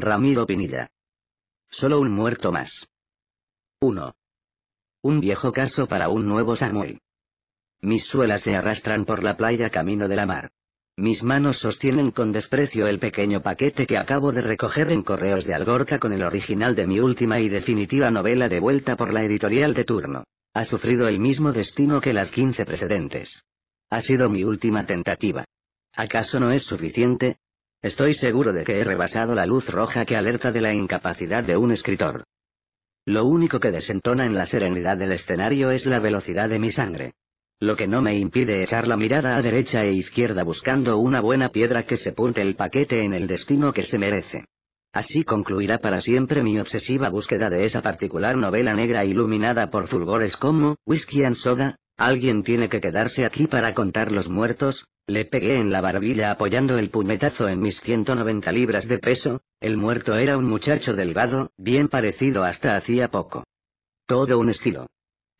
Ramiro Pinilla. Solo un muerto más. 1. Un viejo caso para un nuevo Samuel. Mis suelas se arrastran por la playa camino de la mar. Mis manos sostienen con desprecio el pequeño paquete que acabo de recoger en correos de Algorta con el original de mi última y definitiva novela de vuelta por la editorial de turno. Ha sufrido el mismo destino que las 15 precedentes. Ha sido mi última tentativa. ¿Acaso no es suficiente? Estoy seguro de que he rebasado la luz roja que alerta de la incapacidad de un escritor. Lo único que desentona en la serenidad del escenario es la velocidad de mi sangre. Lo que no me impide echar la mirada a derecha e izquierda buscando una buena piedra que se punte el paquete en el destino que se merece. Así concluirá para siempre mi obsesiva búsqueda de esa particular novela negra iluminada por fulgores como, whisky and soda, Alguien tiene que quedarse aquí para contar los muertos, le pegué en la barbilla apoyando el puñetazo en mis 190 libras de peso, el muerto era un muchacho delgado, bien parecido hasta hacía poco. Todo un estilo.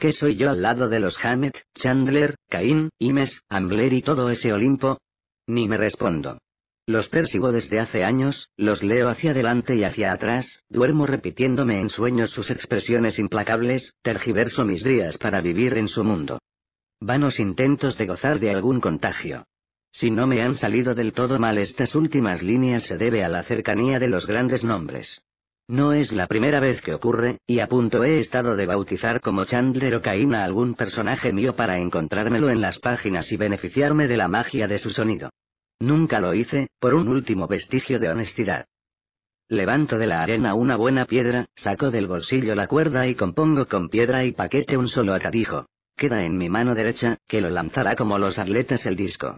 ¿Qué soy yo al lado de los Hammett, Chandler, Cain, Imes, Ambler y todo ese Olimpo? Ni me respondo. Los persigo desde hace años, los leo hacia adelante y hacia atrás, duermo repitiéndome en sueños sus expresiones implacables, tergiverso mis días para vivir en su mundo. Vanos intentos de gozar de algún contagio. Si no me han salido del todo mal estas últimas líneas se debe a la cercanía de los grandes nombres. No es la primera vez que ocurre, y a punto he estado de bautizar como Chandler o a algún personaje mío para encontrármelo en las páginas y beneficiarme de la magia de su sonido. Nunca lo hice, por un último vestigio de honestidad. Levanto de la arena una buena piedra, saco del bolsillo la cuerda y compongo con piedra y paquete un solo atadijo. Queda en mi mano derecha, que lo lanzará como los atletas el disco.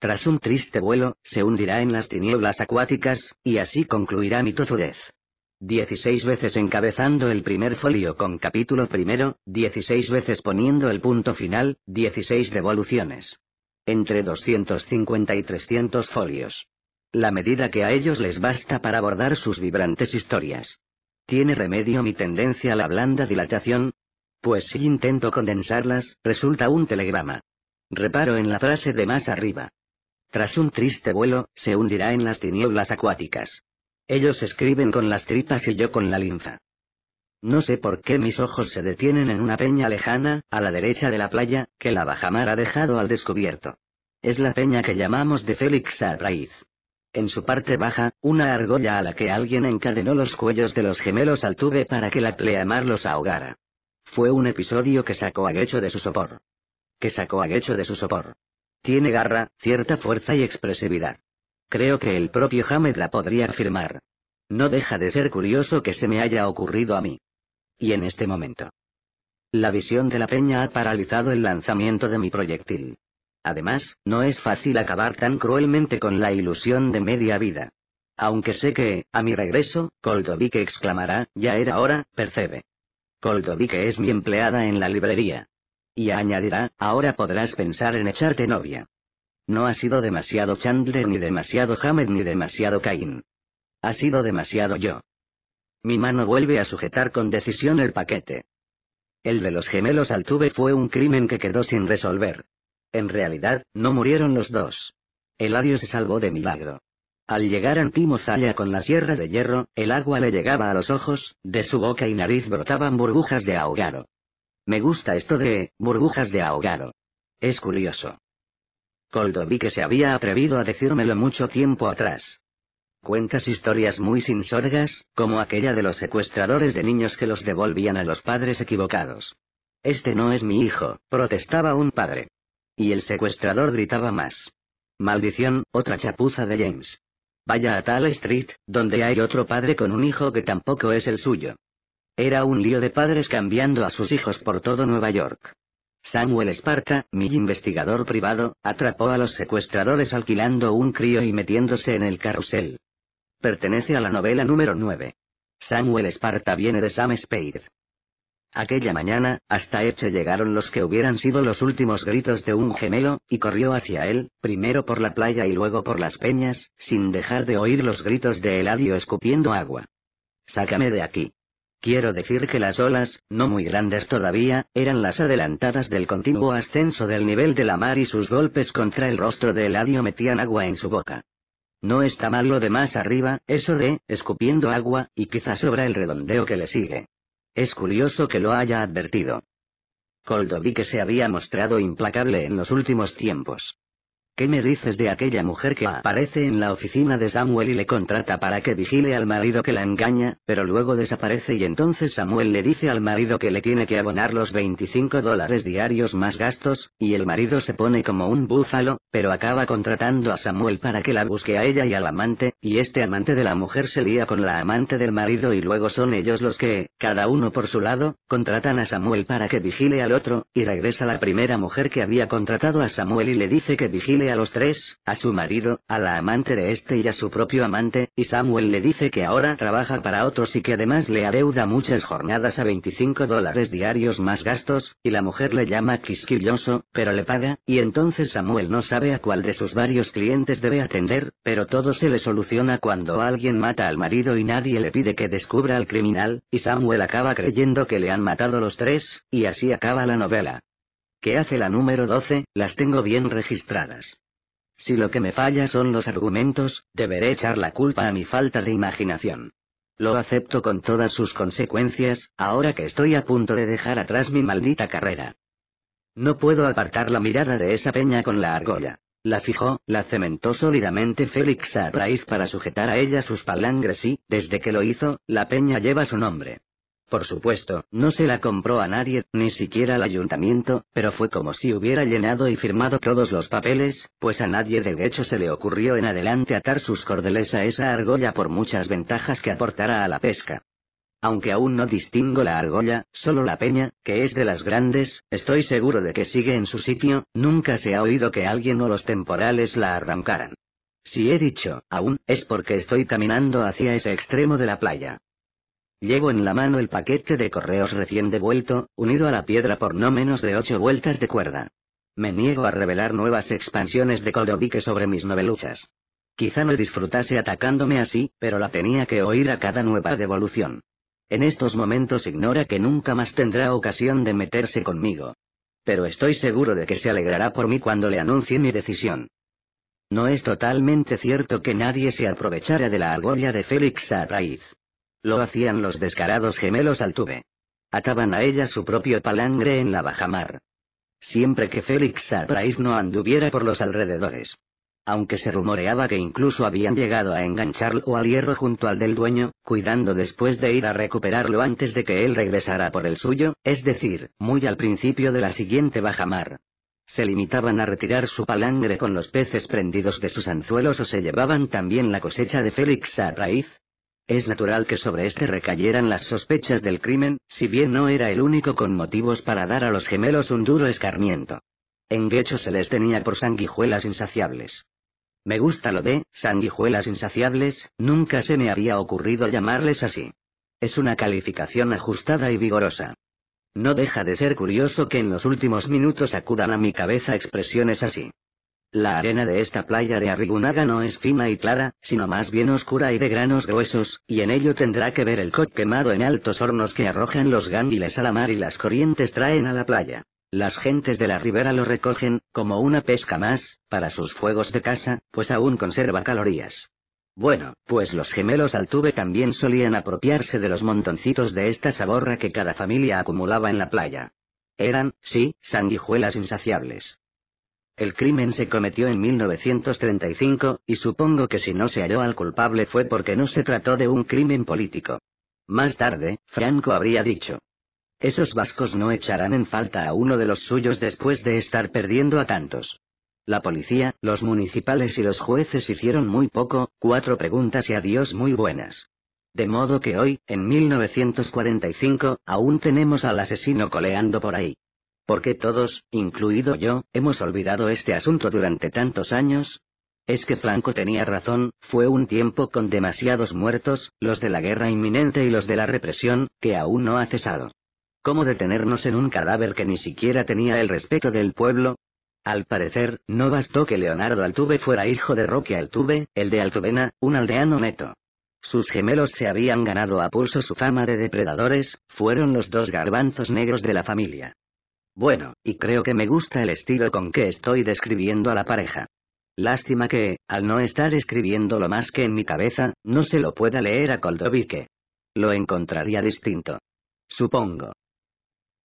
Tras un triste vuelo, se hundirá en las tinieblas acuáticas, y así concluirá mi tozudez. 16 veces encabezando el primer folio con capítulo primero, 16 veces poniendo el punto final, 16 devoluciones. Entre 250 y 300 folios. La medida que a ellos les basta para abordar sus vibrantes historias. Tiene remedio mi tendencia a la blanda dilatación, pues si intento condensarlas, resulta un telegrama. Reparo en la frase de más arriba. Tras un triste vuelo, se hundirá en las tinieblas acuáticas. Ellos escriben con las tripas y yo con la linfa. No sé por qué mis ojos se detienen en una peña lejana, a la derecha de la playa, que la bajamar ha dejado al descubierto. Es la peña que llamamos de Félix raíz. En su parte baja, una argolla a la que alguien encadenó los cuellos de los gemelos al tube para que la pleamar los ahogara. Fue un episodio que sacó a Gecho de su sopor. Que sacó a Gecho de su sopor. Tiene garra, cierta fuerza y expresividad. Creo que el propio Hamed la podría afirmar. No deja de ser curioso que se me haya ocurrido a mí. Y en este momento. La visión de la peña ha paralizado el lanzamiento de mi proyectil. Además, no es fácil acabar tan cruelmente con la ilusión de media vida. Aunque sé que, a mi regreso, Koldovic exclamará, ya era hora, percebe que es mi empleada en la librería. Y añadirá, ahora podrás pensar en echarte novia. No ha sido demasiado Chandler ni demasiado Hamed ni demasiado Cain. Ha sido demasiado yo. Mi mano vuelve a sujetar con decisión el paquete. El de los gemelos Altuve fue un crimen que quedó sin resolver. En realidad, no murieron los dos. Eladio se salvó de milagro. Al llegar Mozalla con la sierra de hierro, el agua le llegaba a los ojos, de su boca y nariz brotaban burbujas de ahogado. Me gusta esto de, burbujas de ahogado. Es curioso. vi que se había atrevido a decírmelo mucho tiempo atrás. Cuentas historias muy sinsorgas, como aquella de los secuestradores de niños que los devolvían a los padres equivocados. Este no es mi hijo, protestaba un padre. Y el secuestrador gritaba más. Maldición, otra chapuza de James. Vaya a tal street, donde hay otro padre con un hijo que tampoco es el suyo. Era un lío de padres cambiando a sus hijos por todo Nueva York. Samuel Sparta, mi investigador privado, atrapó a los secuestradores alquilando un crío y metiéndose en el carrusel. Pertenece a la novela número 9. Samuel Sparta viene de Sam Spade. Aquella mañana, hasta Eche llegaron los que hubieran sido los últimos gritos de un gemelo, y corrió hacia él, primero por la playa y luego por las peñas, sin dejar de oír los gritos de Eladio escupiendo agua. Sácame de aquí. Quiero decir que las olas, no muy grandes todavía, eran las adelantadas del continuo ascenso del nivel de la mar y sus golpes contra el rostro de Eladio metían agua en su boca. No está mal lo de más arriba, eso de, escupiendo agua, y quizás sobra el redondeo que le sigue. Es curioso que lo haya advertido. que se había mostrado implacable en los últimos tiempos. ¿Qué me dices de aquella mujer que aparece en la oficina de Samuel y le contrata para que vigile al marido que la engaña, pero luego desaparece y entonces Samuel le dice al marido que le tiene que abonar los 25 dólares diarios más gastos, y el marido se pone como un búfalo, pero acaba contratando a Samuel para que la busque a ella y al amante, y este amante de la mujer se lía con la amante del marido y luego son ellos los que, cada uno por su lado, contratan a Samuel para que vigile al otro, y regresa la primera mujer que había contratado a Samuel y le dice que vigile a los tres, a su marido, a la amante de este y a su propio amante, y Samuel le dice que ahora trabaja para otros y que además le adeuda muchas jornadas a 25 dólares diarios más gastos, y la mujer le llama quisquilloso, pero le paga, y entonces Samuel no sabe a cuál de sus varios clientes debe atender, pero todo se le soluciona cuando alguien mata al marido y nadie le pide que descubra al criminal, y Samuel acaba creyendo que le han matado los tres, y así acaba la novela que hace la número 12, las tengo bien registradas. Si lo que me falla son los argumentos, deberé echar la culpa a mi falta de imaginación. Lo acepto con todas sus consecuencias, ahora que estoy a punto de dejar atrás mi maldita carrera. No puedo apartar la mirada de esa peña con la argolla. La fijó, la cementó sólidamente Félix raíz para sujetar a ella sus palangres y, desde que lo hizo, la peña lleva su nombre. Por supuesto, no se la compró a nadie, ni siquiera al ayuntamiento, pero fue como si hubiera llenado y firmado todos los papeles, pues a nadie de hecho se le ocurrió en adelante atar sus cordeles a esa argolla por muchas ventajas que aportara a la pesca. Aunque aún no distingo la argolla, solo la peña, que es de las grandes, estoy seguro de que sigue en su sitio, nunca se ha oído que alguien o los temporales la arrancaran. Si he dicho, aún, es porque estoy caminando hacia ese extremo de la playa. Llevo en la mano el paquete de correos recién devuelto, unido a la piedra por no menos de ocho vueltas de cuerda. Me niego a revelar nuevas expansiones de Coldovique sobre mis noveluchas. Quizá no disfrutase atacándome así, pero la tenía que oír a cada nueva devolución. En estos momentos ignora que nunca más tendrá ocasión de meterse conmigo. Pero estoy seguro de que se alegrará por mí cuando le anuncie mi decisión. No es totalmente cierto que nadie se aprovechara de la argolla de Félix a raíz. Lo hacían los descarados gemelos al tube. Ataban a ella su propio palangre en la bajamar. Siempre que Félix Sarraiz no anduviera por los alrededores. Aunque se rumoreaba que incluso habían llegado a engancharlo al hierro junto al del dueño, cuidando después de ir a recuperarlo antes de que él regresara por el suyo, es decir, muy al principio de la siguiente bajamar se limitaban a retirar su palangre con los peces prendidos de sus anzuelos o se llevaban también la cosecha de Félix Sarraiz. Es natural que sobre este recayeran las sospechas del crimen, si bien no era el único con motivos para dar a los gemelos un duro escarmiento. En hecho se les tenía por sanguijuelas insaciables. Me gusta lo de, sanguijuelas insaciables, nunca se me había ocurrido llamarles así. Es una calificación ajustada y vigorosa. No deja de ser curioso que en los últimos minutos acudan a mi cabeza expresiones así. La arena de esta playa de Arrigunaga no es fina y clara, sino más bien oscura y de granos gruesos, y en ello tendrá que ver el coche quemado en altos hornos que arrojan los gángiles a la mar y las corrientes traen a la playa. Las gentes de la ribera lo recogen, como una pesca más, para sus fuegos de casa, pues aún conserva calorías. Bueno, pues los gemelos Altuve también solían apropiarse de los montoncitos de esta saborra que cada familia acumulaba en la playa. Eran, sí, sanguijuelas insaciables. El crimen se cometió en 1935, y supongo que si no se halló al culpable fue porque no se trató de un crimen político. Más tarde, Franco habría dicho. Esos vascos no echarán en falta a uno de los suyos después de estar perdiendo a tantos. La policía, los municipales y los jueces hicieron muy poco, cuatro preguntas y adiós muy buenas. De modo que hoy, en 1945, aún tenemos al asesino coleando por ahí. Por qué todos, incluido yo, hemos olvidado este asunto durante tantos años? Es que Franco tenía razón, fue un tiempo con demasiados muertos, los de la guerra inminente y los de la represión, que aún no ha cesado. ¿Cómo detenernos en un cadáver que ni siquiera tenía el respeto del pueblo? Al parecer, no bastó que Leonardo Altuve fuera hijo de Roque Altuve, el de Altuvena, un aldeano neto. Sus gemelos se habían ganado a pulso su fama de depredadores, fueron los dos garbanzos negros de la familia. Bueno, y creo que me gusta el estilo con que estoy describiendo a la pareja. Lástima que, al no estar escribiendo lo más que en mi cabeza, no se lo pueda leer a Coldovique. Lo encontraría distinto. Supongo.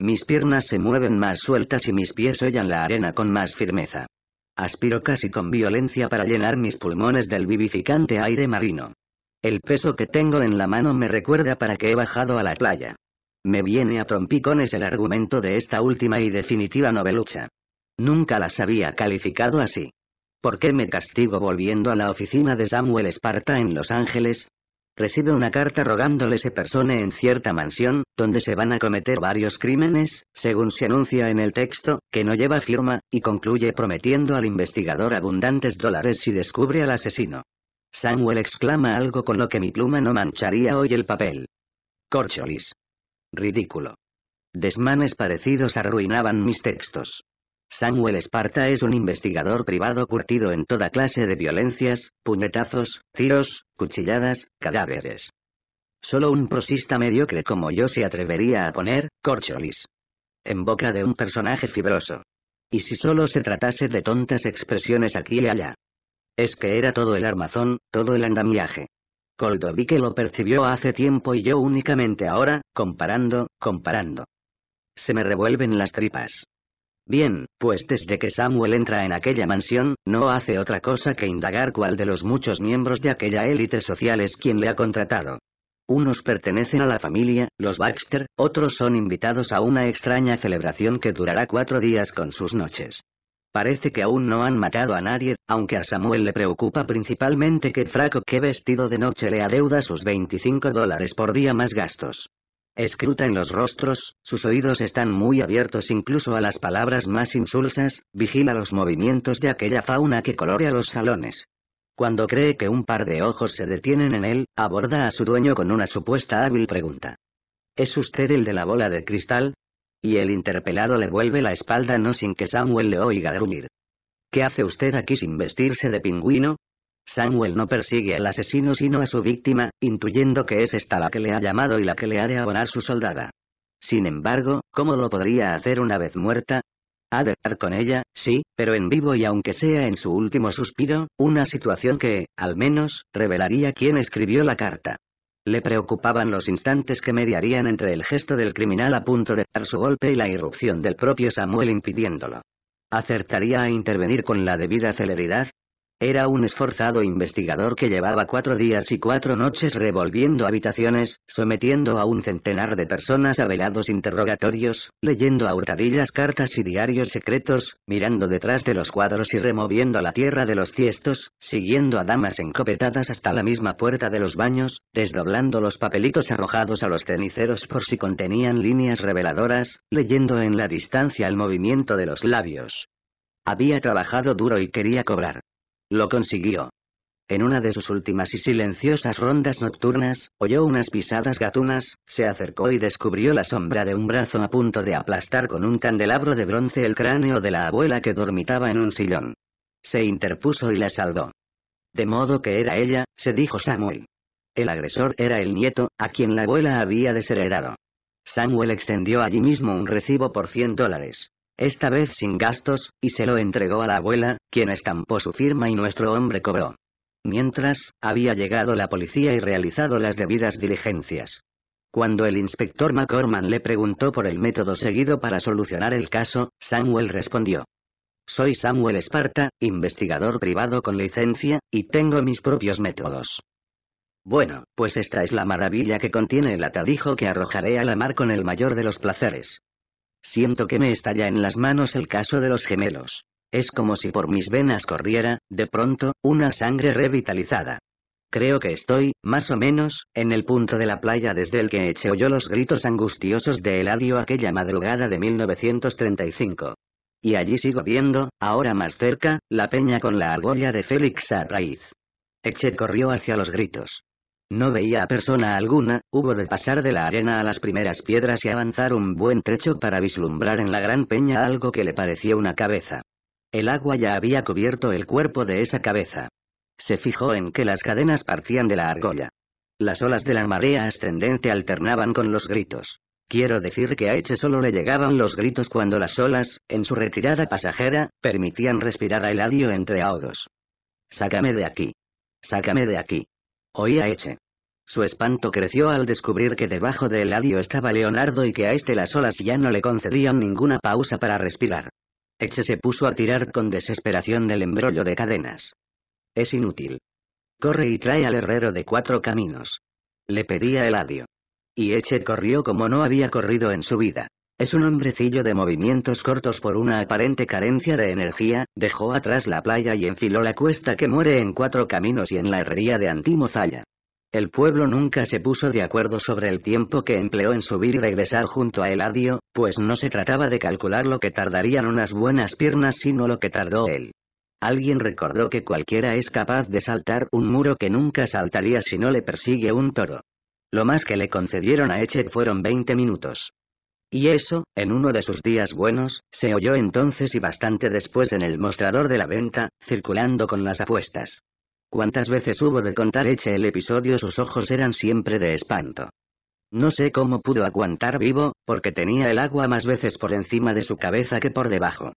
Mis piernas se mueven más sueltas y mis pies hollan la arena con más firmeza. Aspiro casi con violencia para llenar mis pulmones del vivificante aire marino. El peso que tengo en la mano me recuerda para que he bajado a la playa. Me viene a trompicones el argumento de esta última y definitiva novelucha. Nunca las había calificado así. ¿Por qué me castigo volviendo a la oficina de Samuel Esparta en Los Ángeles? Recibe una carta rogándole se persone en cierta mansión, donde se van a cometer varios crímenes, según se anuncia en el texto, que no lleva firma, y concluye prometiendo al investigador abundantes dólares si descubre al asesino. Samuel exclama algo con lo que mi pluma no mancharía hoy el papel. Corcholis. Ridículo. Desmanes parecidos arruinaban mis textos. Samuel Esparta es un investigador privado curtido en toda clase de violencias, puñetazos, tiros, cuchilladas, cadáveres. Solo un prosista mediocre como yo se atrevería a poner, corcholis. En boca de un personaje fibroso. Y si solo se tratase de tontas expresiones aquí y allá. Es que era todo el armazón, todo el andamiaje que lo percibió hace tiempo y yo únicamente ahora, comparando, comparando. Se me revuelven las tripas. Bien, pues desde que Samuel entra en aquella mansión, no hace otra cosa que indagar cuál de los muchos miembros de aquella élite social es quien le ha contratado. Unos pertenecen a la familia, los Baxter, otros son invitados a una extraña celebración que durará cuatro días con sus noches. Parece que aún no han matado a nadie, aunque a Samuel le preocupa principalmente que Fraco que vestido de noche le adeuda sus 25 dólares por día más gastos. Escruta en los rostros, sus oídos están muy abiertos incluso a las palabras más insulsas, vigila los movimientos de aquella fauna que colorea los salones. Cuando cree que un par de ojos se detienen en él, aborda a su dueño con una supuesta hábil pregunta. ¿Es usted el de la bola de cristal? Y el interpelado le vuelve la espalda no sin que Samuel le oiga gruñir. ¿Qué hace usted aquí sin vestirse de pingüino? Samuel no persigue al asesino sino a su víctima, intuyendo que es esta la que le ha llamado y la que le ha de abonar su soldada. Sin embargo, ¿cómo lo podría hacer una vez muerta? Ha de estar con ella, sí, pero en vivo y aunque sea en su último suspiro, una situación que, al menos, revelaría quién escribió la carta. Le preocupaban los instantes que mediarían entre el gesto del criminal a punto de dar su golpe y la irrupción del propio Samuel impidiéndolo. ¿Acertaría a intervenir con la debida celeridad? Era un esforzado investigador que llevaba cuatro días y cuatro noches revolviendo habitaciones, sometiendo a un centenar de personas a velados interrogatorios, leyendo a hurtadillas cartas y diarios secretos, mirando detrás de los cuadros y removiendo la tierra de los tiestos, siguiendo a damas encopetadas hasta la misma puerta de los baños, desdoblando los papelitos arrojados a los ceniceros por si contenían líneas reveladoras, leyendo en la distancia el movimiento de los labios. Había trabajado duro y quería cobrar. Lo consiguió. En una de sus últimas y silenciosas rondas nocturnas, oyó unas pisadas gatunas, se acercó y descubrió la sombra de un brazo a punto de aplastar con un candelabro de bronce el cráneo de la abuela que dormitaba en un sillón. Se interpuso y la saldó. De modo que era ella, se dijo Samuel. El agresor era el nieto, a quien la abuela había desheredado. Samuel extendió allí mismo un recibo por 100 dólares esta vez sin gastos, y se lo entregó a la abuela, quien estampó su firma y nuestro hombre cobró. Mientras, había llegado la policía y realizado las debidas diligencias. Cuando el inspector McCorman le preguntó por el método seguido para solucionar el caso, Samuel respondió. Soy Samuel Esparta, investigador privado con licencia, y tengo mis propios métodos. Bueno, pues esta es la maravilla que contiene el atadijo que arrojaré a la mar con el mayor de los placeres. Siento que me estalla en las manos el caso de los gemelos. Es como si por mis venas corriera, de pronto, una sangre revitalizada. Creo que estoy, más o menos, en el punto de la playa desde el que eché oyó los gritos angustiosos de Eladio aquella madrugada de 1935. Y allí sigo viendo, ahora más cerca, la peña con la argolla de Félix raíz. Eche corrió hacia los gritos. No veía a persona alguna, hubo de pasar de la arena a las primeras piedras y avanzar un buen trecho para vislumbrar en la gran peña algo que le parecía una cabeza. El agua ya había cubierto el cuerpo de esa cabeza. Se fijó en que las cadenas partían de la argolla. Las olas de la marea ascendente alternaban con los gritos. Quiero decir que a Eche solo le llegaban los gritos cuando las olas, en su retirada pasajera, permitían respirar a Eladio entre ahogos Sácame de aquí. Sácame de aquí. Oía Eche. Su espanto creció al descubrir que debajo del ladio estaba Leonardo y que a este las olas ya no le concedían ninguna pausa para respirar. Eche se puso a tirar con desesperación del embrollo de cadenas. Es inútil. Corre y trae al herrero de cuatro caminos. Le pedía el adio. Y Eche corrió como no había corrido en su vida. Es un hombrecillo de movimientos cortos por una aparente carencia de energía, dejó atrás la playa y enfiló la cuesta que muere en cuatro caminos y en la herrería de Antimozalla. El pueblo nunca se puso de acuerdo sobre el tiempo que empleó en subir y regresar junto a Eladio, pues no se trataba de calcular lo que tardarían unas buenas piernas sino lo que tardó él. Alguien recordó que cualquiera es capaz de saltar un muro que nunca saltaría si no le persigue un toro. Lo más que le concedieron a Echet fueron 20 minutos. Y eso, en uno de sus días buenos, se oyó entonces y bastante después en el mostrador de la venta, circulando con las apuestas. Cuántas veces hubo de contar hecha el episodio sus ojos eran siempre de espanto. No sé cómo pudo aguantar vivo, porque tenía el agua más veces por encima de su cabeza que por debajo.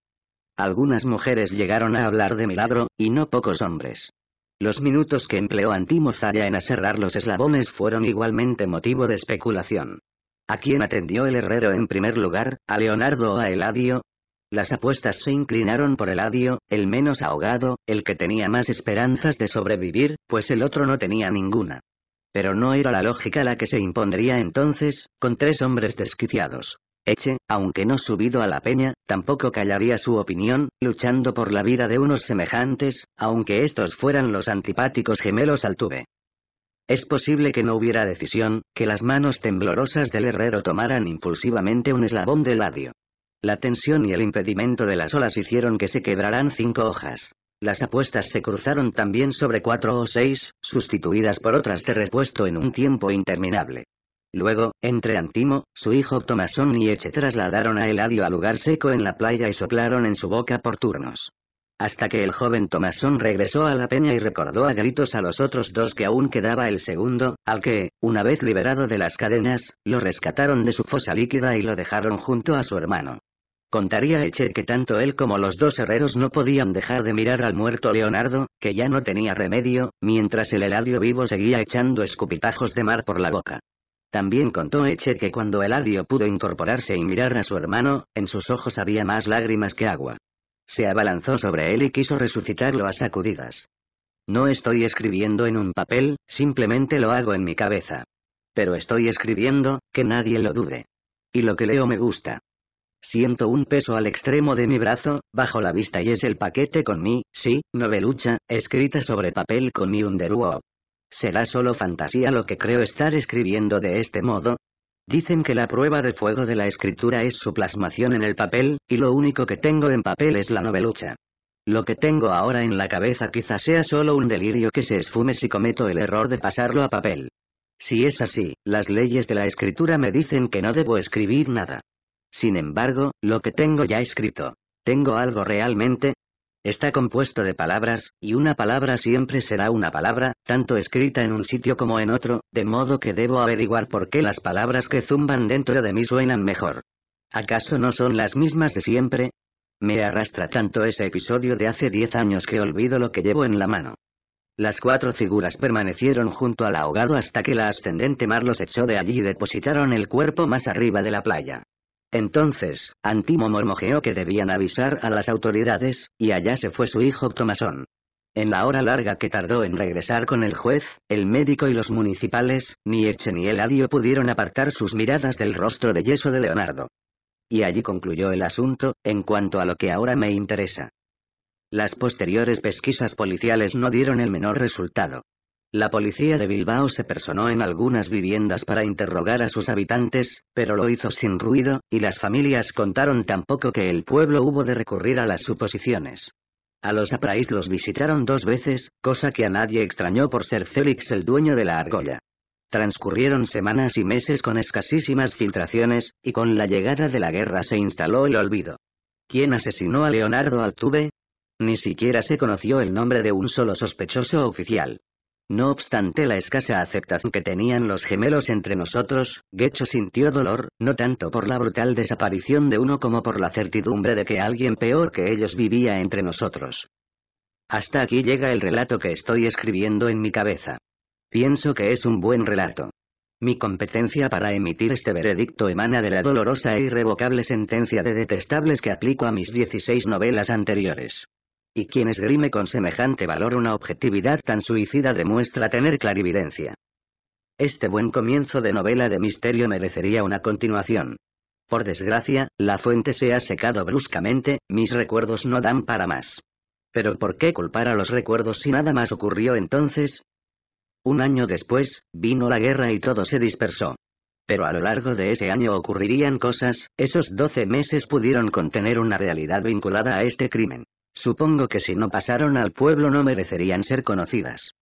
Algunas mujeres llegaron a hablar de milagro, y no pocos hombres. Los minutos que empleó Antimozaya en aserrar los eslabones fueron igualmente motivo de especulación. ¿A quién atendió el herrero en primer lugar, a Leonardo o a Eladio? Las apuestas se inclinaron por Eladio, el menos ahogado, el que tenía más esperanzas de sobrevivir, pues el otro no tenía ninguna. Pero no era la lógica la que se impondría entonces, con tres hombres desquiciados. Eche, aunque no subido a la peña, tampoco callaría su opinión, luchando por la vida de unos semejantes, aunque estos fueran los antipáticos gemelos al Altuve. Es posible que no hubiera decisión, que las manos temblorosas del herrero tomaran impulsivamente un eslabón del ladio. La tensión y el impedimento de las olas hicieron que se quebraran cinco hojas. Las apuestas se cruzaron también sobre cuatro o seis, sustituidas por otras de repuesto en un tiempo interminable. Luego, entre Antimo, su hijo Tomasón y Eche trasladaron a Eladio a lugar seco en la playa y soplaron en su boca por turnos hasta que el joven Tomasón regresó a la peña y recordó a gritos a los otros dos que aún quedaba el segundo, al que, una vez liberado de las cadenas, lo rescataron de su fosa líquida y lo dejaron junto a su hermano. Contaría Eche que tanto él como los dos herreros no podían dejar de mirar al muerto Leonardo, que ya no tenía remedio, mientras el heladio vivo seguía echando escupitajos de mar por la boca. También contó Eche que cuando el Eladio pudo incorporarse y mirar a su hermano, en sus ojos había más lágrimas que agua. Se abalanzó sobre él y quiso resucitarlo a sacudidas. No estoy escribiendo en un papel, simplemente lo hago en mi cabeza. Pero estoy escribiendo, que nadie lo dude. Y lo que leo me gusta. Siento un peso al extremo de mi brazo, bajo la vista y es el paquete con mi, sí, novelucha, escrita sobre papel con mi underwood. Será solo fantasía lo que creo estar escribiendo de este modo, Dicen que la prueba de fuego de la escritura es su plasmación en el papel, y lo único que tengo en papel es la novelucha. Lo que tengo ahora en la cabeza quizá sea solo un delirio que se esfume si cometo el error de pasarlo a papel. Si es así, las leyes de la escritura me dicen que no debo escribir nada. Sin embargo, lo que tengo ya escrito. Tengo algo realmente, Está compuesto de palabras, y una palabra siempre será una palabra, tanto escrita en un sitio como en otro, de modo que debo averiguar por qué las palabras que zumban dentro de mí suenan mejor. ¿Acaso no son las mismas de siempre? Me arrastra tanto ese episodio de hace diez años que olvido lo que llevo en la mano. Las cuatro figuras permanecieron junto al ahogado hasta que la ascendente mar los echó de allí y depositaron el cuerpo más arriba de la playa. Entonces, Antimo mormojeó que debían avisar a las autoridades, y allá se fue su hijo Tomasón. En la hora larga que tardó en regresar con el juez, el médico y los municipales, ni Eche ni Eladio pudieron apartar sus miradas del rostro de yeso de Leonardo. Y allí concluyó el asunto, en cuanto a lo que ahora me interesa. Las posteriores pesquisas policiales no dieron el menor resultado. La policía de Bilbao se personó en algunas viviendas para interrogar a sus habitantes, pero lo hizo sin ruido, y las familias contaron tan poco que el pueblo hubo de recurrir a las suposiciones. A los Aprais los visitaron dos veces, cosa que a nadie extrañó por ser Félix el dueño de la argolla. Transcurrieron semanas y meses con escasísimas filtraciones, y con la llegada de la guerra se instaló el olvido. ¿Quién asesinó a Leonardo Altuve? Ni siquiera se conoció el nombre de un solo sospechoso oficial. No obstante la escasa aceptación que tenían los gemelos entre nosotros, Gecho sintió dolor, no tanto por la brutal desaparición de uno como por la certidumbre de que alguien peor que ellos vivía entre nosotros. Hasta aquí llega el relato que estoy escribiendo en mi cabeza. Pienso que es un buen relato. Mi competencia para emitir este veredicto emana de la dolorosa e irrevocable sentencia de detestables que aplico a mis 16 novelas anteriores y quien esgrime con semejante valor una objetividad tan suicida demuestra tener clarividencia. Este buen comienzo de novela de misterio merecería una continuación. Por desgracia, la fuente se ha secado bruscamente, mis recuerdos no dan para más. Pero ¿por qué culpar a los recuerdos si nada más ocurrió entonces? Un año después, vino la guerra y todo se dispersó. Pero a lo largo de ese año ocurrirían cosas, esos doce meses pudieron contener una realidad vinculada a este crimen. Supongo que si no pasaron al pueblo no merecerían ser conocidas.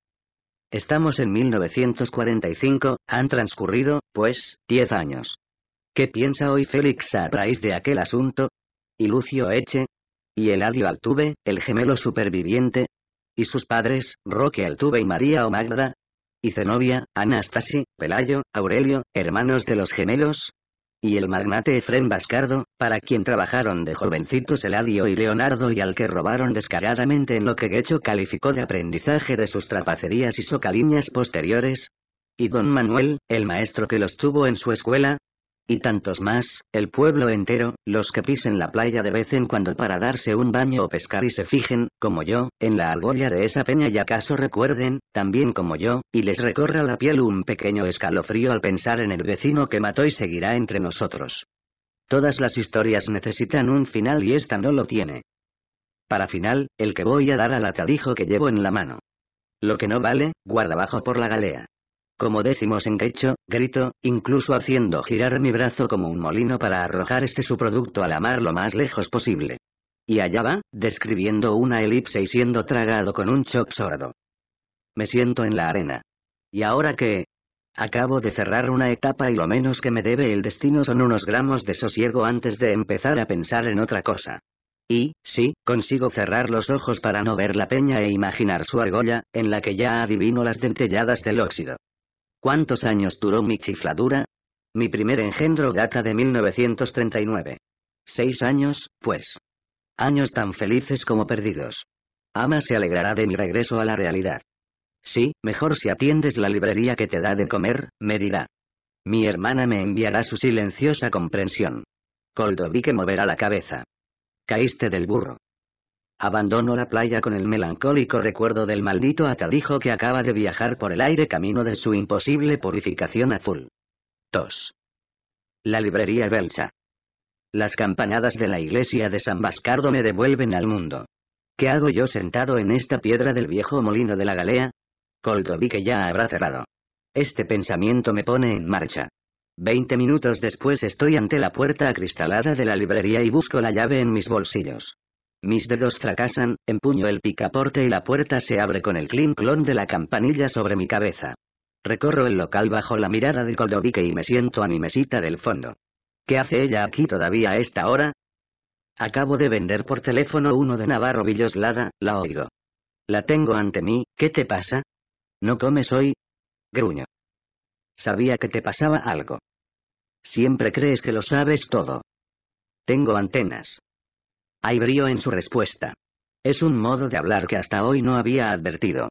Estamos en 1945, han transcurrido, pues, 10 años. ¿Qué piensa hoy Félix a de aquel asunto? ¿Y Lucio Eche? ¿Y Eladio Altuve, el gemelo superviviente? ¿Y sus padres, Roque Altuve y María o ¿Y Zenobia, Anastasi, Pelayo, Aurelio, hermanos de los gemelos? y el magnate Efren Bascardo, para quien trabajaron de jovencitos Eladio y Leonardo y al que robaron descaradamente en lo que Gecho calificó de aprendizaje de sus trapacerías y socaliñas posteriores. Y don Manuel, el maestro que los tuvo en su escuela, y tantos más, el pueblo entero, los que pisen la playa de vez en cuando para darse un baño o pescar y se fijen, como yo, en la argolla de esa peña y acaso recuerden, también como yo, y les recorra la piel un pequeño escalofrío al pensar en el vecino que mató y seguirá entre nosotros. Todas las historias necesitan un final y esta no lo tiene. Para final, el que voy a dar al atadijo que llevo en la mano. Lo que no vale, guarda abajo por la galea. Como decimos en quecho, grito, incluso haciendo girar mi brazo como un molino para arrojar este su producto a la mar lo más lejos posible. Y allá va, describiendo una elipse y siendo tragado con un choc sordo. Me siento en la arena. ¿Y ahora qué? Acabo de cerrar una etapa y lo menos que me debe el destino son unos gramos de sosiego antes de empezar a pensar en otra cosa. Y, sí, consigo cerrar los ojos para no ver la peña e imaginar su argolla, en la que ya adivino las dentelladas del óxido. ¿Cuántos años duró mi chifladura? Mi primer engendro data de 1939. Seis años, pues. Años tan felices como perdidos. Ama se alegrará de mi regreso a la realidad. Sí, mejor si atiendes la librería que te da de comer, me dirá. Mi hermana me enviará su silenciosa comprensión. que moverá la cabeza. Caíste del burro. Abandono la playa con el melancólico recuerdo del maldito atadijo que acaba de viajar por el aire camino de su imposible purificación azul. 2. La librería Belcha. Las campanadas de la iglesia de San Bascardo me devuelven al mundo. ¿Qué hago yo sentado en esta piedra del viejo molino de la galea? Coldoví que ya habrá cerrado. Este pensamiento me pone en marcha. Veinte minutos después estoy ante la puerta acristalada de la librería y busco la llave en mis bolsillos. Mis dedos fracasan, empuño el picaporte y la puerta se abre con el clon de la campanilla sobre mi cabeza. Recorro el local bajo la mirada de Coldovique y me siento a mi mesita del fondo. ¿Qué hace ella aquí todavía a esta hora? Acabo de vender por teléfono uno de Navarro Villoslada, la oigo. La tengo ante mí, ¿qué te pasa? ¿No comes hoy? Gruño. Sabía que te pasaba algo. Siempre crees que lo sabes todo. Tengo antenas. Hay brío en su respuesta. Es un modo de hablar que hasta hoy no había advertido.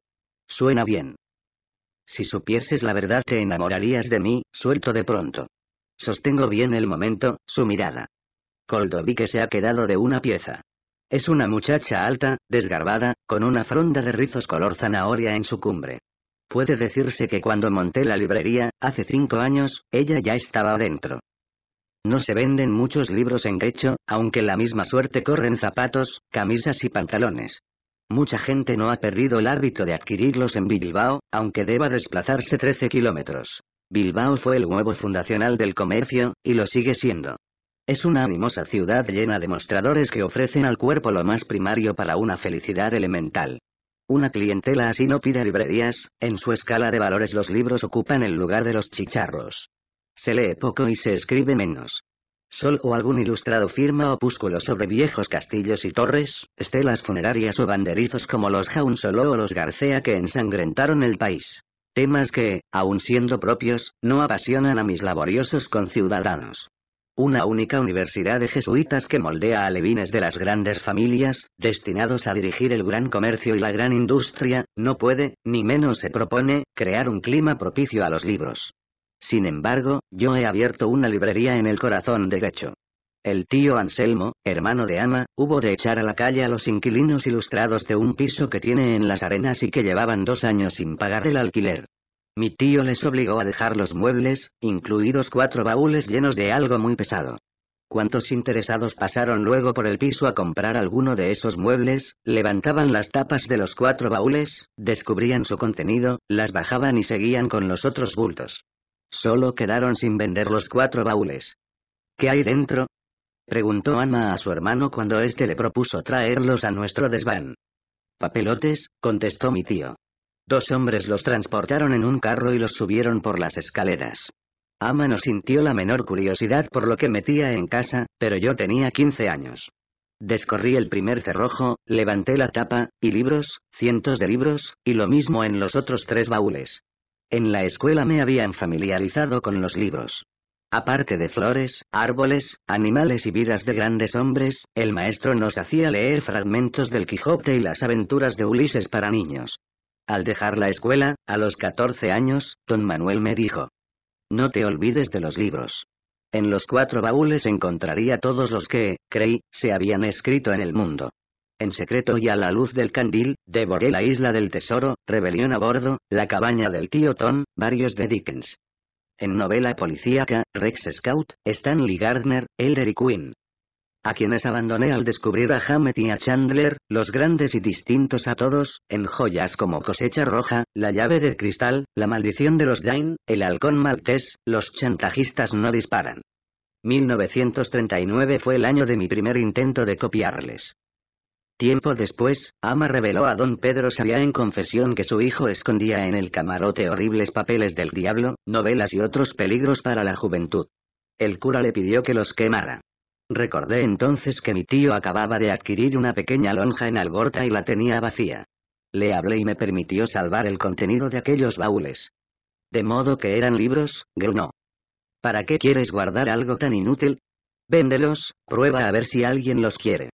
Suena bien. Si supieses la verdad te enamorarías de mí, suelto de pronto. Sostengo bien el momento, su mirada. Coldoví que se ha quedado de una pieza. Es una muchacha alta, desgarbada, con una fronda de rizos color zanahoria en su cumbre. Puede decirse que cuando monté la librería, hace cinco años, ella ya estaba adentro. No se venden muchos libros en Quecho, aunque la misma suerte corren zapatos, camisas y pantalones. Mucha gente no ha perdido el hábito de adquirirlos en Bilbao, aunque deba desplazarse 13 kilómetros. Bilbao fue el huevo fundacional del comercio, y lo sigue siendo. Es una animosa ciudad llena de mostradores que ofrecen al cuerpo lo más primario para una felicidad elemental. Una clientela así no pide librerías, en su escala de valores los libros ocupan el lugar de los chicharros. Se lee poco y se escribe menos. Sol o algún ilustrado firma opúsculos sobre viejos castillos y torres, estelas funerarias o banderizos como los Solo o los García que ensangrentaron el país. Temas que, aun siendo propios, no apasionan a mis laboriosos conciudadanos. Una única universidad de jesuitas que moldea alevines levines de las grandes familias, destinados a dirigir el gran comercio y la gran industria, no puede, ni menos se propone, crear un clima propicio a los libros. Sin embargo, yo he abierto una librería en el corazón de Gacho. El tío Anselmo, hermano de ama, hubo de echar a la calle a los inquilinos ilustrados de un piso que tiene en las arenas y que llevaban dos años sin pagar el alquiler. Mi tío les obligó a dejar los muebles, incluidos cuatro baúles llenos de algo muy pesado. Cuantos interesados pasaron luego por el piso a comprar alguno de esos muebles, levantaban las tapas de los cuatro baúles, descubrían su contenido, las bajaban y seguían con los otros bultos. Solo quedaron sin vender los cuatro baúles. ¿Qué hay dentro? Preguntó Ama a su hermano cuando éste le propuso traerlos a nuestro desván. Papelotes, contestó mi tío. Dos hombres los transportaron en un carro y los subieron por las escaleras. Ama no sintió la menor curiosidad por lo que metía en casa, pero yo tenía 15 años. Descorrí el primer cerrojo, levanté la tapa, y libros, cientos de libros, y lo mismo en los otros tres baúles. En la escuela me habían familiarizado con los libros. Aparte de flores, árboles, animales y vidas de grandes hombres, el maestro nos hacía leer fragmentos del Quijote y las aventuras de Ulises para niños. Al dejar la escuela, a los 14 años, don Manuel me dijo, no te olvides de los libros. En los cuatro baúles encontraría todos los que, creí, se habían escrito en el mundo. En secreto y a la luz del candil, devoré la isla del tesoro, rebelión a bordo, la cabaña del tío Tom, varios de Dickens. En novela policíaca, Rex Scout, Stanley Gardner, Elder y Quinn. A quienes abandoné al descubrir a Hammett y a Chandler, los grandes y distintos a todos, en joyas como Cosecha Roja, La Llave de Cristal, La Maldición de los Dain, El Halcón Maltés, Los Chantajistas no disparan. 1939 fue el año de mi primer intento de copiarles. Tiempo después, Ama reveló a don Pedro Saria en confesión que su hijo escondía en el camarote horribles papeles del diablo, novelas y otros peligros para la juventud. El cura le pidió que los quemara. Recordé entonces que mi tío acababa de adquirir una pequeña lonja en Algorta y la tenía vacía. Le hablé y me permitió salvar el contenido de aquellos baúles. De modo que eran libros, grunó. ¿Para qué quieres guardar algo tan inútil? Véndelos, prueba a ver si alguien los quiere.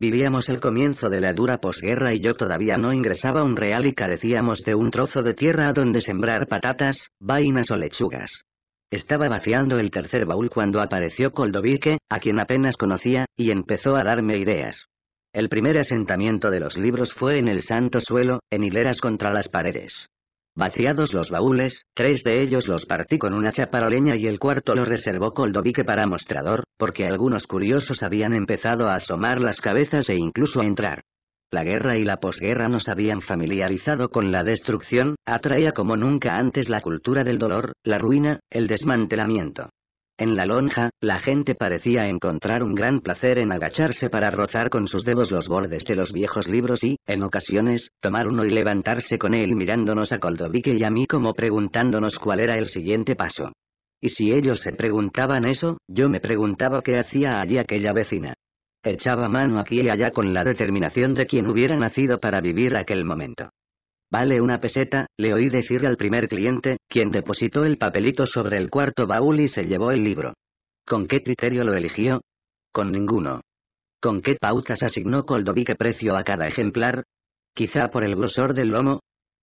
Vivíamos el comienzo de la dura posguerra y yo todavía no ingresaba un real y carecíamos de un trozo de tierra a donde sembrar patatas, vainas o lechugas. Estaba vaciando el tercer baúl cuando apareció Coldovique, a quien apenas conocía, y empezó a darme ideas. El primer asentamiento de los libros fue en el santo suelo, en hileras contra las paredes. Vaciados los baúles, tres de ellos los partí con una chaparoleña y el cuarto lo reservó Coldovique para mostrador, porque algunos curiosos habían empezado a asomar las cabezas e incluso a entrar. La guerra y la posguerra nos habían familiarizado con la destrucción, atraía como nunca antes la cultura del dolor, la ruina, el desmantelamiento. En la lonja, la gente parecía encontrar un gran placer en agacharse para rozar con sus dedos los bordes de los viejos libros y, en ocasiones, tomar uno y levantarse con él mirándonos a Coldovique y a mí como preguntándonos cuál era el siguiente paso. Y si ellos se preguntaban eso, yo me preguntaba qué hacía allí aquella vecina. Echaba mano aquí y allá con la determinación de quien hubiera nacido para vivir aquel momento. Vale una peseta, le oí decir al primer cliente, quien depositó el papelito sobre el cuarto baúl y se llevó el libro. ¿Con qué criterio lo eligió? Con ninguno. ¿Con qué pautas asignó Coldovique precio a cada ejemplar? Quizá por el grosor del lomo.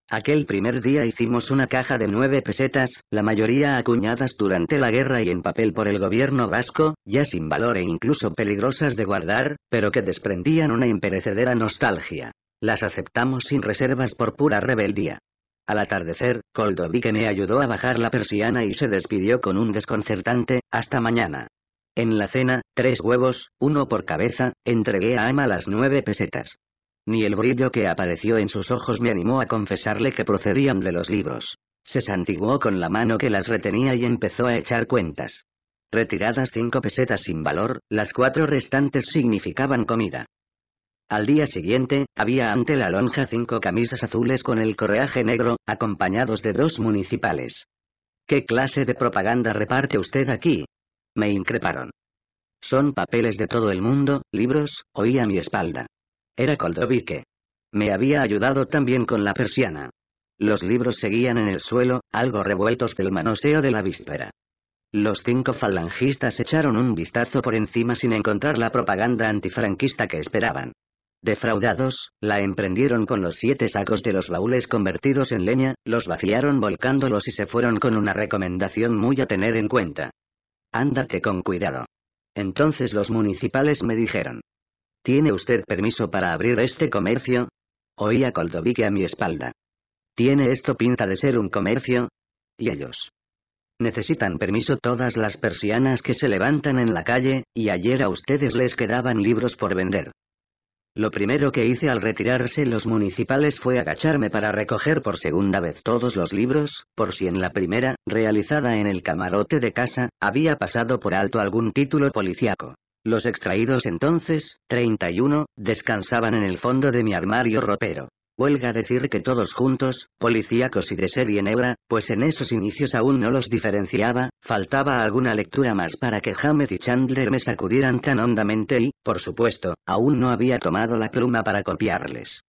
Aquel primer día hicimos una caja de nueve pesetas, la mayoría acuñadas durante la guerra y en papel por el gobierno vasco, ya sin valor e incluso peligrosas de guardar, pero que desprendían una imperecedera nostalgia. Las aceptamos sin reservas por pura rebeldía. Al atardecer, que me ayudó a bajar la persiana y se despidió con un desconcertante, hasta mañana. En la cena, tres huevos, uno por cabeza, entregué a Ama las nueve pesetas. Ni el brillo que apareció en sus ojos me animó a confesarle que procedían de los libros. Se santiguó con la mano que las retenía y empezó a echar cuentas. Retiradas cinco pesetas sin valor, las cuatro restantes significaban comida. Al día siguiente, había ante la lonja cinco camisas azules con el correaje negro, acompañados de dos municipales. ¿Qué clase de propaganda reparte usted aquí? Me increparon. Son papeles de todo el mundo, libros, oí a mi espalda. Era Koldovique. Me había ayudado también con la persiana. Los libros seguían en el suelo, algo revueltos del manoseo de la víspera. Los cinco falangistas echaron un vistazo por encima sin encontrar la propaganda antifranquista que esperaban. Defraudados, la emprendieron con los siete sacos de los baúles convertidos en leña, los vaciaron volcándolos y se fueron con una recomendación muy a tener en cuenta. Ándate con cuidado. Entonces los municipales me dijeron. ¿Tiene usted permiso para abrir este comercio? Oí a Coldovique a mi espalda. ¿Tiene esto pinta de ser un comercio? Y ellos. Necesitan permiso todas las persianas que se levantan en la calle, y ayer a ustedes les quedaban libros por vender. Lo primero que hice al retirarse los municipales fue agacharme para recoger por segunda vez todos los libros, por si en la primera, realizada en el camarote de casa, había pasado por alto algún título policiaco. Los extraídos entonces, 31, descansaban en el fondo de mi armario ropero. Huelga decir que todos juntos, policíacos y de serie negra, pues en esos inicios aún no los diferenciaba, faltaba alguna lectura más para que Hammett y Chandler me sacudieran tan hondamente y, por supuesto, aún no había tomado la pluma para copiarles.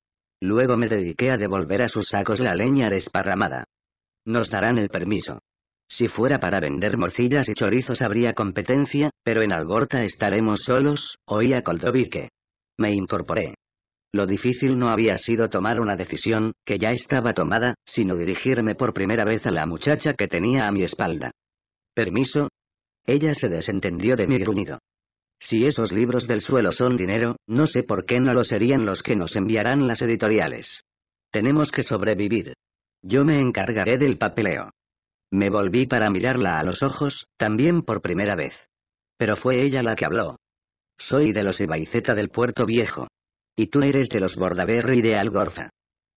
Luego me dediqué a devolver a sus sacos la leña desparramada. Nos darán el permiso. Si fuera para vender morcillas y chorizos habría competencia, pero en Algorta estaremos solos, oía a Me incorporé. Lo difícil no había sido tomar una decisión, que ya estaba tomada, sino dirigirme por primera vez a la muchacha que tenía a mi espalda. ¿Permiso? Ella se desentendió de mi gruñido. Si esos libros del suelo son dinero, no sé por qué no lo serían los que nos enviarán las editoriales. Tenemos que sobrevivir. Yo me encargaré del papeleo. Me volví para mirarla a los ojos, también por primera vez. Pero fue ella la que habló. Soy de los Ibaiceta del Puerto Viejo. Y tú eres de los y de Algorza.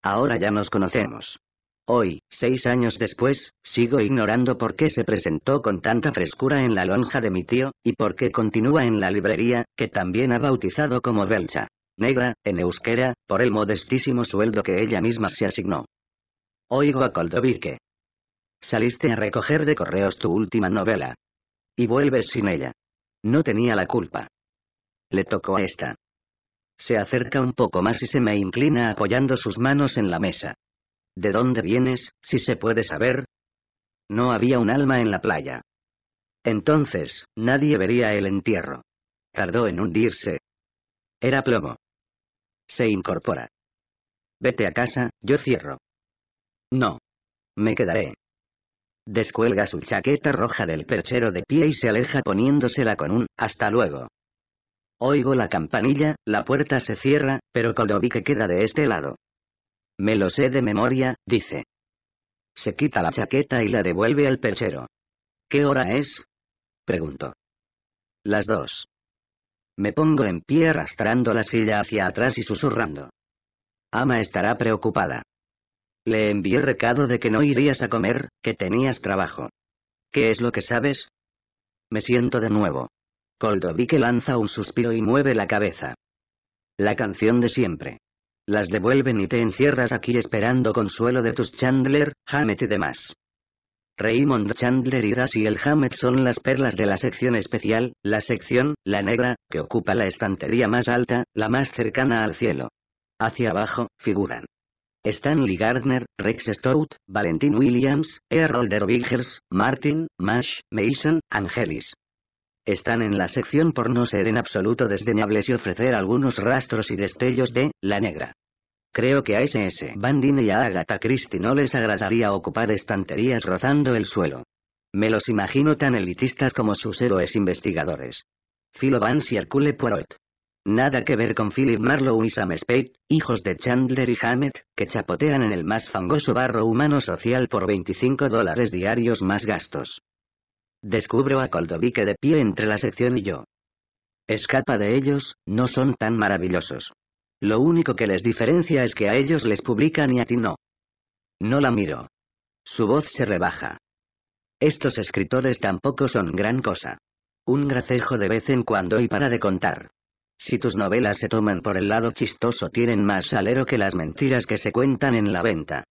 Ahora ya nos conocemos. Hoy, seis años después, sigo ignorando por qué se presentó con tanta frescura en la lonja de mi tío, y por qué continúa en la librería, que también ha bautizado como Belcha. Negra, en euskera, por el modestísimo sueldo que ella misma se asignó. Oigo a que... Saliste a recoger de correos tu última novela. Y vuelves sin ella. No tenía la culpa. Le tocó a esta. Se acerca un poco más y se me inclina apoyando sus manos en la mesa. ¿De dónde vienes, si se puede saber? No había un alma en la playa. Entonces, nadie vería el entierro. Tardó en hundirse. Era plomo. Se incorpora. Vete a casa, yo cierro. No. Me quedaré. Descuelga su chaqueta roja del perchero de pie y se aleja poniéndosela con un hasta luego. Oigo la campanilla, la puerta se cierra, pero cuando que queda de este lado. Me lo sé de memoria, dice. Se quita la chaqueta y la devuelve al perchero. ¿Qué hora es? Pregunto. Las dos. Me pongo en pie arrastrando la silla hacia atrás y susurrando. Ama estará preocupada. Le envié recado de que no irías a comer, que tenías trabajo. ¿Qué es lo que sabes? Me siento de nuevo. Koldovic lanza un suspiro y mueve la cabeza. La canción de siempre. Las devuelven y te encierras aquí esperando consuelo de tus Chandler, Hammett y demás. Raymond Chandler y y el Hammett son las perlas de la sección especial, la sección, la negra, que ocupa la estantería más alta, la más cercana al cielo. Hacia abajo, figuran. Stanley Gardner, Rex Stout, Valentin Williams, Errol Derbigers, Martin, Mash, Mason, Angelis están en la sección por no ser en absoluto desdeñables y ofrecer algunos rastros y destellos de la negra. Creo que a S.S. bandin y a Agatha Christie no les agradaría ocupar estanterías rozando el suelo. Me los imagino tan elitistas como sus héroes investigadores. Philo Vance y Hercule Poirot. Nada que ver con Philip Marlowe y Sam Spade, hijos de Chandler y Hammett, que chapotean en el más fangoso barro humano social por 25 dólares diarios más gastos. Descubro a Coldovique de pie entre la sección y yo. Escapa de ellos, no son tan maravillosos. Lo único que les diferencia es que a ellos les publican y a ti no. No la miro. Su voz se rebaja. Estos escritores tampoco son gran cosa. Un gracejo de vez en cuando y para de contar. Si tus novelas se toman por el lado chistoso tienen más salero que las mentiras que se cuentan en la venta.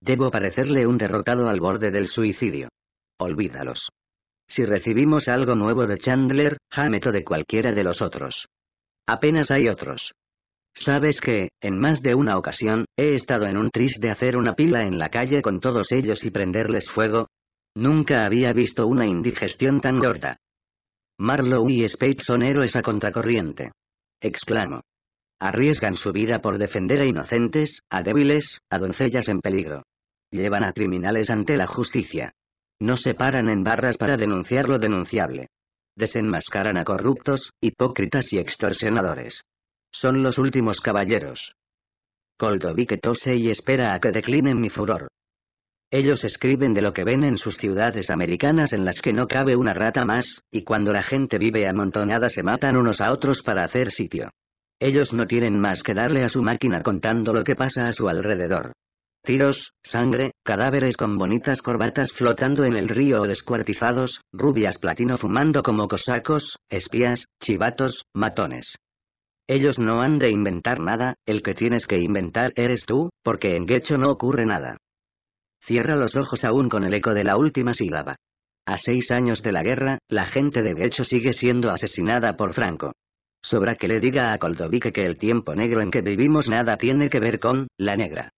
Debo parecerle un derrotado al borde del suicidio. Olvídalos. Si recibimos algo nuevo de Chandler, Hammett de cualquiera de los otros. Apenas hay otros. Sabes que, en más de una ocasión, he estado en un tris de hacer una pila en la calle con todos ellos y prenderles fuego. Nunca había visto una indigestión tan gorda. Marlowe y Spade son héroes a contracorriente. Exclamo. Arriesgan su vida por defender a inocentes, a débiles, a doncellas en peligro. Llevan a criminales ante la justicia. No se paran en barras para denunciar lo denunciable. Desenmascaran a corruptos, hipócritas y extorsionadores. Son los últimos caballeros. que tose y espera a que declinen mi furor. Ellos escriben de lo que ven en sus ciudades americanas en las que no cabe una rata más, y cuando la gente vive amontonada se matan unos a otros para hacer sitio. Ellos no tienen más que darle a su máquina contando lo que pasa a su alrededor. Tiros, sangre, cadáveres con bonitas corbatas flotando en el río o descuartizados, rubias platino fumando como cosacos, espías, chivatos, matones. Ellos no han de inventar nada, el que tienes que inventar eres tú, porque en Gecho no ocurre nada. Cierra los ojos aún con el eco de la última sílaba. A seis años de la guerra, la gente de Gecho sigue siendo asesinada por Franco. Sobra que le diga a Coldovique que el tiempo negro en que vivimos nada tiene que ver con la negra.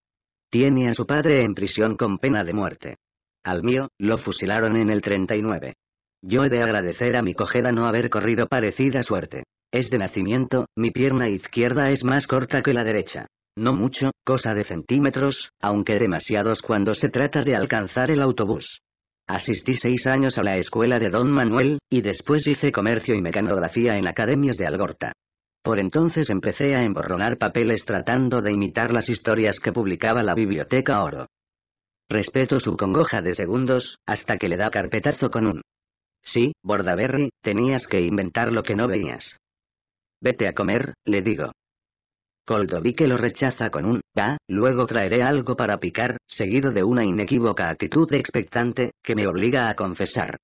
Tiene a su padre en prisión con pena de muerte. Al mío, lo fusilaron en el 39. Yo he de agradecer a mi cojera no haber corrido parecida suerte. Es de nacimiento, mi pierna izquierda es más corta que la derecha. No mucho, cosa de centímetros, aunque demasiados cuando se trata de alcanzar el autobús. Asistí seis años a la escuela de Don Manuel, y después hice comercio y mecanografía en academias de Algorta. Por entonces empecé a emborronar papeles tratando de imitar las historias que publicaba la Biblioteca Oro. Respeto su congoja de segundos, hasta que le da carpetazo con un. Sí, Bordaberry, tenías que inventar lo que no veías. Vete a comer, le digo. que lo rechaza con un, ah, luego traeré algo para picar, seguido de una inequívoca actitud expectante, que me obliga a confesar.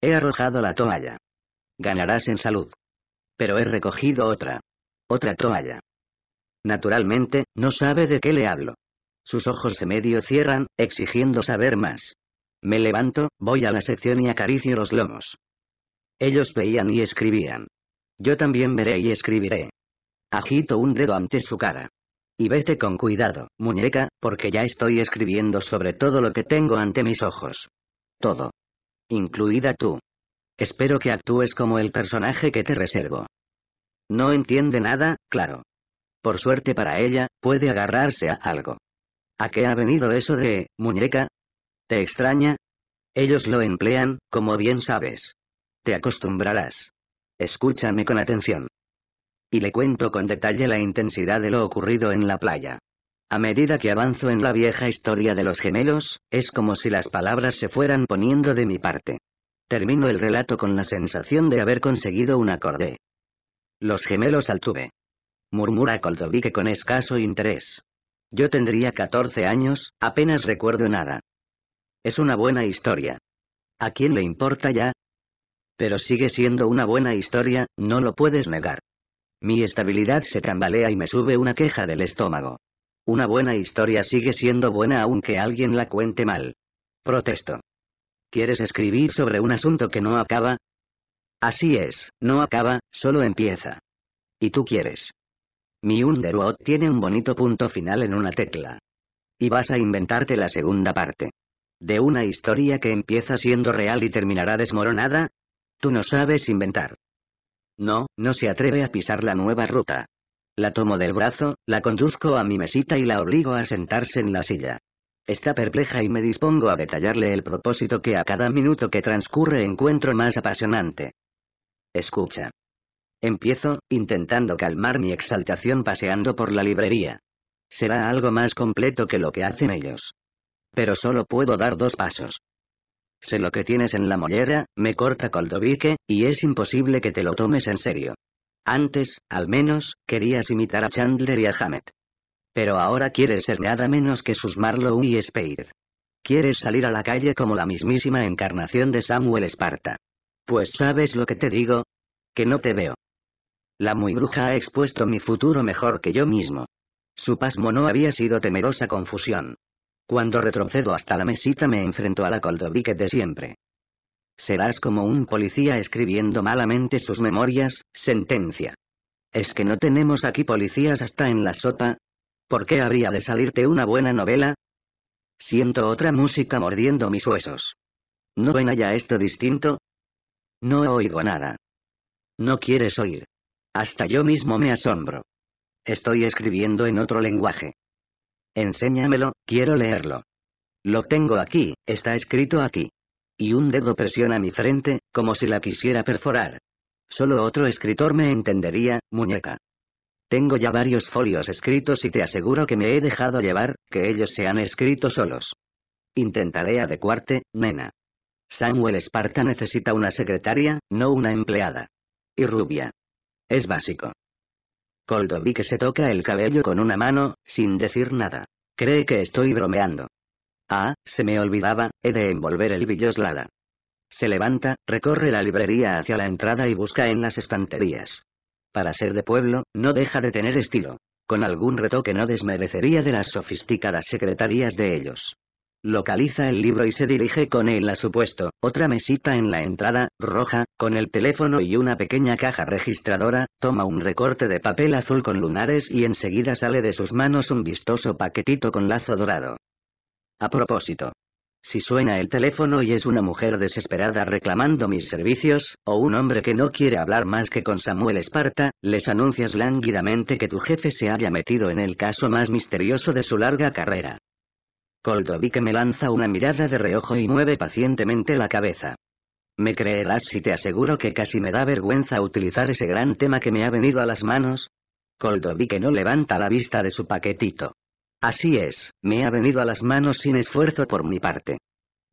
He arrojado la toalla. Ganarás en salud. Pero he recogido otra. Otra toalla. Naturalmente, no sabe de qué le hablo. Sus ojos se medio cierran, exigiendo saber más. Me levanto, voy a la sección y acaricio los lomos. Ellos veían y escribían. Yo también veré y escribiré. Agito un dedo ante su cara. Y vete con cuidado, muñeca, porque ya estoy escribiendo sobre todo lo que tengo ante mis ojos. Todo. Incluida tú. Espero que actúes como el personaje que te reservo. No entiende nada, claro. Por suerte para ella, puede agarrarse a algo. ¿A qué ha venido eso de, muñeca? ¿Te extraña? Ellos lo emplean, como bien sabes. Te acostumbrarás. Escúchame con atención. Y le cuento con detalle la intensidad de lo ocurrido en la playa. A medida que avanzo en la vieja historia de los gemelos, es como si las palabras se fueran poniendo de mi parte. Termino el relato con la sensación de haber conseguido un acorde. Los gemelos Altuve. Murmura Coldovique con escaso interés. Yo tendría 14 años, apenas recuerdo nada. Es una buena historia. ¿A quién le importa ya? Pero sigue siendo una buena historia, no lo puedes negar. Mi estabilidad se tambalea y me sube una queja del estómago. Una buena historia sigue siendo buena aunque alguien la cuente mal. Protesto. ¿Quieres escribir sobre un asunto que no acaba? Así es, no acaba, solo empieza. Y tú quieres. Mi Underwood tiene un bonito punto final en una tecla. Y vas a inventarte la segunda parte. De una historia que empieza siendo real y terminará desmoronada. Tú no sabes inventar. No, no se atreve a pisar la nueva ruta. La tomo del brazo, la conduzco a mi mesita y la obligo a sentarse en la silla. Está perpleja y me dispongo a detallarle el propósito que a cada minuto que transcurre encuentro más apasionante. Escucha. Empiezo, intentando calmar mi exaltación paseando por la librería. Será algo más completo que lo que hacen ellos. Pero solo puedo dar dos pasos. Sé lo que tienes en la mollera, me corta Coldovique, y es imposible que te lo tomes en serio. Antes, al menos, querías imitar a Chandler y a Hammett. Pero ahora quieres ser nada menos que sus Marlowe y Spade. Quieres salir a la calle como la mismísima encarnación de Samuel Sparta. Pues sabes lo que te digo. Que no te veo. La muy bruja ha expuesto mi futuro mejor que yo mismo. Su pasmo no había sido temerosa confusión. Cuando retrocedo hasta la mesita me enfrento a la Coldovique de siempre. Serás como un policía escribiendo malamente sus memorias, sentencia. ¿Es que no tenemos aquí policías hasta en la sota. ¿Por qué habría de salirte una buena novela? Siento otra música mordiendo mis huesos. ¿No ven allá esto distinto? No oigo nada. No quieres oír. Hasta yo mismo me asombro. Estoy escribiendo en otro lenguaje. Enséñamelo, quiero leerlo. Lo tengo aquí, está escrito aquí. Y un dedo presiona mi frente, como si la quisiera perforar. Solo otro escritor me entendería, muñeca. Tengo ya varios folios escritos y te aseguro que me he dejado llevar, que ellos se han escrito solos. Intentaré adecuarte, nena. Samuel Esparta necesita una secretaria, no una empleada. Y rubia. Es básico. que se toca el cabello con una mano, sin decir nada. Cree que estoy bromeando. Ah, se me olvidaba, he de envolver el billoslada. Se levanta, recorre la librería hacia la entrada y busca en las estanterías. Para ser de pueblo, no deja de tener estilo. Con algún retoque no desmerecería de las sofisticadas secretarías de ellos. Localiza el libro y se dirige con él a su puesto, otra mesita en la entrada, roja, con el teléfono y una pequeña caja registradora, toma un recorte de papel azul con lunares y enseguida sale de sus manos un vistoso paquetito con lazo dorado. A propósito. Si suena el teléfono y es una mujer desesperada reclamando mis servicios, o un hombre que no quiere hablar más que con Samuel Esparta, les anuncias lánguidamente que tu jefe se haya metido en el caso más misterioso de su larga carrera que me lanza una mirada de reojo y mueve pacientemente la cabeza. ¿Me creerás si te aseguro que casi me da vergüenza utilizar ese gran tema que me ha venido a las manos? que no levanta la vista de su paquetito. Así es, me ha venido a las manos sin esfuerzo por mi parte.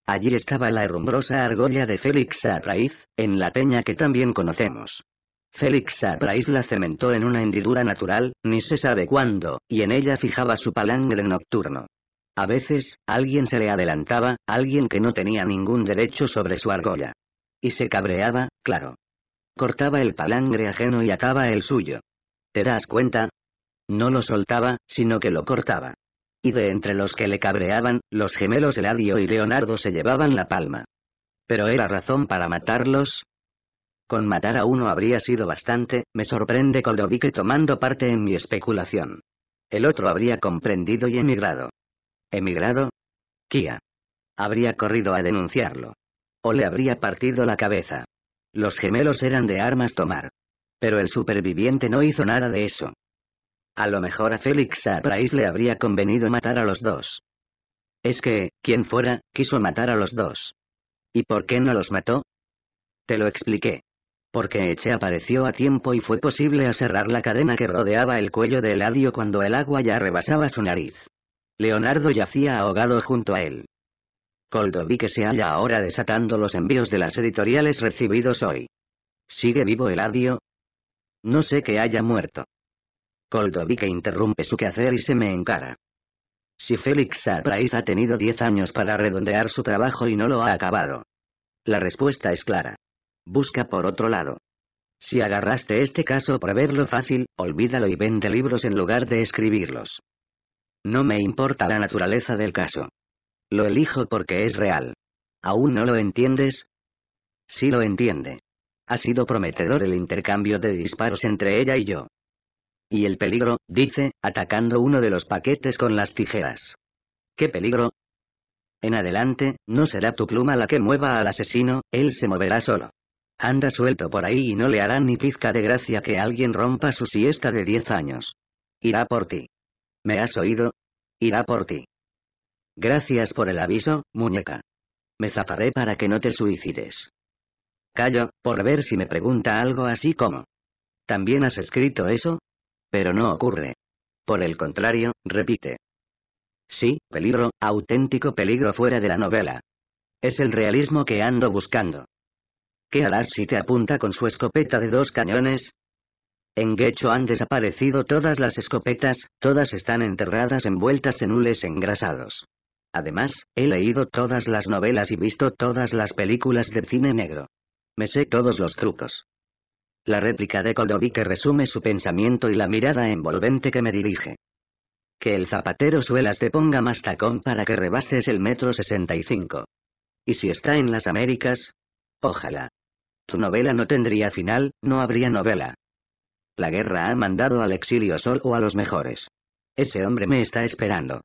Allí estaba la herrumbrosa argolla de Félix raíz en la peña que también conocemos. Félix Arraiz la cementó en una hendidura natural, ni se sabe cuándo, y en ella fijaba su palangre nocturno. A veces, alguien se le adelantaba, alguien que no tenía ningún derecho sobre su argolla. Y se cabreaba, claro. Cortaba el palangre ajeno y ataba el suyo. ¿Te das cuenta? No lo soltaba, sino que lo cortaba. Y de entre los que le cabreaban, los gemelos Eladio y Leonardo se llevaban la palma. ¿Pero era razón para matarlos? Con matar a uno habría sido bastante, me sorprende Koldovique tomando parte en mi especulación. El otro habría comprendido y emigrado emigrado? Kia. Habría corrido a denunciarlo. O le habría partido la cabeza. Los gemelos eran de armas tomar. Pero el superviviente no hizo nada de eso. A lo mejor a Félix Price le habría convenido matar a los dos. Es que, quien fuera, quiso matar a los dos. ¿Y por qué no los mató? Te lo expliqué. Porque Eche apareció a tiempo y fue posible aserrar la cadena que rodeaba el cuello del Eladio cuando el agua ya rebasaba su nariz. Leonardo yacía ahogado junto a él. Coldovique se halla ahora desatando los envíos de las editoriales recibidos hoy. ¿Sigue vivo el Eladio? No sé que haya muerto. Coldovique interrumpe su quehacer y se me encara. Si Félix Sarpraiz ha tenido 10 años para redondear su trabajo y no lo ha acabado. La respuesta es clara. Busca por otro lado. Si agarraste este caso para verlo fácil, olvídalo y vende libros en lugar de escribirlos. No me importa la naturaleza del caso. Lo elijo porque es real. ¿Aún no lo entiendes? Sí lo entiende. Ha sido prometedor el intercambio de disparos entre ella y yo. Y el peligro, dice, atacando uno de los paquetes con las tijeras. ¿Qué peligro? En adelante, no será tu pluma la que mueva al asesino, él se moverá solo. Anda suelto por ahí y no le hará ni pizca de gracia que alguien rompa su siesta de diez años. Irá por ti. ¿Me has oído? Irá por ti. Gracias por el aviso, muñeca. Me zafaré para que no te suicides. Callo, por ver si me pregunta algo así como. ¿También has escrito eso? Pero no ocurre. Por el contrario, repite. Sí, peligro, auténtico peligro fuera de la novela. Es el realismo que ando buscando. ¿Qué harás si te apunta con su escopeta de dos cañones? En Guecho han desaparecido todas las escopetas, todas están enterradas envueltas en hules engrasados. Además, he leído todas las novelas y visto todas las películas de cine negro. Me sé todos los trucos. La réplica de Koldovic que resume su pensamiento y la mirada envolvente que me dirige. Que el zapatero suelas te ponga más tacón para que rebases el metro 65. Y si está en las Américas, ojalá. Tu novela no tendría final, no habría novela. La guerra ha mandado al exilio Sol o a los mejores. Ese hombre me está esperando.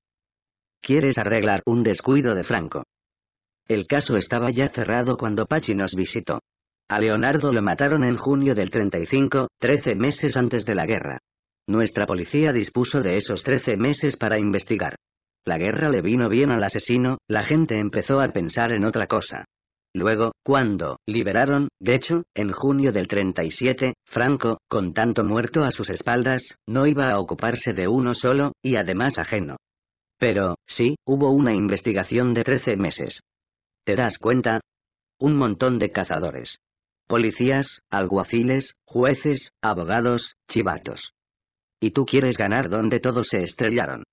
¿Quieres arreglar un descuido de Franco? El caso estaba ya cerrado cuando Pachi nos visitó. A Leonardo lo mataron en junio del 35, 13 meses antes de la guerra. Nuestra policía dispuso de esos 13 meses para investigar. La guerra le vino bien al asesino, la gente empezó a pensar en otra cosa. Luego, cuando liberaron de hecho, en junio del 37, Franco, con tanto muerto a sus espaldas, no iba a ocuparse de uno solo, y además ajeno. Pero, sí, hubo una investigación de 13 meses. ¿Te das cuenta? Un montón de cazadores. Policías, alguaciles, jueces, abogados, chivatos. Y tú quieres ganar donde todos se estrellaron.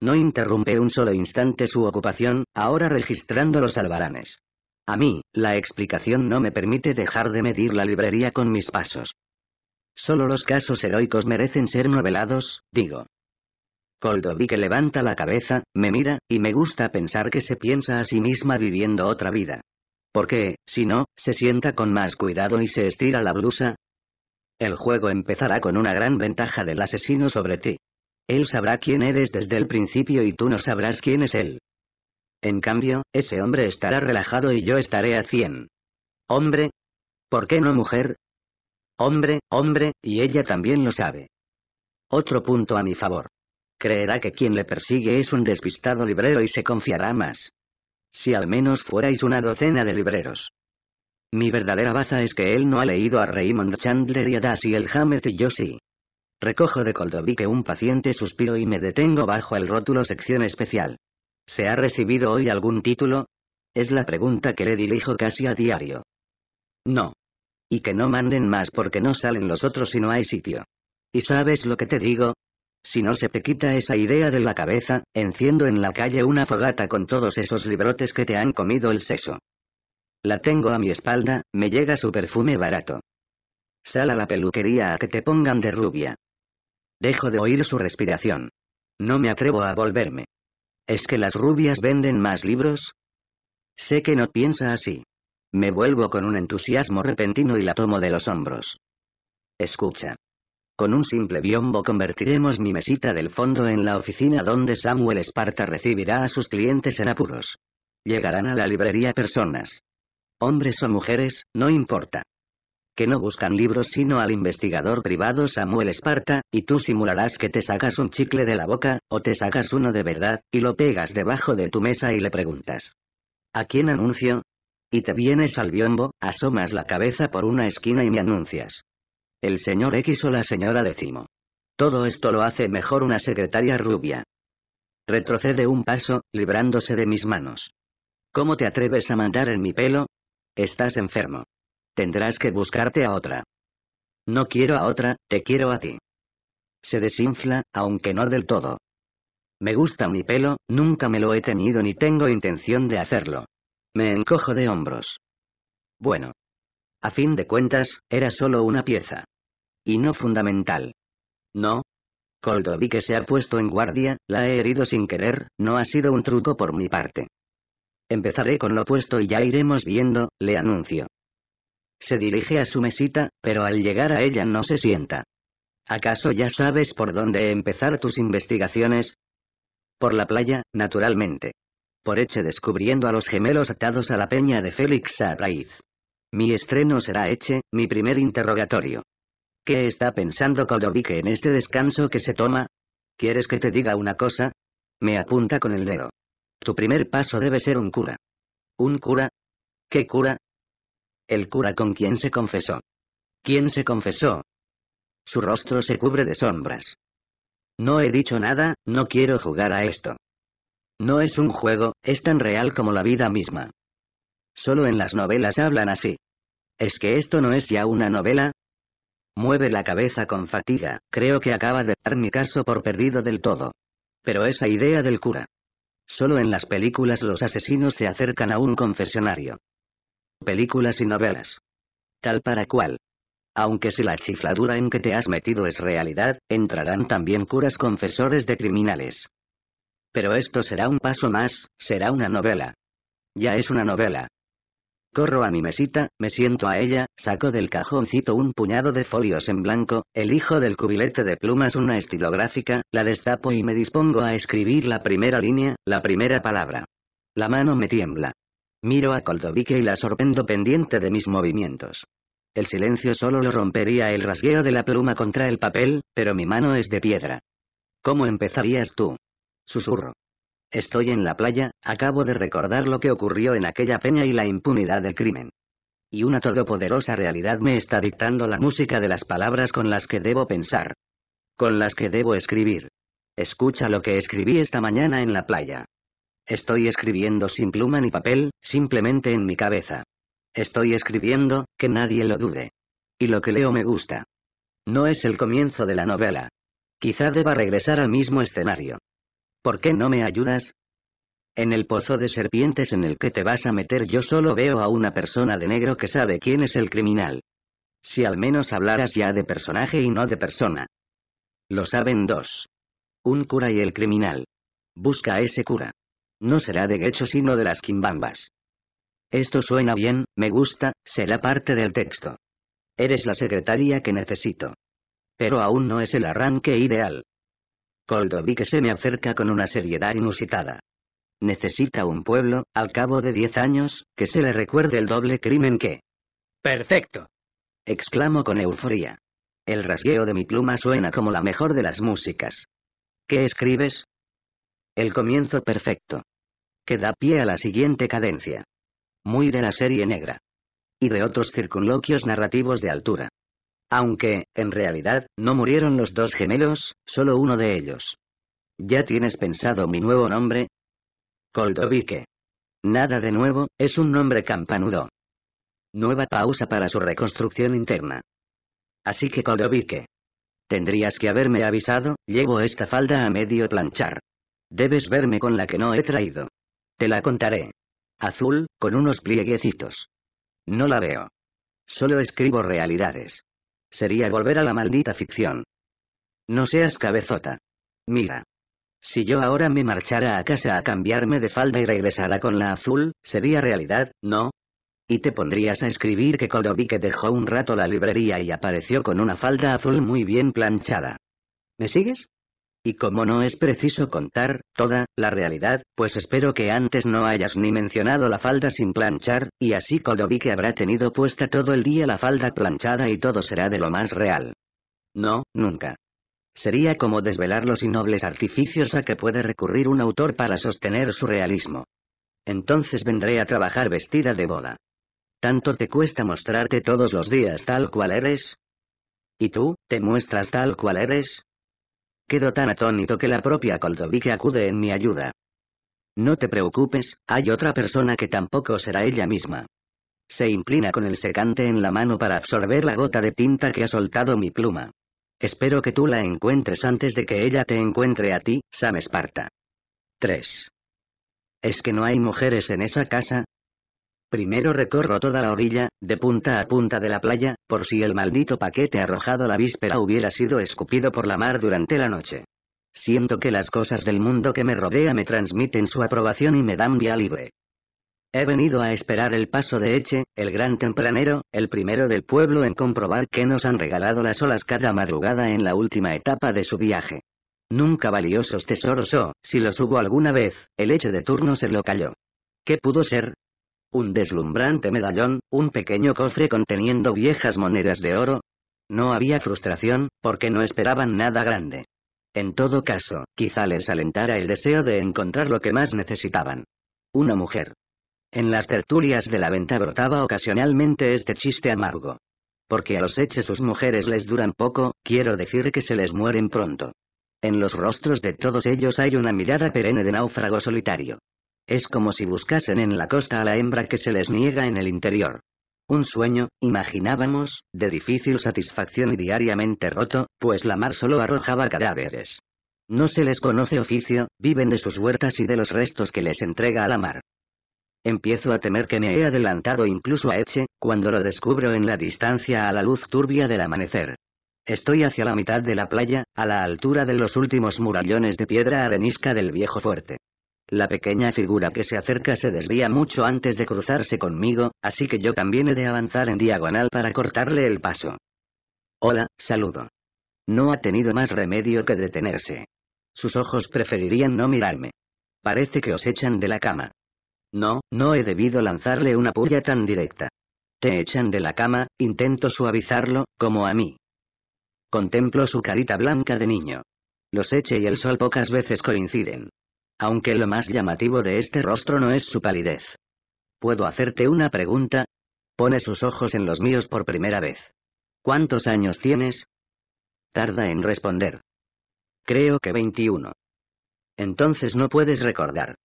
No interrumpe un solo instante su ocupación, ahora registrando los albaranes. A mí, la explicación no me permite dejar de medir la librería con mis pasos. Solo los casos heroicos merecen ser novelados, digo. que levanta la cabeza, me mira, y me gusta pensar que se piensa a sí misma viviendo otra vida. Porque, si no, se sienta con más cuidado y se estira la blusa. El juego empezará con una gran ventaja del asesino sobre ti. Él sabrá quién eres desde el principio y tú no sabrás quién es él. En cambio, ese hombre estará relajado y yo estaré a 100. Hombre. ¿Por qué no mujer? Hombre, hombre, y ella también lo sabe. Otro punto a mi favor. Creerá que quien le persigue es un despistado librero y se confiará más. Si al menos fuerais una docena de libreros. Mi verdadera baza es que él no ha leído a Raymond Chandler y a Dashiell el Hammett y yo sí. Recojo de Coldovique un paciente suspiro y me detengo bajo el rótulo sección especial. ¿Se ha recibido hoy algún título? Es la pregunta que le dirijo casi a diario. No. Y que no manden más porque no salen los otros y no hay sitio. ¿Y sabes lo que te digo? Si no se te quita esa idea de la cabeza, enciendo en la calle una fogata con todos esos librotes que te han comido el seso. La tengo a mi espalda, me llega su perfume barato. Sal a la peluquería a que te pongan de rubia. Dejo de oír su respiración. No me atrevo a volverme. ¿Es que las rubias venden más libros? Sé que no piensa así. Me vuelvo con un entusiasmo repentino y la tomo de los hombros. Escucha. Con un simple biombo convertiremos mi mesita del fondo en la oficina donde Samuel Esparta recibirá a sus clientes en apuros. Llegarán a la librería personas. Hombres o mujeres, no importa que no buscan libros sino al investigador privado Samuel Esparta, y tú simularás que te sacas un chicle de la boca, o te sacas uno de verdad, y lo pegas debajo de tu mesa y le preguntas. ¿A quién anuncio? Y te vienes al biombo, asomas la cabeza por una esquina y me anuncias. El señor X o la señora decimo. Todo esto lo hace mejor una secretaria rubia. Retrocede un paso, librándose de mis manos. ¿Cómo te atreves a mandar en mi pelo? Estás enfermo. Tendrás que buscarte a otra. No quiero a otra, te quiero a ti. Se desinfla, aunque no del todo. Me gusta mi pelo, nunca me lo he tenido ni tengo intención de hacerlo. Me encojo de hombros. Bueno. A fin de cuentas, era solo una pieza. Y no fundamental. No. Coldovi que se ha puesto en guardia, la he herido sin querer, no ha sido un truco por mi parte. Empezaré con lo puesto y ya iremos viendo, le anuncio. Se dirige a su mesita, pero al llegar a ella no se sienta. ¿Acaso ya sabes por dónde empezar tus investigaciones? Por la playa, naturalmente. Por Eche descubriendo a los gemelos atados a la peña de Félix Arraiz. Mi estreno será Eche, mi primer interrogatorio. ¿Qué está pensando que en este descanso que se toma? ¿Quieres que te diga una cosa? Me apunta con el dedo. Tu primer paso debe ser un cura. ¿Un cura? ¿Qué cura? El cura con quien se confesó. ¿Quién se confesó? Su rostro se cubre de sombras. No he dicho nada, no quiero jugar a esto. No es un juego, es tan real como la vida misma. Solo en las novelas hablan así. ¿Es que esto no es ya una novela? Mueve la cabeza con fatiga, creo que acaba de dar mi caso por perdido del todo. Pero esa idea del cura. Solo en las películas los asesinos se acercan a un confesionario películas y novelas. Tal para cual. Aunque si la chifladura en que te has metido es realidad, entrarán también curas confesores de criminales. Pero esto será un paso más, será una novela. Ya es una novela. Corro a mi mesita, me siento a ella, saco del cajoncito un puñado de folios en blanco, elijo del cubilete de plumas una estilográfica, la destapo y me dispongo a escribir la primera línea, la primera palabra. La mano me tiembla. Miro a Coldovique y la sorprendo pendiente de mis movimientos. El silencio solo lo rompería el rasgueo de la pluma contra el papel, pero mi mano es de piedra. ¿Cómo empezarías tú? Susurro. Estoy en la playa, acabo de recordar lo que ocurrió en aquella peña y la impunidad del crimen. Y una todopoderosa realidad me está dictando la música de las palabras con las que debo pensar. Con las que debo escribir. Escucha lo que escribí esta mañana en la playa. Estoy escribiendo sin pluma ni papel, simplemente en mi cabeza. Estoy escribiendo, que nadie lo dude. Y lo que leo me gusta. No es el comienzo de la novela. Quizá deba regresar al mismo escenario. ¿Por qué no me ayudas? En el pozo de serpientes en el que te vas a meter yo solo veo a una persona de negro que sabe quién es el criminal. Si al menos hablaras ya de personaje y no de persona. Lo saben dos. Un cura y el criminal. Busca a ese cura. No será de Gecho sino de las Quimbambas. Esto suena bien, me gusta, será parte del texto. Eres la secretaria que necesito. Pero aún no es el arranque ideal. Coldoví que se me acerca con una seriedad inusitada. Necesita un pueblo, al cabo de diez años, que se le recuerde el doble crimen que... ¡Perfecto! exclamo con euforía. El rasgueo de mi pluma suena como la mejor de las músicas. ¿Qué escribes? El comienzo perfecto que da pie a la siguiente cadencia. Muy de la serie negra. Y de otros circunloquios narrativos de altura. Aunque, en realidad, no murieron los dos gemelos, solo uno de ellos. ¿Ya tienes pensado mi nuevo nombre? Coldovique. Nada de nuevo, es un nombre campanudo. Nueva pausa para su reconstrucción interna. Así que Coldovique, Tendrías que haberme avisado, llevo esta falda a medio planchar. Debes verme con la que no he traído. Te la contaré. Azul, con unos plieguecitos. No la veo. Solo escribo realidades. Sería volver a la maldita ficción. No seas cabezota. Mira. Si yo ahora me marchara a casa a cambiarme de falda y regresara con la azul, sería realidad, ¿no? Y te pondrías a escribir que que dejó un rato la librería y apareció con una falda azul muy bien planchada. ¿Me sigues? Y como no es preciso contar toda la realidad, pues espero que antes no hayas ni mencionado la falda sin planchar, y así vi que habrá tenido puesta todo el día la falda planchada y todo será de lo más real. No, nunca. Sería como desvelar los innobles artificios a que puede recurrir un autor para sostener su realismo. Entonces vendré a trabajar vestida de boda. ¿Tanto te cuesta mostrarte todos los días tal cual eres? ¿Y tú, te muestras tal cual eres? Quedo tan atónito que la propia Koldovic acude en mi ayuda. No te preocupes, hay otra persona que tampoco será ella misma. Se inclina con el secante en la mano para absorber la gota de tinta que ha soltado mi pluma. Espero que tú la encuentres antes de que ella te encuentre a ti, Sam Esparta. 3. Es que no hay mujeres en esa casa, Primero recorro toda la orilla, de punta a punta de la playa, por si el maldito paquete arrojado la víspera hubiera sido escupido por la mar durante la noche. Siento que las cosas del mundo que me rodea me transmiten su aprobación y me dan vía libre. He venido a esperar el paso de Eche, el gran tempranero, el primero del pueblo en comprobar que nos han regalado las olas cada madrugada en la última etapa de su viaje. Nunca valiosos tesoros o, oh, si los hubo alguna vez, el Eche de turno se lo calló. ¿Qué pudo ser? Un deslumbrante medallón, un pequeño cofre conteniendo viejas monedas de oro. No había frustración, porque no esperaban nada grande. En todo caso, quizá les alentara el deseo de encontrar lo que más necesitaban. Una mujer. En las tertulias de la venta brotaba ocasionalmente este chiste amargo. Porque a los hechos sus mujeres les duran poco, quiero decir que se les mueren pronto. En los rostros de todos ellos hay una mirada perenne de náufrago solitario. Es como si buscasen en la costa a la hembra que se les niega en el interior. Un sueño, imaginábamos, de difícil satisfacción y diariamente roto, pues la mar solo arrojaba cadáveres. No se les conoce oficio, viven de sus huertas y de los restos que les entrega a la mar. Empiezo a temer que me he adelantado incluso a Eche, cuando lo descubro en la distancia a la luz turbia del amanecer. Estoy hacia la mitad de la playa, a la altura de los últimos murallones de piedra arenisca del viejo fuerte. La pequeña figura que se acerca se desvía mucho antes de cruzarse conmigo, así que yo también he de avanzar en diagonal para cortarle el paso. Hola, saludo. No ha tenido más remedio que detenerse. Sus ojos preferirían no mirarme. Parece que os echan de la cama. No, no he debido lanzarle una puya tan directa. Te echan de la cama, intento suavizarlo, como a mí. Contemplo su carita blanca de niño. Los eche y el sol pocas veces coinciden. Aunque lo más llamativo de este rostro no es su palidez. ¿Puedo hacerte una pregunta? Pone sus ojos en los míos por primera vez. ¿Cuántos años tienes? Tarda en responder. Creo que 21. Entonces no puedes recordar.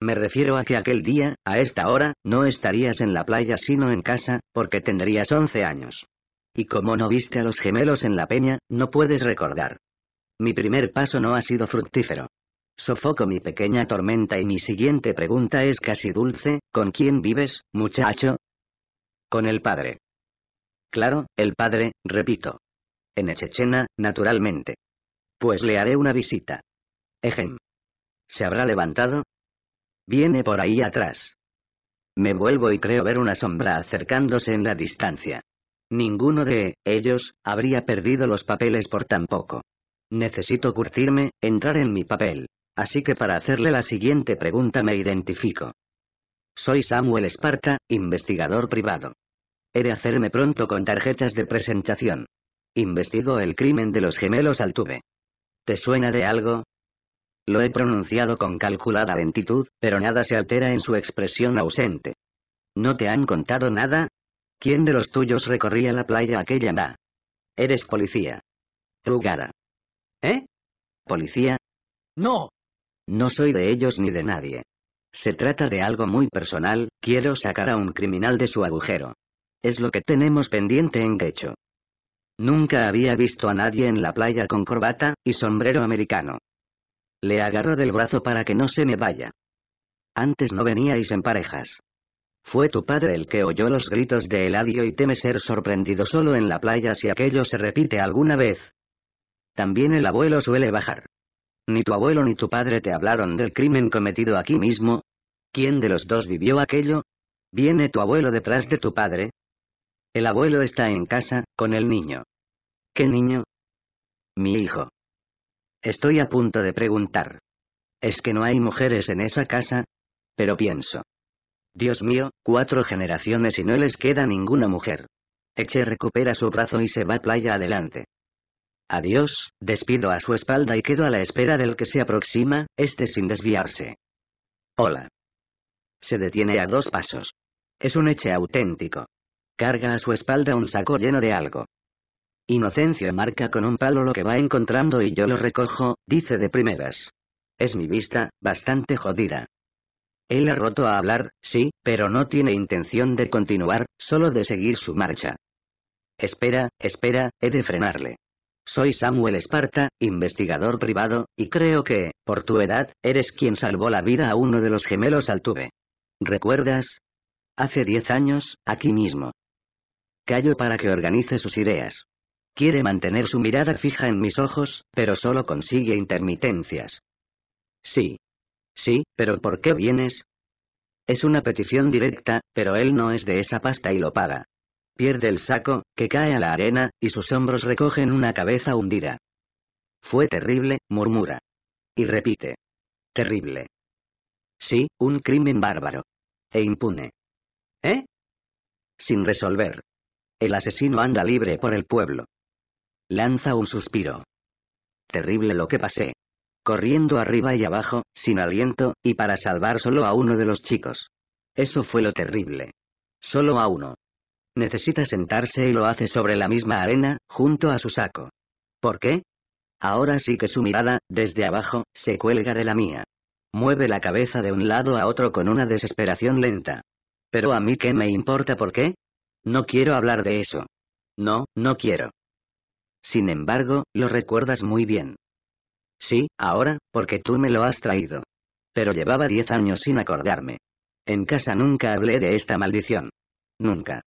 Me refiero a que aquel día, a esta hora, no estarías en la playa sino en casa, porque tendrías 11 años. Y como no viste a los gemelos en la peña, no puedes recordar. Mi primer paso no ha sido fructífero. Sofoco mi pequeña tormenta y mi siguiente pregunta es casi dulce, ¿con quién vives, muchacho? Con el padre. Claro, el padre, repito. En Echechena, naturalmente. Pues le haré una visita. Ejem. ¿Se habrá levantado? Viene por ahí atrás. Me vuelvo y creo ver una sombra acercándose en la distancia. Ninguno de ellos habría perdido los papeles por tan poco. Necesito curtirme, entrar en mi papel. Así que para hacerle la siguiente pregunta me identifico. Soy Samuel Esparta, investigador privado. He de hacerme pronto con tarjetas de presentación. Investigo el crimen de los gemelos Altuve. ¿Te suena de algo? Lo he pronunciado con calculada lentitud, pero nada se altera en su expresión ausente. ¿No te han contado nada? ¿Quién de los tuyos recorría la playa aquella na? Eres policía. Trugada. ¿Eh? ¿Policía? No, no soy de ellos ni de nadie. Se trata de algo muy personal, quiero sacar a un criminal de su agujero. Es lo que tenemos pendiente en Quecho. Nunca había visto a nadie en la playa con corbata y sombrero americano. Le agarró del brazo para que no se me vaya. Antes no veníais en parejas. Fue tu padre el que oyó los gritos de Eladio y teme ser sorprendido solo en la playa si aquello se repite alguna vez. También el abuelo suele bajar. Ni tu abuelo ni tu padre te hablaron del crimen cometido aquí mismo. ¿Quién de los dos vivió aquello? ¿Viene tu abuelo detrás de tu padre? El abuelo está en casa, con el niño. ¿Qué niño? Mi hijo. Estoy a punto de preguntar. ¿Es que no hay mujeres en esa casa? Pero pienso. Dios mío, cuatro generaciones y no les queda ninguna mujer. Eche recupera su brazo y se va playa adelante. Adiós, despido a su espalda y quedo a la espera del que se aproxima, este sin desviarse. Hola. Se detiene a dos pasos. Es un eche auténtico. Carga a su espalda un saco lleno de algo. Inocencia marca con un palo lo que va encontrando y yo lo recojo, dice de primeras. Es mi vista, bastante jodida. Él ha roto a hablar, sí, pero no tiene intención de continuar, solo de seguir su marcha. Espera, espera, he de frenarle. Soy Samuel Esparta, investigador privado, y creo que, por tu edad, eres quien salvó la vida a uno de los gemelos Altuve. ¿Recuerdas? Hace diez años, aquí mismo. Callo para que organice sus ideas. Quiere mantener su mirada fija en mis ojos, pero solo consigue intermitencias. Sí. Sí, pero ¿por qué vienes? Es una petición directa, pero él no es de esa pasta y lo paga pierde el saco, que cae a la arena, y sus hombros recogen una cabeza hundida. Fue terrible, murmura. Y repite. Terrible. Sí, un crimen bárbaro. E impune. ¿Eh? Sin resolver. El asesino anda libre por el pueblo. Lanza un suspiro. Terrible lo que pasé. Corriendo arriba y abajo, sin aliento, y para salvar solo a uno de los chicos. Eso fue lo terrible. Solo a uno. Necesita sentarse y lo hace sobre la misma arena, junto a su saco. ¿Por qué? Ahora sí que su mirada, desde abajo, se cuelga de la mía. Mueve la cabeza de un lado a otro con una desesperación lenta. Pero a mí qué me importa por qué? No quiero hablar de eso. No, no quiero. Sin embargo, lo recuerdas muy bien. Sí, ahora, porque tú me lo has traído. Pero llevaba diez años sin acordarme. En casa nunca hablé de esta maldición. Nunca.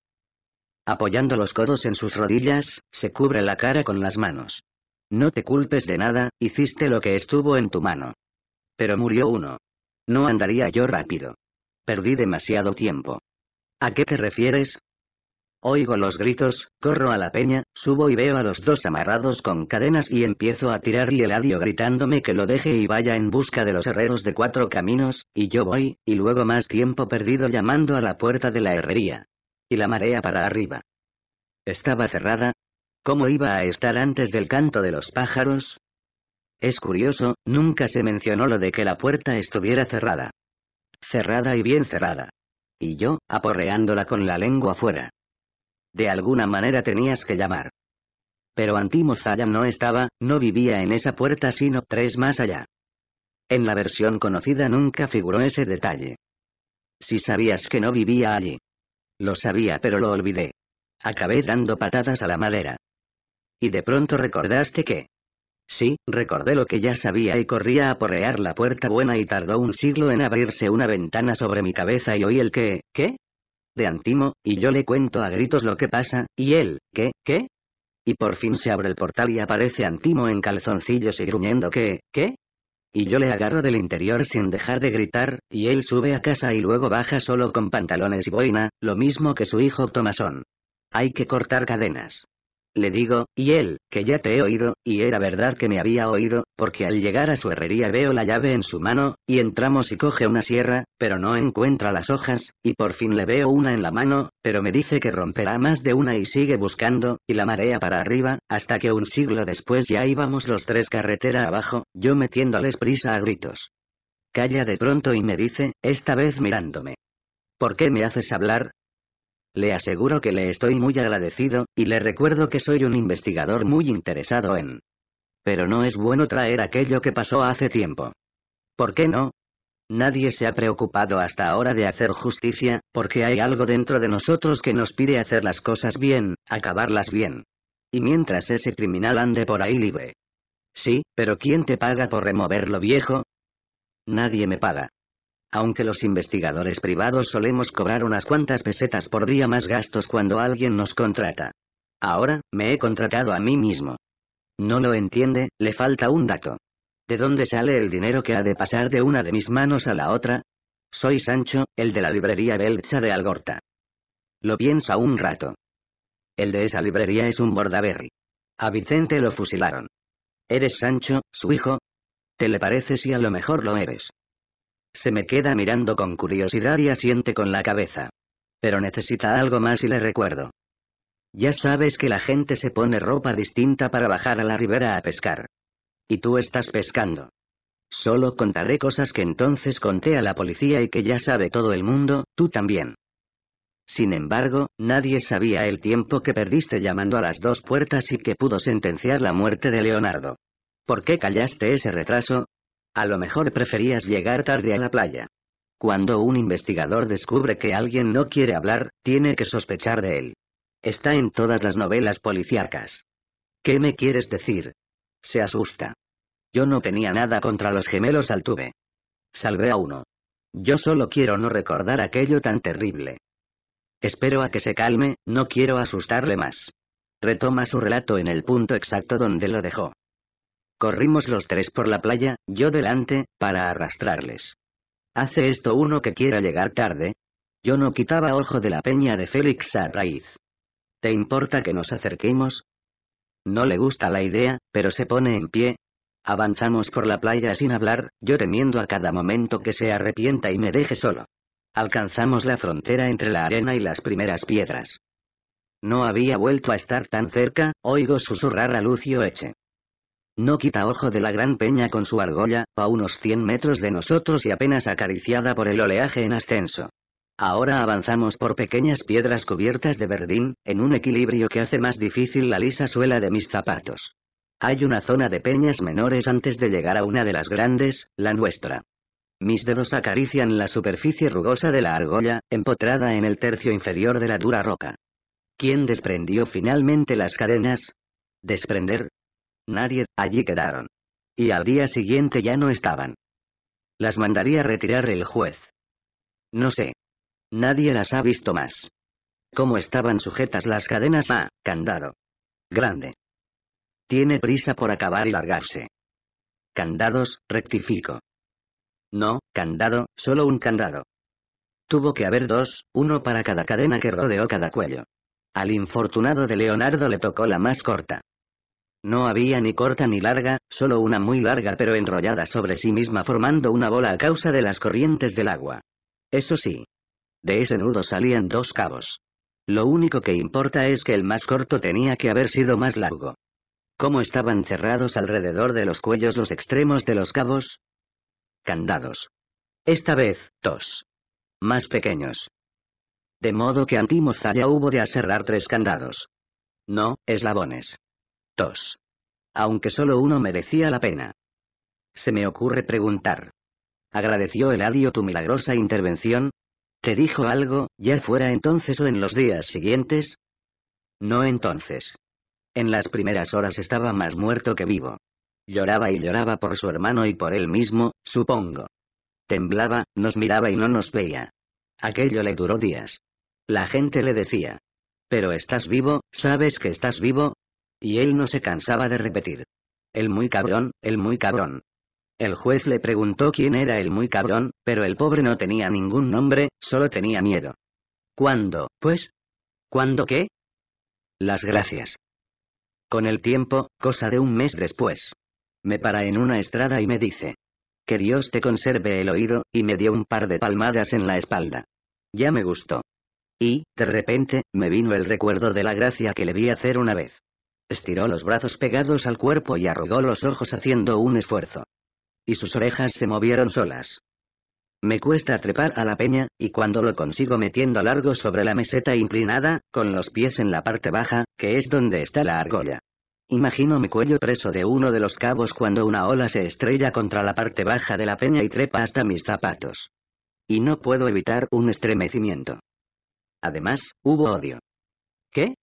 Apoyando los codos en sus rodillas, se cubre la cara con las manos. No te culpes de nada, hiciste lo que estuvo en tu mano. Pero murió uno. No andaría yo rápido. Perdí demasiado tiempo. ¿A qué te refieres? Oigo los gritos, corro a la peña, subo y veo a los dos amarrados con cadenas y empiezo a y el adio gritándome que lo deje y vaya en busca de los herreros de cuatro caminos, y yo voy, y luego más tiempo perdido llamando a la puerta de la herrería. Y la marea para arriba. Estaba cerrada. ¿Cómo iba a estar antes del canto de los pájaros? Es curioso, nunca se mencionó lo de que la puerta estuviera cerrada. Cerrada y bien cerrada. Y yo, aporreándola con la lengua fuera. De alguna manera tenías que llamar. Pero Antimo Zayam no estaba, no vivía en esa puerta sino tres más allá. En la versión conocida nunca figuró ese detalle. Si sabías que no vivía allí, lo sabía pero lo olvidé. Acabé dando patadas a la madera. Y de pronto recordaste que... Sí, recordé lo que ya sabía y corría a porrear la puerta buena y tardó un siglo en abrirse una ventana sobre mi cabeza y oí el que... ¿Qué? De Antimo, y yo le cuento a gritos lo que pasa, y él, ¿qué? ¿Qué? Y por fin se abre el portal y aparece Antimo en calzoncillos y gruñendo que... ¿Qué? Y yo le agarro del interior sin dejar de gritar, y él sube a casa y luego baja solo con pantalones y boina, lo mismo que su hijo Tomasón. Hay que cortar cadenas. Le digo, y él, que ya te he oído, y era verdad que me había oído, porque al llegar a su herrería veo la llave en su mano, y entramos y coge una sierra, pero no encuentra las hojas, y por fin le veo una en la mano, pero me dice que romperá más de una y sigue buscando, y la marea para arriba, hasta que un siglo después ya íbamos los tres carretera abajo, yo metiéndoles prisa a gritos. Calla de pronto y me dice, esta vez mirándome. ¿Por qué me haces hablar? Le aseguro que le estoy muy agradecido, y le recuerdo que soy un investigador muy interesado en... Pero no es bueno traer aquello que pasó hace tiempo. ¿Por qué no? Nadie se ha preocupado hasta ahora de hacer justicia, porque hay algo dentro de nosotros que nos pide hacer las cosas bien, acabarlas bien. Y mientras ese criminal ande por ahí libre. Sí, pero ¿quién te paga por remover lo viejo? Nadie me paga. Aunque los investigadores privados solemos cobrar unas cuantas pesetas por día más gastos cuando alguien nos contrata. Ahora, me he contratado a mí mismo. No lo entiende, le falta un dato. ¿De dónde sale el dinero que ha de pasar de una de mis manos a la otra? Soy Sancho, el de la librería Belcha de Algorta. Lo piensa un rato. El de esa librería es un bordaberry. A Vicente lo fusilaron. ¿Eres Sancho, su hijo? ¿Te le parece si a lo mejor lo eres? Se me queda mirando con curiosidad y asiente con la cabeza. Pero necesita algo más y le recuerdo. Ya sabes que la gente se pone ropa distinta para bajar a la ribera a pescar. Y tú estás pescando. Solo contaré cosas que entonces conté a la policía y que ya sabe todo el mundo, tú también. Sin embargo, nadie sabía el tiempo que perdiste llamando a las dos puertas y que pudo sentenciar la muerte de Leonardo. ¿Por qué callaste ese retraso? A lo mejor preferías llegar tarde a la playa. Cuando un investigador descubre que alguien no quiere hablar, tiene que sospechar de él. Está en todas las novelas policíacas. ¿Qué me quieres decir? Se asusta. Yo no tenía nada contra los gemelos al tuve Salvé a uno. Yo solo quiero no recordar aquello tan terrible. Espero a que se calme, no quiero asustarle más. Retoma su relato en el punto exacto donde lo dejó. Corrimos los tres por la playa, yo delante, para arrastrarles. ¿Hace esto uno que quiera llegar tarde? Yo no quitaba ojo de la peña de Félix a ¿Te importa que nos acerquemos? No le gusta la idea, pero se pone en pie. Avanzamos por la playa sin hablar, yo temiendo a cada momento que se arrepienta y me deje solo. Alcanzamos la frontera entre la arena y las primeras piedras. No había vuelto a estar tan cerca, oigo susurrar a Lucio Eche. No quita ojo de la gran peña con su argolla, a unos 100 metros de nosotros y apenas acariciada por el oleaje en ascenso. Ahora avanzamos por pequeñas piedras cubiertas de verdín, en un equilibrio que hace más difícil la lisa suela de mis zapatos. Hay una zona de peñas menores antes de llegar a una de las grandes, la nuestra. Mis dedos acarician la superficie rugosa de la argolla, empotrada en el tercio inferior de la dura roca. ¿Quién desprendió finalmente las cadenas? Desprender, Nadie, allí quedaron. Y al día siguiente ya no estaban. Las mandaría retirar el juez. No sé. Nadie las ha visto más. ¿Cómo estaban sujetas las cadenas a ah, candado? Grande. Tiene prisa por acabar y largarse. Candados, rectifico. No, candado, solo un candado. Tuvo que haber dos, uno para cada cadena que rodeó cada cuello. Al infortunado de Leonardo le tocó la más corta. No había ni corta ni larga, solo una muy larga pero enrollada sobre sí misma formando una bola a causa de las corrientes del agua. Eso sí. De ese nudo salían dos cabos. Lo único que importa es que el más corto tenía que haber sido más largo. ¿Cómo estaban cerrados alrededor de los cuellos los extremos de los cabos? Candados. Esta vez, dos. Más pequeños. De modo que Antimozaya hubo de aserrar tres candados. No, eslabones. Dos. Aunque solo uno merecía la pena. Se me ocurre preguntar. ¿Agradeció el adio tu milagrosa intervención? ¿Te dijo algo, ya fuera entonces o en los días siguientes? No entonces. En las primeras horas estaba más muerto que vivo. Lloraba y lloraba por su hermano y por él mismo, supongo. Temblaba, nos miraba y no nos veía. Aquello le duró días. La gente le decía. Pero estás vivo, sabes que estás vivo, y él no se cansaba de repetir. El muy cabrón, el muy cabrón. El juez le preguntó quién era el muy cabrón, pero el pobre no tenía ningún nombre, solo tenía miedo. ¿Cuándo, pues? ¿Cuándo qué? Las gracias. Con el tiempo, cosa de un mes después. Me para en una estrada y me dice. Que Dios te conserve el oído, y me dio un par de palmadas en la espalda. Ya me gustó. Y, de repente, me vino el recuerdo de la gracia que le vi hacer una vez. Estiró los brazos pegados al cuerpo y arrugó los ojos haciendo un esfuerzo. Y sus orejas se movieron solas. Me cuesta trepar a la peña, y cuando lo consigo metiendo largo sobre la meseta inclinada, con los pies en la parte baja, que es donde está la argolla. Imagino mi cuello preso de uno de los cabos cuando una ola se estrella contra la parte baja de la peña y trepa hasta mis zapatos. Y no puedo evitar un estremecimiento. Además, hubo odio. ¿Qué?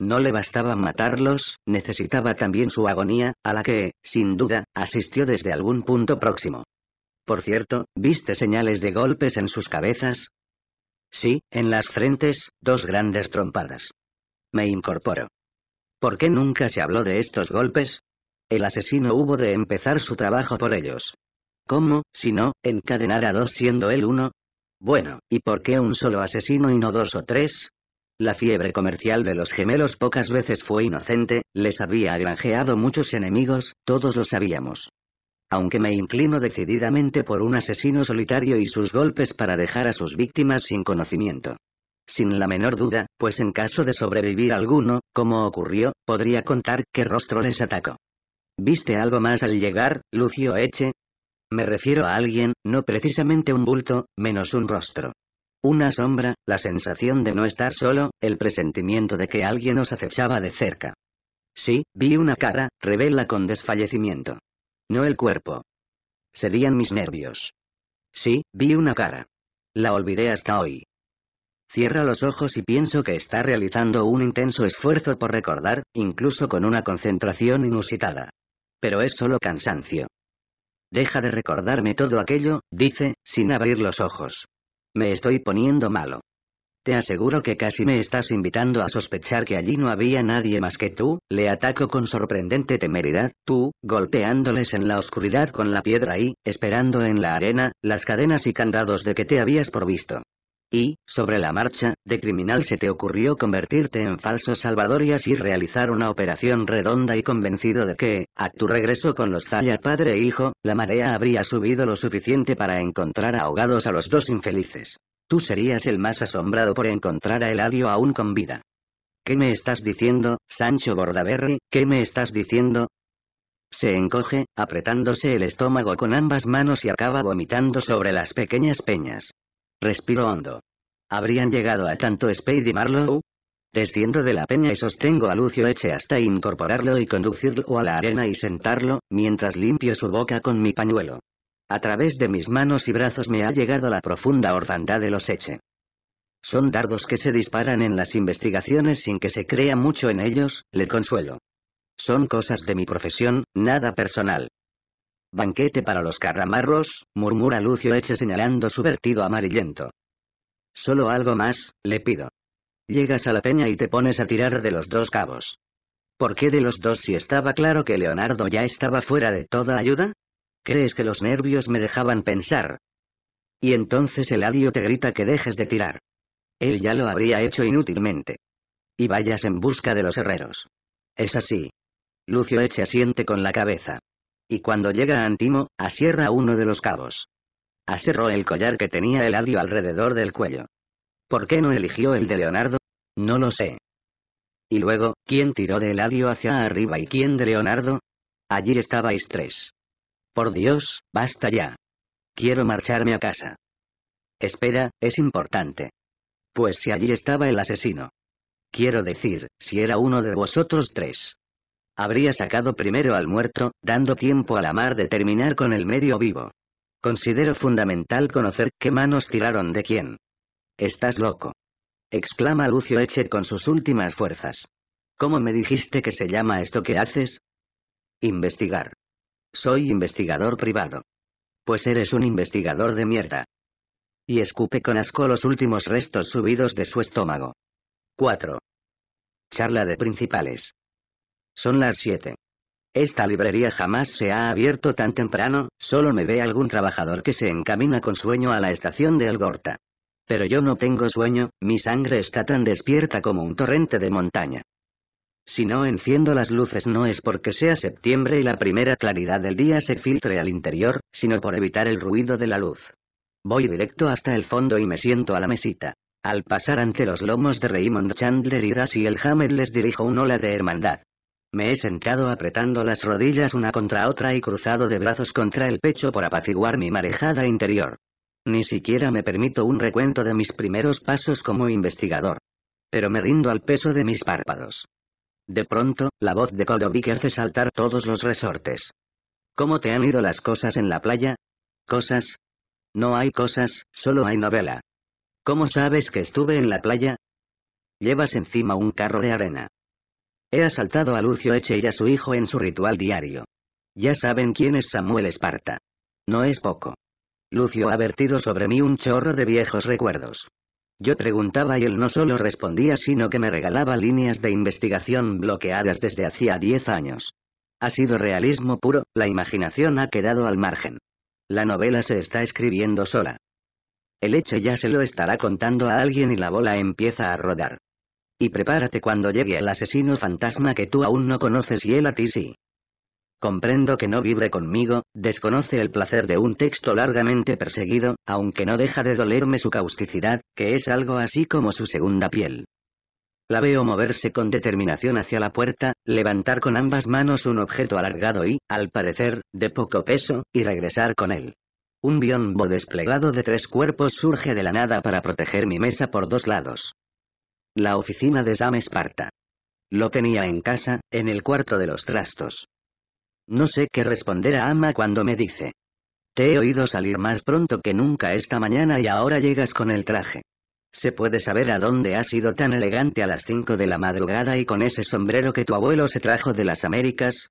No le bastaba matarlos, necesitaba también su agonía, a la que, sin duda, asistió desde algún punto próximo. Por cierto, ¿viste señales de golpes en sus cabezas? Sí, en las frentes, dos grandes trompadas. Me incorporo. ¿Por qué nunca se habló de estos golpes? El asesino hubo de empezar su trabajo por ellos. ¿Cómo, si no, encadenar a dos siendo él uno? Bueno, ¿y por qué un solo asesino y no dos o tres? La fiebre comercial de los gemelos pocas veces fue inocente, les había granjeado muchos enemigos, todos lo sabíamos. Aunque me inclino decididamente por un asesino solitario y sus golpes para dejar a sus víctimas sin conocimiento. Sin la menor duda, pues en caso de sobrevivir alguno, como ocurrió, podría contar qué rostro les atacó. ¿Viste algo más al llegar, Lucio Eche? Me refiero a alguien, no precisamente un bulto, menos un rostro. Una sombra, la sensación de no estar solo, el presentimiento de que alguien os acechaba de cerca. Sí, vi una cara, revela con desfallecimiento. No el cuerpo. Serían mis nervios. Sí, vi una cara. La olvidé hasta hoy. Cierra los ojos y pienso que está realizando un intenso esfuerzo por recordar, incluso con una concentración inusitada. Pero es solo cansancio. Deja de recordarme todo aquello, dice, sin abrir los ojos. Me estoy poniendo malo. Te aseguro que casi me estás invitando a sospechar que allí no había nadie más que tú, le ataco con sorprendente temeridad, tú, golpeándoles en la oscuridad con la piedra y, esperando en la arena, las cadenas y candados de que te habías visto y, sobre la marcha, de criminal se te ocurrió convertirte en falso salvador y así realizar una operación redonda y convencido de que, a tu regreso con los Zaya padre e hijo, la marea habría subido lo suficiente para encontrar ahogados a los dos infelices. Tú serías el más asombrado por encontrar a Eladio aún con vida. ¿Qué me estás diciendo, Sancho Bordaberry, qué me estás diciendo? Se encoge, apretándose el estómago con ambas manos y acaba vomitando sobre las pequeñas peñas. Respiro hondo. ¿Habrían llegado a tanto Spade y Marlowe? Desciendo de la peña y sostengo a Lucio Eche hasta incorporarlo y conducirlo a la arena y sentarlo, mientras limpio su boca con mi pañuelo. A través de mis manos y brazos me ha llegado la profunda orfandad de los Eche. Son dardos que se disparan en las investigaciones sin que se crea mucho en ellos, le consuelo. Son cosas de mi profesión, nada personal. Banquete para los carramarros, murmura Lucio Eche señalando su vertido amarillento. Solo algo más, le pido. Llegas a la peña y te pones a tirar de los dos cabos. ¿Por qué de los dos si estaba claro que Leonardo ya estaba fuera de toda ayuda? ¿Crees que los nervios me dejaban pensar? Y entonces el adiós te grita que dejes de tirar. Él ya lo habría hecho inútilmente. Y vayas en busca de los herreros. Es así. Lucio Eche asiente con la cabeza. Y cuando llega Antimo, asierra uno de los cabos. Aserró el collar que tenía el adio alrededor del cuello. ¿Por qué no eligió el de Leonardo? No lo sé. Y luego, ¿quién tiró del Eladio hacia arriba y quién de Leonardo? Allí estabais tres. Por Dios, basta ya. Quiero marcharme a casa. Espera, es importante. Pues si allí estaba el asesino. Quiero decir, si era uno de vosotros tres. Habría sacado primero al muerto, dando tiempo a la mar de terminar con el medio vivo. Considero fundamental conocer qué manos tiraron de quién. Estás loco. Exclama Lucio Eche con sus últimas fuerzas. ¿Cómo me dijiste que se llama esto que haces? Investigar. Soy investigador privado. Pues eres un investigador de mierda. Y escupe con asco los últimos restos subidos de su estómago. 4. Charla de principales. Son las 7. Esta librería jamás se ha abierto tan temprano, solo me ve algún trabajador que se encamina con sueño a la estación de El Pero yo no tengo sueño, mi sangre está tan despierta como un torrente de montaña. Si no enciendo las luces no es porque sea septiembre y la primera claridad del día se filtre al interior, sino por evitar el ruido de la luz. Voy directo hasta el fondo y me siento a la mesita. Al pasar ante los lomos de Raymond Chandler y Dashiell el les dirijo un hola de hermandad. Me he sentado apretando las rodillas una contra otra y cruzado de brazos contra el pecho por apaciguar mi marejada interior. Ni siquiera me permito un recuento de mis primeros pasos como investigador. Pero me rindo al peso de mis párpados. De pronto, la voz de Kodovic hace saltar todos los resortes. ¿Cómo te han ido las cosas en la playa? ¿Cosas? No hay cosas, solo hay novela. ¿Cómo sabes que estuve en la playa? Llevas encima un carro de arena. He asaltado a Lucio Eche y a su hijo en su ritual diario. Ya saben quién es Samuel Esparta. No es poco. Lucio ha vertido sobre mí un chorro de viejos recuerdos. Yo preguntaba y él no solo respondía sino que me regalaba líneas de investigación bloqueadas desde hacía 10 años. Ha sido realismo puro, la imaginación ha quedado al margen. La novela se está escribiendo sola. El Eche ya se lo estará contando a alguien y la bola empieza a rodar. Y prepárate cuando llegue el asesino fantasma que tú aún no conoces y él a ti sí. Comprendo que no vibre conmigo, desconoce el placer de un texto largamente perseguido, aunque no deja de dolerme su causticidad, que es algo así como su segunda piel. La veo moverse con determinación hacia la puerta, levantar con ambas manos un objeto alargado y, al parecer, de poco peso, y regresar con él. Un biombo desplegado de tres cuerpos surge de la nada para proteger mi mesa por dos lados la oficina de Sam Esparta. Lo tenía en casa, en el cuarto de los trastos. No sé qué responder a Ama cuando me dice. Te he oído salir más pronto que nunca esta mañana y ahora llegas con el traje. ¿Se puede saber a dónde has ido tan elegante a las 5 de la madrugada y con ese sombrero que tu abuelo se trajo de las Américas?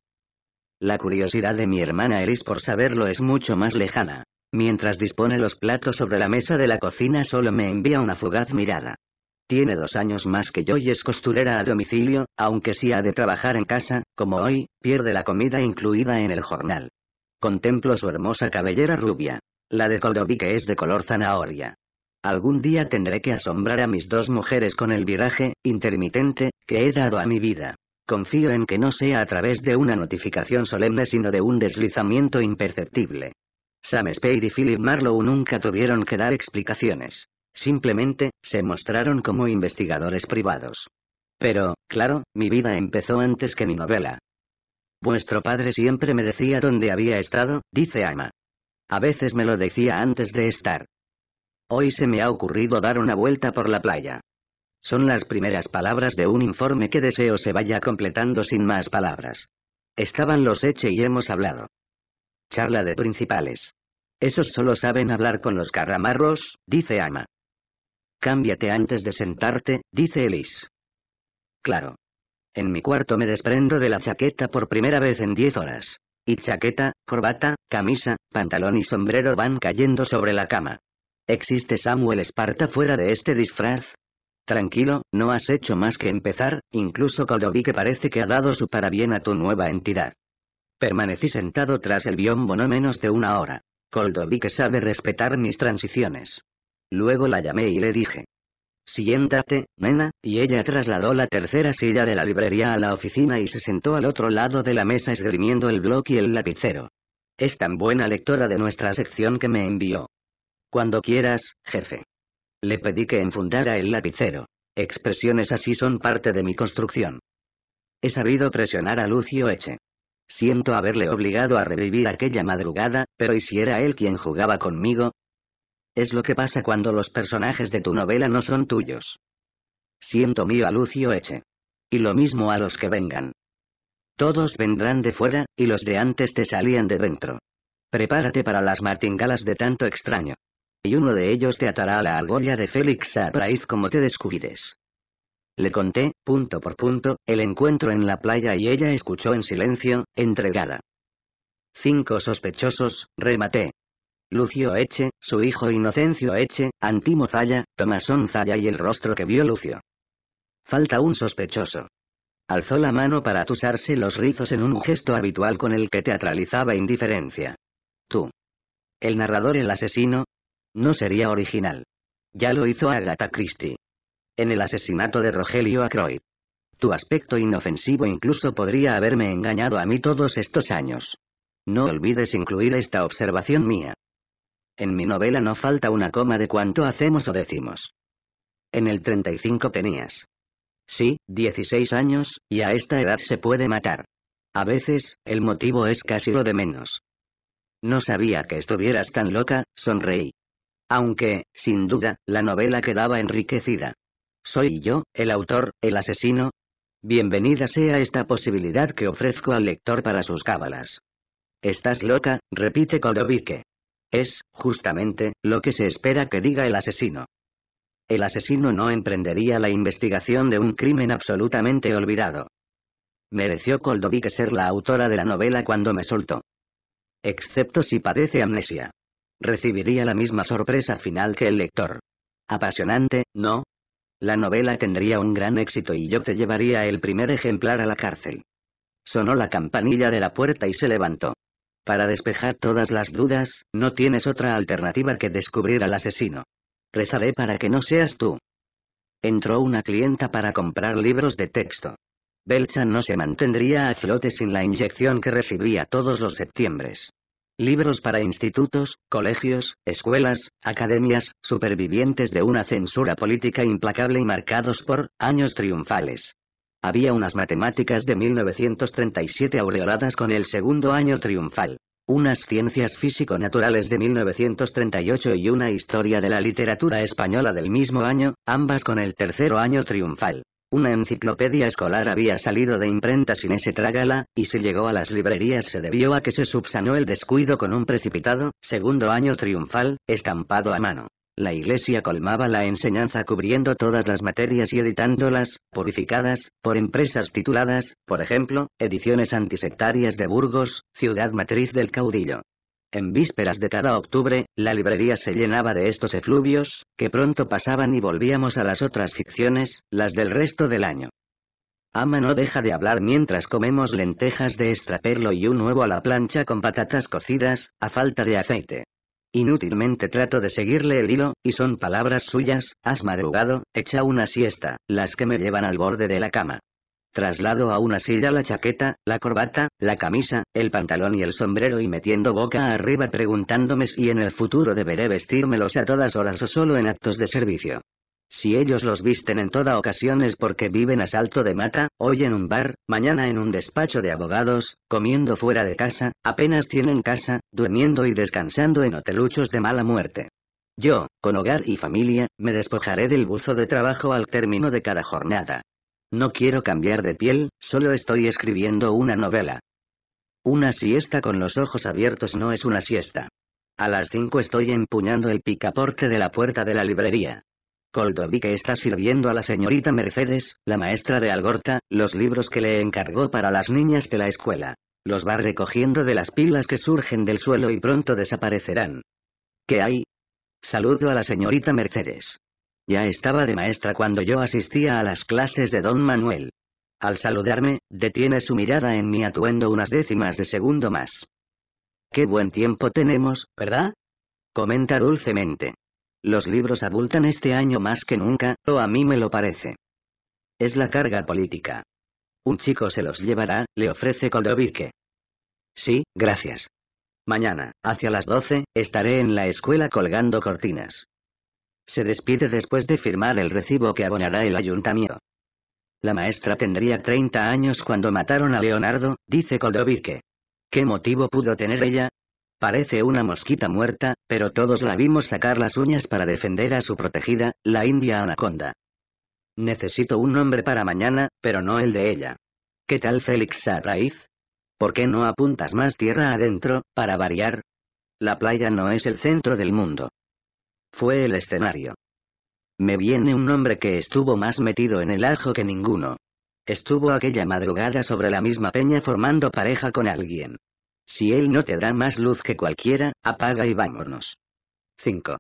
La curiosidad de mi hermana Eris por saberlo es mucho más lejana. Mientras dispone los platos sobre la mesa de la cocina solo me envía una fugaz mirada. Tiene dos años más que yo y es costurera a domicilio, aunque si ha de trabajar en casa, como hoy, pierde la comida incluida en el jornal. Contemplo su hermosa cabellera rubia. La de Coldoví que es de color zanahoria. Algún día tendré que asombrar a mis dos mujeres con el viraje, intermitente, que he dado a mi vida. Confío en que no sea a través de una notificación solemne sino de un deslizamiento imperceptible. Sam Spade y Philip Marlowe nunca tuvieron que dar explicaciones. Simplemente, se mostraron como investigadores privados. Pero, claro, mi vida empezó antes que mi novela. Vuestro padre siempre me decía dónde había estado, dice Ama. A veces me lo decía antes de estar. Hoy se me ha ocurrido dar una vuelta por la playa. Son las primeras palabras de un informe que deseo se vaya completando sin más palabras. Estaban los Eche y hemos hablado. Charla de principales. Esos solo saben hablar con los carramarros, dice Ama. Cámbiate antes de sentarte, dice Elise. Claro. En mi cuarto me desprendo de la chaqueta por primera vez en diez horas. Y chaqueta, corbata, camisa, pantalón y sombrero van cayendo sobre la cama. ¿Existe Samuel Esparta fuera de este disfraz? Tranquilo, no has hecho más que empezar, incluso que parece que ha dado su parabién a tu nueva entidad. Permanecí sentado tras el biombo no menos de una hora. Coldoví que sabe respetar mis transiciones. Luego la llamé y le dije. Siéntate, nena, y ella trasladó la tercera silla de la librería a la oficina y se sentó al otro lado de la mesa esgrimiendo el blog y el lapicero. Es tan buena lectora de nuestra sección que me envió. Cuando quieras, jefe. Le pedí que enfundara el lapicero. Expresiones así son parte de mi construcción. He sabido presionar a Lucio Eche. Siento haberle obligado a revivir aquella madrugada, pero ¿y si era él quien jugaba conmigo? Es lo que pasa cuando los personajes de tu novela no son tuyos. Siento mío a Lucio Eche. Y lo mismo a los que vengan. Todos vendrán de fuera, y los de antes te salían de dentro. Prepárate para las martingalas de tanto extraño. Y uno de ellos te atará a la argolla de Félix Abraiz como te descuides. Le conté, punto por punto, el encuentro en la playa y ella escuchó en silencio, entregada. Cinco sospechosos, rematé, Lucio Eche, su hijo Inocencio Eche, Antimo Zaya, Tomasón Zaya y el rostro que vio Lucio. Falta un sospechoso. Alzó la mano para atusarse los rizos en un gesto habitual con el que teatralizaba indiferencia. Tú. El narrador el asesino. No sería original. Ya lo hizo Agatha Christie. En el asesinato de Rogelio Acroy. Tu aspecto inofensivo incluso podría haberme engañado a mí todos estos años. No olvides incluir esta observación mía. En mi novela no falta una coma de cuánto hacemos o decimos. En el 35 tenías. Sí, 16 años, y a esta edad se puede matar. A veces, el motivo es casi lo de menos. No sabía que estuvieras tan loca, sonreí. Aunque, sin duda, la novela quedaba enriquecida. ¿Soy yo, el autor, el asesino? Bienvenida sea esta posibilidad que ofrezco al lector para sus cábalas. Estás loca, repite Kodovicke. Es, justamente, lo que se espera que diga el asesino. El asesino no emprendería la investigación de un crimen absolutamente olvidado. Mereció Koldovic ser la autora de la novela cuando me soltó. Excepto si padece amnesia. Recibiría la misma sorpresa final que el lector. Apasionante, ¿no? La novela tendría un gran éxito y yo te llevaría el primer ejemplar a la cárcel. Sonó la campanilla de la puerta y se levantó. Para despejar todas las dudas, no tienes otra alternativa que descubrir al asesino. Rezaré para que no seas tú. Entró una clienta para comprar libros de texto. Belchan no se mantendría a flote sin la inyección que recibía todos los septiembre. Libros para institutos, colegios, escuelas, academias, supervivientes de una censura política implacable y marcados por años triunfales. Había unas matemáticas de 1937 aureoladas con el segundo año triunfal. Unas ciencias físico-naturales de 1938 y una historia de la literatura española del mismo año, ambas con el tercero año triunfal. Una enciclopedia escolar había salido de imprenta sin ese trágala, y si llegó a las librerías se debió a que se subsanó el descuido con un precipitado, segundo año triunfal, estampado a mano. La Iglesia colmaba la enseñanza cubriendo todas las materias y editándolas, purificadas, por empresas tituladas, por ejemplo, Ediciones Antisectarias de Burgos, ciudad matriz del caudillo. En vísperas de cada octubre, la librería se llenaba de estos efluvios, que pronto pasaban y volvíamos a las otras ficciones, las del resto del año. Ama no deja de hablar mientras comemos lentejas de estraperlo y un huevo a la plancha con patatas cocidas, a falta de aceite. Inútilmente trato de seguirle el hilo, y son palabras suyas, has madrugado, echa una siesta, las que me llevan al borde de la cama. Traslado a una silla la chaqueta, la corbata, la camisa, el pantalón y el sombrero y metiendo boca arriba preguntándome si en el futuro deberé vestírmelos a todas horas o solo en actos de servicio. Si ellos los visten en toda ocasión es porque viven a salto de mata, hoy en un bar, mañana en un despacho de abogados, comiendo fuera de casa, apenas tienen casa, durmiendo y descansando en hoteluchos de mala muerte. Yo, con hogar y familia, me despojaré del buzo de trabajo al término de cada jornada. No quiero cambiar de piel, solo estoy escribiendo una novela. Una siesta con los ojos abiertos no es una siesta. A las cinco estoy empuñando el picaporte de la puerta de la librería que está sirviendo a la señorita Mercedes, la maestra de Algorta, los libros que le encargó para las niñas de la escuela. Los va recogiendo de las pilas que surgen del suelo y pronto desaparecerán. ¿Qué hay? Saludo a la señorita Mercedes. Ya estaba de maestra cuando yo asistía a las clases de don Manuel. Al saludarme, detiene su mirada en mi atuendo unas décimas de segundo más. Qué buen tiempo tenemos, ¿verdad? Comenta dulcemente. Los libros abultan este año más que nunca, o a mí me lo parece. Es la carga política. Un chico se los llevará, le ofrece Koldovique. Sí, gracias. Mañana, hacia las 12, estaré en la escuela colgando cortinas. Se despide después de firmar el recibo que abonará el ayuntamiento. La maestra tendría 30 años cuando mataron a Leonardo, dice Koldovique. ¿Qué motivo pudo tener ella? Parece una mosquita muerta, pero todos la vimos sacar las uñas para defender a su protegida, la india anaconda. Necesito un nombre para mañana, pero no el de ella. ¿Qué tal Félix raíz? ¿Por qué no apuntas más tierra adentro, para variar? La playa no es el centro del mundo. Fue el escenario. Me viene un nombre que estuvo más metido en el ajo que ninguno. Estuvo aquella madrugada sobre la misma peña formando pareja con alguien. Si él no te da más luz que cualquiera, apaga y vámonos. 5.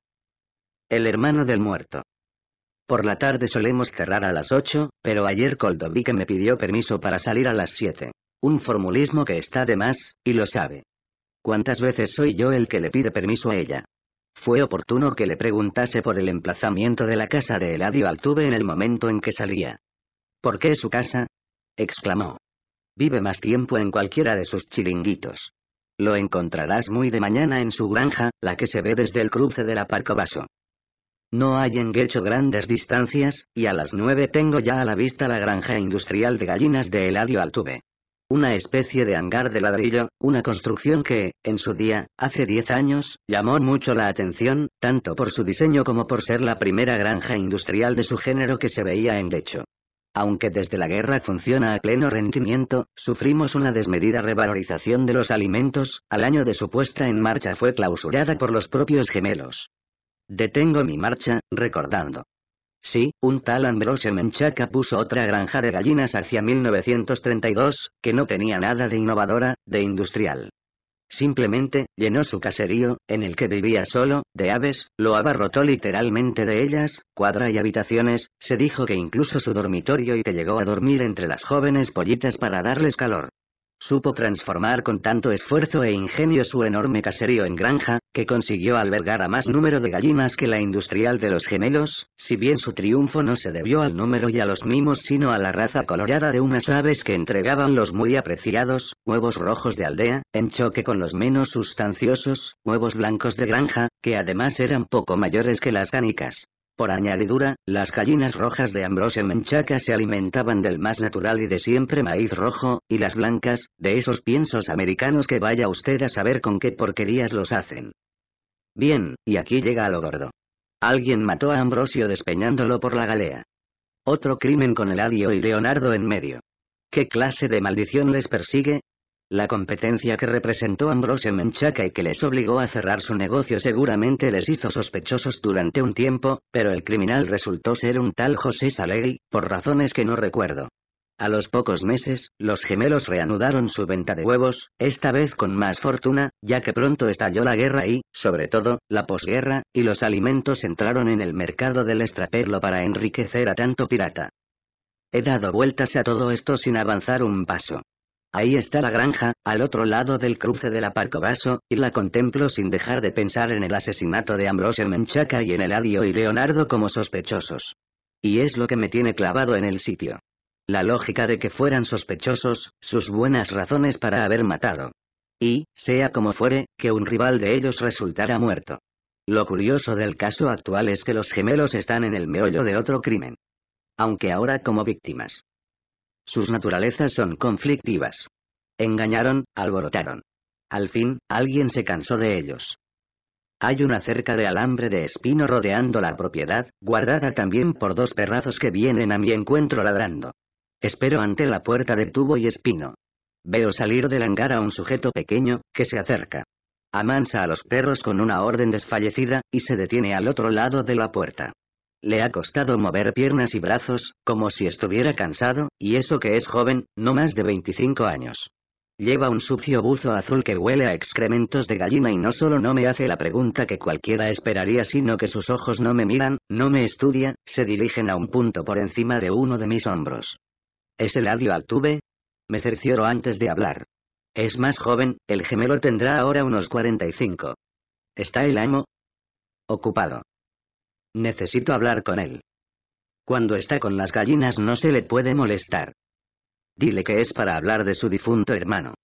El hermano del muerto. Por la tarde solemos cerrar a las 8, pero ayer Coldovique me pidió permiso para salir a las 7. Un formulismo que está de más, y lo sabe. ¿Cuántas veces soy yo el que le pide permiso a ella? Fue oportuno que le preguntase por el emplazamiento de la casa de Eladio Altuve en el momento en que salía. ¿Por qué su casa? exclamó. Vive más tiempo en cualquiera de sus chiringuitos. Lo encontrarás muy de mañana en su granja, la que se ve desde el cruce de Parco vaso. No hay en Guecho grandes distancias, y a las nueve tengo ya a la vista la granja industrial de gallinas de Eladio Altuve. Una especie de hangar de ladrillo, una construcción que, en su día, hace diez años, llamó mucho la atención, tanto por su diseño como por ser la primera granja industrial de su género que se veía en Guecho. Aunque desde la guerra funciona a pleno rendimiento, sufrimos una desmedida revalorización de los alimentos, al año de su puesta en marcha fue clausurada por los propios gemelos. Detengo mi marcha, recordando. Sí, un tal Ambrosio Menchaca puso otra granja de gallinas hacia 1932, que no tenía nada de innovadora, de industrial. Simplemente, llenó su caserío, en el que vivía solo, de aves, lo abarrotó literalmente de ellas, cuadra y habitaciones, se dijo que incluso su dormitorio y que llegó a dormir entre las jóvenes pollitas para darles calor. Supo transformar con tanto esfuerzo e ingenio su enorme caserío en granja, que consiguió albergar a más número de gallinas que la industrial de los gemelos, si bien su triunfo no se debió al número y a los mimos sino a la raza colorada de unas aves que entregaban los muy apreciados, huevos rojos de aldea, en choque con los menos sustanciosos, huevos blancos de granja, que además eran poco mayores que las canicas. Por añadidura, las gallinas rojas de Ambrosio Menchaca se alimentaban del más natural y de siempre maíz rojo, y las blancas, de esos piensos americanos que vaya usted a saber con qué porquerías los hacen. Bien, y aquí llega a lo gordo. Alguien mató a Ambrosio despeñándolo por la galea. Otro crimen con el Eladio y Leonardo en medio. ¿Qué clase de maldición les persigue? La competencia que representó Ambrose Menchaca y que les obligó a cerrar su negocio seguramente les hizo sospechosos durante un tiempo, pero el criminal resultó ser un tal José Salegui, por razones que no recuerdo. A los pocos meses, los gemelos reanudaron su venta de huevos, esta vez con más fortuna, ya que pronto estalló la guerra y, sobre todo, la posguerra, y los alimentos entraron en el mercado del extraperlo para enriquecer a tanto pirata. He dado vueltas a todo esto sin avanzar un paso. Ahí está la granja, al otro lado del cruce de del Aparcobaso, y la contemplo sin dejar de pensar en el asesinato de Ambrosio Menchaca y en el Eladio y Leonardo como sospechosos. Y es lo que me tiene clavado en el sitio. La lógica de que fueran sospechosos, sus buenas razones para haber matado. Y, sea como fuere, que un rival de ellos resultara muerto. Lo curioso del caso actual es que los gemelos están en el meollo de otro crimen. Aunque ahora como víctimas. Sus naturalezas son conflictivas. Engañaron, alborotaron. Al fin, alguien se cansó de ellos. Hay una cerca de alambre de espino rodeando la propiedad, guardada también por dos perrazos que vienen a mi encuentro ladrando. Espero ante la puerta de tubo y espino. Veo salir del hangar a un sujeto pequeño, que se acerca. Amansa a los perros con una orden desfallecida, y se detiene al otro lado de la puerta. Le ha costado mover piernas y brazos, como si estuviera cansado, y eso que es joven, no más de 25 años. Lleva un sucio buzo azul que huele a excrementos de gallina y no solo no me hace la pregunta que cualquiera esperaría sino que sus ojos no me miran, no me estudia, se dirigen a un punto por encima de uno de mis hombros. ¿Es el al tuve? Me cercioro antes de hablar. Es más joven, el gemelo tendrá ahora unos 45. ¿Está el amo? Ocupado. Necesito hablar con él. Cuando está con las gallinas no se le puede molestar. Dile que es para hablar de su difunto hermano.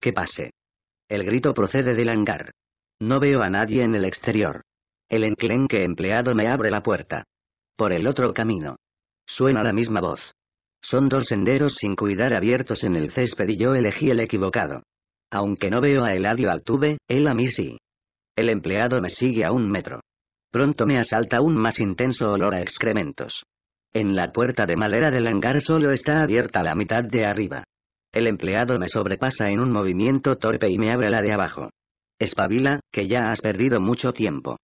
Que pase. El grito procede del hangar. No veo a nadie en el exterior. El enclenque empleado me abre la puerta. Por el otro camino. Suena la misma voz. Son dos senderos sin cuidar abiertos en el césped y yo elegí el equivocado. Aunque no veo a Eladio Altuve, él a mí sí. El empleado me sigue a un metro. Pronto me asalta un más intenso olor a excrementos. En la puerta de madera del hangar solo está abierta la mitad de arriba. El empleado me sobrepasa en un movimiento torpe y me abre la de abajo. Espabila, que ya has perdido mucho tiempo.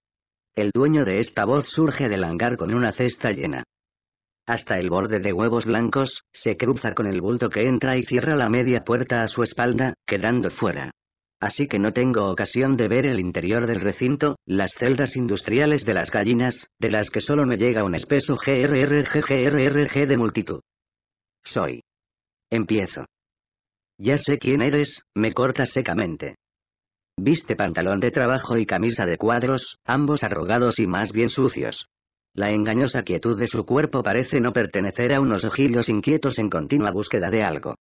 El dueño de esta voz surge del hangar con una cesta llena. Hasta el borde de huevos blancos, se cruza con el bulto que entra y cierra la media puerta a su espalda, quedando fuera así que no tengo ocasión de ver el interior del recinto, las celdas industriales de las gallinas, de las que solo me llega un espeso grrg de multitud. Soy. Empiezo. Ya sé quién eres, me corta secamente. Viste pantalón de trabajo y camisa de cuadros, ambos arrogados y más bien sucios. La engañosa quietud de su cuerpo parece no pertenecer a unos ojillos inquietos en continua búsqueda de algo.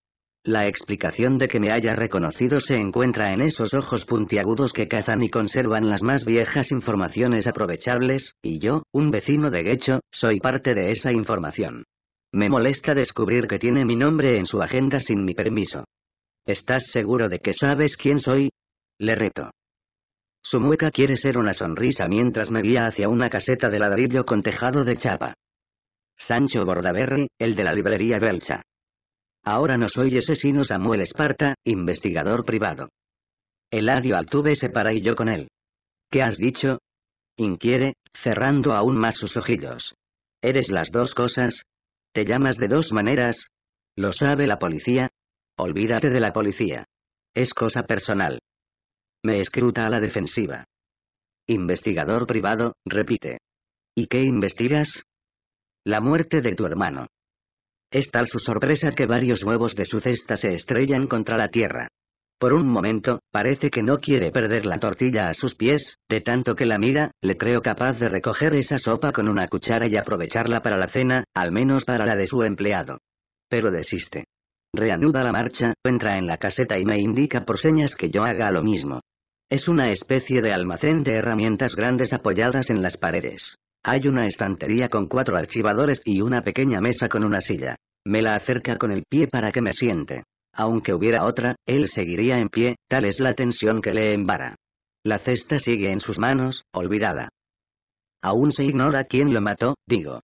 La explicación de que me haya reconocido se encuentra en esos ojos puntiagudos que cazan y conservan las más viejas informaciones aprovechables, y yo, un vecino de Guecho, soy parte de esa información. Me molesta descubrir que tiene mi nombre en su agenda sin mi permiso. ¿Estás seguro de que sabes quién soy? Le reto. Su mueca quiere ser una sonrisa mientras me guía hacia una caseta de ladrillo con tejado de chapa. Sancho Bordaberry, el de la librería Belcha. Ahora no soy ese Samuel Esparta, investigador privado. Eladio Altuve se para y yo con él. ¿Qué has dicho? Inquiere, cerrando aún más sus ojillos. ¿Eres las dos cosas? ¿Te llamas de dos maneras? ¿Lo sabe la policía? Olvídate de la policía. Es cosa personal. Me escruta a la defensiva. Investigador privado, repite. ¿Y qué investigas? La muerte de tu hermano. Es tal su sorpresa que varios huevos de su cesta se estrellan contra la tierra. Por un momento, parece que no quiere perder la tortilla a sus pies, de tanto que la mira, le creo capaz de recoger esa sopa con una cuchara y aprovecharla para la cena, al menos para la de su empleado. Pero desiste. Reanuda la marcha, entra en la caseta y me indica por señas que yo haga lo mismo. Es una especie de almacén de herramientas grandes apoyadas en las paredes. Hay una estantería con cuatro archivadores y una pequeña mesa con una silla. Me la acerca con el pie para que me siente. Aunque hubiera otra, él seguiría en pie, tal es la tensión que le embara. La cesta sigue en sus manos, olvidada. Aún se ignora quién lo mató, digo.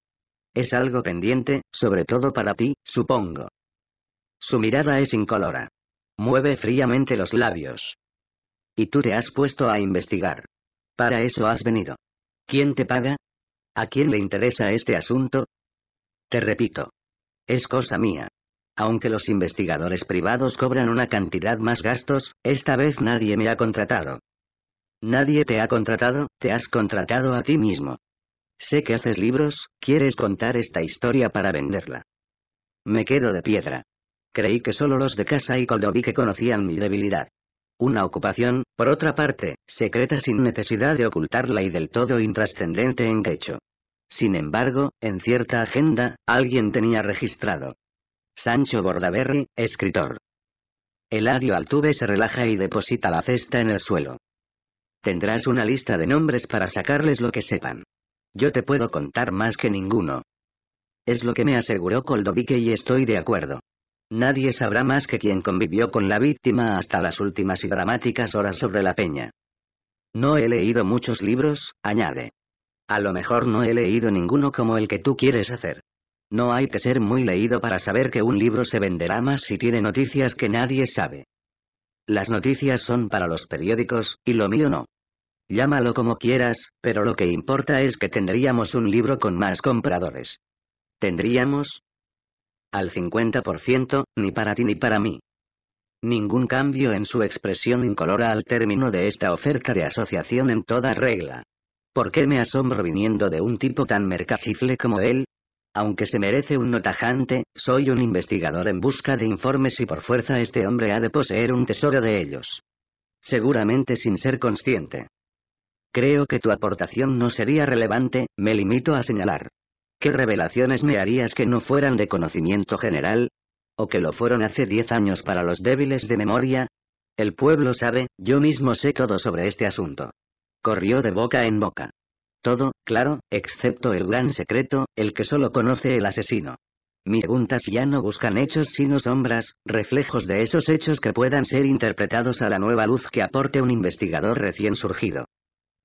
Es algo pendiente, sobre todo para ti, supongo. Su mirada es incolora. Mueve fríamente los labios. Y tú te has puesto a investigar. Para eso has venido. ¿Quién te paga? ¿A quién le interesa este asunto? Te repito. Es cosa mía. Aunque los investigadores privados cobran una cantidad más gastos, esta vez nadie me ha contratado. Nadie te ha contratado, te has contratado a ti mismo. Sé que haces libros, quieres contar esta historia para venderla. Me quedo de piedra. Creí que solo los de casa y que conocían mi debilidad. Una ocupación, por otra parte, secreta sin necesidad de ocultarla y del todo intrascendente en quecho. Sin embargo, en cierta agenda, alguien tenía registrado. Sancho Bordaberry, escritor. Eladio Altuve se relaja y deposita la cesta en el suelo. Tendrás una lista de nombres para sacarles lo que sepan. Yo te puedo contar más que ninguno. Es lo que me aseguró Coldovique y estoy de acuerdo. Nadie sabrá más que quien convivió con la víctima hasta las últimas y dramáticas horas sobre la peña. No he leído muchos libros, añade. A lo mejor no he leído ninguno como el que tú quieres hacer. No hay que ser muy leído para saber que un libro se venderá más si tiene noticias que nadie sabe. Las noticias son para los periódicos, y lo mío no. Llámalo como quieras, pero lo que importa es que tendríamos un libro con más compradores. ¿Tendríamos? Al 50%, ni para ti ni para mí. Ningún cambio en su expresión incolora al término de esta oferta de asociación en toda regla. ¿Por qué me asombro viniendo de un tipo tan mercachifle como él? Aunque se merece un notajante, soy un investigador en busca de informes y por fuerza este hombre ha de poseer un tesoro de ellos. Seguramente sin ser consciente. Creo que tu aportación no sería relevante, me limito a señalar. ¿Qué revelaciones me harías que no fueran de conocimiento general? ¿O que lo fueron hace diez años para los débiles de memoria? El pueblo sabe, yo mismo sé todo sobre este asunto corrió de boca en boca. Todo, claro, excepto el gran secreto, el que solo conoce el asesino. Mis preguntas ya no buscan hechos sino sombras, reflejos de esos hechos que puedan ser interpretados a la nueva luz que aporte un investigador recién surgido.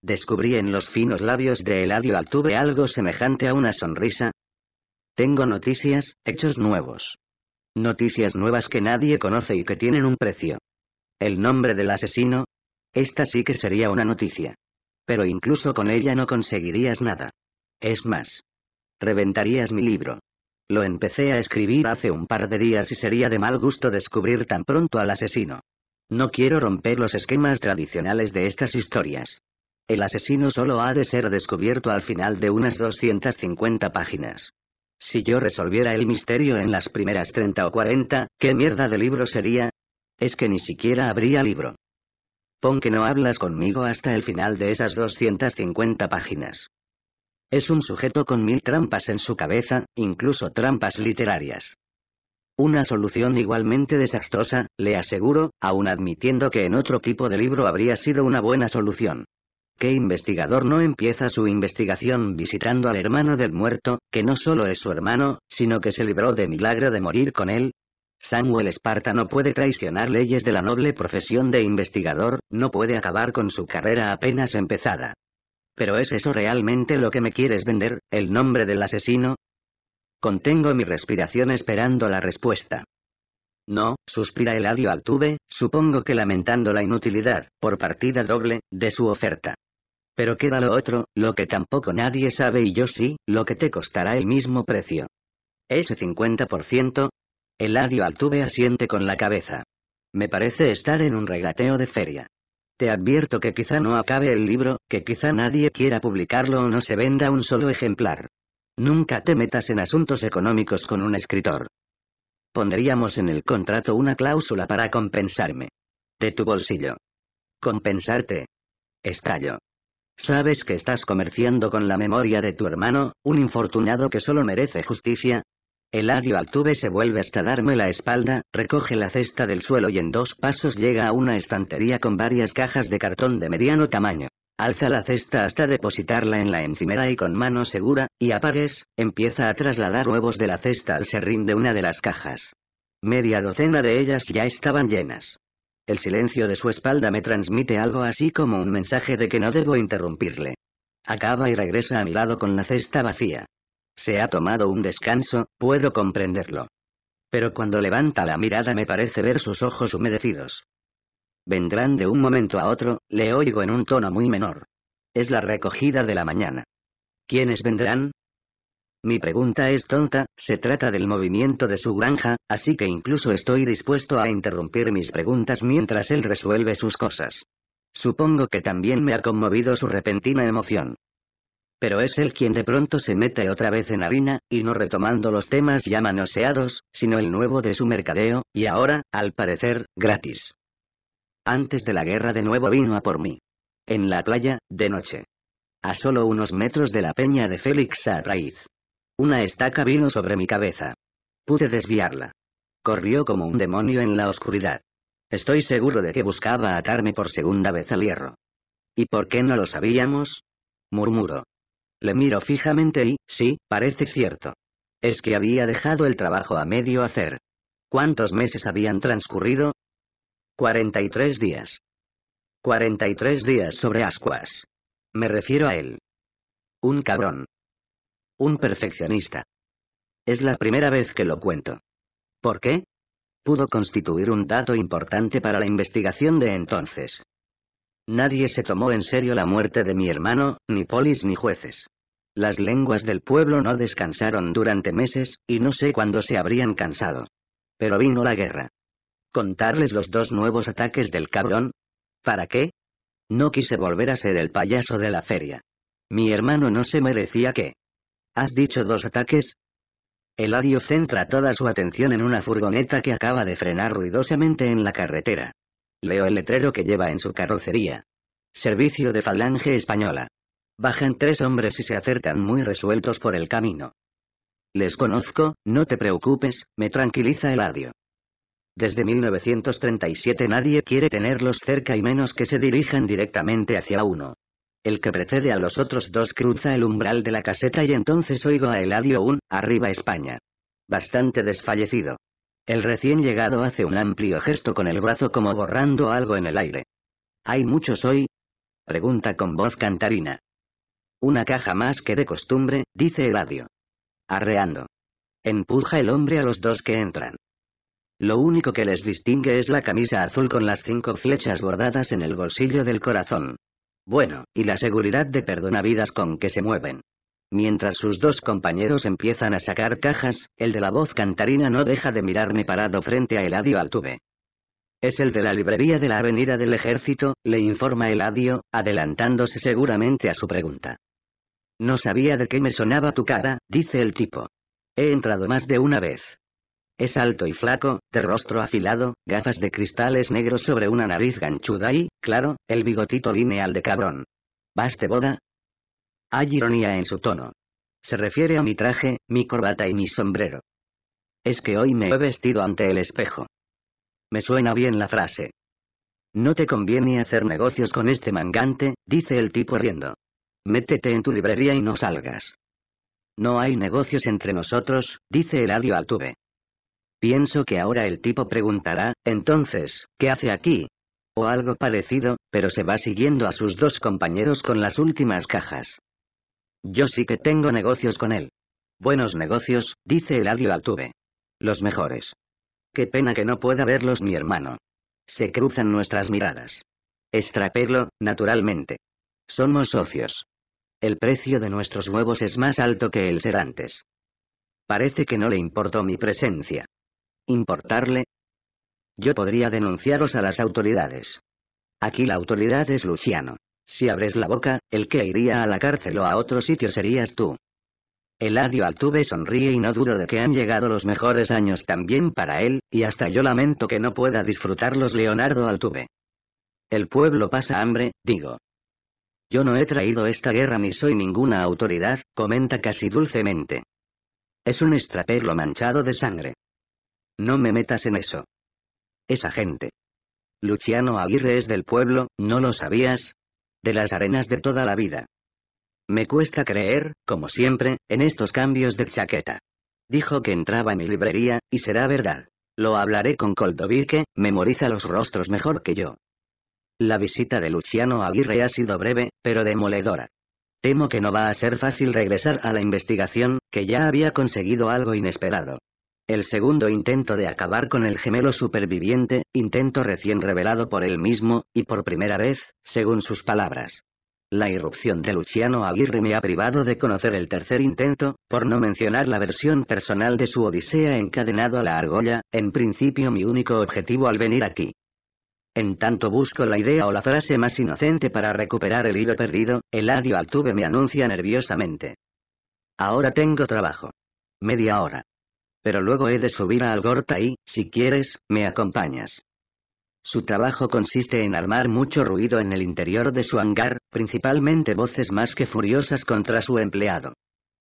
Descubrí en los finos labios de Eladio Altuve algo semejante a una sonrisa. Tengo noticias, hechos nuevos. Noticias nuevas que nadie conoce y que tienen un precio. El nombre del asesino. Esta sí que sería una noticia. Pero incluso con ella no conseguirías nada. Es más. Reventarías mi libro. Lo empecé a escribir hace un par de días y sería de mal gusto descubrir tan pronto al asesino. No quiero romper los esquemas tradicionales de estas historias. El asesino solo ha de ser descubierto al final de unas 250 páginas. Si yo resolviera el misterio en las primeras 30 o 40, ¿qué mierda de libro sería? Es que ni siquiera habría libro. Pon que no hablas conmigo hasta el final de esas 250 páginas. Es un sujeto con mil trampas en su cabeza, incluso trampas literarias. Una solución igualmente desastrosa, le aseguro, aun admitiendo que en otro tipo de libro habría sido una buena solución. ¿Qué investigador no empieza su investigación visitando al hermano del muerto, que no solo es su hermano, sino que se libró de milagro de morir con él? Samuel Esparta no puede traicionar leyes de la noble profesión de investigador, no puede acabar con su carrera apenas empezada. ¿Pero es eso realmente lo que me quieres vender, el nombre del asesino? Contengo mi respiración esperando la respuesta. No, suspira el al tuve, supongo que lamentando la inutilidad, por partida doble, de su oferta. Pero queda lo otro, lo que tampoco nadie sabe y yo sí, lo que te costará el mismo precio. Ese 50%, Eladio tuve asiente con la cabeza. Me parece estar en un regateo de feria. Te advierto que quizá no acabe el libro, que quizá nadie quiera publicarlo o no se venda un solo ejemplar. Nunca te metas en asuntos económicos con un escritor. Pondríamos en el contrato una cláusula para compensarme. De tu bolsillo. Compensarte. Estallo. Sabes que estás comerciando con la memoria de tu hermano, un infortunado que solo merece justicia, el al tube se vuelve hasta darme la espalda, recoge la cesta del suelo y en dos pasos llega a una estantería con varias cajas de cartón de mediano tamaño. Alza la cesta hasta depositarla en la encimera y con mano segura, y a empieza a trasladar huevos de la cesta al serrín de una de las cajas. Media docena de ellas ya estaban llenas. El silencio de su espalda me transmite algo así como un mensaje de que no debo interrumpirle. Acaba y regresa a mi lado con la cesta vacía. Se ha tomado un descanso, puedo comprenderlo. Pero cuando levanta la mirada me parece ver sus ojos humedecidos. Vendrán de un momento a otro, le oigo en un tono muy menor. Es la recogida de la mañana. ¿Quiénes vendrán? Mi pregunta es tonta, se trata del movimiento de su granja, así que incluso estoy dispuesto a interrumpir mis preguntas mientras él resuelve sus cosas. Supongo que también me ha conmovido su repentina emoción pero es él quien de pronto se mete otra vez en harina, y no retomando los temas ya manoseados, sino el nuevo de su mercadeo, y ahora, al parecer, gratis. Antes de la guerra de nuevo vino a por mí. En la playa, de noche. A solo unos metros de la peña de Félix raíz Una estaca vino sobre mi cabeza. Pude desviarla. Corrió como un demonio en la oscuridad. Estoy seguro de que buscaba atarme por segunda vez al hierro. ¿Y por qué no lo sabíamos? Murmuró. Le miro fijamente y, sí, parece cierto. Es que había dejado el trabajo a medio hacer. ¿Cuántos meses habían transcurrido? 43 días. 43 días sobre ascuas. Me refiero a él. Un cabrón. Un perfeccionista. Es la primera vez que lo cuento. ¿Por qué? Pudo constituir un dato importante para la investigación de entonces. Nadie se tomó en serio la muerte de mi hermano, ni polis ni jueces. Las lenguas del pueblo no descansaron durante meses, y no sé cuándo se habrían cansado. Pero vino la guerra. ¿Contarles los dos nuevos ataques del cabrón? ¿Para qué? No quise volver a ser el payaso de la feria. Mi hermano no se merecía que... ¿Has dicho dos ataques? Eladio centra toda su atención en una furgoneta que acaba de frenar ruidosamente en la carretera. Leo el letrero que lleva en su carrocería. Servicio de Falange Española. Bajan tres hombres y se acercan muy resueltos por el camino. Les conozco, no te preocupes, me tranquiliza el Eladio. Desde 1937 nadie quiere tenerlos cerca y menos que se dirijan directamente hacia uno. El que precede a los otros dos cruza el umbral de la caseta y entonces oigo a Eladio un, arriba España. Bastante desfallecido. El recién llegado hace un amplio gesto con el brazo como borrando algo en el aire. ¿Hay muchos hoy? Pregunta con voz cantarina. Una caja más que de costumbre, dice Eladio. Arreando. Empuja el hombre a los dos que entran. Lo único que les distingue es la camisa azul con las cinco flechas bordadas en el bolsillo del corazón. Bueno, y la seguridad de perdonavidas con que se mueven. Mientras sus dos compañeros empiezan a sacar cajas, el de la voz cantarina no deja de mirarme parado frente a Eladio Altuve. Es el de la librería de la Avenida del Ejército, le informa Eladio, adelantándose seguramente a su pregunta. No sabía de qué me sonaba tu cara, dice el tipo. He entrado más de una vez. Es alto y flaco, de rostro afilado, gafas de cristales negros sobre una nariz ganchuda y, claro, el bigotito lineal de cabrón. ¿Baste boda? Hay ironía en su tono. Se refiere a mi traje, mi corbata y mi sombrero. Es que hoy me he vestido ante el espejo. Me suena bien la frase. No te conviene hacer negocios con este mangante, dice el tipo riendo. Métete en tu librería y no salgas. No hay negocios entre nosotros, dice Eladio Altuve. Pienso que ahora el tipo preguntará, entonces, ¿qué hace aquí? O algo parecido, pero se va siguiendo a sus dos compañeros con las últimas cajas. Yo sí que tengo negocios con él. Buenos negocios, dice Eladio Altuve. Los mejores. Qué pena que no pueda verlos mi hermano. Se cruzan nuestras miradas. Estrapelo, naturalmente. Somos socios. El precio de nuestros huevos es más alto que el ser antes. Parece que no le importó mi presencia. ¿Importarle? Yo podría denunciaros a las autoridades. Aquí la autoridad es Luciano. Si abres la boca, el que iría a la cárcel o a otro sitio serías tú. Eladio Altuve sonríe y no dudo de que han llegado los mejores años también para él, y hasta yo lamento que no pueda disfrutarlos Leonardo Altuve. El pueblo pasa hambre, digo. Yo no he traído esta guerra ni soy ninguna autoridad, comenta casi dulcemente. Es un extraperlo manchado de sangre. No me metas en eso. Esa gente. Luciano Aguirre es del pueblo, ¿no lo sabías? De las arenas de toda la vida. Me cuesta creer, como siempre, en estos cambios de chaqueta. Dijo que entraba en mi librería, y será verdad. Lo hablaré con que, memoriza los rostros mejor que yo. La visita de Luciano Aguirre ha sido breve, pero demoledora. Temo que no va a ser fácil regresar a la investigación, que ya había conseguido algo inesperado. El segundo intento de acabar con el gemelo superviviente, intento recién revelado por él mismo, y por primera vez, según sus palabras. La irrupción de Luciano Aguirre me ha privado de conocer el tercer intento, por no mencionar la versión personal de su Odisea encadenado a la argolla, en principio mi único objetivo al venir aquí. En tanto busco la idea o la frase más inocente para recuperar el hilo perdido, el Eladio Altuve me anuncia nerviosamente. Ahora tengo trabajo. Media hora. Pero luego he de subir a Algorta y, si quieres, me acompañas. Su trabajo consiste en armar mucho ruido en el interior de su hangar, principalmente voces más que furiosas contra su empleado.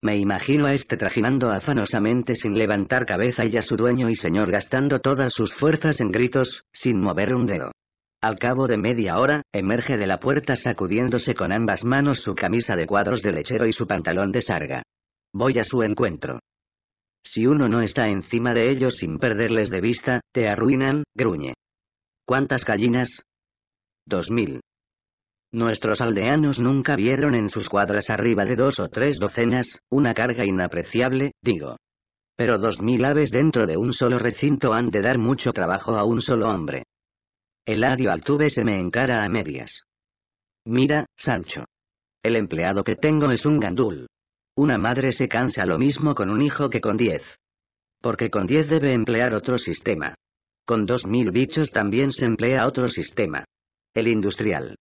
Me imagino a este trajinando afanosamente sin levantar cabeza y a su dueño y señor gastando todas sus fuerzas en gritos, sin mover un dedo. Al cabo de media hora, emerge de la puerta sacudiéndose con ambas manos su camisa de cuadros de lechero y su pantalón de sarga. Voy a su encuentro. Si uno no está encima de ellos sin perderles de vista, te arruinan, gruñe. ¿Cuántas gallinas? Dos mil. Nuestros aldeanos nunca vieron en sus cuadras arriba de dos o tres docenas, una carga inapreciable, digo. Pero dos mil aves dentro de un solo recinto han de dar mucho trabajo a un solo hombre. Eladio Altuve se me encara a medias. Mira, Sancho. El empleado que tengo es un gandul. Una madre se cansa lo mismo con un hijo que con diez. Porque con diez debe emplear otro sistema. Con dos mil bichos también se emplea otro sistema. El industrial.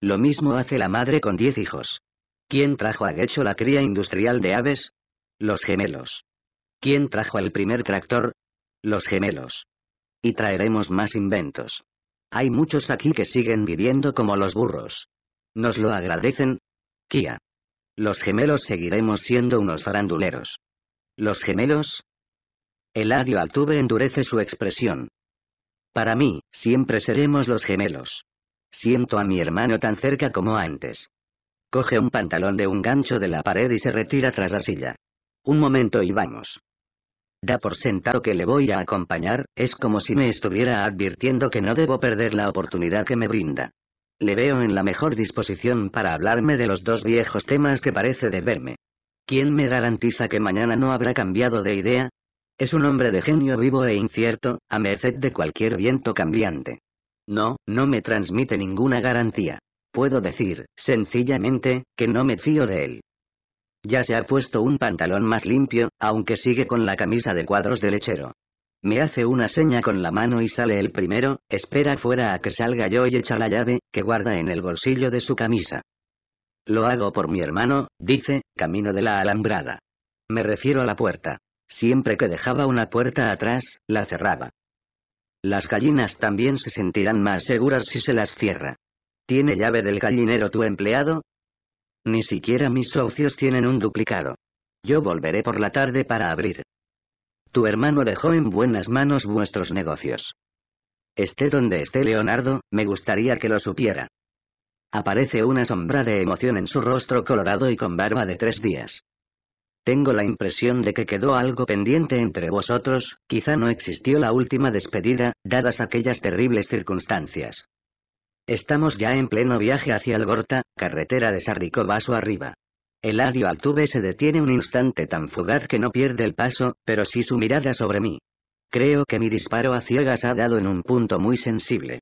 Lo mismo hace la madre con diez hijos. ¿Quién trajo a Ghecho la cría industrial de aves? Los gemelos. ¿Quién trajo el primer tractor? Los gemelos. Y traeremos más inventos. Hay muchos aquí que siguen viviendo como los burros. Nos lo agradecen. Kia. Los gemelos seguiremos siendo unos aranduleros. Los gemelos. El al Altuve endurece su expresión. Para mí, siempre seremos los gemelos. Siento a mi hermano tan cerca como antes. Coge un pantalón de un gancho de la pared y se retira tras la silla. Un momento y vamos. Da por sentado que le voy a acompañar, es como si me estuviera advirtiendo que no debo perder la oportunidad que me brinda. Le veo en la mejor disposición para hablarme de los dos viejos temas que parece deberme. ¿Quién me garantiza que mañana no habrá cambiado de idea? Es un hombre de genio vivo e incierto, a merced de cualquier viento cambiante. No, no me transmite ninguna garantía. Puedo decir, sencillamente, que no me fío de él. Ya se ha puesto un pantalón más limpio, aunque sigue con la camisa de cuadros de lechero. Me hace una seña con la mano y sale el primero, espera fuera a que salga yo y echa la llave, que guarda en el bolsillo de su camisa. Lo hago por mi hermano, dice, camino de la alambrada. Me refiero a la puerta. Siempre que dejaba una puerta atrás, la cerraba. Las gallinas también se sentirán más seguras si se las cierra. ¿Tiene llave del gallinero tu empleado? Ni siquiera mis socios tienen un duplicado. Yo volveré por la tarde para abrir. Tu hermano dejó en buenas manos vuestros negocios. Esté donde esté Leonardo, me gustaría que lo supiera. Aparece una sombra de emoción en su rostro colorado y con barba de tres días. Tengo la impresión de que quedó algo pendiente entre vosotros, quizá no existió la última despedida, dadas aquellas terribles circunstancias. Estamos ya en pleno viaje hacia el Gorta, carretera de Sarrico vaso arriba. El al tube se detiene un instante tan fugaz que no pierde el paso, pero sí su mirada sobre mí. Creo que mi disparo a ciegas ha dado en un punto muy sensible.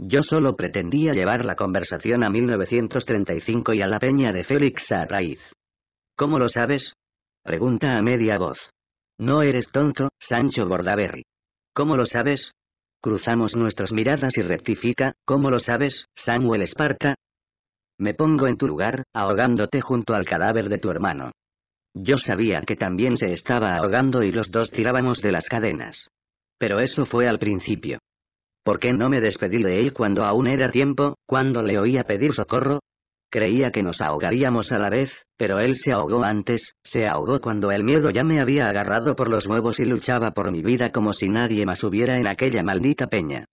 Yo solo pretendía llevar la conversación a 1935 y a la peña de Félix Arraiz. ¿Cómo lo sabes? Pregunta a media voz. No eres tonto, Sancho Bordaberry. ¿Cómo lo sabes? Cruzamos nuestras miradas y rectifica, ¿cómo lo sabes, Samuel Esparta? Me pongo en tu lugar, ahogándote junto al cadáver de tu hermano. Yo sabía que también se estaba ahogando y los dos tirábamos de las cadenas. Pero eso fue al principio. ¿Por qué no me despedí de él cuando aún era tiempo, cuando le oía pedir socorro? Creía que nos ahogaríamos a la vez, pero él se ahogó antes, se ahogó cuando el miedo ya me había agarrado por los huevos y luchaba por mi vida como si nadie más hubiera en aquella maldita peña.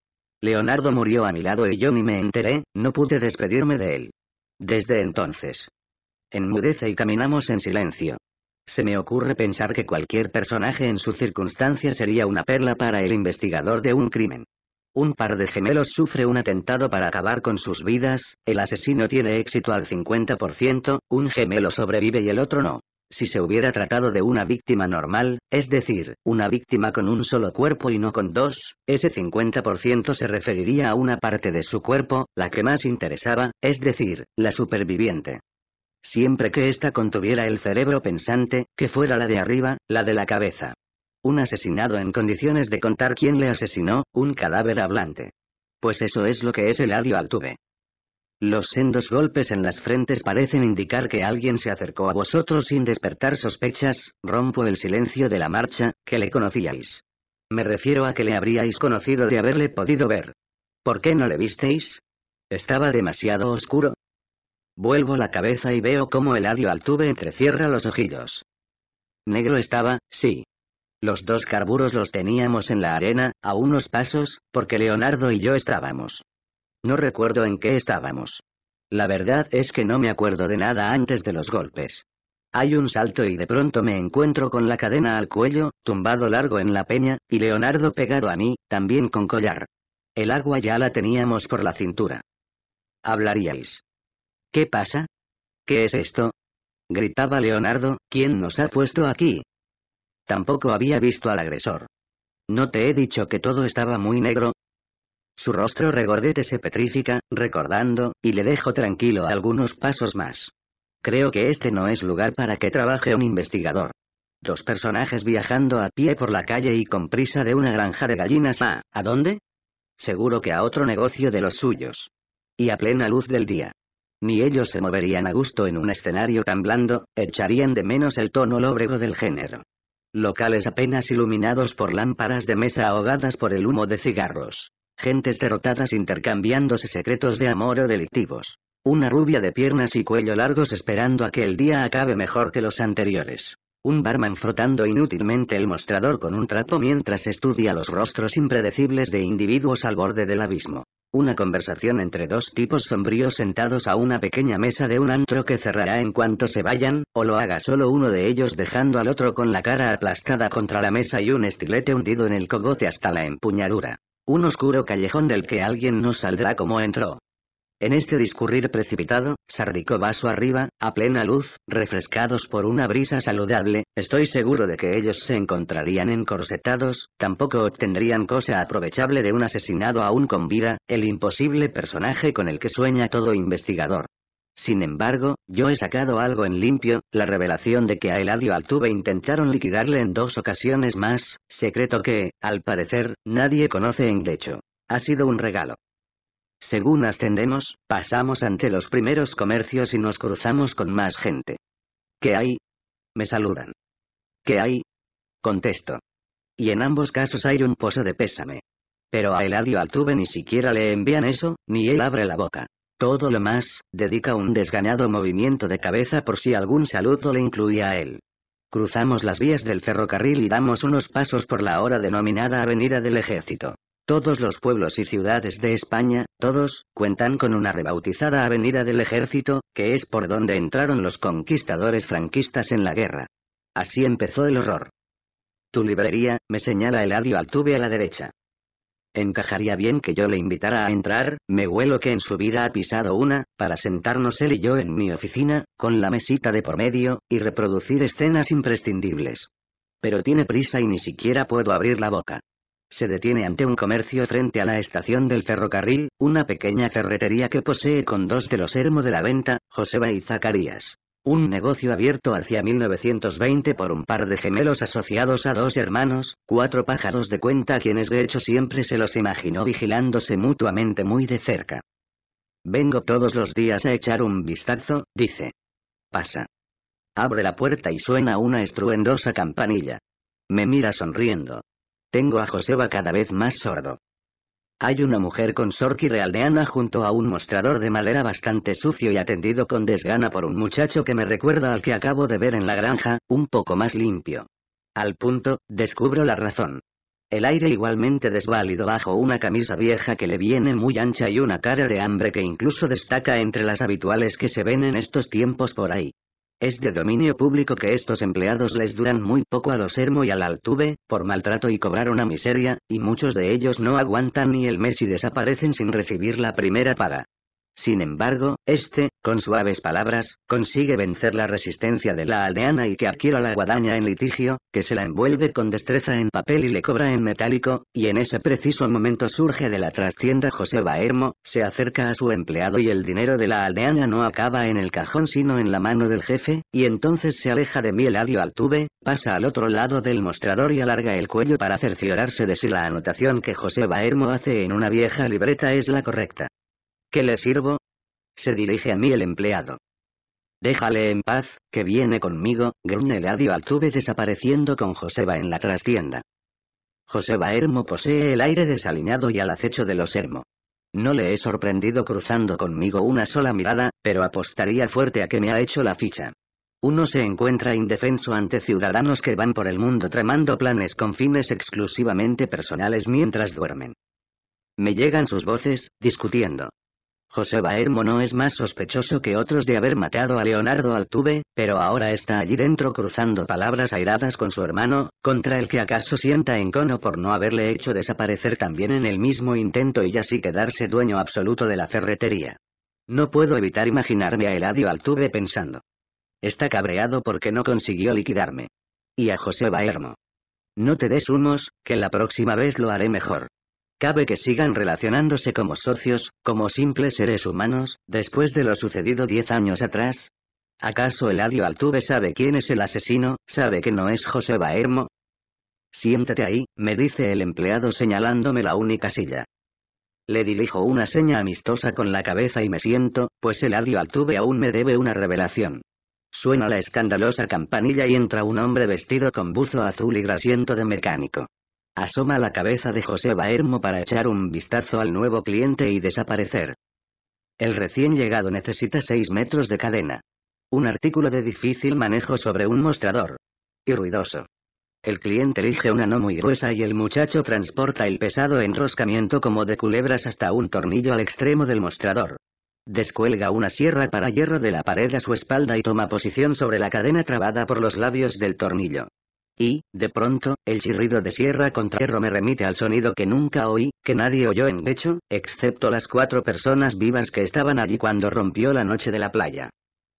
Leonardo murió a mi lado y yo ni me enteré, no pude despedirme de él. Desde entonces. Enmudece y caminamos en silencio. Se me ocurre pensar que cualquier personaje en su circunstancia sería una perla para el investigador de un crimen. Un par de gemelos sufre un atentado para acabar con sus vidas, el asesino tiene éxito al 50%, un gemelo sobrevive y el otro no. Si se hubiera tratado de una víctima normal, es decir, una víctima con un solo cuerpo y no con dos, ese 50% se referiría a una parte de su cuerpo, la que más interesaba, es decir, la superviviente. Siempre que ésta contuviera el cerebro pensante, que fuera la de arriba, la de la cabeza. Un asesinado en condiciones de contar quién le asesinó, un cadáver hablante. Pues eso es lo que es el Eladio Altuve. Los sendos golpes en las frentes parecen indicar que alguien se acercó a vosotros sin despertar sospechas, rompo el silencio de la marcha, que le conocíais. Me refiero a que le habríais conocido de haberle podido ver. ¿Por qué no le visteis? ¿Estaba demasiado oscuro? Vuelvo la cabeza y veo cómo Eladio Altuve entrecierra los ojillos. Negro estaba, sí, los dos carburos los teníamos en la arena, a unos pasos, porque Leonardo y yo estábamos. No recuerdo en qué estábamos. La verdad es que no me acuerdo de nada antes de los golpes. Hay un salto y de pronto me encuentro con la cadena al cuello, tumbado largo en la peña, y Leonardo pegado a mí, también con collar. El agua ya la teníamos por la cintura. Hablaríais. ¿Qué pasa? ¿Qué es esto? Gritaba Leonardo, ¿quién nos ha puesto aquí? Tampoco había visto al agresor. ¿No te he dicho que todo estaba muy negro? Su rostro regordete se petrifica, recordando, y le dejo tranquilo algunos pasos más. Creo que este no es lugar para que trabaje un investigador. Dos personajes viajando a pie por la calle y con prisa de una granja de gallinas a... ¿A dónde? Seguro que a otro negocio de los suyos. Y a plena luz del día. Ni ellos se moverían a gusto en un escenario tan blando, echarían de menos el tono lóbrego del género. Locales apenas iluminados por lámparas de mesa ahogadas por el humo de cigarros. Gentes derrotadas intercambiándose secretos de amor o delictivos. Una rubia de piernas y cuello largos esperando a que el día acabe mejor que los anteriores. Un barman frotando inútilmente el mostrador con un trapo mientras estudia los rostros impredecibles de individuos al borde del abismo. Una conversación entre dos tipos sombríos sentados a una pequeña mesa de un antro que cerrará en cuanto se vayan, o lo haga solo uno de ellos dejando al otro con la cara aplastada contra la mesa y un estilete hundido en el cogote hasta la empuñadura. Un oscuro callejón del que alguien no saldrá como entró. En este discurrir precipitado, Sarrico vaso arriba, a plena luz, refrescados por una brisa saludable, estoy seguro de que ellos se encontrarían encorsetados, tampoco obtendrían cosa aprovechable de un asesinado aún con vida, el imposible personaje con el que sueña todo investigador. Sin embargo, yo he sacado algo en limpio, la revelación de que a Eladio Altuve intentaron liquidarle en dos ocasiones más, secreto que, al parecer, nadie conoce en hecho. Ha sido un regalo. Según ascendemos, pasamos ante los primeros comercios y nos cruzamos con más gente. ¿Qué hay? Me saludan. ¿Qué hay? Contesto. Y en ambos casos hay un pozo de pésame. Pero a Eladio Altuve ni siquiera le envían eso, ni él abre la boca. Todo lo más, dedica un desganado movimiento de cabeza por si algún saludo le incluía a él. Cruzamos las vías del ferrocarril y damos unos pasos por la hora denominada Avenida del Ejército. Todos los pueblos y ciudades de España, todos, cuentan con una rebautizada Avenida del Ejército, que es por donde entraron los conquistadores franquistas en la guerra. Así empezó el horror. Tu librería, me señala el al tuve a la derecha. Encajaría bien que yo le invitara a entrar, me huelo que en su vida ha pisado una, para sentarnos él y yo en mi oficina, con la mesita de por medio, y reproducir escenas imprescindibles. Pero tiene prisa y ni siquiera puedo abrir la boca se detiene ante un comercio frente a la estación del ferrocarril, una pequeña ferretería que posee con dos de los Hermo de la Venta, Joseba y Zacarías. Un negocio abierto hacia 1920 por un par de gemelos asociados a dos hermanos, cuatro pájaros de cuenta quienes de hecho siempre se los imaginó vigilándose mutuamente muy de cerca. Vengo todos los días a echar un vistazo, dice. Pasa. Abre la puerta y suena una estruendosa campanilla. Me mira sonriendo. Tengo a Joseba cada vez más sordo. Hay una mujer con sorti realdeana junto a un mostrador de madera bastante sucio y atendido con desgana por un muchacho que me recuerda al que acabo de ver en la granja, un poco más limpio. Al punto, descubro la razón. El aire igualmente desválido bajo una camisa vieja que le viene muy ancha y una cara de hambre que incluso destaca entre las habituales que se ven en estos tiempos por ahí. Es de dominio público que estos empleados les duran muy poco a los Hermo y al Altuve, por maltrato y cobrar una miseria, y muchos de ellos no aguantan ni el mes y desaparecen sin recibir la primera paga. Sin embargo, este, con suaves palabras, consigue vencer la resistencia de la aldeana y que adquiera la guadaña en litigio, que se la envuelve con destreza en papel y le cobra en metálico, y en ese preciso momento surge de la trastienda José Baermo, se acerca a su empleado y el dinero de la aldeana no acaba en el cajón sino en la mano del jefe, y entonces se aleja de mi el adio al tube, pasa al otro lado del mostrador y alarga el cuello para cerciorarse de si la anotación que José Baermo hace en una vieja libreta es la correcta. ¿Qué le sirvo? Se dirige a mí el empleado. Déjale en paz, que viene conmigo, Gruneladio Altuve desapareciendo con Joseba en la trastienda. Joseba Hermo posee el aire desalineado y al acecho de los Hermo. No le he sorprendido cruzando conmigo una sola mirada, pero apostaría fuerte a que me ha hecho la ficha. Uno se encuentra indefenso ante ciudadanos que van por el mundo tramando planes con fines exclusivamente personales mientras duermen. Me llegan sus voces, discutiendo. José Baermo no es más sospechoso que otros de haber matado a Leonardo Altuve, pero ahora está allí dentro cruzando palabras airadas con su hermano, contra el que acaso sienta encono por no haberle hecho desaparecer también en el mismo intento y así quedarse dueño absoluto de la ferretería. No puedo evitar imaginarme a Eladio Altuve pensando. Está cabreado porque no consiguió liquidarme. Y a José Baermo. No te des humos, que la próxima vez lo haré mejor. Cabe que sigan relacionándose como socios, como simples seres humanos, después de lo sucedido diez años atrás. ¿Acaso Eladio Altuve sabe quién es el asesino, sabe que no es José Baermo? Siéntate ahí, me dice el empleado señalándome la única silla. Le dirijo una seña amistosa con la cabeza y me siento, pues Eladio Altuve aún me debe una revelación. Suena la escandalosa campanilla y entra un hombre vestido con buzo azul y grasiento de mecánico. Asoma la cabeza de José Baermo para echar un vistazo al nuevo cliente y desaparecer. El recién llegado necesita 6 metros de cadena. Un artículo de difícil manejo sobre un mostrador. Y ruidoso. El cliente elige una no muy gruesa y el muchacho transporta el pesado enroscamiento como de culebras hasta un tornillo al extremo del mostrador. Descuelga una sierra para hierro de la pared a su espalda y toma posición sobre la cadena trabada por los labios del tornillo. Y, de pronto, el chirrido de sierra contra hierro me remite al sonido que nunca oí, que nadie oyó en hecho, excepto las cuatro personas vivas que estaban allí cuando rompió la noche de la playa.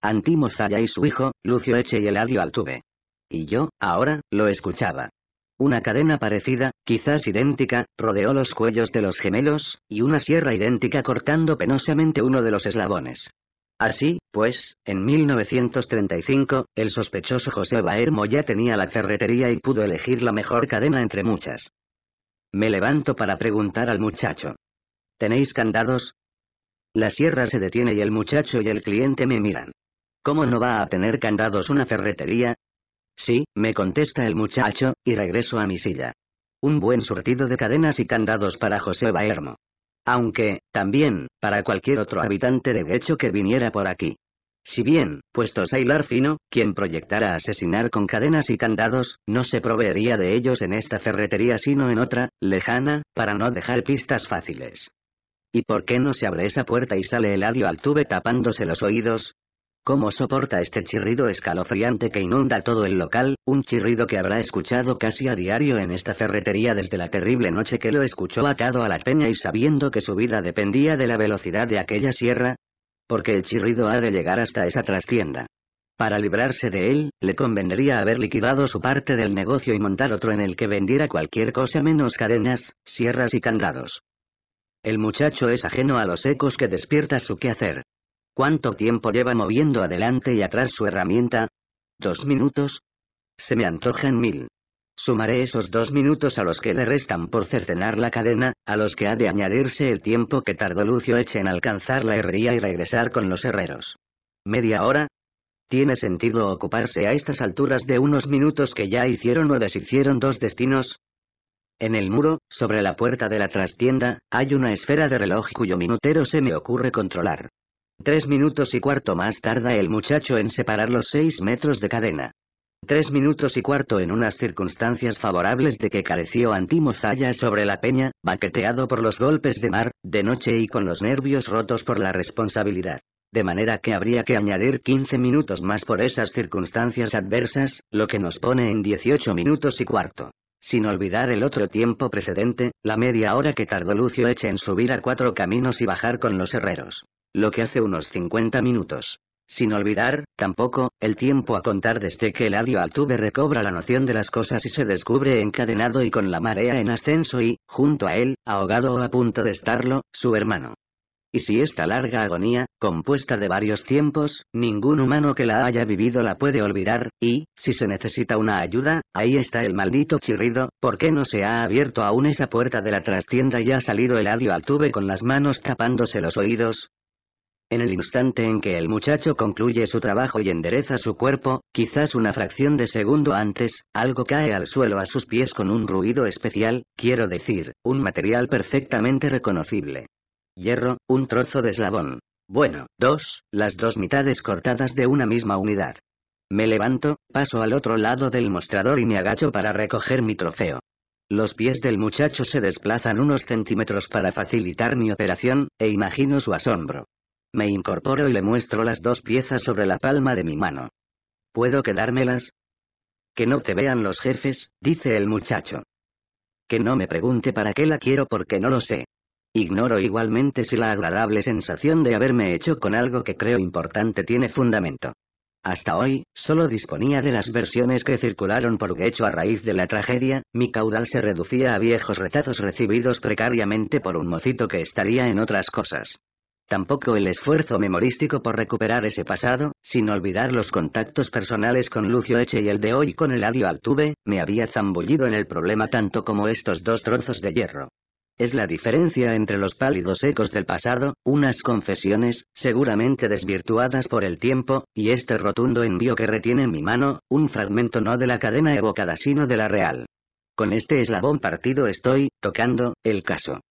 Antimo Zaya y su hijo, Lucio Eche y Eladio Altuve. Y yo, ahora, lo escuchaba. Una cadena parecida, quizás idéntica, rodeó los cuellos de los gemelos, y una sierra idéntica cortando penosamente uno de los eslabones. Así, pues, en 1935, el sospechoso José Baermo ya tenía la ferretería y pudo elegir la mejor cadena entre muchas. Me levanto para preguntar al muchacho. ¿Tenéis candados? La sierra se detiene y el muchacho y el cliente me miran. ¿Cómo no va a tener candados una ferretería? Sí, me contesta el muchacho, y regreso a mi silla. Un buen surtido de cadenas y candados para José Baermo. Aunque, también, para cualquier otro habitante de Gecho que viniera por aquí. Si bien, puestos a hilar fino, quien proyectara asesinar con cadenas y candados, no se proveería de ellos en esta ferretería sino en otra, lejana, para no dejar pistas fáciles. ¿Y por qué no se abre esa puerta y sale el adio al tube tapándose los oídos? ¿Cómo soporta este chirrido escalofriante que inunda todo el local, un chirrido que habrá escuchado casi a diario en esta ferretería desde la terrible noche que lo escuchó atado a la peña y sabiendo que su vida dependía de la velocidad de aquella sierra? Porque el chirrido ha de llegar hasta esa trastienda. Para librarse de él, le convendría haber liquidado su parte del negocio y montar otro en el que vendiera cualquier cosa menos cadenas, sierras y candados. El muchacho es ajeno a los ecos que despierta su quehacer. ¿Cuánto tiempo lleva moviendo adelante y atrás su herramienta? ¿Dos minutos? Se me antojan mil. Sumaré esos dos minutos a los que le restan por cercenar la cadena, a los que ha de añadirse el tiempo que tardó Lucio Eche en alcanzar la herrería y regresar con los herreros. ¿Media hora? ¿Tiene sentido ocuparse a estas alturas de unos minutos que ya hicieron o deshicieron dos destinos? En el muro, sobre la puerta de la trastienda, hay una esfera de reloj cuyo minutero se me ocurre controlar. Tres minutos y cuarto más tarda el muchacho en separar los seis metros de cadena. Tres minutos y cuarto en unas circunstancias favorables de que careció Antimo Zaya sobre la peña, baqueteado por los golpes de mar, de noche y con los nervios rotos por la responsabilidad. De manera que habría que añadir 15 minutos más por esas circunstancias adversas, lo que nos pone en 18 minutos y cuarto. Sin olvidar el otro tiempo precedente, la media hora que tardó Lucio Eche en subir a cuatro caminos y bajar con los herreros lo que hace unos 50 minutos. Sin olvidar, tampoco, el tiempo a contar desde que el adio Altuve recobra la noción de las cosas y se descubre encadenado y con la marea en ascenso y, junto a él, ahogado o a punto de estarlo, su hermano. Y si esta larga agonía, compuesta de varios tiempos, ningún humano que la haya vivido la puede olvidar, y, si se necesita una ayuda, ahí está el maldito chirrido, ¿por qué no se ha abierto aún esa puerta de la trastienda y ha salido el adio Altuve con las manos tapándose los oídos? En el instante en que el muchacho concluye su trabajo y endereza su cuerpo, quizás una fracción de segundo antes, algo cae al suelo a sus pies con un ruido especial, quiero decir, un material perfectamente reconocible. Hierro, un trozo de eslabón. Bueno, dos, las dos mitades cortadas de una misma unidad. Me levanto, paso al otro lado del mostrador y me agacho para recoger mi trofeo. Los pies del muchacho se desplazan unos centímetros para facilitar mi operación, e imagino su asombro. Me incorporo y le muestro las dos piezas sobre la palma de mi mano. ¿Puedo quedármelas? Que no te vean los jefes, dice el muchacho. Que no me pregunte para qué la quiero porque no lo sé. Ignoro igualmente si la agradable sensación de haberme hecho con algo que creo importante tiene fundamento. Hasta hoy, solo disponía de las versiones que circularon por hecho a raíz de la tragedia, mi caudal se reducía a viejos retazos recibidos precariamente por un mocito que estaría en otras cosas. Tampoco el esfuerzo memorístico por recuperar ese pasado, sin olvidar los contactos personales con Lucio Eche y el de hoy con el Eladio Altuve, me había zambullido en el problema tanto como estos dos trozos de hierro. Es la diferencia entre los pálidos ecos del pasado, unas confesiones, seguramente desvirtuadas por el tiempo, y este rotundo envío que retiene en mi mano, un fragmento no de la cadena evocada sino de la real. Con este eslabón partido estoy, tocando, el caso.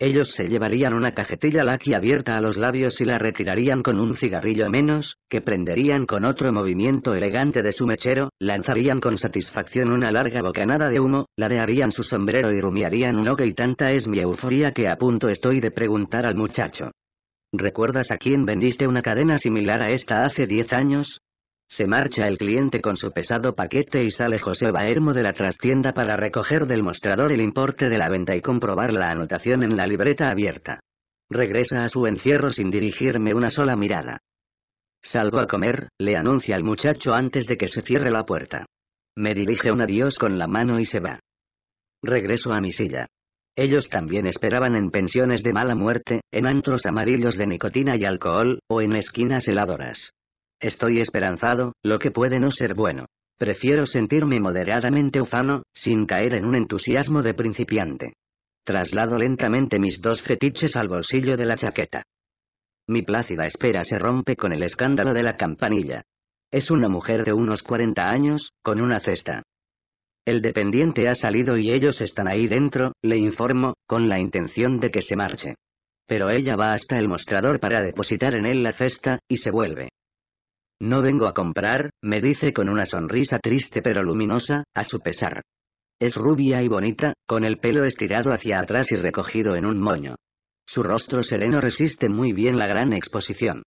Ellos se llevarían una cajetilla laqui abierta a los labios y la retirarían con un cigarrillo menos, que prenderían con otro movimiento elegante de su mechero, lanzarían con satisfacción una larga bocanada de humo, ladearían su sombrero y rumiarían un ok y tanta es mi euforia que a punto estoy de preguntar al muchacho. ¿Recuerdas a quién vendiste una cadena similar a esta hace 10 años? Se marcha el cliente con su pesado paquete y sale José Baermo de la trastienda para recoger del mostrador el importe de la venta y comprobar la anotación en la libreta abierta. Regresa a su encierro sin dirigirme una sola mirada. Salgo a comer, le anuncia al muchacho antes de que se cierre la puerta. Me dirige un adiós con la mano y se va. Regreso a mi silla. Ellos también esperaban en pensiones de mala muerte, en antros amarillos de nicotina y alcohol, o en esquinas heladoras. Estoy esperanzado, lo que puede no ser bueno. Prefiero sentirme moderadamente ufano, sin caer en un entusiasmo de principiante. Traslado lentamente mis dos fetiches al bolsillo de la chaqueta. Mi plácida espera se rompe con el escándalo de la campanilla. Es una mujer de unos 40 años, con una cesta. El dependiente ha salido y ellos están ahí dentro, le informo, con la intención de que se marche. Pero ella va hasta el mostrador para depositar en él la cesta, y se vuelve. No vengo a comprar, me dice con una sonrisa triste pero luminosa, a su pesar. Es rubia y bonita, con el pelo estirado hacia atrás y recogido en un moño. Su rostro sereno resiste muy bien la gran exposición.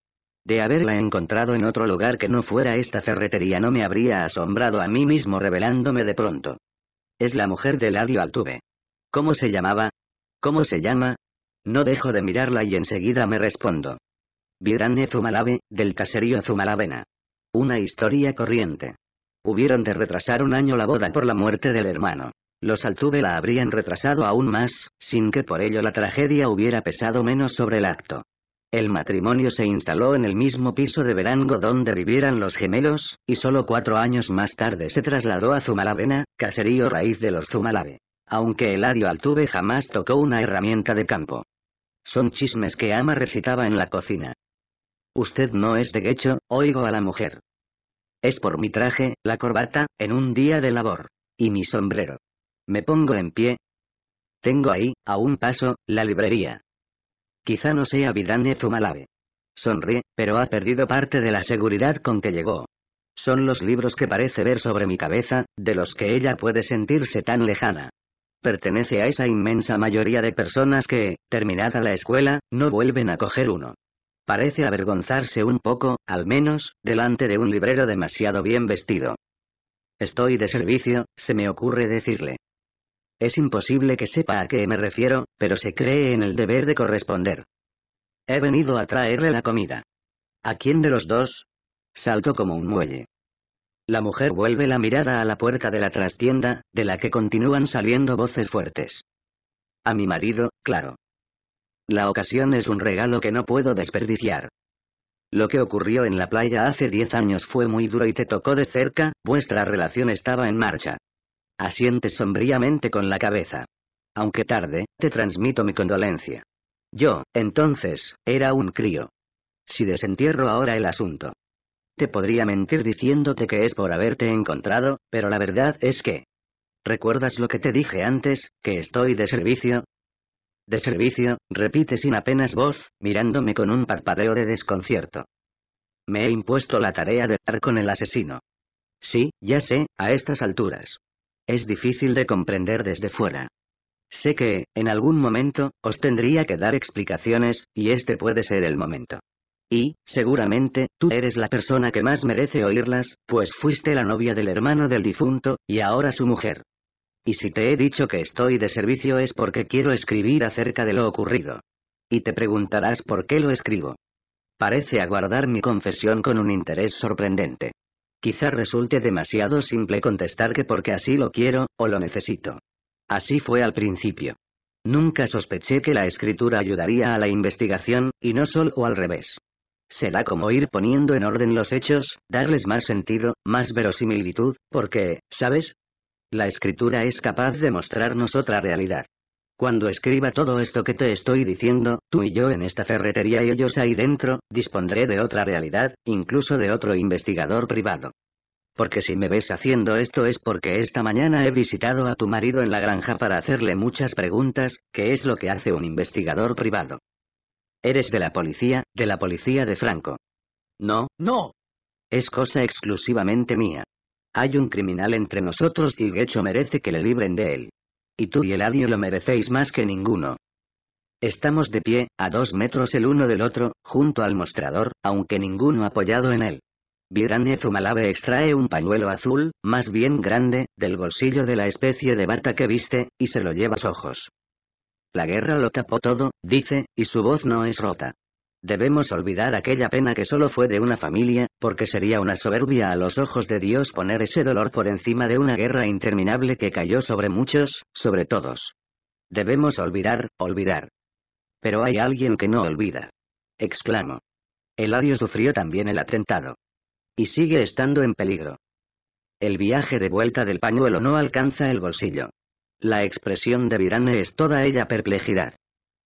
De haberla encontrado en otro lugar que no fuera esta ferretería no me habría asombrado a mí mismo revelándome de pronto. Es la mujer de Ladio Altuve. ¿Cómo se llamaba? ¿Cómo se llama? No dejo de mirarla y enseguida me respondo. Virane Zumalave, del caserío Zumalavena. Una historia corriente. Hubieron de retrasar un año la boda por la muerte del hermano. Los Altuve la habrían retrasado aún más, sin que por ello la tragedia hubiera pesado menos sobre el acto. El matrimonio se instaló en el mismo piso de Verango donde vivieran los gemelos, y solo cuatro años más tarde se trasladó a Zumalavena, caserío raíz de los Zumalave. Aunque Eladio Altuve jamás tocó una herramienta de campo. Son chismes que Ama recitaba en la cocina. Usted no es de Guecho, oigo a la mujer. Es por mi traje, la corbata, en un día de labor. Y mi sombrero. Me pongo en pie. Tengo ahí, a un paso, la librería. Quizá no sea Vidane Sonríe, pero ha perdido parte de la seguridad con que llegó. Son los libros que parece ver sobre mi cabeza, de los que ella puede sentirse tan lejana. Pertenece a esa inmensa mayoría de personas que, terminada la escuela, no vuelven a coger uno. Parece avergonzarse un poco, al menos, delante de un librero demasiado bien vestido. Estoy de servicio, se me ocurre decirle. Es imposible que sepa a qué me refiero, pero se cree en el deber de corresponder. He venido a traerle la comida. ¿A quién de los dos? Salto como un muelle. La mujer vuelve la mirada a la puerta de la trastienda, de la que continúan saliendo voces fuertes. A mi marido, claro. La ocasión es un regalo que no puedo desperdiciar. Lo que ocurrió en la playa hace 10 años fue muy duro y te tocó de cerca, vuestra relación estaba en marcha. Asiente sombríamente con la cabeza. Aunque tarde, te transmito mi condolencia. Yo, entonces, era un crío. Si desentierro ahora el asunto. Te podría mentir diciéndote que es por haberte encontrado, pero la verdad es que... ¿Recuerdas lo que te dije antes, que estoy de servicio? De servicio, repite sin apenas voz, mirándome con un parpadeo de desconcierto. Me he impuesto la tarea de estar con el asesino. Sí, ya sé, a estas alturas. Es difícil de comprender desde fuera. Sé que, en algún momento, os tendría que dar explicaciones, y este puede ser el momento. Y, seguramente, tú eres la persona que más merece oírlas, pues fuiste la novia del hermano del difunto, y ahora su mujer. Y si te he dicho que estoy de servicio es porque quiero escribir acerca de lo ocurrido. Y te preguntarás por qué lo escribo. Parece aguardar mi confesión con un interés sorprendente. Quizá resulte demasiado simple contestar que porque así lo quiero, o lo necesito. Así fue al principio. Nunca sospeché que la escritura ayudaría a la investigación, y no solo al revés. Será como ir poniendo en orden los hechos, darles más sentido, más verosimilitud, porque, ¿sabes? La escritura es capaz de mostrarnos otra realidad. Cuando escriba todo esto que te estoy diciendo, tú y yo en esta ferretería y ellos ahí dentro, dispondré de otra realidad, incluso de otro investigador privado. Porque si me ves haciendo esto es porque esta mañana he visitado a tu marido en la granja para hacerle muchas preguntas, que es lo que hace un investigador privado. Eres de la policía, de la policía de Franco. No, no. Es cosa exclusivamente mía. Hay un criminal entre nosotros y Gecho merece que le libren de él. Y tú y el Eladio lo merecéis más que ninguno. Estamos de pie, a dos metros el uno del otro, junto al mostrador, aunque ninguno apoyado en él. Virane Zumalabe extrae un pañuelo azul, más bien grande, del bolsillo de la especie de bata que viste, y se lo lleva a los ojos. La guerra lo tapó todo, dice, y su voz no es rota. Debemos olvidar aquella pena que solo fue de una familia, porque sería una soberbia a los ojos de Dios poner ese dolor por encima de una guerra interminable que cayó sobre muchos, sobre todos. Debemos olvidar, olvidar. Pero hay alguien que no olvida. Exclamo. Eladio sufrió también el atentado. Y sigue estando en peligro. El viaje de vuelta del pañuelo no alcanza el bolsillo. La expresión de Virane es toda ella perplejidad.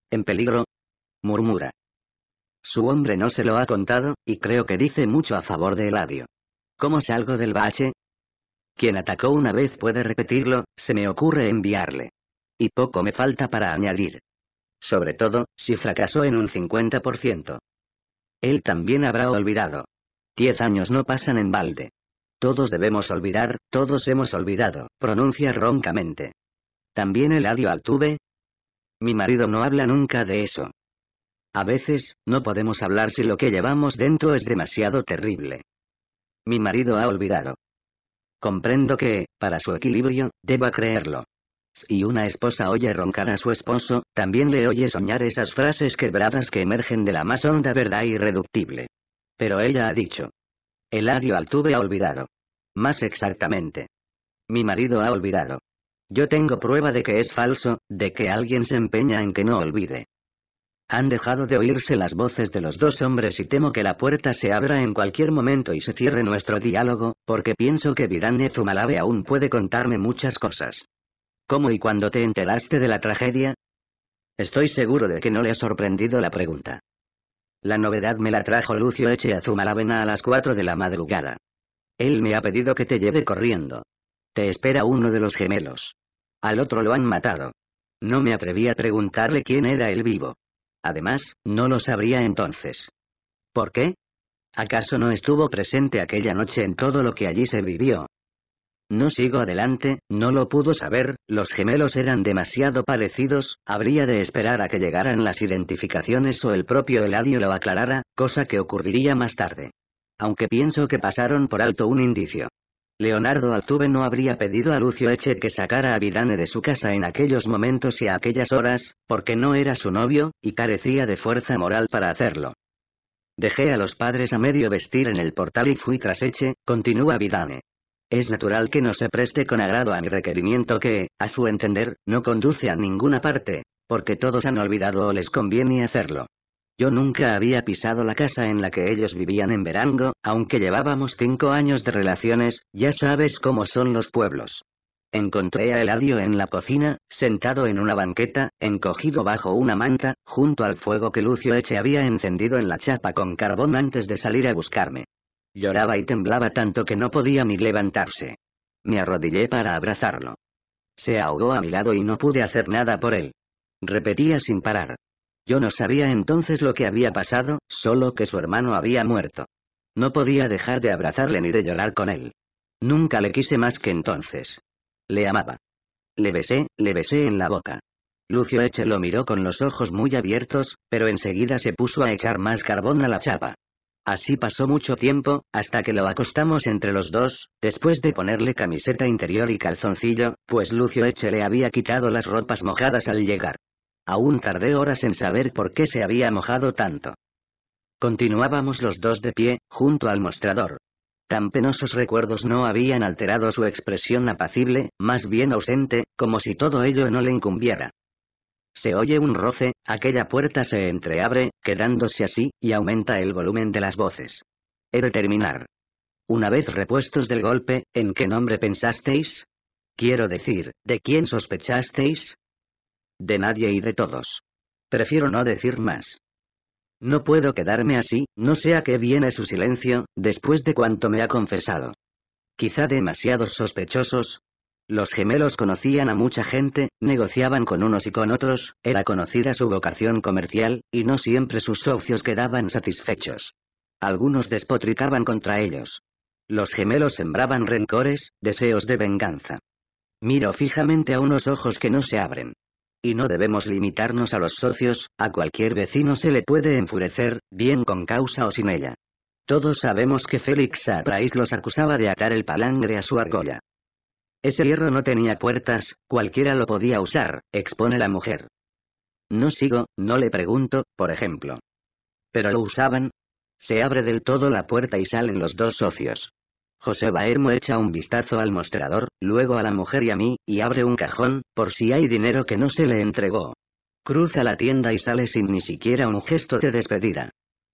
¿En peligro? murmura. Su hombre no se lo ha contado, y creo que dice mucho a favor de Eladio. ¿Cómo salgo del bache? Quien atacó una vez puede repetirlo, se me ocurre enviarle. Y poco me falta para añadir. Sobre todo, si fracasó en un 50%. Él también habrá olvidado. Diez años no pasan en balde. Todos debemos olvidar, todos hemos olvidado, pronuncia roncamente. ¿También el adiós al tuve? Mi marido no habla nunca de eso, a veces, no podemos hablar si lo que llevamos dentro es demasiado terrible. Mi marido ha olvidado. Comprendo que, para su equilibrio, deba creerlo. Si una esposa oye roncar a su esposo, también le oye soñar esas frases quebradas que emergen de la más honda verdad irreductible. Pero ella ha dicho. El al tuve ha olvidado. Más exactamente. Mi marido ha olvidado. Yo tengo prueba de que es falso, de que alguien se empeña en que no olvide. Han dejado de oírse las voces de los dos hombres y temo que la puerta se abra en cualquier momento y se cierre nuestro diálogo, porque pienso que Virane Zumalabe aún puede contarme muchas cosas. ¿Cómo y cuándo te enteraste de la tragedia? Estoy seguro de que no le ha sorprendido la pregunta. La novedad me la trajo Lucio Eche a Zumalavena a las 4 de la madrugada. Él me ha pedido que te lleve corriendo. Te espera uno de los gemelos. Al otro lo han matado. No me atreví a preguntarle quién era el vivo. Además, no lo sabría entonces. ¿Por qué? ¿Acaso no estuvo presente aquella noche en todo lo que allí se vivió? No sigo adelante, no lo pudo saber, los gemelos eran demasiado parecidos, habría de esperar a que llegaran las identificaciones o el propio Eladio lo aclarara, cosa que ocurriría más tarde. Aunque pienso que pasaron por alto un indicio. Leonardo Altuve no habría pedido a Lucio Eche que sacara a Vidane de su casa en aquellos momentos y a aquellas horas, porque no era su novio, y carecía de fuerza moral para hacerlo. Dejé a los padres a medio vestir en el portal y fui tras Eche, continúa Vidane. Es natural que no se preste con agrado a mi requerimiento que, a su entender, no conduce a ninguna parte, porque todos han olvidado o les conviene hacerlo. Yo nunca había pisado la casa en la que ellos vivían en Verango, aunque llevábamos cinco años de relaciones, ya sabes cómo son los pueblos. Encontré a Eladio en la cocina, sentado en una banqueta, encogido bajo una manta, junto al fuego que Lucio Eche había encendido en la chapa con carbón antes de salir a buscarme. Lloraba y temblaba tanto que no podía ni levantarse. Me arrodillé para abrazarlo. Se ahogó a mi lado y no pude hacer nada por él. Repetía sin parar. Yo no sabía entonces lo que había pasado, solo que su hermano había muerto. No podía dejar de abrazarle ni de llorar con él. Nunca le quise más que entonces. Le amaba. Le besé, le besé en la boca. Lucio Eche lo miró con los ojos muy abiertos, pero enseguida se puso a echar más carbón a la chapa. Así pasó mucho tiempo, hasta que lo acostamos entre los dos, después de ponerle camiseta interior y calzoncillo, pues Lucio Eche le había quitado las ropas mojadas al llegar. Aún tardé horas en saber por qué se había mojado tanto. Continuábamos los dos de pie, junto al mostrador. Tan penosos recuerdos no habían alterado su expresión apacible, más bien ausente, como si todo ello no le incumbiera. Se oye un roce, aquella puerta se entreabre, quedándose así, y aumenta el volumen de las voces. He de terminar. Una vez repuestos del golpe, ¿en qué nombre pensasteis? Quiero decir, ¿de quién sospechasteis? De nadie y de todos. Prefiero no decir más. No puedo quedarme así, no sé a qué viene su silencio, después de cuanto me ha confesado. Quizá demasiados sospechosos. Los gemelos conocían a mucha gente, negociaban con unos y con otros, era conocida su vocación comercial, y no siempre sus socios quedaban satisfechos. Algunos despotricaban contra ellos. Los gemelos sembraban rencores, deseos de venganza. Miro fijamente a unos ojos que no se abren. Y no debemos limitarnos a los socios, a cualquier vecino se le puede enfurecer, bien con causa o sin ella. Todos sabemos que Félix Arraiz los acusaba de atar el palangre a su argolla. Ese hierro no tenía puertas, cualquiera lo podía usar, expone la mujer. No sigo, no le pregunto, por ejemplo. Pero lo usaban. Se abre del todo la puerta y salen los dos socios. José Baermo echa un vistazo al mostrador, luego a la mujer y a mí, y abre un cajón, por si hay dinero que no se le entregó. Cruza la tienda y sale sin ni siquiera un gesto de despedida.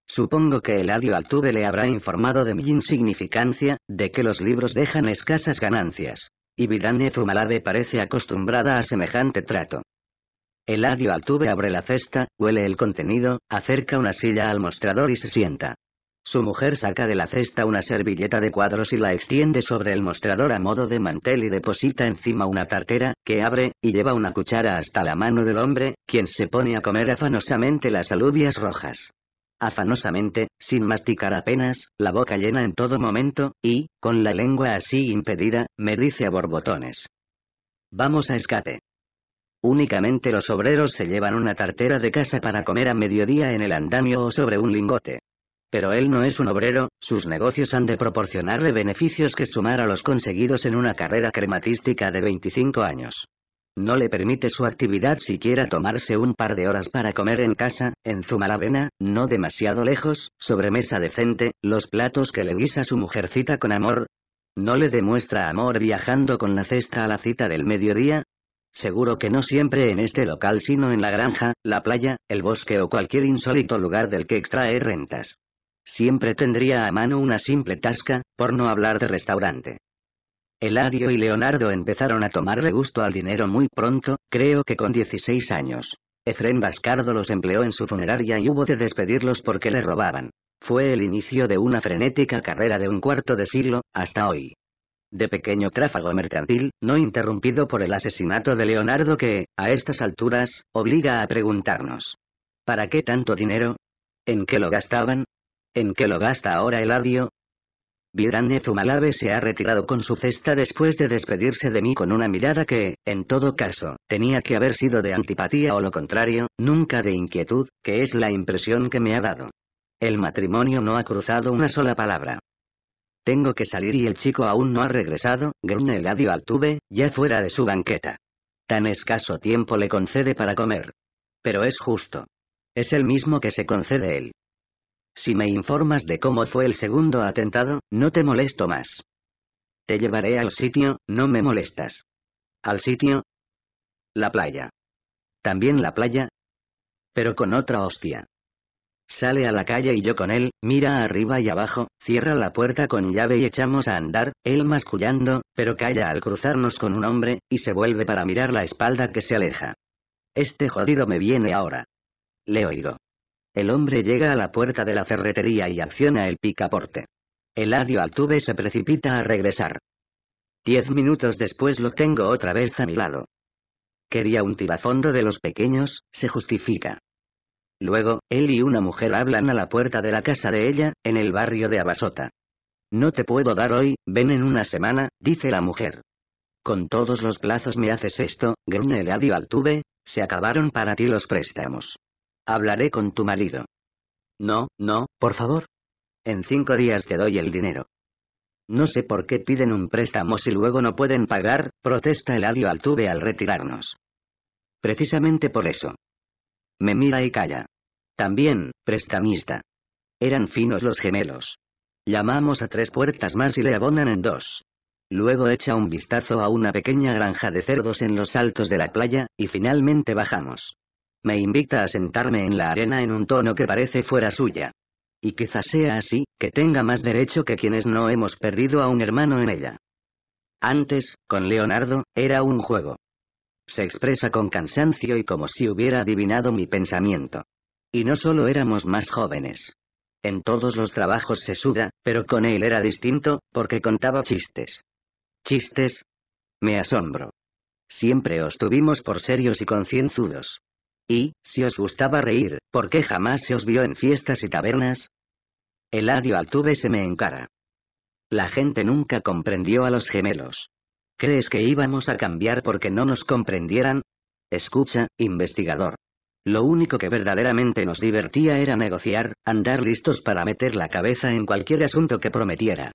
Supongo que el Eladio Altuve le habrá informado de mi insignificancia, de que los libros dejan escasas ganancias. Y Vidane Zumalabe parece acostumbrada a semejante trato. El Eladio Altuve abre la cesta, huele el contenido, acerca una silla al mostrador y se sienta. Su mujer saca de la cesta una servilleta de cuadros y la extiende sobre el mostrador a modo de mantel y deposita encima una tartera, que abre, y lleva una cuchara hasta la mano del hombre, quien se pone a comer afanosamente las alubias rojas. Afanosamente, sin masticar apenas, la boca llena en todo momento, y, con la lengua así impedida, me dice a borbotones. Vamos a escape. Únicamente los obreros se llevan una tartera de casa para comer a mediodía en el andamio o sobre un lingote. Pero él no es un obrero, sus negocios han de proporcionarle beneficios que sumar a los conseguidos en una carrera crematística de 25 años. No le permite su actividad siquiera tomarse un par de horas para comer en casa, en Zumalavena, no demasiado lejos, sobre mesa decente, los platos que le guisa su mujercita con amor. No le demuestra amor viajando con la cesta a la cita del mediodía. Seguro que no siempre en este local sino en la granja, la playa, el bosque o cualquier insólito lugar del que extrae rentas. Siempre tendría a mano una simple tasca, por no hablar de restaurante. Eladio y Leonardo empezaron a tomarle gusto al dinero muy pronto, creo que con 16 años. Efren Bascardo los empleó en su funeraria y hubo de despedirlos porque le robaban. Fue el inicio de una frenética carrera de un cuarto de siglo, hasta hoy. De pequeño tráfago mercantil, no interrumpido por el asesinato de Leonardo que, a estas alturas, obliga a preguntarnos. ¿Para qué tanto dinero? ¿En qué lo gastaban? ¿En qué lo gasta ahora Eladio? «Virán Zumalabe se ha retirado con su cesta después de despedirse de mí con una mirada que, en todo caso, tenía que haber sido de antipatía o lo contrario, nunca de inquietud, que es la impresión que me ha dado. El matrimonio no ha cruzado una sola palabra. Tengo que salir y el chico aún no ha regresado, gruñe Eladio tuve, ya fuera de su banqueta. Tan escaso tiempo le concede para comer. Pero es justo. Es el mismo que se concede él. Si me informas de cómo fue el segundo atentado, no te molesto más. Te llevaré al sitio, no me molestas. ¿Al sitio? La playa. ¿También la playa? Pero con otra hostia. Sale a la calle y yo con él, mira arriba y abajo, cierra la puerta con llave y echamos a andar, él mascullando, pero calla al cruzarnos con un hombre, y se vuelve para mirar la espalda que se aleja. Este jodido me viene ahora. Le oigo. El hombre llega a la puerta de la ferretería y acciona el picaporte. Eladio Altuve se precipita a regresar. Diez minutos después lo tengo otra vez a mi lado. Quería un tirafondo de los pequeños, se justifica. Luego, él y una mujer hablan a la puerta de la casa de ella, en el barrio de Abasota. No te puedo dar hoy, ven en una semana, dice la mujer. Con todos los plazos me haces esto, gruñe Eladio Altuve, se acabaron para ti los préstamos. Hablaré con tu marido. No, no, por favor. En cinco días te doy el dinero. No sé por qué piden un préstamo si luego no pueden pagar, protesta al tuve al retirarnos. Precisamente por eso. Me mira y calla. También, prestamista. Eran finos los gemelos. Llamamos a tres puertas más y le abonan en dos. Luego echa un vistazo a una pequeña granja de cerdos en los altos de la playa, y finalmente bajamos. Me invita a sentarme en la arena en un tono que parece fuera suya. Y quizás sea así, que tenga más derecho que quienes no hemos perdido a un hermano en ella. Antes, con Leonardo, era un juego. Se expresa con cansancio y como si hubiera adivinado mi pensamiento. Y no solo éramos más jóvenes. En todos los trabajos se suda, pero con él era distinto, porque contaba chistes. ¿Chistes? Me asombro. Siempre os tuvimos por serios y concienzudos. Y, si os gustaba reír, ¿por qué jamás se os vio en fiestas y tabernas? El al Altuve se me encara. La gente nunca comprendió a los gemelos. ¿Crees que íbamos a cambiar porque no nos comprendieran? Escucha, investigador. Lo único que verdaderamente nos divertía era negociar, andar listos para meter la cabeza en cualquier asunto que prometiera.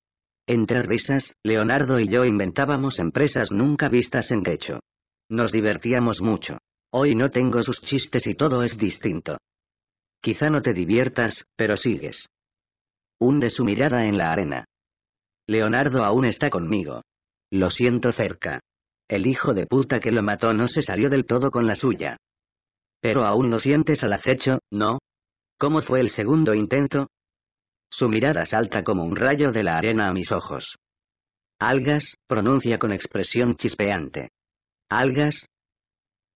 Entre risas, Leonardo y yo inventábamos empresas nunca vistas en techo. Nos divertíamos mucho. Hoy no tengo sus chistes y todo es distinto. Quizá no te diviertas, pero sigues. Hunde su mirada en la arena. Leonardo aún está conmigo. Lo siento cerca. El hijo de puta que lo mató no se salió del todo con la suya. Pero aún lo sientes al acecho, ¿no? ¿Cómo fue el segundo intento? Su mirada salta como un rayo de la arena a mis ojos. Algas, pronuncia con expresión chispeante. Algas,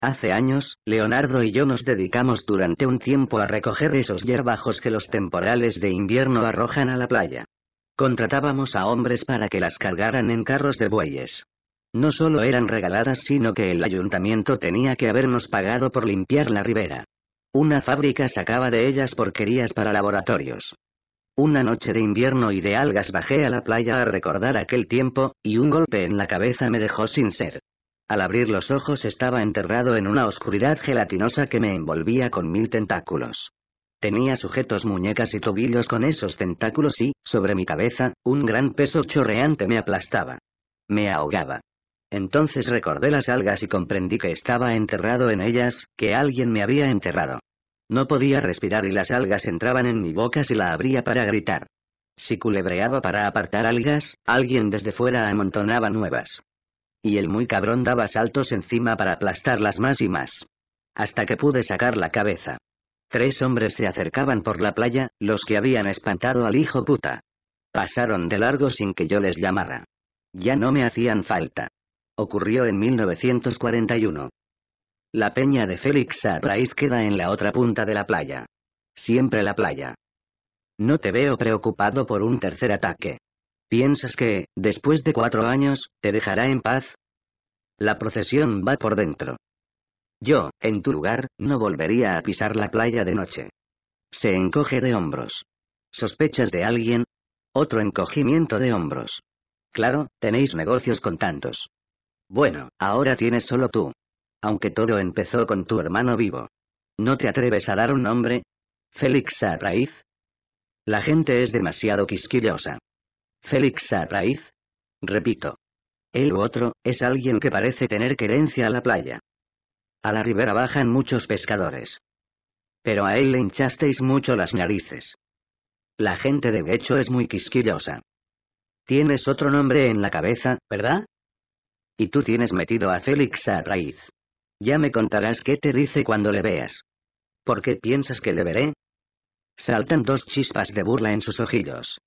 Hace años, Leonardo y yo nos dedicamos durante un tiempo a recoger esos hierbajos que los temporales de invierno arrojan a la playa. Contratábamos a hombres para que las cargaran en carros de bueyes. No solo eran regaladas sino que el ayuntamiento tenía que habernos pagado por limpiar la ribera. Una fábrica sacaba de ellas porquerías para laboratorios. Una noche de invierno y de algas bajé a la playa a recordar aquel tiempo, y un golpe en la cabeza me dejó sin ser. Al abrir los ojos estaba enterrado en una oscuridad gelatinosa que me envolvía con mil tentáculos. Tenía sujetos muñecas y tobillos con esos tentáculos y, sobre mi cabeza, un gran peso chorreante me aplastaba. Me ahogaba. Entonces recordé las algas y comprendí que estaba enterrado en ellas, que alguien me había enterrado. No podía respirar y las algas entraban en mi boca si la abría para gritar. Si culebreaba para apartar algas, alguien desde fuera amontonaba nuevas. Y el muy cabrón daba saltos encima para aplastarlas más y más. Hasta que pude sacar la cabeza. Tres hombres se acercaban por la playa, los que habían espantado al hijo puta. Pasaron de largo sin que yo les llamara. Ya no me hacían falta. Ocurrió en 1941. La peña de Félix Sarraiz queda en la otra punta de la playa. Siempre la playa. No te veo preocupado por un tercer ataque. ¿Piensas que, después de cuatro años, te dejará en paz? La procesión va por dentro. Yo, en tu lugar, no volvería a pisar la playa de noche. Se encoge de hombros. ¿Sospechas de alguien? Otro encogimiento de hombros. Claro, tenéis negocios con tantos. Bueno, ahora tienes solo tú. Aunque todo empezó con tu hermano vivo. ¿No te atreves a dar un nombre? Félix raíz La gente es demasiado quisquillosa. Félix raíz, Repito. «Él u otro, es alguien que parece tener querencia a la playa. A la ribera bajan muchos pescadores. Pero a él le hinchasteis mucho las narices. La gente de hecho es muy quisquillosa. Tienes otro nombre en la cabeza, ¿verdad? Y tú tienes metido a Félix raíz. Ya me contarás qué te dice cuando le veas. ¿Por qué piensas que le veré? Saltan dos chispas de burla en sus ojillos.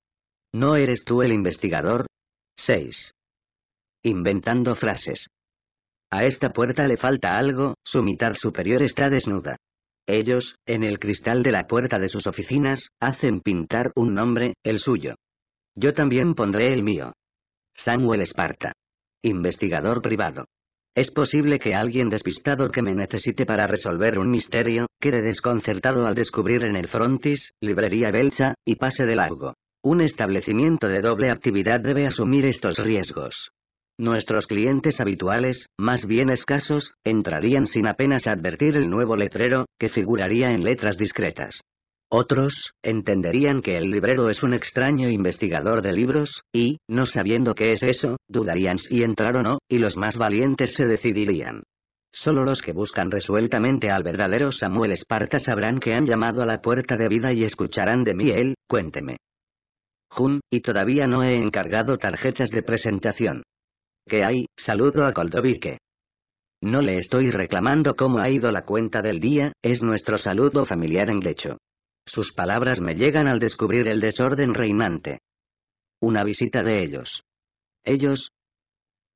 ¿No eres tú el investigador? 6. Inventando frases. A esta puerta le falta algo, su mitad superior está desnuda. Ellos, en el cristal de la puerta de sus oficinas, hacen pintar un nombre, el suyo. Yo también pondré el mío. Samuel Esparta. Investigador privado. Es posible que alguien despistado que me necesite para resolver un misterio, quede desconcertado al descubrir en el frontis, librería Belcha, y pase de largo. Un establecimiento de doble actividad debe asumir estos riesgos. Nuestros clientes habituales, más bien escasos, entrarían sin apenas advertir el nuevo letrero, que figuraría en letras discretas. Otros, entenderían que el librero es un extraño investigador de libros, y, no sabiendo qué es eso, dudarían si entrar o no, y los más valientes se decidirían. Solo los que buscan resueltamente al verdadero Samuel Esparta sabrán que han llamado a la puerta de vida y escucharán de mí él, cuénteme y todavía no he encargado tarjetas de presentación. ¿Qué hay? Saludo a Koldovique. No le estoy reclamando cómo ha ido la cuenta del día, es nuestro saludo familiar en lecho. Sus palabras me llegan al descubrir el desorden reinante. Una visita de ellos. Ellos.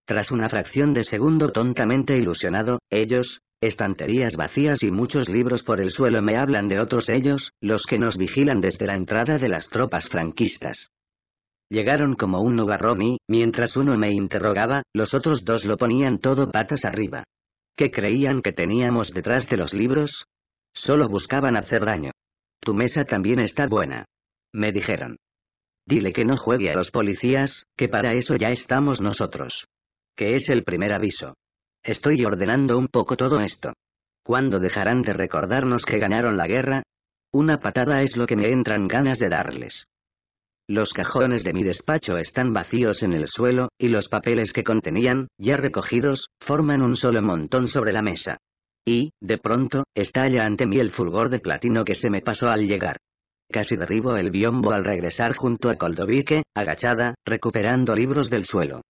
Tras una fracción de segundo tontamente ilusionado, ellos, Estanterías vacías y muchos libros por el suelo me hablan de otros ellos, los que nos vigilan desde la entrada de las tropas franquistas. Llegaron como un nubarrón y, mientras uno me interrogaba, los otros dos lo ponían todo patas arriba. ¿Qué creían que teníamos detrás de los libros? Solo buscaban hacer daño. Tu mesa también está buena. Me dijeron. Dile que no juegue a los policías, que para eso ya estamos nosotros. Que es el primer aviso. Estoy ordenando un poco todo esto. ¿Cuándo dejarán de recordarnos que ganaron la guerra? Una patada es lo que me entran ganas de darles. Los cajones de mi despacho están vacíos en el suelo, y los papeles que contenían, ya recogidos, forman un solo montón sobre la mesa. Y, de pronto, estalla ante mí el fulgor de platino que se me pasó al llegar. Casi derribo el biombo al regresar junto a Coldovique, agachada, recuperando libros del suelo.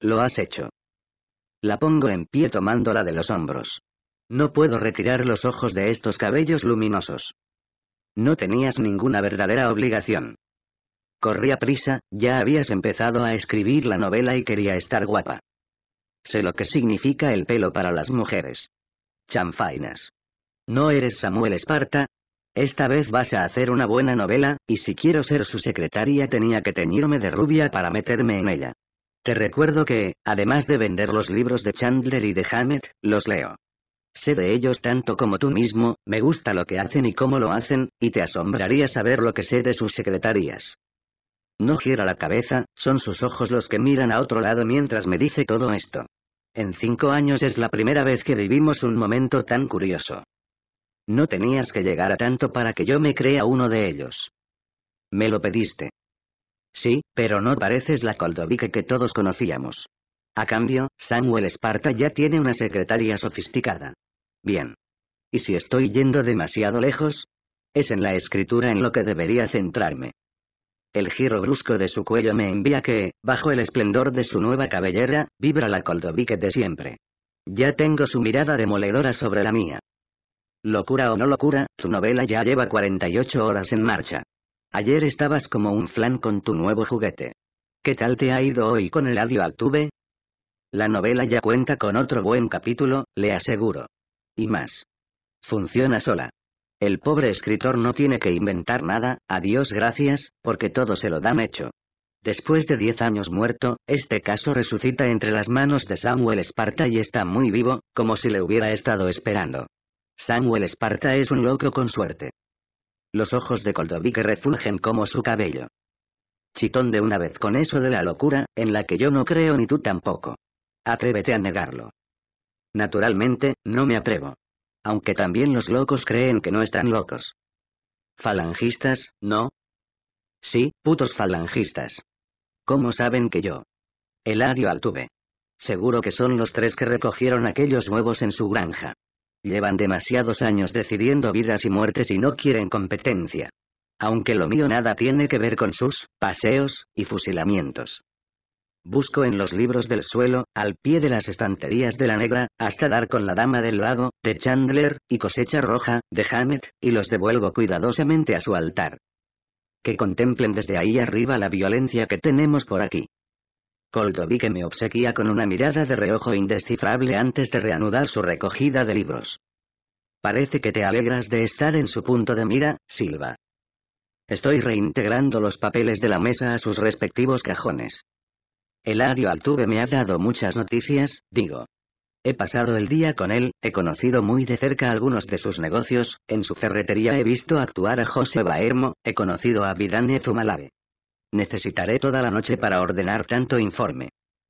Lo has hecho. La pongo en pie tomándola de los hombros. No puedo retirar los ojos de estos cabellos luminosos. No tenías ninguna verdadera obligación. Corría prisa, ya habías empezado a escribir la novela y quería estar guapa. Sé lo que significa el pelo para las mujeres. Chanfainas. No eres Samuel Esparta. Esta vez vas a hacer una buena novela, y si quiero ser su secretaria tenía que teñirme de rubia para meterme en ella. Te recuerdo que, además de vender los libros de Chandler y de Hammett, los leo. Sé de ellos tanto como tú mismo, me gusta lo que hacen y cómo lo hacen, y te asombraría saber lo que sé de sus secretarias. No gira la cabeza, son sus ojos los que miran a otro lado mientras me dice todo esto. En cinco años es la primera vez que vivimos un momento tan curioso. No tenías que llegar a tanto para que yo me crea uno de ellos. Me lo pediste. Sí, pero no pareces la Coldovique que todos conocíamos. A cambio, Samuel Esparta ya tiene una secretaria sofisticada. Bien. ¿Y si estoy yendo demasiado lejos? Es en la escritura en lo que debería centrarme. El giro brusco de su cuello me envía que, bajo el esplendor de su nueva cabellera, vibra la Coldovique de siempre. Ya tengo su mirada demoledora sobre la mía. Locura o no locura, tu novela ya lleva 48 horas en marcha. Ayer estabas como un flan con tu nuevo juguete. ¿Qué tal te ha ido hoy con el al Altuve? La novela ya cuenta con otro buen capítulo, le aseguro. Y más. Funciona sola. El pobre escritor no tiene que inventar nada, adiós gracias, porque todo se lo dan hecho. Después de 10 años muerto, este caso resucita entre las manos de Samuel Esparta y está muy vivo, como si le hubiera estado esperando. Samuel Sparta es un loco con suerte. Los ojos de que refulgen como su cabello. Chitón de una vez con eso de la locura, en la que yo no creo ni tú tampoco. Atrévete a negarlo. Naturalmente, no me atrevo. Aunque también los locos creen que no están locos. Falangistas, ¿no? Sí, putos falangistas. ¿Cómo saben que yo? Eladio Altuve. Seguro que son los tres que recogieron aquellos huevos en su granja. Llevan demasiados años decidiendo vidas y muertes y no quieren competencia. Aunque lo mío nada tiene que ver con sus paseos y fusilamientos. Busco en los libros del suelo, al pie de las estanterías de la negra, hasta dar con la Dama del Lago, de Chandler, y Cosecha Roja, de Hammett, y los devuelvo cuidadosamente a su altar. Que contemplen desde ahí arriba la violencia que tenemos por aquí que me obsequía con una mirada de reojo indescifrable antes de reanudar su recogida de libros. Parece que te alegras de estar en su punto de mira, Silva. Estoy reintegrando los papeles de la mesa a sus respectivos cajones. Eladio Altuve me ha dado muchas noticias, digo. He pasado el día con él, he conocido muy de cerca algunos de sus negocios, en su ferretería he visto actuar a José Baermo, he conocido a Vidane Zumalave. Necesitaré toda la noche para ordenar tanto informe.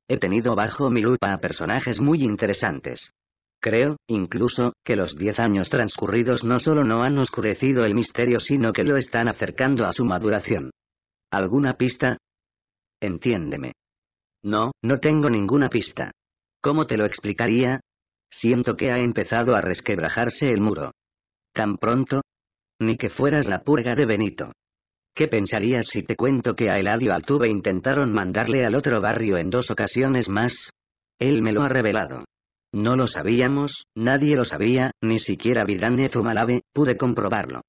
He tenido bajo mi lupa a personajes muy interesantes. Creo, incluso, que los diez años transcurridos no solo no han oscurecido el misterio sino que lo están acercando a su maduración. ¿Alguna pista? Entiéndeme. No, no tengo ninguna pista. ¿Cómo te lo explicaría? Siento que ha empezado a resquebrajarse el muro. ¿Tan pronto? Ni que fueras la purga de Benito. ¿Qué pensarías si te cuento que a Eladio Altuve intentaron mandarle al otro barrio en dos ocasiones más? Él me lo ha revelado. No lo sabíamos, nadie lo sabía, ni siquiera Vidane Zumalabe, pude comprobarlo.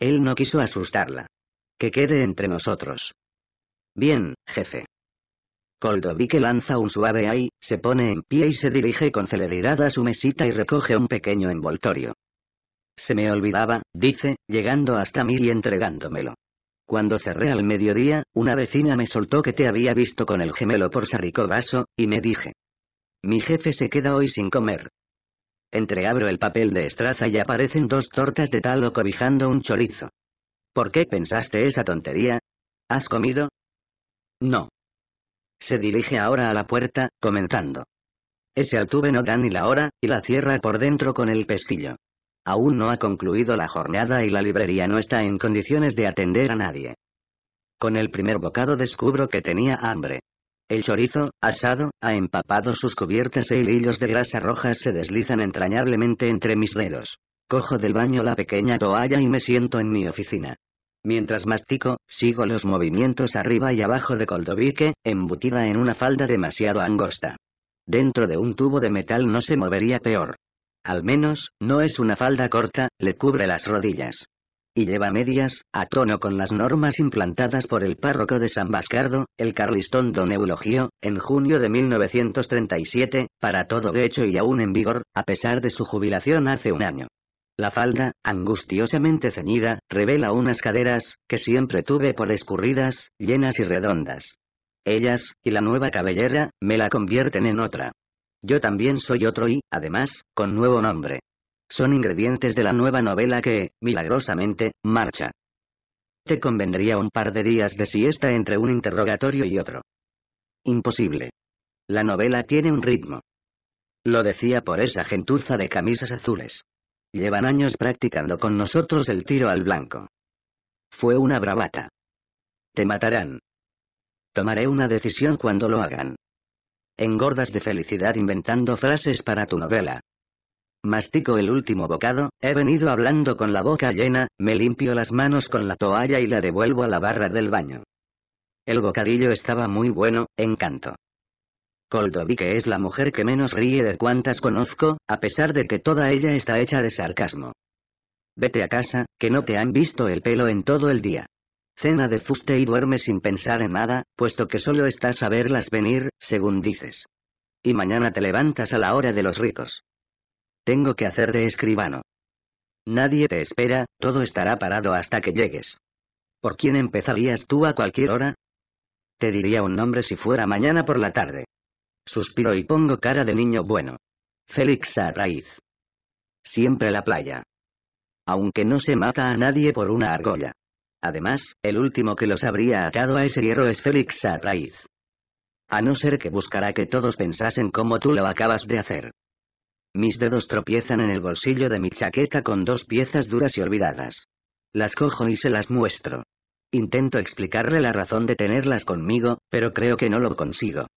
Él no quiso asustarla. Que quede entre nosotros. Bien, jefe. Koldovique lanza un suave ahí, se pone en pie y se dirige con celeridad a su mesita y recoge un pequeño envoltorio. Se me olvidaba, dice, llegando hasta mí y entregándomelo. Cuando cerré al mediodía, una vecina me soltó que te había visto con el gemelo por Saricobaso, y me dije. Mi jefe se queda hoy sin comer. Entreabro el papel de estraza y aparecen dos tortas de talo cobijando un chorizo. ¿Por qué pensaste esa tontería? ¿Has comido? No. Se dirige ahora a la puerta, comenzando. Ese altuve no da ni la hora, y la cierra por dentro con el pestillo. Aún no ha concluido la jornada y la librería no está en condiciones de atender a nadie. Con el primer bocado descubro que tenía hambre. El chorizo, asado, ha empapado sus cubiertas e hilillos de grasa roja se deslizan entrañablemente entre mis dedos. Cojo del baño la pequeña toalla y me siento en mi oficina. Mientras mastico, sigo los movimientos arriba y abajo de Coldovique, embutida en una falda demasiado angosta. Dentro de un tubo de metal no se movería peor. Al menos, no es una falda corta, le cubre las rodillas. Y lleva medias, a tono con las normas implantadas por el párroco de San Bascardo, el carlistón don Eulogio, en junio de 1937, para todo hecho y aún en vigor, a pesar de su jubilación hace un año. La falda, angustiosamente ceñida, revela unas caderas, que siempre tuve por escurridas, llenas y redondas. Ellas, y la nueva cabellera, me la convierten en otra. Yo también soy otro y, además, con nuevo nombre. Son ingredientes de la nueva novela que, milagrosamente, marcha. Te convendría un par de días de siesta entre un interrogatorio y otro. Imposible. La novela tiene un ritmo. Lo decía por esa gentuza de camisas azules. Llevan años practicando con nosotros el tiro al blanco. Fue una bravata. Te matarán. Tomaré una decisión cuando lo hagan. Engordas de felicidad inventando frases para tu novela. Mastico el último bocado, he venido hablando con la boca llena, me limpio las manos con la toalla y la devuelvo a la barra del baño. El bocadillo estaba muy bueno, encanto. que es la mujer que menos ríe de cuantas conozco, a pesar de que toda ella está hecha de sarcasmo. Vete a casa, que no te han visto el pelo en todo el día. Cena de fuste y duerme sin pensar en nada, puesto que solo estás a verlas venir, según dices. Y mañana te levantas a la hora de los ricos. Tengo que hacer de escribano. Nadie te espera, todo estará parado hasta que llegues. ¿Por quién empezarías tú a cualquier hora? Te diría un nombre si fuera mañana por la tarde. Suspiro y pongo cara de niño bueno. Félix raíz Siempre la playa. Aunque no se mata a nadie por una argolla. Además, el último que los habría atado a ese hierro es Félix Satraiz. A no ser que buscará que todos pensasen como tú lo acabas de hacer. Mis dedos tropiezan en el bolsillo de mi chaqueta con dos piezas duras y olvidadas. Las cojo y se las muestro. Intento explicarle la razón de tenerlas conmigo, pero creo que no lo consigo.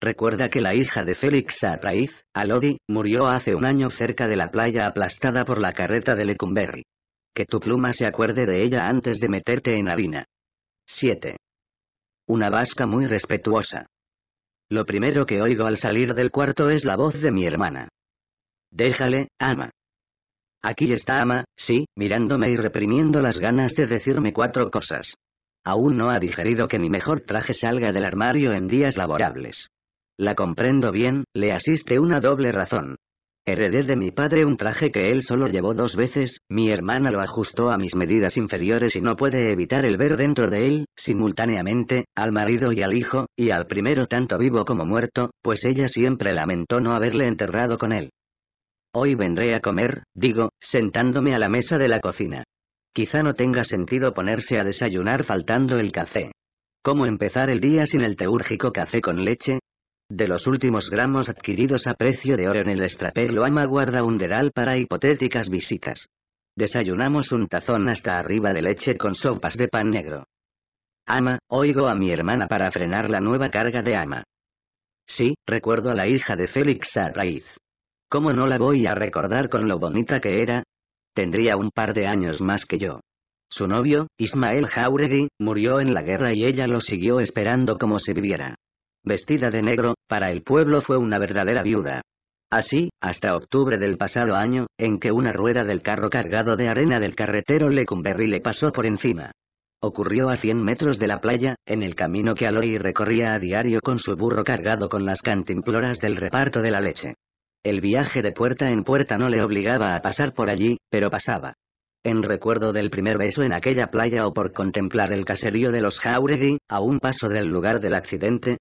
Recuerda que la hija de Félix Satraiz, Alodi, murió hace un año cerca de la playa aplastada por la carreta de Lecumberri. Que tu pluma se acuerde de ella antes de meterte en harina. 7. Una vasca muy respetuosa. Lo primero que oigo al salir del cuarto es la voz de mi hermana. Déjale, ama. Aquí está ama, sí, mirándome y reprimiendo las ganas de decirme cuatro cosas. Aún no ha digerido que mi mejor traje salga del armario en días laborables. La comprendo bien, le asiste una doble razón. Heredé de mi padre un traje que él solo llevó dos veces, mi hermana lo ajustó a mis medidas inferiores y no puede evitar el ver dentro de él, simultáneamente, al marido y al hijo, y al primero tanto vivo como muerto, pues ella siempre lamentó no haberle enterrado con él. Hoy vendré a comer, digo, sentándome a la mesa de la cocina. Quizá no tenga sentido ponerse a desayunar faltando el café. ¿Cómo empezar el día sin el teúrgico café con leche? De los últimos gramos adquiridos a precio de oro en el estrapelo ama guarda un deral para hipotéticas visitas. Desayunamos un tazón hasta arriba de leche con sopas de pan negro. Ama, oigo a mi hermana para frenar la nueva carga de ama. Sí, recuerdo a la hija de Félix Arraiz. ¿Cómo no la voy a recordar con lo bonita que era? Tendría un par de años más que yo. Su novio, Ismael Jauregui, murió en la guerra y ella lo siguió esperando como si viviera vestida de negro, para el pueblo fue una verdadera viuda. Así, hasta octubre del pasado año, en que una rueda del carro cargado de arena del carretero Lecumberri le pasó por encima. Ocurrió a 100 metros de la playa, en el camino que Aloy recorría a diario con su burro cargado con las cantimploras del reparto de la leche. El viaje de puerta en puerta no le obligaba a pasar por allí, pero pasaba. En recuerdo del primer beso en aquella playa o por contemplar el caserío de los Jauregui, a un paso del lugar del accidente,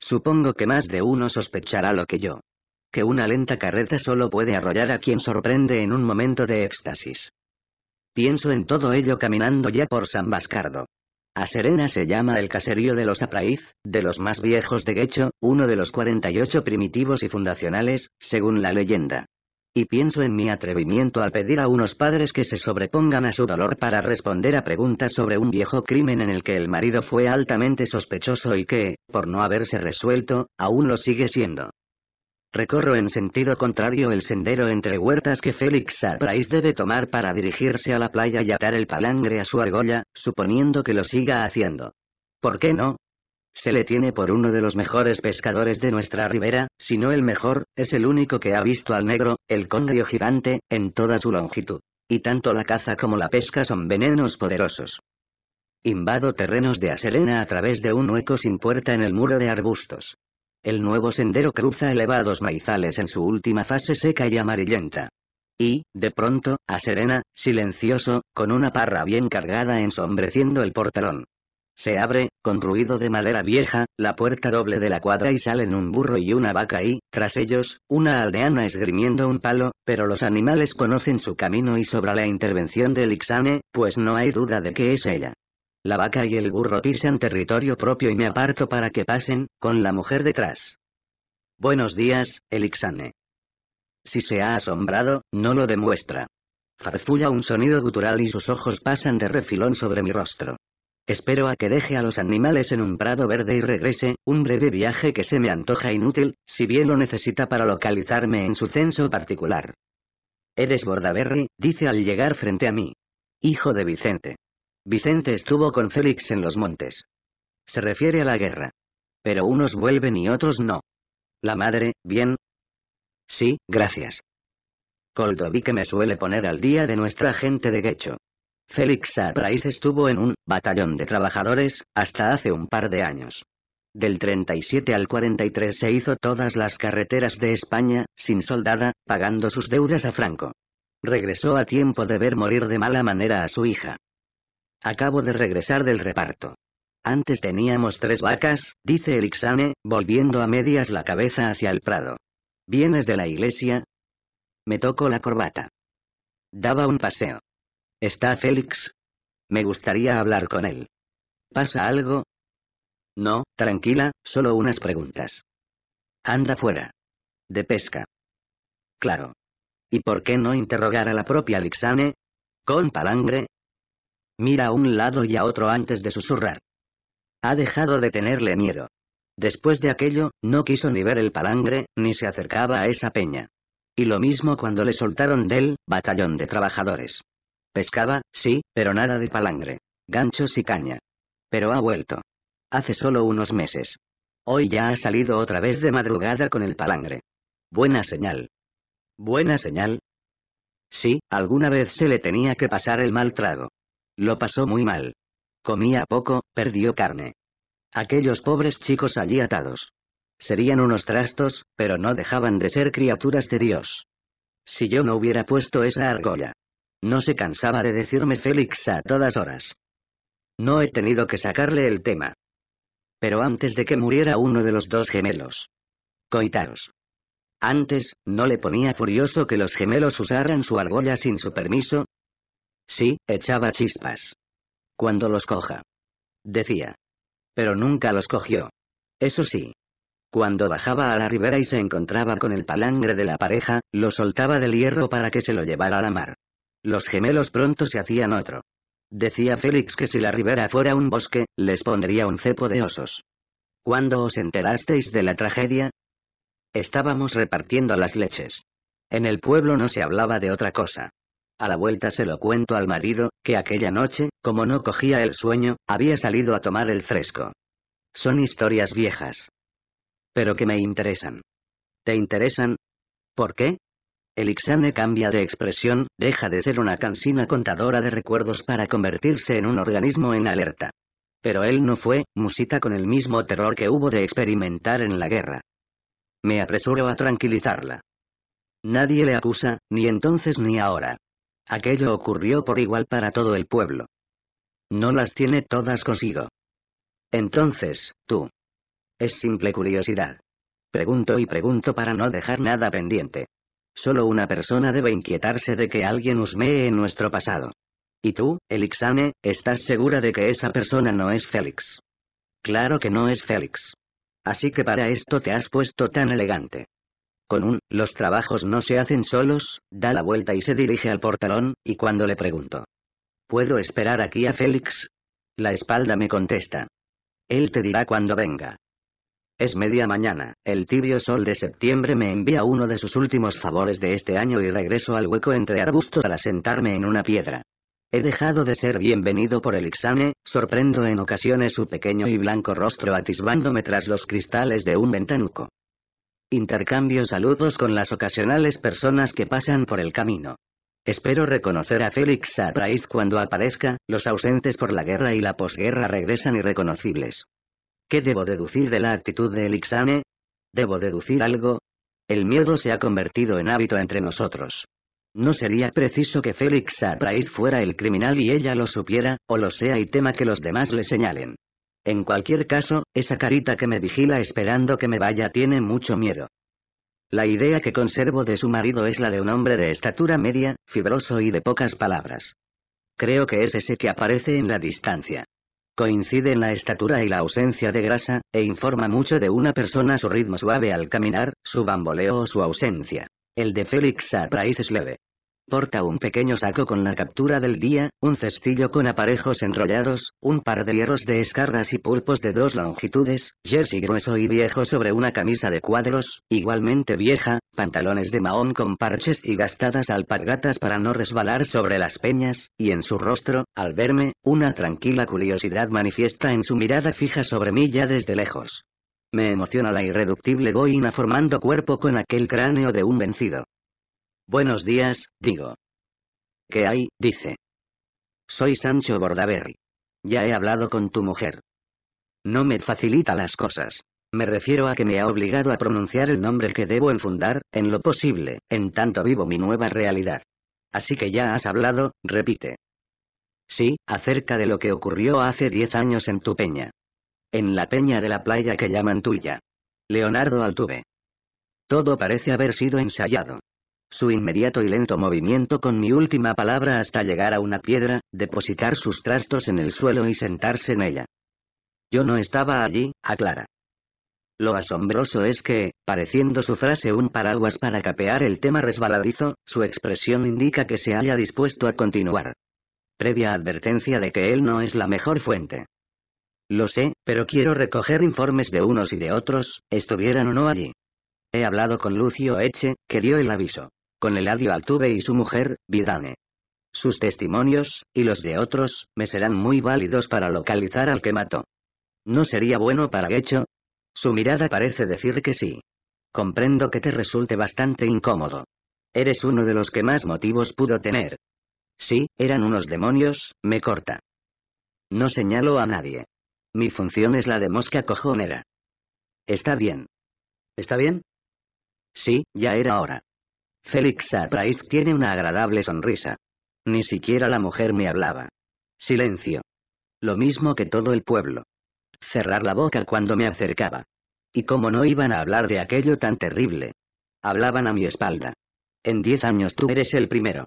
Supongo que más de uno sospechará lo que yo. Que una lenta carreta solo puede arrollar a quien sorprende en un momento de éxtasis. Pienso en todo ello caminando ya por San Bascardo. A Serena se llama el caserío de los Apraiz, de los más viejos de Guecho, uno de los 48 primitivos y fundacionales, según la leyenda y pienso en mi atrevimiento al pedir a unos padres que se sobrepongan a su dolor para responder a preguntas sobre un viejo crimen en el que el marido fue altamente sospechoso y que, por no haberse resuelto, aún lo sigue siendo. Recorro en sentido contrario el sendero entre huertas que Félix Saprais debe tomar para dirigirse a la playa y atar el palangre a su argolla, suponiendo que lo siga haciendo. ¿Por qué no? Se le tiene por uno de los mejores pescadores de nuestra ribera, si no el mejor, es el único que ha visto al negro, el congrio gigante, en toda su longitud. Y tanto la caza como la pesca son venenos poderosos. Invado terrenos de Aserena a través de un hueco sin puerta en el muro de arbustos. El nuevo sendero cruza elevados maizales en su última fase seca y amarillenta. Y, de pronto, Aserena, silencioso, con una parra bien cargada ensombreciendo el portalón. Se abre, con ruido de madera vieja, la puerta doble de la cuadra y salen un burro y una vaca y, tras ellos, una aldeana esgrimiendo un palo, pero los animales conocen su camino y sobra la intervención de Elixane, pues no hay duda de que es ella. La vaca y el burro pisan territorio propio y me aparto para que pasen, con la mujer detrás. Buenos días, Elixane. Si se ha asombrado, no lo demuestra. Farfulla un sonido gutural y sus ojos pasan de refilón sobre mi rostro. Espero a que deje a los animales en un prado verde y regrese, un breve viaje que se me antoja inútil, si bien lo necesita para localizarme en su censo particular. Eres Bordaberry, dice al llegar frente a mí. Hijo de Vicente. Vicente estuvo con Félix en los montes. Se refiere a la guerra. Pero unos vuelven y otros no. La madre, bien. Sí, gracias. Coldoví que me suele poner al día de nuestra gente de Guecho. Félix Arraiz estuvo en un batallón de trabajadores hasta hace un par de años. Del 37 al 43 se hizo todas las carreteras de España, sin soldada, pagando sus deudas a Franco. Regresó a tiempo de ver morir de mala manera a su hija. Acabo de regresar del reparto. Antes teníamos tres vacas, dice Elixane, volviendo a medias la cabeza hacia el prado. ¿Vienes de la iglesia? Me tocó la corbata. Daba un paseo. ¿Está Félix? Me gustaría hablar con él. ¿Pasa algo? No, tranquila, solo unas preguntas. Anda fuera. De pesca. Claro. ¿Y por qué no interrogar a la propia Lixane? Con palangre. Mira a un lado y a otro antes de susurrar. Ha dejado de tenerle miedo. Después de aquello, no quiso ni ver el palangre, ni se acercaba a esa peña. Y lo mismo cuando le soltaron del batallón de trabajadores. Pescaba, sí, pero nada de palangre. Ganchos y caña. Pero ha vuelto. Hace solo unos meses. Hoy ya ha salido otra vez de madrugada con el palangre. Buena señal. Buena señal. Sí, alguna vez se le tenía que pasar el mal trago. Lo pasó muy mal. Comía poco, perdió carne. Aquellos pobres chicos allí atados. Serían unos trastos, pero no dejaban de ser criaturas de Dios. Si yo no hubiera puesto esa argolla. No se cansaba de decirme Félix a todas horas. No he tenido que sacarle el tema. Pero antes de que muriera uno de los dos gemelos. Coitados. Antes, ¿no le ponía furioso que los gemelos usaran su argolla sin su permiso? Sí, echaba chispas. Cuando los coja. Decía. Pero nunca los cogió. Eso sí. Cuando bajaba a la ribera y se encontraba con el palangre de la pareja, lo soltaba del hierro para que se lo llevara a la mar. Los gemelos pronto se hacían otro. Decía Félix que si la ribera fuera un bosque, les pondría un cepo de osos. ¿Cuándo os enterasteis de la tragedia? Estábamos repartiendo las leches. En el pueblo no se hablaba de otra cosa. A la vuelta se lo cuento al marido, que aquella noche, como no cogía el sueño, había salido a tomar el fresco. Son historias viejas. Pero que me interesan. ¿Te interesan? ¿Por qué? Elixane cambia de expresión, deja de ser una cansina contadora de recuerdos para convertirse en un organismo en alerta. Pero él no fue, musita con el mismo terror que hubo de experimentar en la guerra. Me apresuro a tranquilizarla. Nadie le acusa, ni entonces ni ahora. Aquello ocurrió por igual para todo el pueblo. No las tiene todas consigo. Entonces, tú. Es simple curiosidad. Pregunto y pregunto para no dejar nada pendiente. Solo una persona debe inquietarse de que alguien husmee en nuestro pasado. Y tú, Elixane, estás segura de que esa persona no es Félix. Claro que no es Félix. Así que para esto te has puesto tan elegante. Con un, los trabajos no se hacen solos, da la vuelta y se dirige al portalón, y cuando le pregunto, ¿puedo esperar aquí a Félix? La espalda me contesta. Él te dirá cuando venga. Es media mañana, el tibio sol de septiembre me envía uno de sus últimos favores de este año y regreso al hueco entre arbustos para sentarme en una piedra. He dejado de ser bienvenido por el Ixane, sorprendo en ocasiones su pequeño y blanco rostro atisbándome tras los cristales de un ventanuco. Intercambio saludos con las ocasionales personas que pasan por el camino. Espero reconocer a Félix Atraiz cuando aparezca, los ausentes por la guerra y la posguerra regresan irreconocibles. ¿Qué debo deducir de la actitud de Elixane? ¿Debo deducir algo? El miedo se ha convertido en hábito entre nosotros. No sería preciso que Félix Apraid fuera el criminal y ella lo supiera, o lo sea y tema que los demás le señalen. En cualquier caso, esa carita que me vigila esperando que me vaya tiene mucho miedo. La idea que conservo de su marido es la de un hombre de estatura media, fibroso y de pocas palabras. Creo que es ese que aparece en la distancia. Coincide en la estatura y la ausencia de grasa, e informa mucho de una persona su ritmo suave al caminar, su bamboleo o su ausencia. El de Félix Price es leve. Porta un pequeño saco con la captura del día, un cestillo con aparejos enrollados, un par de hierros de escargas y pulpos de dos longitudes, jersey grueso y viejo sobre una camisa de cuadros, igualmente vieja, pantalones de mahón con parches y gastadas alpargatas para no resbalar sobre las peñas, y en su rostro, al verme, una tranquila curiosidad manifiesta en su mirada fija sobre mí ya desde lejos. Me emociona la irreductible boina formando cuerpo con aquel cráneo de un vencido. Buenos días, digo. ¿Qué hay? dice. Soy Sancho Bordaberry. Ya he hablado con tu mujer. No me facilita las cosas. Me refiero a que me ha obligado a pronunciar el nombre que debo enfundar, en lo posible, en tanto vivo mi nueva realidad. Así que ya has hablado, repite. Sí, acerca de lo que ocurrió hace diez años en tu peña. En la peña de la playa que llaman tuya. Leonardo Altuve. Todo parece haber sido ensayado su inmediato y lento movimiento con mi última palabra hasta llegar a una piedra, depositar sus trastos en el suelo y sentarse en ella. Yo no estaba allí, aclara. Lo asombroso es que, pareciendo su frase un paraguas para capear el tema resbaladizo, su expresión indica que se haya dispuesto a continuar. Previa advertencia de que él no es la mejor fuente. Lo sé, pero quiero recoger informes de unos y de otros, estuvieran o no allí. He hablado con Lucio Eche, que dio el aviso con Eladio Altuve y su mujer, Vidane. Sus testimonios, y los de otros, me serán muy válidos para localizar al que mató. ¿No sería bueno para Hecho? Su mirada parece decir que sí. Comprendo que te resulte bastante incómodo. Eres uno de los que más motivos pudo tener. Sí, eran unos demonios, me corta. No señalo a nadie. Mi función es la de mosca cojonera. Está bien. ¿Está bien? Sí, ya era hora. Félix Price tiene una agradable sonrisa. Ni siquiera la mujer me hablaba. Silencio. Lo mismo que todo el pueblo. Cerrar la boca cuando me acercaba. Y como no iban a hablar de aquello tan terrible. Hablaban a mi espalda. En diez años tú eres el primero.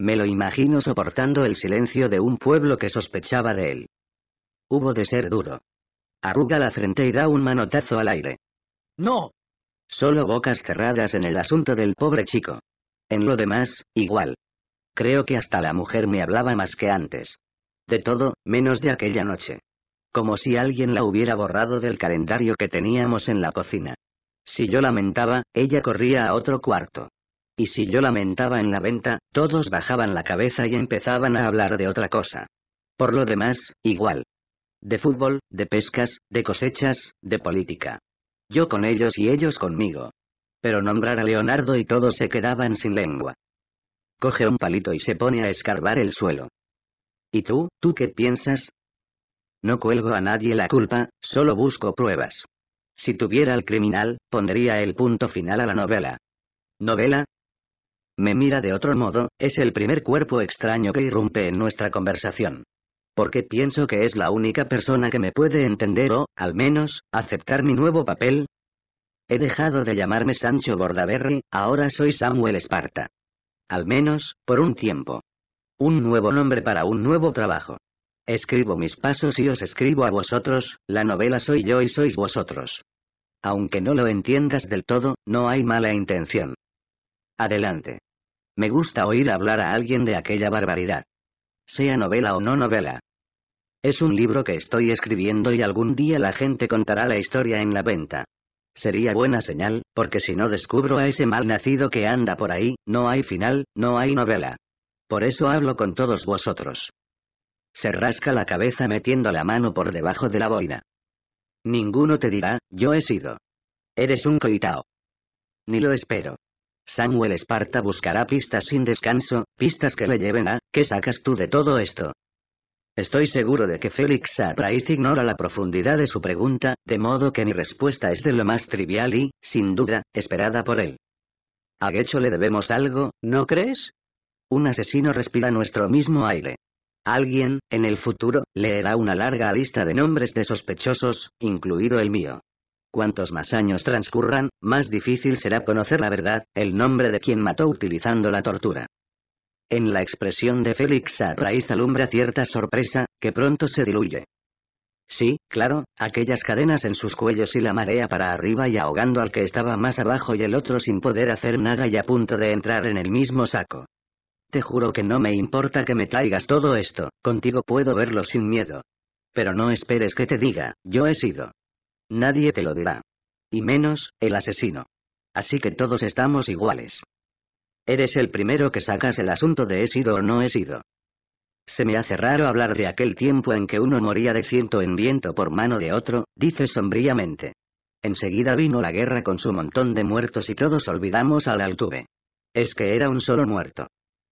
Me lo imagino soportando el silencio de un pueblo que sospechaba de él. Hubo de ser duro. Arruga la frente y da un manotazo al aire. ¡No! Solo bocas cerradas en el asunto del pobre chico. En lo demás, igual. Creo que hasta la mujer me hablaba más que antes. De todo, menos de aquella noche. Como si alguien la hubiera borrado del calendario que teníamos en la cocina. Si yo lamentaba, ella corría a otro cuarto. Y si yo lamentaba en la venta, todos bajaban la cabeza y empezaban a hablar de otra cosa. Por lo demás, igual. De fútbol, de pescas, de cosechas, de política. Yo con ellos y ellos conmigo. Pero nombrar a Leonardo y todos se quedaban sin lengua. Coge un palito y se pone a escarbar el suelo. ¿Y tú, tú qué piensas? No cuelgo a nadie la culpa, solo busco pruebas. Si tuviera al criminal, pondría el punto final a la novela. ¿Novela? Me mira de otro modo, es el primer cuerpo extraño que irrumpe en nuestra conversación porque pienso que es la única persona que me puede entender o, al menos, aceptar mi nuevo papel. He dejado de llamarme Sancho Bordaberry, ahora soy Samuel Esparta. Al menos, por un tiempo. Un nuevo nombre para un nuevo trabajo. Escribo mis pasos y os escribo a vosotros, la novela soy yo y sois vosotros. Aunque no lo entiendas del todo, no hay mala intención. Adelante. Me gusta oír hablar a alguien de aquella barbaridad. Sea novela o no novela. Es un libro que estoy escribiendo y algún día la gente contará la historia en la venta. Sería buena señal, porque si no descubro a ese mal nacido que anda por ahí, no hay final, no hay novela. Por eso hablo con todos vosotros. Se rasca la cabeza metiendo la mano por debajo de la boina. Ninguno te dirá, yo he sido. Eres un coitao. Ni lo espero. Samuel Esparta buscará pistas sin descanso, pistas que le lleven a, ¿qué sacas tú de todo esto? Estoy seguro de que Félix Arraiz ignora la profundidad de su pregunta, de modo que mi respuesta es de lo más trivial y, sin duda, esperada por él. A Gecho le debemos algo, ¿no crees? Un asesino respira nuestro mismo aire. Alguien, en el futuro, leerá una larga lista de nombres de sospechosos, incluido el mío. Cuantos más años transcurran, más difícil será conocer la verdad, el nombre de quien mató utilizando la tortura. En la expresión de Félix a raíz alumbra cierta sorpresa, que pronto se diluye. Sí, claro, aquellas cadenas en sus cuellos y la marea para arriba y ahogando al que estaba más abajo y el otro sin poder hacer nada y a punto de entrar en el mismo saco. Te juro que no me importa que me traigas todo esto, contigo puedo verlo sin miedo. Pero no esperes que te diga, yo he sido. Nadie te lo dirá. Y menos, el asesino. Así que todos estamos iguales. Eres el primero que sacas el asunto de he sido o no he sido. Se me hace raro hablar de aquel tiempo en que uno moría de ciento en viento por mano de otro, dice sombríamente. Enseguida vino la guerra con su montón de muertos y todos olvidamos al Altuve. Es que era un solo muerto.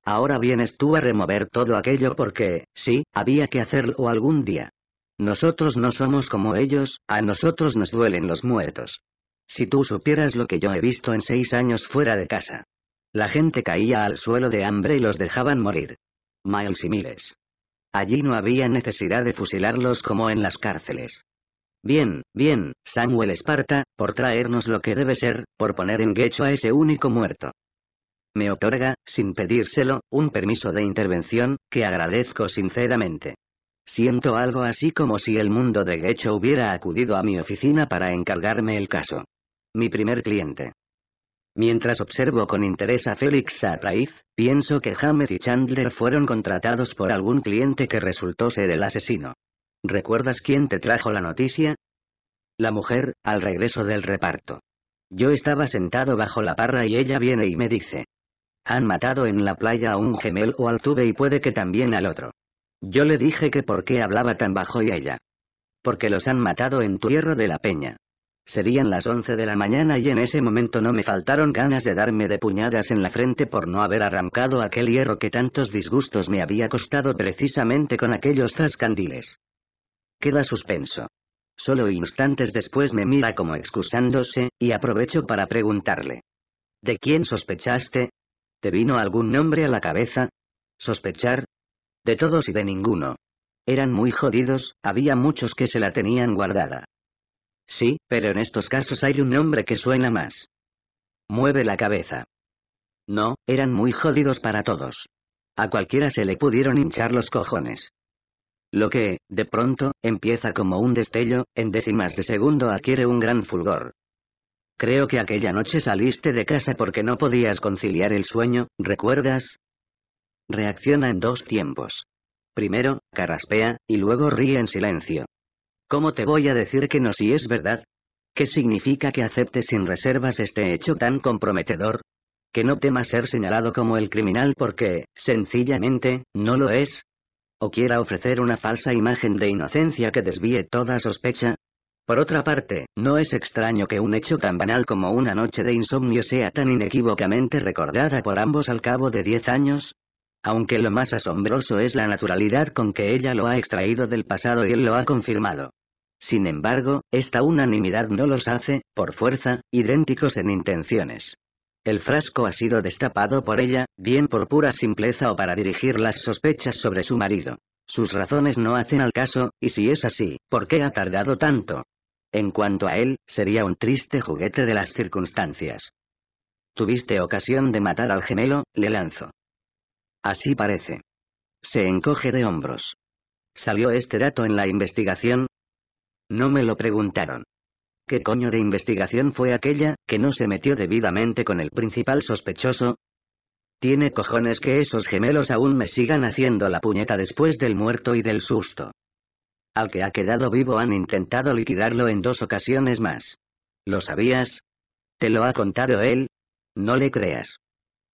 Ahora vienes tú a remover todo aquello porque, sí, había que hacerlo algún día. Nosotros no somos como ellos, a nosotros nos duelen los muertos. Si tú supieras lo que yo he visto en seis años fuera de casa. La gente caía al suelo de hambre y los dejaban morir. Miles y miles. Allí no había necesidad de fusilarlos como en las cárceles. Bien, bien, Samuel Esparta, por traernos lo que debe ser, por poner en Gecho a ese único muerto. Me otorga, sin pedírselo, un permiso de intervención, que agradezco sinceramente. Siento algo así como si el mundo de Gecho hubiera acudido a mi oficina para encargarme el caso. Mi primer cliente. Mientras observo con interés a Félix Sapraiz, pienso que Hammett y Chandler fueron contratados por algún cliente que resultó ser el asesino. ¿Recuerdas quién te trajo la noticia? La mujer, al regreso del reparto. Yo estaba sentado bajo la parra y ella viene y me dice. Han matado en la playa a un gemel o al tube y puede que también al otro. Yo le dije que por qué hablaba tan bajo y ella. Porque los han matado en tu hierro de la peña. Serían las 11 de la mañana y en ese momento no me faltaron ganas de darme de puñadas en la frente por no haber arrancado aquel hierro que tantos disgustos me había costado precisamente con aquellos zascandiles. Queda suspenso. Solo instantes después me mira como excusándose, y aprovecho para preguntarle. ¿De quién sospechaste? ¿Te vino algún nombre a la cabeza? ¿Sospechar? De todos y de ninguno. Eran muy jodidos, había muchos que se la tenían guardada. Sí, pero en estos casos hay un nombre que suena más. Mueve la cabeza. No, eran muy jodidos para todos. A cualquiera se le pudieron hinchar los cojones. Lo que, de pronto, empieza como un destello, en décimas de segundo adquiere un gran fulgor. Creo que aquella noche saliste de casa porque no podías conciliar el sueño, ¿recuerdas? Reacciona en dos tiempos. Primero, carraspea, y luego ríe en silencio. ¿Cómo te voy a decir que no si es verdad? ¿Qué significa que aceptes sin reservas este hecho tan comprometedor? Que no temas ser señalado como el criminal porque, sencillamente, no lo es. O quiera ofrecer una falsa imagen de inocencia que desvíe toda sospecha, por otra parte, no es extraño que un hecho tan banal como una noche de insomnio sea tan inequívocamente recordada por ambos al cabo de diez años. Aunque lo más asombroso es la naturalidad con que ella lo ha extraído del pasado y él lo ha confirmado. Sin embargo, esta unanimidad no los hace, por fuerza, idénticos en intenciones. El frasco ha sido destapado por ella, bien por pura simpleza o para dirigir las sospechas sobre su marido. Sus razones no hacen al caso, y si es así, ¿por qué ha tardado tanto? En cuanto a él, sería un triste juguete de las circunstancias. Tuviste ocasión de matar al gemelo, le lanzo. Así parece. Se encoge de hombros. Salió este dato en la investigación, no me lo preguntaron. ¿Qué coño de investigación fue aquella, que no se metió debidamente con el principal sospechoso? Tiene cojones que esos gemelos aún me sigan haciendo la puñeta después del muerto y del susto. Al que ha quedado vivo han intentado liquidarlo en dos ocasiones más. ¿Lo sabías? ¿Te lo ha contado él? No le creas.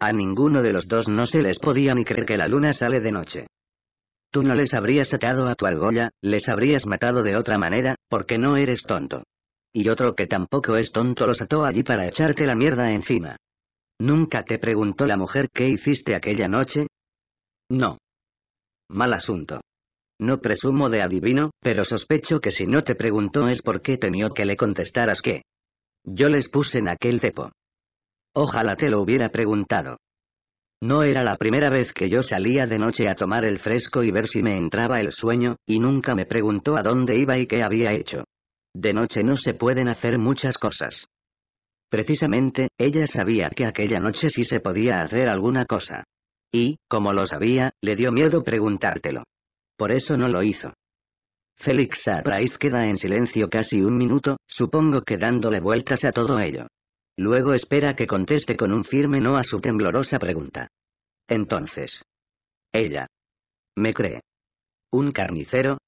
A ninguno de los dos no se les podía ni creer que la luna sale de noche. Tú no les habrías atado a tu argolla, les habrías matado de otra manera, porque no eres tonto. Y otro que tampoco es tonto los ató allí para echarte la mierda encima. ¿Nunca te preguntó la mujer qué hiciste aquella noche? No. Mal asunto. No presumo de adivino, pero sospecho que si no te preguntó es porque temió que le contestaras que. Yo les puse en aquel cepo. Ojalá te lo hubiera preguntado. No era la primera vez que yo salía de noche a tomar el fresco y ver si me entraba el sueño, y nunca me preguntó a dónde iba y qué había hecho. De noche no se pueden hacer muchas cosas. Precisamente, ella sabía que aquella noche sí se podía hacer alguna cosa. Y, como lo sabía, le dio miedo preguntártelo. Por eso no lo hizo. Félix Sapraiz queda en silencio casi un minuto, supongo que dándole vueltas a todo ello. Luego espera que conteste con un firme no a su temblorosa pregunta. Entonces. Ella. ¿Me cree? ¿Un carnicero?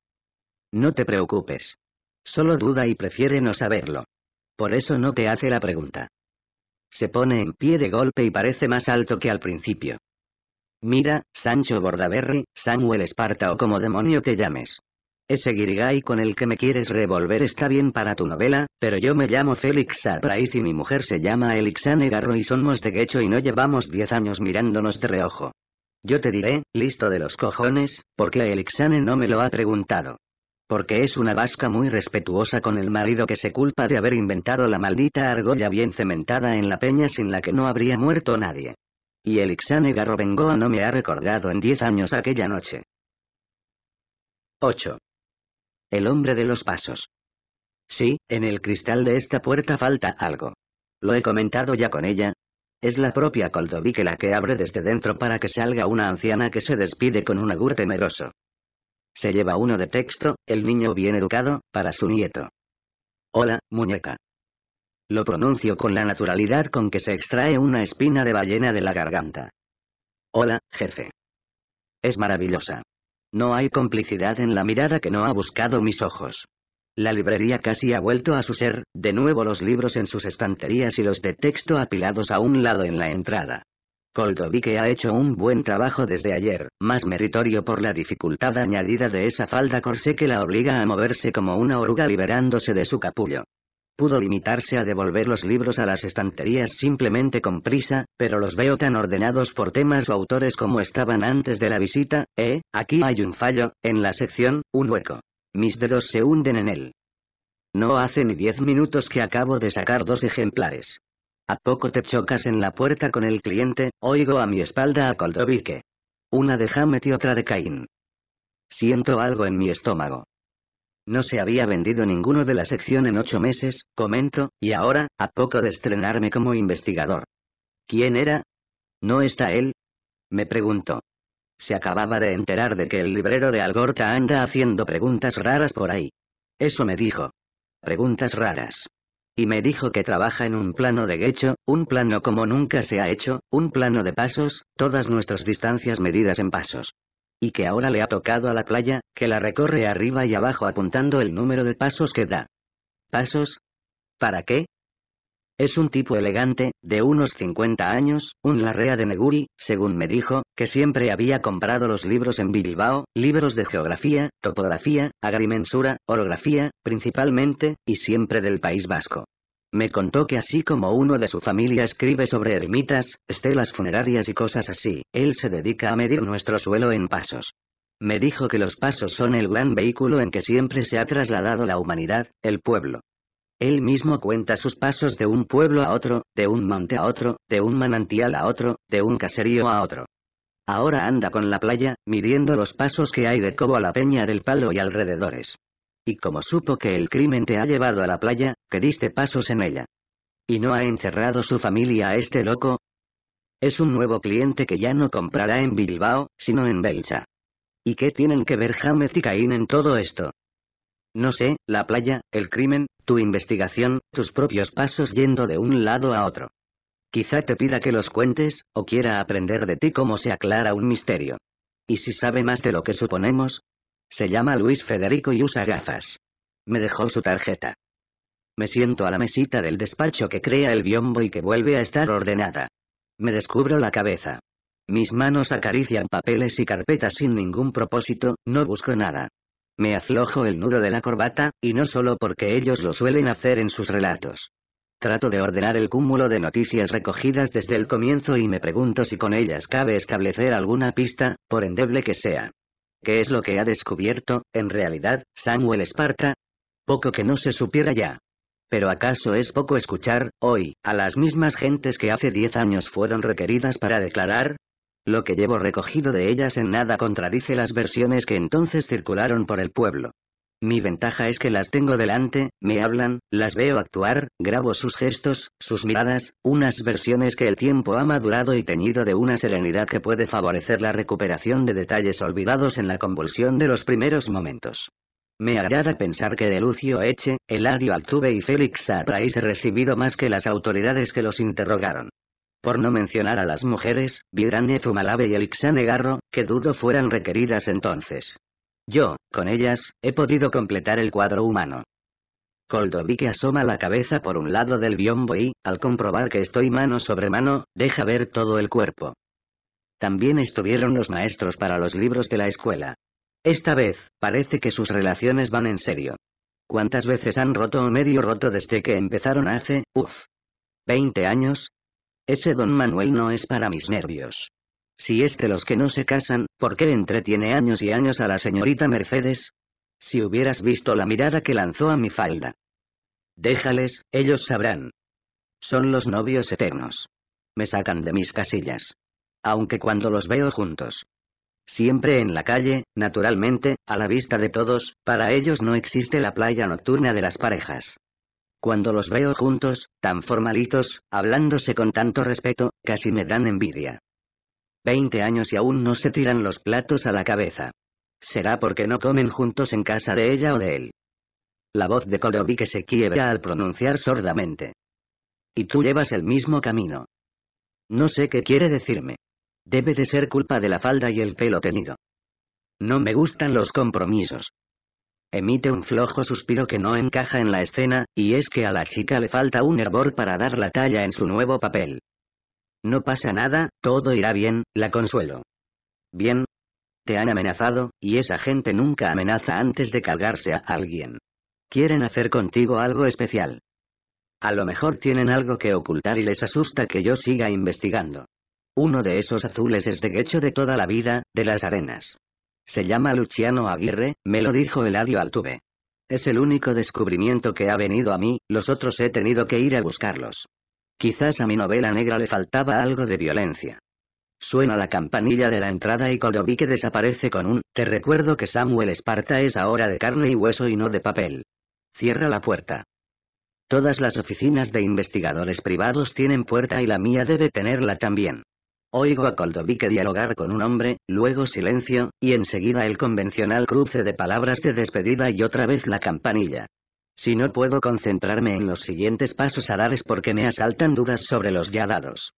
No te preocupes. Solo duda y prefiere no saberlo. Por eso no te hace la pregunta. Se pone en pie de golpe y parece más alto que al principio. Mira, Sancho Bordaberry, Samuel Esparta o como demonio te llames. Ese guirigay con el que me quieres revolver está bien para tu novela, pero yo me llamo Félix Price y mi mujer se llama Elixane Garro y somos de gecho y no llevamos 10 años mirándonos de reojo. Yo te diré, listo de los cojones, porque Elixane no me lo ha preguntado. Porque es una vasca muy respetuosa con el marido que se culpa de haber inventado la maldita argolla bien cementada en la peña sin la que no habría muerto nadie. Y Elixane Garro Bengoa no me ha recordado en 10 años aquella noche. 8 el hombre de los pasos. Sí, en el cristal de esta puerta falta algo. Lo he comentado ya con ella. Es la propia Koldovike la que abre desde dentro para que salga una anciana que se despide con un agur temeroso. Se lleva uno de texto, el niño bien educado, para su nieto. Hola, muñeca. Lo pronuncio con la naturalidad con que se extrae una espina de ballena de la garganta. Hola, jefe. Es maravillosa. No hay complicidad en la mirada que no ha buscado mis ojos. La librería casi ha vuelto a su ser, de nuevo los libros en sus estanterías y los de texto apilados a un lado en la entrada. Coldovique ha hecho un buen trabajo desde ayer, más meritorio por la dificultad añadida de esa falda corsé que la obliga a moverse como una oruga liberándose de su capullo. Pudo limitarse a devolver los libros a las estanterías simplemente con prisa, pero los veo tan ordenados por temas o autores como estaban antes de la visita, eh, aquí hay un fallo, en la sección, un hueco. Mis dedos se hunden en él. No hace ni diez minutos que acabo de sacar dos ejemplares. A poco te chocas en la puerta con el cliente, oigo a mi espalda a Koldovique. Una de Hamet y otra de Cain. Siento algo en mi estómago. No se había vendido ninguno de la sección en ocho meses, comento, y ahora, a poco de estrenarme como investigador. ¿Quién era? ¿No está él? Me preguntó. Se acababa de enterar de que el librero de Algorta anda haciendo preguntas raras por ahí. Eso me dijo. Preguntas raras. Y me dijo que trabaja en un plano de gecho, un plano como nunca se ha hecho, un plano de pasos, todas nuestras distancias medidas en pasos. Y que ahora le ha tocado a la playa, que la recorre arriba y abajo apuntando el número de pasos que da. ¿Pasos? ¿Para qué? Es un tipo elegante, de unos 50 años, un larrea de Neguri, según me dijo, que siempre había comprado los libros en Bilbao, libros de geografía, topografía, agrimensura, orografía, principalmente, y siempre del País Vasco. Me contó que así como uno de su familia escribe sobre ermitas, estelas funerarias y cosas así, él se dedica a medir nuestro suelo en pasos. Me dijo que los pasos son el gran vehículo en que siempre se ha trasladado la humanidad, el pueblo. Él mismo cuenta sus pasos de un pueblo a otro, de un monte a otro, de un manantial a otro, de un caserío a otro. Ahora anda con la playa, midiendo los pasos que hay de Cobo a la Peña del Palo y alrededores. Y como supo que el crimen te ha llevado a la playa, que diste pasos en ella. ¿Y no ha encerrado su familia a este loco? Es un nuevo cliente que ya no comprará en Bilbao, sino en Belcha. ¿Y qué tienen que ver James y Caín en todo esto? No sé, la playa, el crimen, tu investigación, tus propios pasos yendo de un lado a otro. Quizá te pida que los cuentes, o quiera aprender de ti cómo se aclara un misterio. Y si sabe más de lo que suponemos, se llama Luis Federico y usa gafas. Me dejó su tarjeta. Me siento a la mesita del despacho que crea el biombo y que vuelve a estar ordenada. Me descubro la cabeza. Mis manos acarician papeles y carpetas sin ningún propósito, no busco nada. Me aflojo el nudo de la corbata, y no solo porque ellos lo suelen hacer en sus relatos. Trato de ordenar el cúmulo de noticias recogidas desde el comienzo y me pregunto si con ellas cabe establecer alguna pista, por endeble que sea. ¿Qué es lo que ha descubierto, en realidad, Samuel Esparta? Poco que no se supiera ya. Pero acaso es poco escuchar, hoy, a las mismas gentes que hace diez años fueron requeridas para declarar? Lo que llevo recogido de ellas en nada contradice las versiones que entonces circularon por el pueblo. Mi ventaja es que las tengo delante, me hablan, las veo actuar, grabo sus gestos, sus miradas, unas versiones que el tiempo ha madurado y teñido de una serenidad que puede favorecer la recuperación de detalles olvidados en la convulsión de los primeros momentos. Me agrada pensar que de Lucio Eche, Eladio Altuve y Félix habráis recibido más que las autoridades que los interrogaron. Por no mencionar a las mujeres, Virane Zumalabe y Elixane Garro, que dudo fueran requeridas entonces. Yo, con ellas, he podido completar el cuadro humano. que asoma la cabeza por un lado del biombo y, al comprobar que estoy mano sobre mano, deja ver todo el cuerpo. También estuvieron los maestros para los libros de la escuela. Esta vez, parece que sus relaciones van en serio. ¿Cuántas veces han roto o medio roto desde que empezaron hace, uff, 20 años? Ese don Manuel no es para mis nervios. Si es que los que no se casan, ¿por qué entretiene años y años a la señorita Mercedes? Si hubieras visto la mirada que lanzó a mi falda. Déjales, ellos sabrán. Son los novios eternos. Me sacan de mis casillas. Aunque cuando los veo juntos. Siempre en la calle, naturalmente, a la vista de todos, para ellos no existe la playa nocturna de las parejas. Cuando los veo juntos, tan formalitos, hablándose con tanto respeto, casi me dan envidia. Veinte años y aún no se tiran los platos a la cabeza. Será porque no comen juntos en casa de ella o de él. La voz de que se quiebra al pronunciar sordamente. Y tú llevas el mismo camino. No sé qué quiere decirme. Debe de ser culpa de la falda y el pelo tenido. No me gustan los compromisos. Emite un flojo suspiro que no encaja en la escena, y es que a la chica le falta un hervor para dar la talla en su nuevo papel. No pasa nada, todo irá bien, la consuelo. Bien. Te han amenazado, y esa gente nunca amenaza antes de cargarse a alguien. Quieren hacer contigo algo especial. A lo mejor tienen algo que ocultar y les asusta que yo siga investigando. Uno de esos azules es de Gecho de toda la vida, de las arenas. Se llama Luciano Aguirre, me lo dijo Eladio Altuve. Es el único descubrimiento que ha venido a mí, los otros he tenido que ir a buscarlos. Quizás a mi novela negra le faltaba algo de violencia. Suena la campanilla de la entrada y que desaparece con un, te recuerdo que Samuel Esparta es ahora de carne y hueso y no de papel. Cierra la puerta. Todas las oficinas de investigadores privados tienen puerta y la mía debe tenerla también. Oigo a Coldovique dialogar con un hombre, luego silencio, y enseguida el convencional cruce de palabras de despedida y otra vez la campanilla. Si no puedo concentrarme en los siguientes pasos a dar es porque me asaltan dudas sobre los ya dados.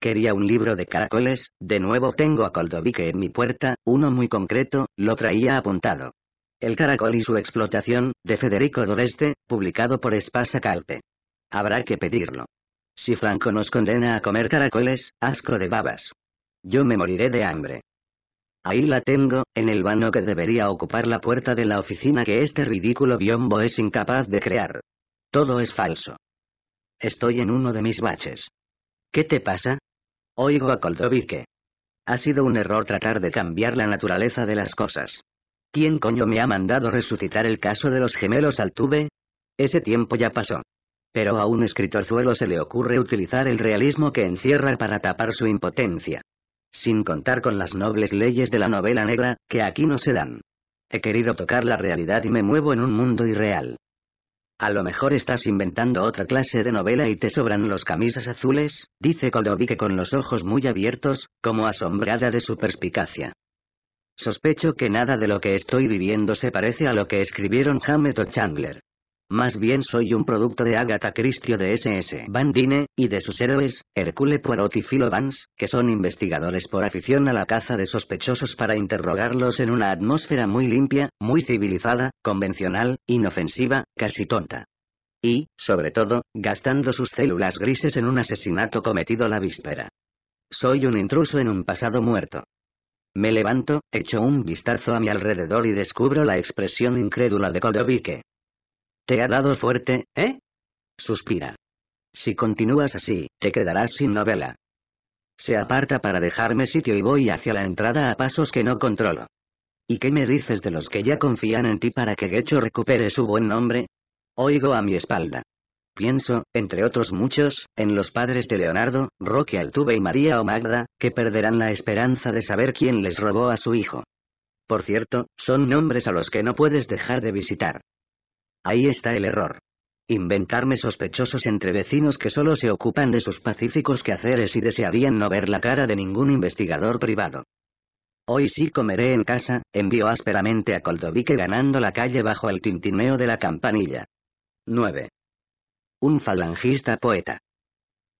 Quería un libro de caracoles, de nuevo tengo a que en mi puerta, uno muy concreto, lo traía apuntado. El caracol y su explotación, de Federico Doreste, publicado por Espasa Calpe. Habrá que pedirlo. Si Franco nos condena a comer caracoles, asco de babas. Yo me moriré de hambre. Ahí la tengo, en el vano que debería ocupar la puerta de la oficina que este ridículo biombo es incapaz de crear. Todo es falso. Estoy en uno de mis baches. ¿Qué te pasa? Oigo a Koldovic ha sido un error tratar de cambiar la naturaleza de las cosas. ¿Quién coño me ha mandado resucitar el caso de los gemelos al tube? Ese tiempo ya pasó. Pero a un escritorzuelo se le ocurre utilizar el realismo que encierra para tapar su impotencia sin contar con las nobles leyes de la novela negra, que aquí no se dan. He querido tocar la realidad y me muevo en un mundo irreal. A lo mejor estás inventando otra clase de novela y te sobran los camisas azules, dice que con los ojos muy abiertos, como asombrada de su perspicacia. Sospecho que nada de lo que estoy viviendo se parece a lo que escribieron Hammett o Chandler. Más bien soy un producto de Agatha Christie de S.S. Bandine, y de sus héroes, Hercule Poirot y Philo Vance, que son investigadores por afición a la caza de sospechosos para interrogarlos en una atmósfera muy limpia, muy civilizada, convencional, inofensiva, casi tonta. Y, sobre todo, gastando sus células grises en un asesinato cometido la víspera. Soy un intruso en un pasado muerto. Me levanto, echo un vistazo a mi alrededor y descubro la expresión incrédula de Kodovique. Te ha dado fuerte, ¿eh? Suspira. Si continúas así, te quedarás sin novela. Se aparta para dejarme sitio y voy hacia la entrada a pasos que no controlo. ¿Y qué me dices de los que ya confían en ti para que Gecho recupere su buen nombre? Oigo a mi espalda. Pienso, entre otros muchos, en los padres de Leonardo, Roque Altuve y María o Magda, que perderán la esperanza de saber quién les robó a su hijo. Por cierto, son nombres a los que no puedes dejar de visitar. Ahí está el error. Inventarme sospechosos entre vecinos que solo se ocupan de sus pacíficos quehaceres y desearían no ver la cara de ningún investigador privado. Hoy sí comeré en casa, envió ásperamente a Coldovique ganando la calle bajo el tintineo de la campanilla. 9. Un falangista poeta.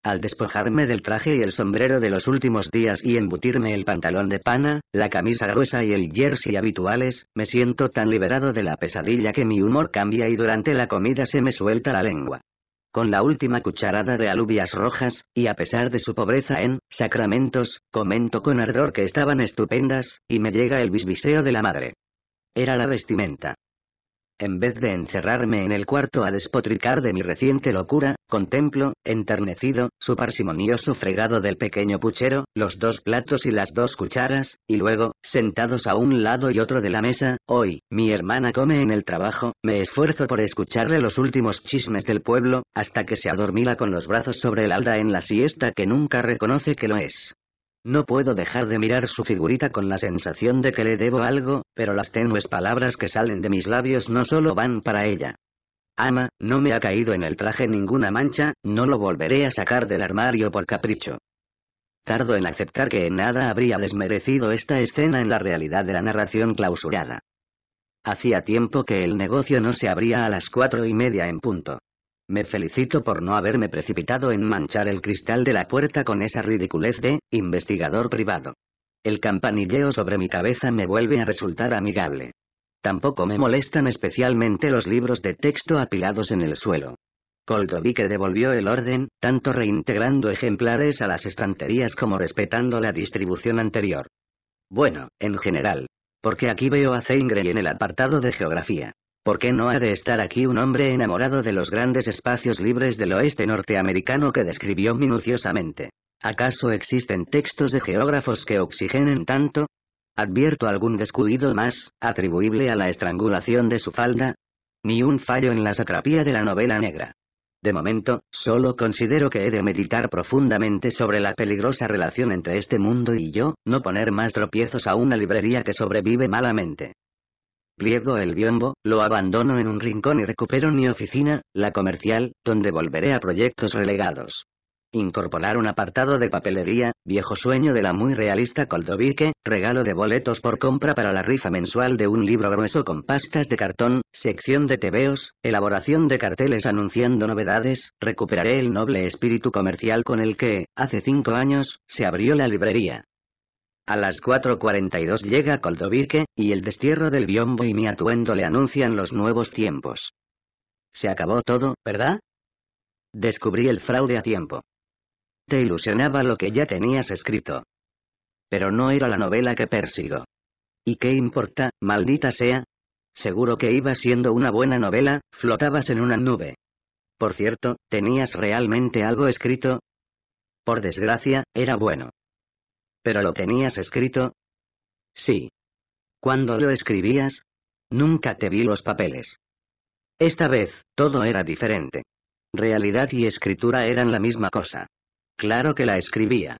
Al despojarme del traje y el sombrero de los últimos días y embutirme el pantalón de pana, la camisa gruesa y el jersey habituales, me siento tan liberado de la pesadilla que mi humor cambia y durante la comida se me suelta la lengua. Con la última cucharada de alubias rojas, y a pesar de su pobreza en sacramentos, comento con ardor que estaban estupendas, y me llega el bisbiseo de la madre. Era la vestimenta. En vez de encerrarme en el cuarto a despotricar de mi reciente locura, contemplo, enternecido, su parsimonioso fregado del pequeño puchero, los dos platos y las dos cucharas, y luego, sentados a un lado y otro de la mesa, hoy, mi hermana come en el trabajo, me esfuerzo por escucharle los últimos chismes del pueblo, hasta que se adormila con los brazos sobre el alda en la siesta que nunca reconoce que lo es. No puedo dejar de mirar su figurita con la sensación de que le debo algo, pero las tenues palabras que salen de mis labios no solo van para ella. Ama, no me ha caído en el traje ninguna mancha, no lo volveré a sacar del armario por capricho. Tardo en aceptar que en nada habría desmerecido esta escena en la realidad de la narración clausurada. Hacía tiempo que el negocio no se abría a las cuatro y media en punto. Me felicito por no haberme precipitado en manchar el cristal de la puerta con esa ridiculez de, investigador privado. El campanilleo sobre mi cabeza me vuelve a resultar amigable. Tampoco me molestan especialmente los libros de texto apilados en el suelo. que devolvió el orden, tanto reintegrando ejemplares a las estanterías como respetando la distribución anterior. Bueno, en general. Porque aquí veo a y en el apartado de geografía. ¿Por qué no ha de estar aquí un hombre enamorado de los grandes espacios libres del oeste norteamericano que describió minuciosamente? ¿Acaso existen textos de geógrafos que oxigenen tanto? ¿Advierto algún descuido más, atribuible a la estrangulación de su falda? Ni un fallo en la satrapía de la novela negra. De momento, solo considero que he de meditar profundamente sobre la peligrosa relación entre este mundo y yo, no poner más tropiezos a una librería que sobrevive malamente. Pliego el biombo, lo abandono en un rincón y recupero mi oficina, la comercial, donde volveré a proyectos relegados. Incorporar un apartado de papelería, viejo sueño de la muy realista Coldovique, regalo de boletos por compra para la rifa mensual de un libro grueso con pastas de cartón, sección de tebeos, elaboración de carteles anunciando novedades, recuperaré el noble espíritu comercial con el que, hace cinco años, se abrió la librería. A las 4.42 llega Koldovirke, y el destierro del biombo y mi atuendo le anuncian los nuevos tiempos. Se acabó todo, ¿verdad? Descubrí el fraude a tiempo. Te ilusionaba lo que ya tenías escrito. Pero no era la novela que persigo. ¿Y qué importa, maldita sea? Seguro que iba siendo una buena novela, flotabas en una nube. Por cierto, ¿tenías realmente algo escrito? Por desgracia, era bueno. ¿Pero lo tenías escrito? Sí. ¿Cuándo lo escribías? Nunca te vi los papeles. Esta vez, todo era diferente. Realidad y escritura eran la misma cosa. Claro que la escribía.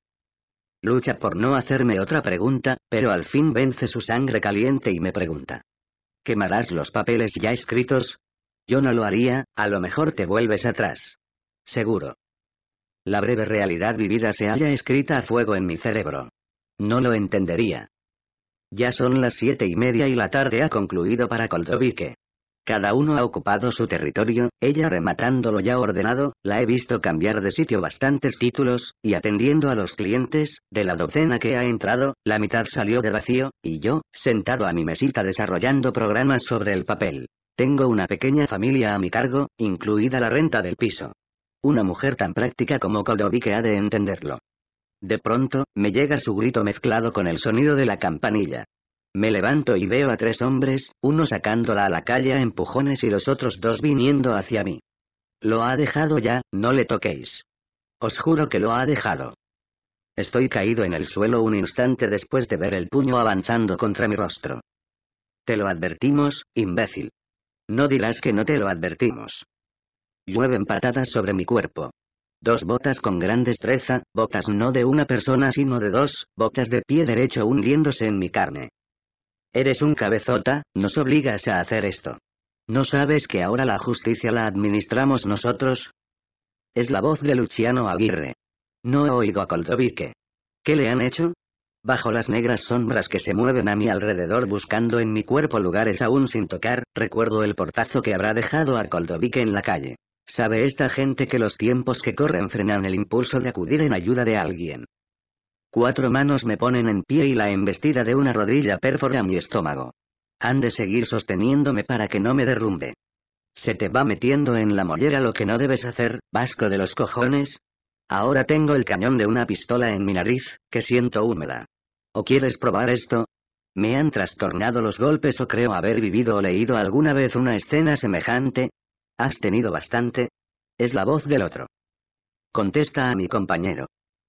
Lucha por no hacerme otra pregunta, pero al fin vence su sangre caliente y me pregunta. ¿Quemarás los papeles ya escritos? Yo no lo haría, a lo mejor te vuelves atrás. Seguro. La breve realidad vivida se halla escrita a fuego en mi cerebro. No lo entendería. Ya son las siete y media y la tarde ha concluido para coldovique Cada uno ha ocupado su territorio, ella rematándolo ya ordenado, la he visto cambiar de sitio bastantes títulos, y atendiendo a los clientes, de la docena que ha entrado, la mitad salió de vacío, y yo, sentado a mi mesita desarrollando programas sobre el papel. Tengo una pequeña familia a mi cargo, incluida la renta del piso. Una mujer tan práctica como que ha de entenderlo. De pronto, me llega su grito mezclado con el sonido de la campanilla. Me levanto y veo a tres hombres, uno sacándola a la calle a empujones y los otros dos viniendo hacia mí. Lo ha dejado ya, no le toquéis. Os juro que lo ha dejado. Estoy caído en el suelo un instante después de ver el puño avanzando contra mi rostro. Te lo advertimos, imbécil. No dirás que no te lo advertimos. Llueven patadas sobre mi cuerpo. Dos botas con gran destreza, botas no de una persona sino de dos, botas de pie derecho hundiéndose en mi carne. Eres un cabezota, nos obligas a hacer esto. ¿No sabes que ahora la justicia la administramos nosotros? Es la voz de Luciano Aguirre. No oigo a Coldovique. ¿Qué le han hecho? Bajo las negras sombras que se mueven a mi alrededor buscando en mi cuerpo lugares aún sin tocar, recuerdo el portazo que habrá dejado a Coldovique en la calle. Sabe esta gente que los tiempos que corren frenan el impulso de acudir en ayuda de alguien. Cuatro manos me ponen en pie y la embestida de una rodilla perfora mi estómago. Han de seguir sosteniéndome para que no me derrumbe. Se te va metiendo en la mollera lo que no debes hacer, vasco de los cojones. Ahora tengo el cañón de una pistola en mi nariz, que siento húmeda. ¿O quieres probar esto? Me han trastornado los golpes o creo haber vivido o leído alguna vez una escena semejante, ¿Has tenido bastante? Es la voz del otro. Contesta a mi compañero.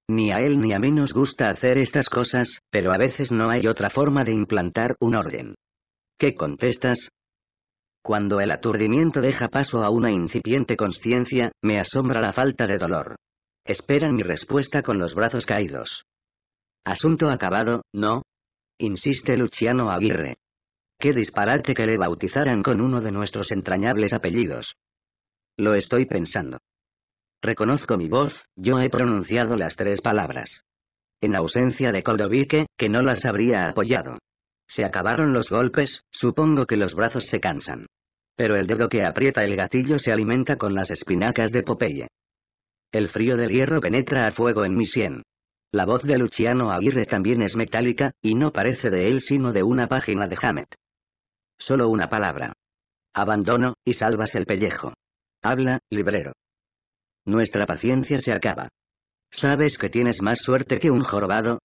Ni a él ni a mí nos gusta hacer estas cosas, pero a veces no hay otra forma de implantar un orden. ¿Qué contestas? Cuando el aturdimiento deja paso a una incipiente conciencia, me asombra la falta de dolor. Esperan mi respuesta con los brazos caídos. Asunto acabado, ¿no? Insiste Luciano Aguirre. Qué disparate que le bautizaran con uno de nuestros entrañables apellidos. Lo estoy pensando. Reconozco mi voz, yo he pronunciado las tres palabras. En ausencia de Koldovike, que no las habría apoyado. Se acabaron los golpes, supongo que los brazos se cansan. Pero el dedo que aprieta el gatillo se alimenta con las espinacas de Popeye. El frío del hierro penetra a fuego en mi sien. La voz de Luciano Aguirre también es metálica, y no parece de él sino de una página de Hammett. Solo una palabra. Abandono, y salvas el pellejo. Habla, librero. Nuestra paciencia se acaba. ¿Sabes que tienes más suerte que un jorobado?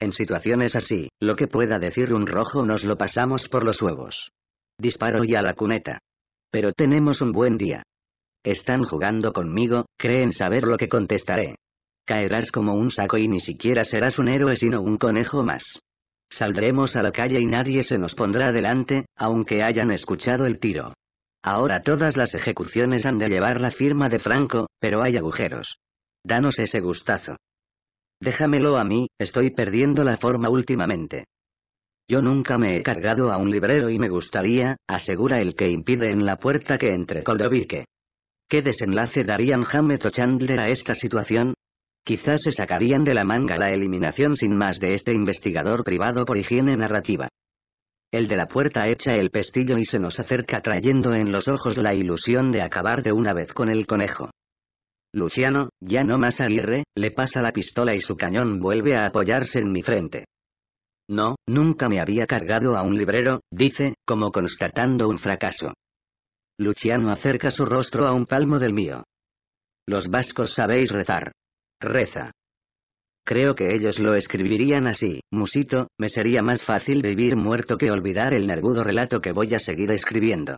En situaciones así, lo que pueda decir un rojo nos lo pasamos por los huevos. Disparo y a la cuneta. Pero tenemos un buen día. Están jugando conmigo, creen saber lo que contestaré. Caerás como un saco y ni siquiera serás un héroe sino un conejo más. Saldremos a la calle y nadie se nos pondrá delante, aunque hayan escuchado el tiro. Ahora todas las ejecuciones han de llevar la firma de Franco, pero hay agujeros. Danos ese gustazo. Déjamelo a mí, estoy perdiendo la forma últimamente. Yo nunca me he cargado a un librero y me gustaría, asegura el que impide en la puerta que entre coldovique ¿Qué desenlace darían Hammett o Chandler a esta situación? Quizás se sacarían de la manga la eliminación sin más de este investigador privado por higiene narrativa. El de la puerta echa el pestillo y se nos acerca trayendo en los ojos la ilusión de acabar de una vez con el conejo. Luciano, ya no más Aguirre, le pasa la pistola y su cañón vuelve a apoyarse en mi frente. No, nunca me había cargado a un librero, dice, como constatando un fracaso. Luciano acerca su rostro a un palmo del mío. Los vascos sabéis rezar. Reza. Creo que ellos lo escribirían así, Musito, me sería más fácil vivir muerto que olvidar el nervudo relato que voy a seguir escribiendo.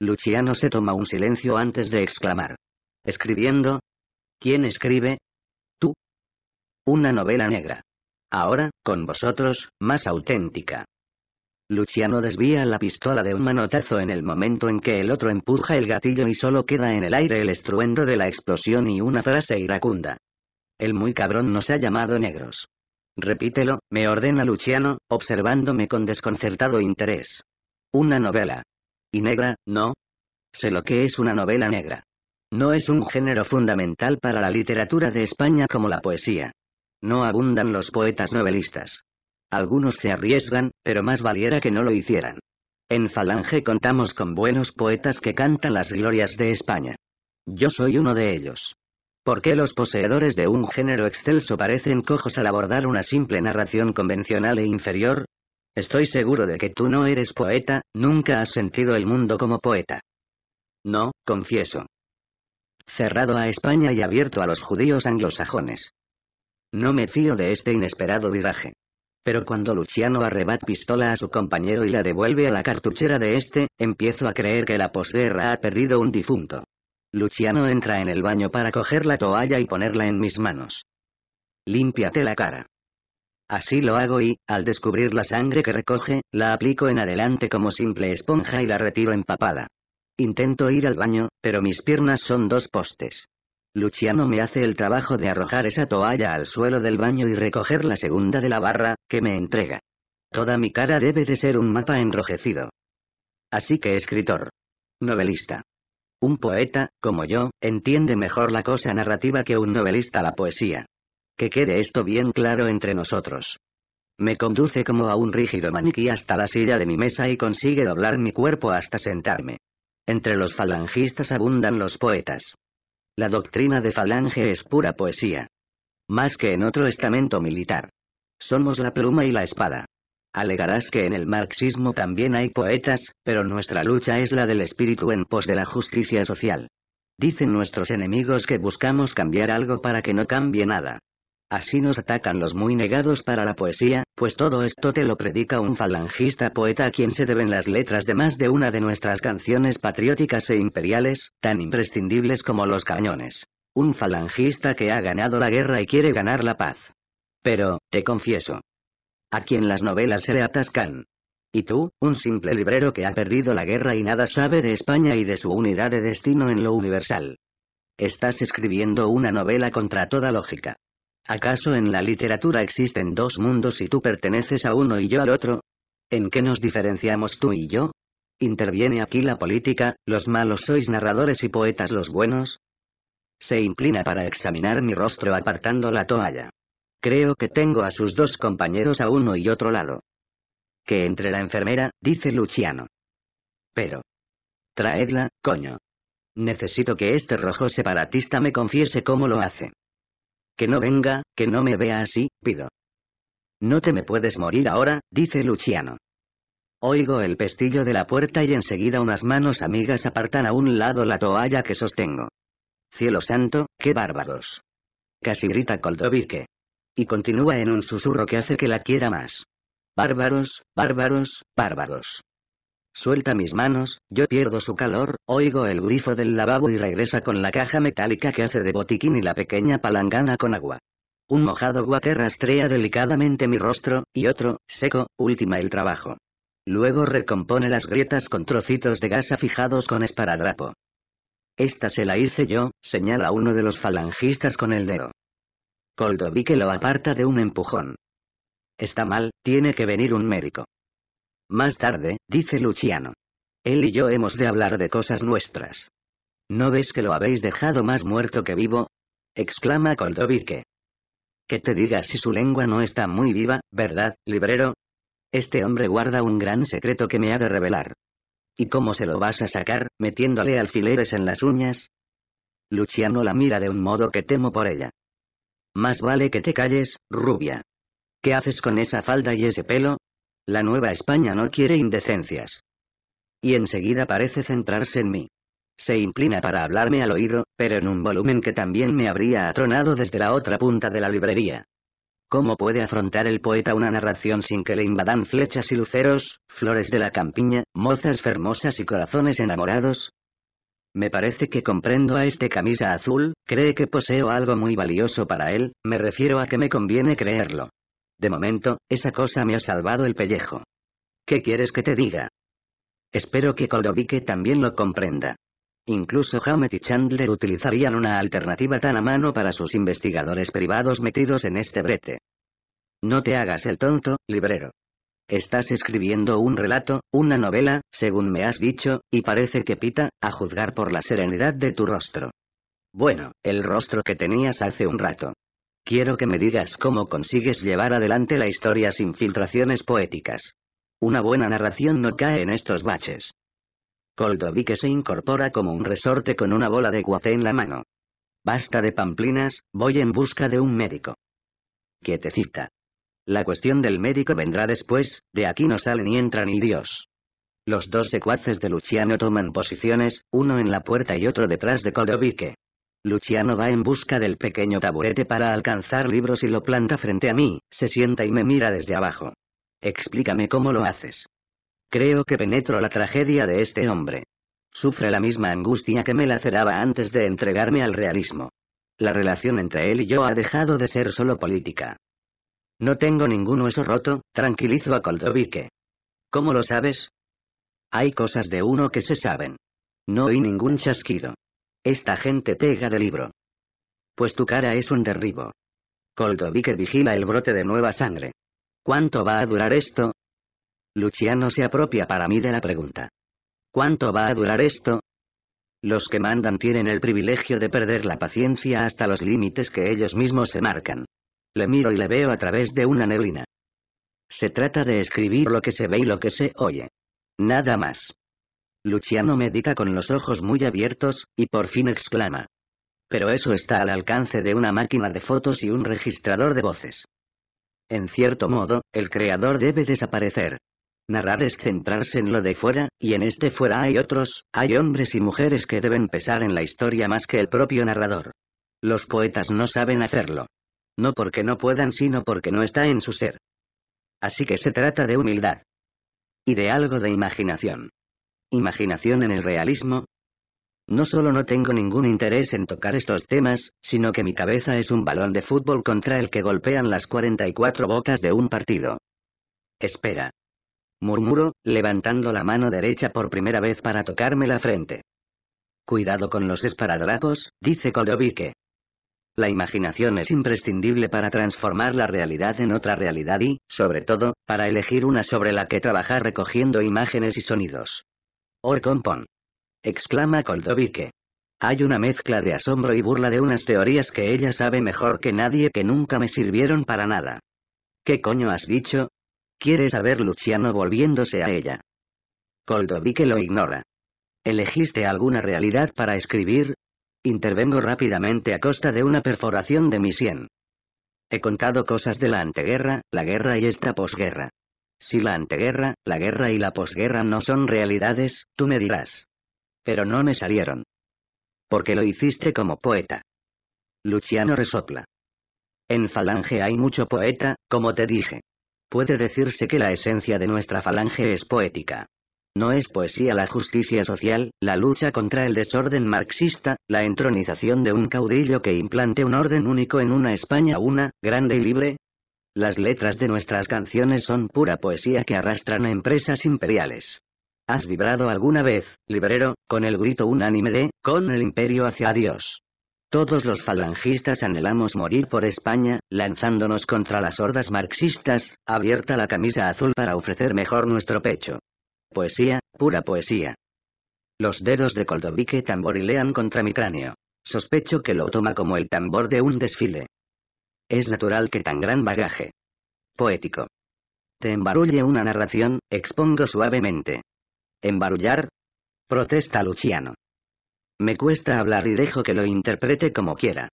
Luciano se toma un silencio antes de exclamar. ¿Escribiendo? ¿Quién escribe? Tú. Una novela negra. Ahora, con vosotros, más auténtica. Luciano desvía la pistola de un manotazo en el momento en que el otro empuja el gatillo y solo queda en el aire el estruendo de la explosión y una frase iracunda. El muy cabrón nos ha llamado negros. Repítelo, me ordena Luciano, observándome con desconcertado interés. Una novela. Y negra, ¿no? Sé lo que es una novela negra. No es un género fundamental para la literatura de España como la poesía. No abundan los poetas novelistas. Algunos se arriesgan, pero más valiera que no lo hicieran. En Falange contamos con buenos poetas que cantan las glorias de España. Yo soy uno de ellos. ¿Por qué los poseedores de un género excelso parecen cojos al abordar una simple narración convencional e inferior? Estoy seguro de que tú no eres poeta, nunca has sentido el mundo como poeta. No, confieso. Cerrado a España y abierto a los judíos anglosajones. No me fío de este inesperado viraje. Pero cuando Luciano arrebat pistola a su compañero y la devuelve a la cartuchera de este, empiezo a creer que la posguerra ha perdido un difunto. Luciano entra en el baño para coger la toalla y ponerla en mis manos. Límpiate la cara. Así lo hago y, al descubrir la sangre que recoge, la aplico en adelante como simple esponja y la retiro empapada. Intento ir al baño, pero mis piernas son dos postes. Luciano me hace el trabajo de arrojar esa toalla al suelo del baño y recoger la segunda de la barra, que me entrega. Toda mi cara debe de ser un mapa enrojecido. Así que escritor. Novelista. Un poeta, como yo, entiende mejor la cosa narrativa que un novelista la poesía. Que quede esto bien claro entre nosotros. Me conduce como a un rígido maniquí hasta la silla de mi mesa y consigue doblar mi cuerpo hasta sentarme. Entre los falangistas abundan los poetas. La doctrina de Falange es pura poesía. Más que en otro estamento militar. Somos la pluma y la espada. Alegarás que en el marxismo también hay poetas, pero nuestra lucha es la del espíritu en pos de la justicia social. Dicen nuestros enemigos que buscamos cambiar algo para que no cambie nada. Así nos atacan los muy negados para la poesía, pues todo esto te lo predica un falangista poeta a quien se deben las letras de más de una de nuestras canciones patrióticas e imperiales, tan imprescindibles como los cañones. Un falangista que ha ganado la guerra y quiere ganar la paz. Pero, te confieso, a quien las novelas se le atascan. Y tú, un simple librero que ha perdido la guerra y nada sabe de España y de su unidad de destino en lo universal. Estás escribiendo una novela contra toda lógica. ¿Acaso en la literatura existen dos mundos y tú perteneces a uno y yo al otro? ¿En qué nos diferenciamos tú y yo? ¿Interviene aquí la política, los malos sois narradores y poetas los buenos? Se inclina para examinar mi rostro apartando la toalla. Creo que tengo a sus dos compañeros a uno y otro lado. Que entre la enfermera, dice Luciano. Pero. Traedla, coño. Necesito que este rojo separatista me confiese cómo lo hace. Que no venga, que no me vea así, pido. No te me puedes morir ahora, dice Luciano. Oigo el pestillo de la puerta y enseguida unas manos amigas apartan a un lado la toalla que sostengo. Cielo santo, qué bárbaros. Casi grita Koldovic que, y continúa en un susurro que hace que la quiera más. Bárbaros, bárbaros, bárbaros. Suelta mis manos, yo pierdo su calor, oigo el grifo del lavabo y regresa con la caja metálica que hace de botiquín y la pequeña palangana con agua. Un mojado guate rastrea delicadamente mi rostro, y otro, seco, última el trabajo. Luego recompone las grietas con trocitos de gasa fijados con esparadrapo. Esta se la hice yo, señala uno de los falangistas con el dedo. Koldovique lo aparta de un empujón. Está mal, tiene que venir un médico. Más tarde, dice Luciano. Él y yo hemos de hablar de cosas nuestras. ¿No ves que lo habéis dejado más muerto que vivo? exclama Koldovique. Que te digas si su lengua no está muy viva, ¿verdad, librero? Este hombre guarda un gran secreto que me ha de revelar. ¿Y cómo se lo vas a sacar, metiéndole alfileres en las uñas? Luciano la mira de un modo que temo por ella. Más vale que te calles, rubia. ¿Qué haces con esa falda y ese pelo? La Nueva España no quiere indecencias. Y enseguida parece centrarse en mí. Se inclina para hablarme al oído, pero en un volumen que también me habría atronado desde la otra punta de la librería. ¿Cómo puede afrontar el poeta una narración sin que le invadan flechas y luceros, flores de la campiña, mozas fermosas y corazones enamorados? Me parece que comprendo a este camisa azul, cree que poseo algo muy valioso para él, me refiero a que me conviene creerlo. De momento, esa cosa me ha salvado el pellejo. ¿Qué quieres que te diga? Espero que Coldovique también lo comprenda. Incluso Hammett y Chandler utilizarían una alternativa tan a mano para sus investigadores privados metidos en este brete. No te hagas el tonto, librero. Estás escribiendo un relato, una novela, según me has dicho, y parece que pita, a juzgar por la serenidad de tu rostro. Bueno, el rostro que tenías hace un rato. Quiero que me digas cómo consigues llevar adelante la historia sin filtraciones poéticas. Una buena narración no cae en estos baches. que se incorpora como un resorte con una bola de guate en la mano. Basta de pamplinas, voy en busca de un médico. Quietecita. La cuestión del médico vendrá después, de aquí no sale ni entra ni Dios. Los dos secuaces de Luciano toman posiciones, uno en la puerta y otro detrás de Kodovique. Luciano va en busca del pequeño taburete para alcanzar libros y lo planta frente a mí, se sienta y me mira desde abajo. Explícame cómo lo haces. Creo que penetro la tragedia de este hombre. Sufre la misma angustia que me laceraba antes de entregarme al realismo. La relación entre él y yo ha dejado de ser solo política. No tengo ningún hueso roto, tranquilizo a Koldovique. ¿Cómo lo sabes? Hay cosas de uno que se saben. No oí ningún chasquido. Esta gente pega de libro. Pues tu cara es un derribo. Koldovique vigila el brote de nueva sangre. ¿Cuánto va a durar esto? Luciano se apropia para mí de la pregunta. ¿Cuánto va a durar esto? Los que mandan tienen el privilegio de perder la paciencia hasta los límites que ellos mismos se marcan. Le miro y le veo a través de una neblina. Se trata de escribir lo que se ve y lo que se oye. Nada más. Luciano medita con los ojos muy abiertos, y por fin exclama. Pero eso está al alcance de una máquina de fotos y un registrador de voces. En cierto modo, el creador debe desaparecer. Narrar es centrarse en lo de fuera, y en este fuera hay otros, hay hombres y mujeres que deben pesar en la historia más que el propio narrador. Los poetas no saben hacerlo. No porque no puedan, sino porque no está en su ser. Así que se trata de humildad. Y de algo de imaginación. Imaginación en el realismo. No solo no tengo ningún interés en tocar estos temas, sino que mi cabeza es un balón de fútbol contra el que golpean las 44 bocas de un partido. Espera. Murmuro, levantando la mano derecha por primera vez para tocarme la frente. Cuidado con los esparadrapos, dice Kodovique. La imaginación es imprescindible para transformar la realidad en otra realidad y, sobre todo, para elegir una sobre la que trabajar recogiendo imágenes y sonidos. Or compon. Exclama Koldovique. Hay una mezcla de asombro y burla de unas teorías que ella sabe mejor que nadie que nunca me sirvieron para nada. ¿Qué coño has dicho? —Quieres saber Luciano volviéndose a ella. Koldovique lo ignora. ¿Elegiste alguna realidad para escribir? Intervengo rápidamente a costa de una perforación de mi sien. He contado cosas de la anteguerra, la guerra y esta posguerra. Si la anteguerra, la guerra y la posguerra no son realidades, tú me dirás. Pero no me salieron. Porque lo hiciste como poeta. Luciano resopla. En Falange hay mucho poeta, como te dije. Puede decirse que la esencia de nuestra Falange es poética. No es poesía la justicia social, la lucha contra el desorden marxista, la entronización de un caudillo que implante un orden único en una España una, grande y libre. Las letras de nuestras canciones son pura poesía que arrastran a empresas imperiales. ¿Has vibrado alguna vez, librero, con el grito unánime de, con el imperio hacia Dios? Todos los falangistas anhelamos morir por España, lanzándonos contra las hordas marxistas, abierta la camisa azul para ofrecer mejor nuestro pecho. Poesía, pura poesía. Los dedos de Coldovique tamborilean contra mi cráneo. Sospecho que lo toma como el tambor de un desfile. Es natural que tan gran bagaje. Poético. Te embarulle una narración, expongo suavemente. ¿Embarullar? Protesta Luciano. Me cuesta hablar y dejo que lo interprete como quiera.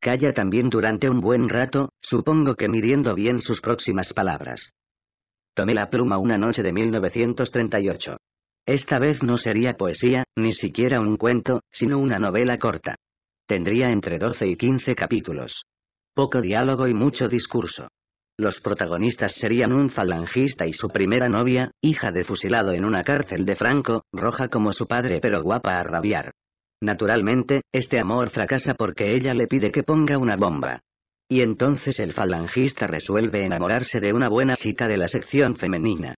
Calla también durante un buen rato, supongo que midiendo bien sus próximas palabras. Tomé la pluma una noche de 1938. Esta vez no sería poesía, ni siquiera un cuento, sino una novela corta. Tendría entre 12 y 15 capítulos. Poco diálogo y mucho discurso. Los protagonistas serían un falangista y su primera novia, hija de fusilado en una cárcel de Franco, roja como su padre pero guapa a rabiar. Naturalmente, este amor fracasa porque ella le pide que ponga una bomba. Y entonces el falangista resuelve enamorarse de una buena chica de la sección femenina.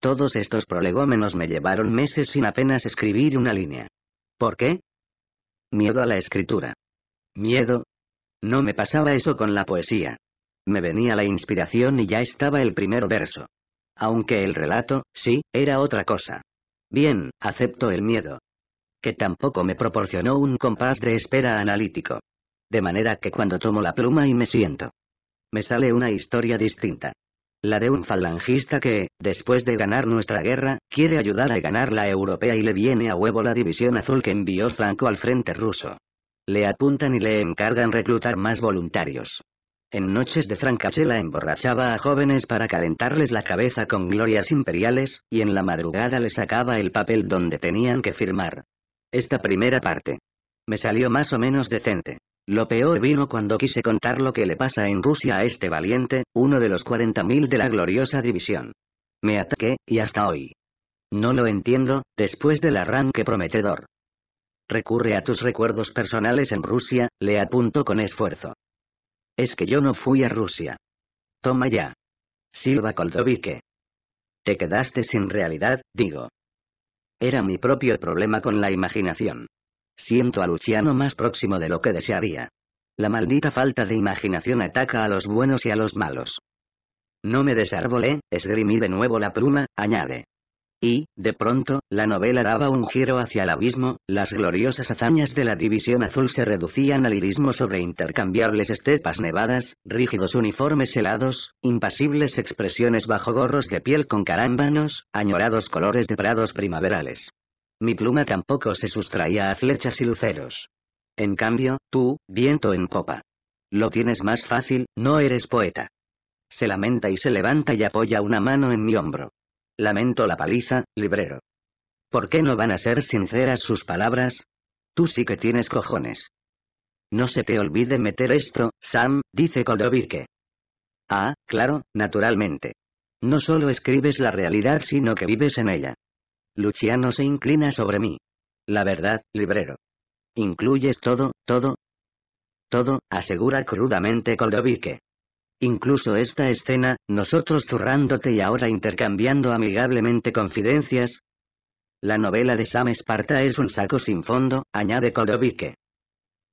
Todos estos prolegómenos me llevaron meses sin apenas escribir una línea. ¿Por qué? Miedo a la escritura. Miedo. No me pasaba eso con la poesía. Me venía la inspiración y ya estaba el primer verso. Aunque el relato, sí, era otra cosa. Bien, acepto el miedo. Que tampoco me proporcionó un compás de espera analítico de manera que cuando tomo la pluma y me siento, me sale una historia distinta. La de un falangista que, después de ganar nuestra guerra, quiere ayudar a ganar la europea y le viene a huevo la división azul que envió Franco al frente ruso. Le apuntan y le encargan reclutar más voluntarios. En noches de francachela emborrachaba a jóvenes para calentarles la cabeza con glorias imperiales, y en la madrugada les sacaba el papel donde tenían que firmar. Esta primera parte. Me salió más o menos decente. Lo peor vino cuando quise contar lo que le pasa en Rusia a este valiente, uno de los 40.000 de la gloriosa división. Me ataqué, y hasta hoy. No lo entiendo, después del arranque prometedor. Recurre a tus recuerdos personales en Rusia, le apunto con esfuerzo. Es que yo no fui a Rusia. Toma ya. Silva Koldovique. Te quedaste sin realidad, digo. Era mi propio problema con la imaginación. Siento a Luciano más próximo de lo que desearía. La maldita falta de imaginación ataca a los buenos y a los malos. No me desarbolé, esgrimí de nuevo la pluma, añade. Y, de pronto, la novela daba un giro hacia el abismo, las gloriosas hazañas de la División Azul se reducían al irismo sobre intercambiables estepas nevadas, rígidos uniformes helados, impasibles expresiones bajo gorros de piel con carámbanos, añorados colores de prados primaverales. Mi pluma tampoco se sustraía a flechas y luceros. En cambio, tú, viento en popa. Lo tienes más fácil, no eres poeta. Se lamenta y se levanta y apoya una mano en mi hombro. Lamento la paliza, librero. ¿Por qué no van a ser sinceras sus palabras? Tú sí que tienes cojones. No se te olvide meter esto, Sam, dice Koldovic. Ah, claro, naturalmente. No solo escribes la realidad sino que vives en ella. Luciano se inclina sobre mí. La verdad, librero. Incluyes todo, todo. Todo, asegura crudamente Koldovique. Incluso esta escena, nosotros zurrándote y ahora intercambiando amigablemente confidencias. La novela de Sam Esparta es un saco sin fondo, añade Koldovique.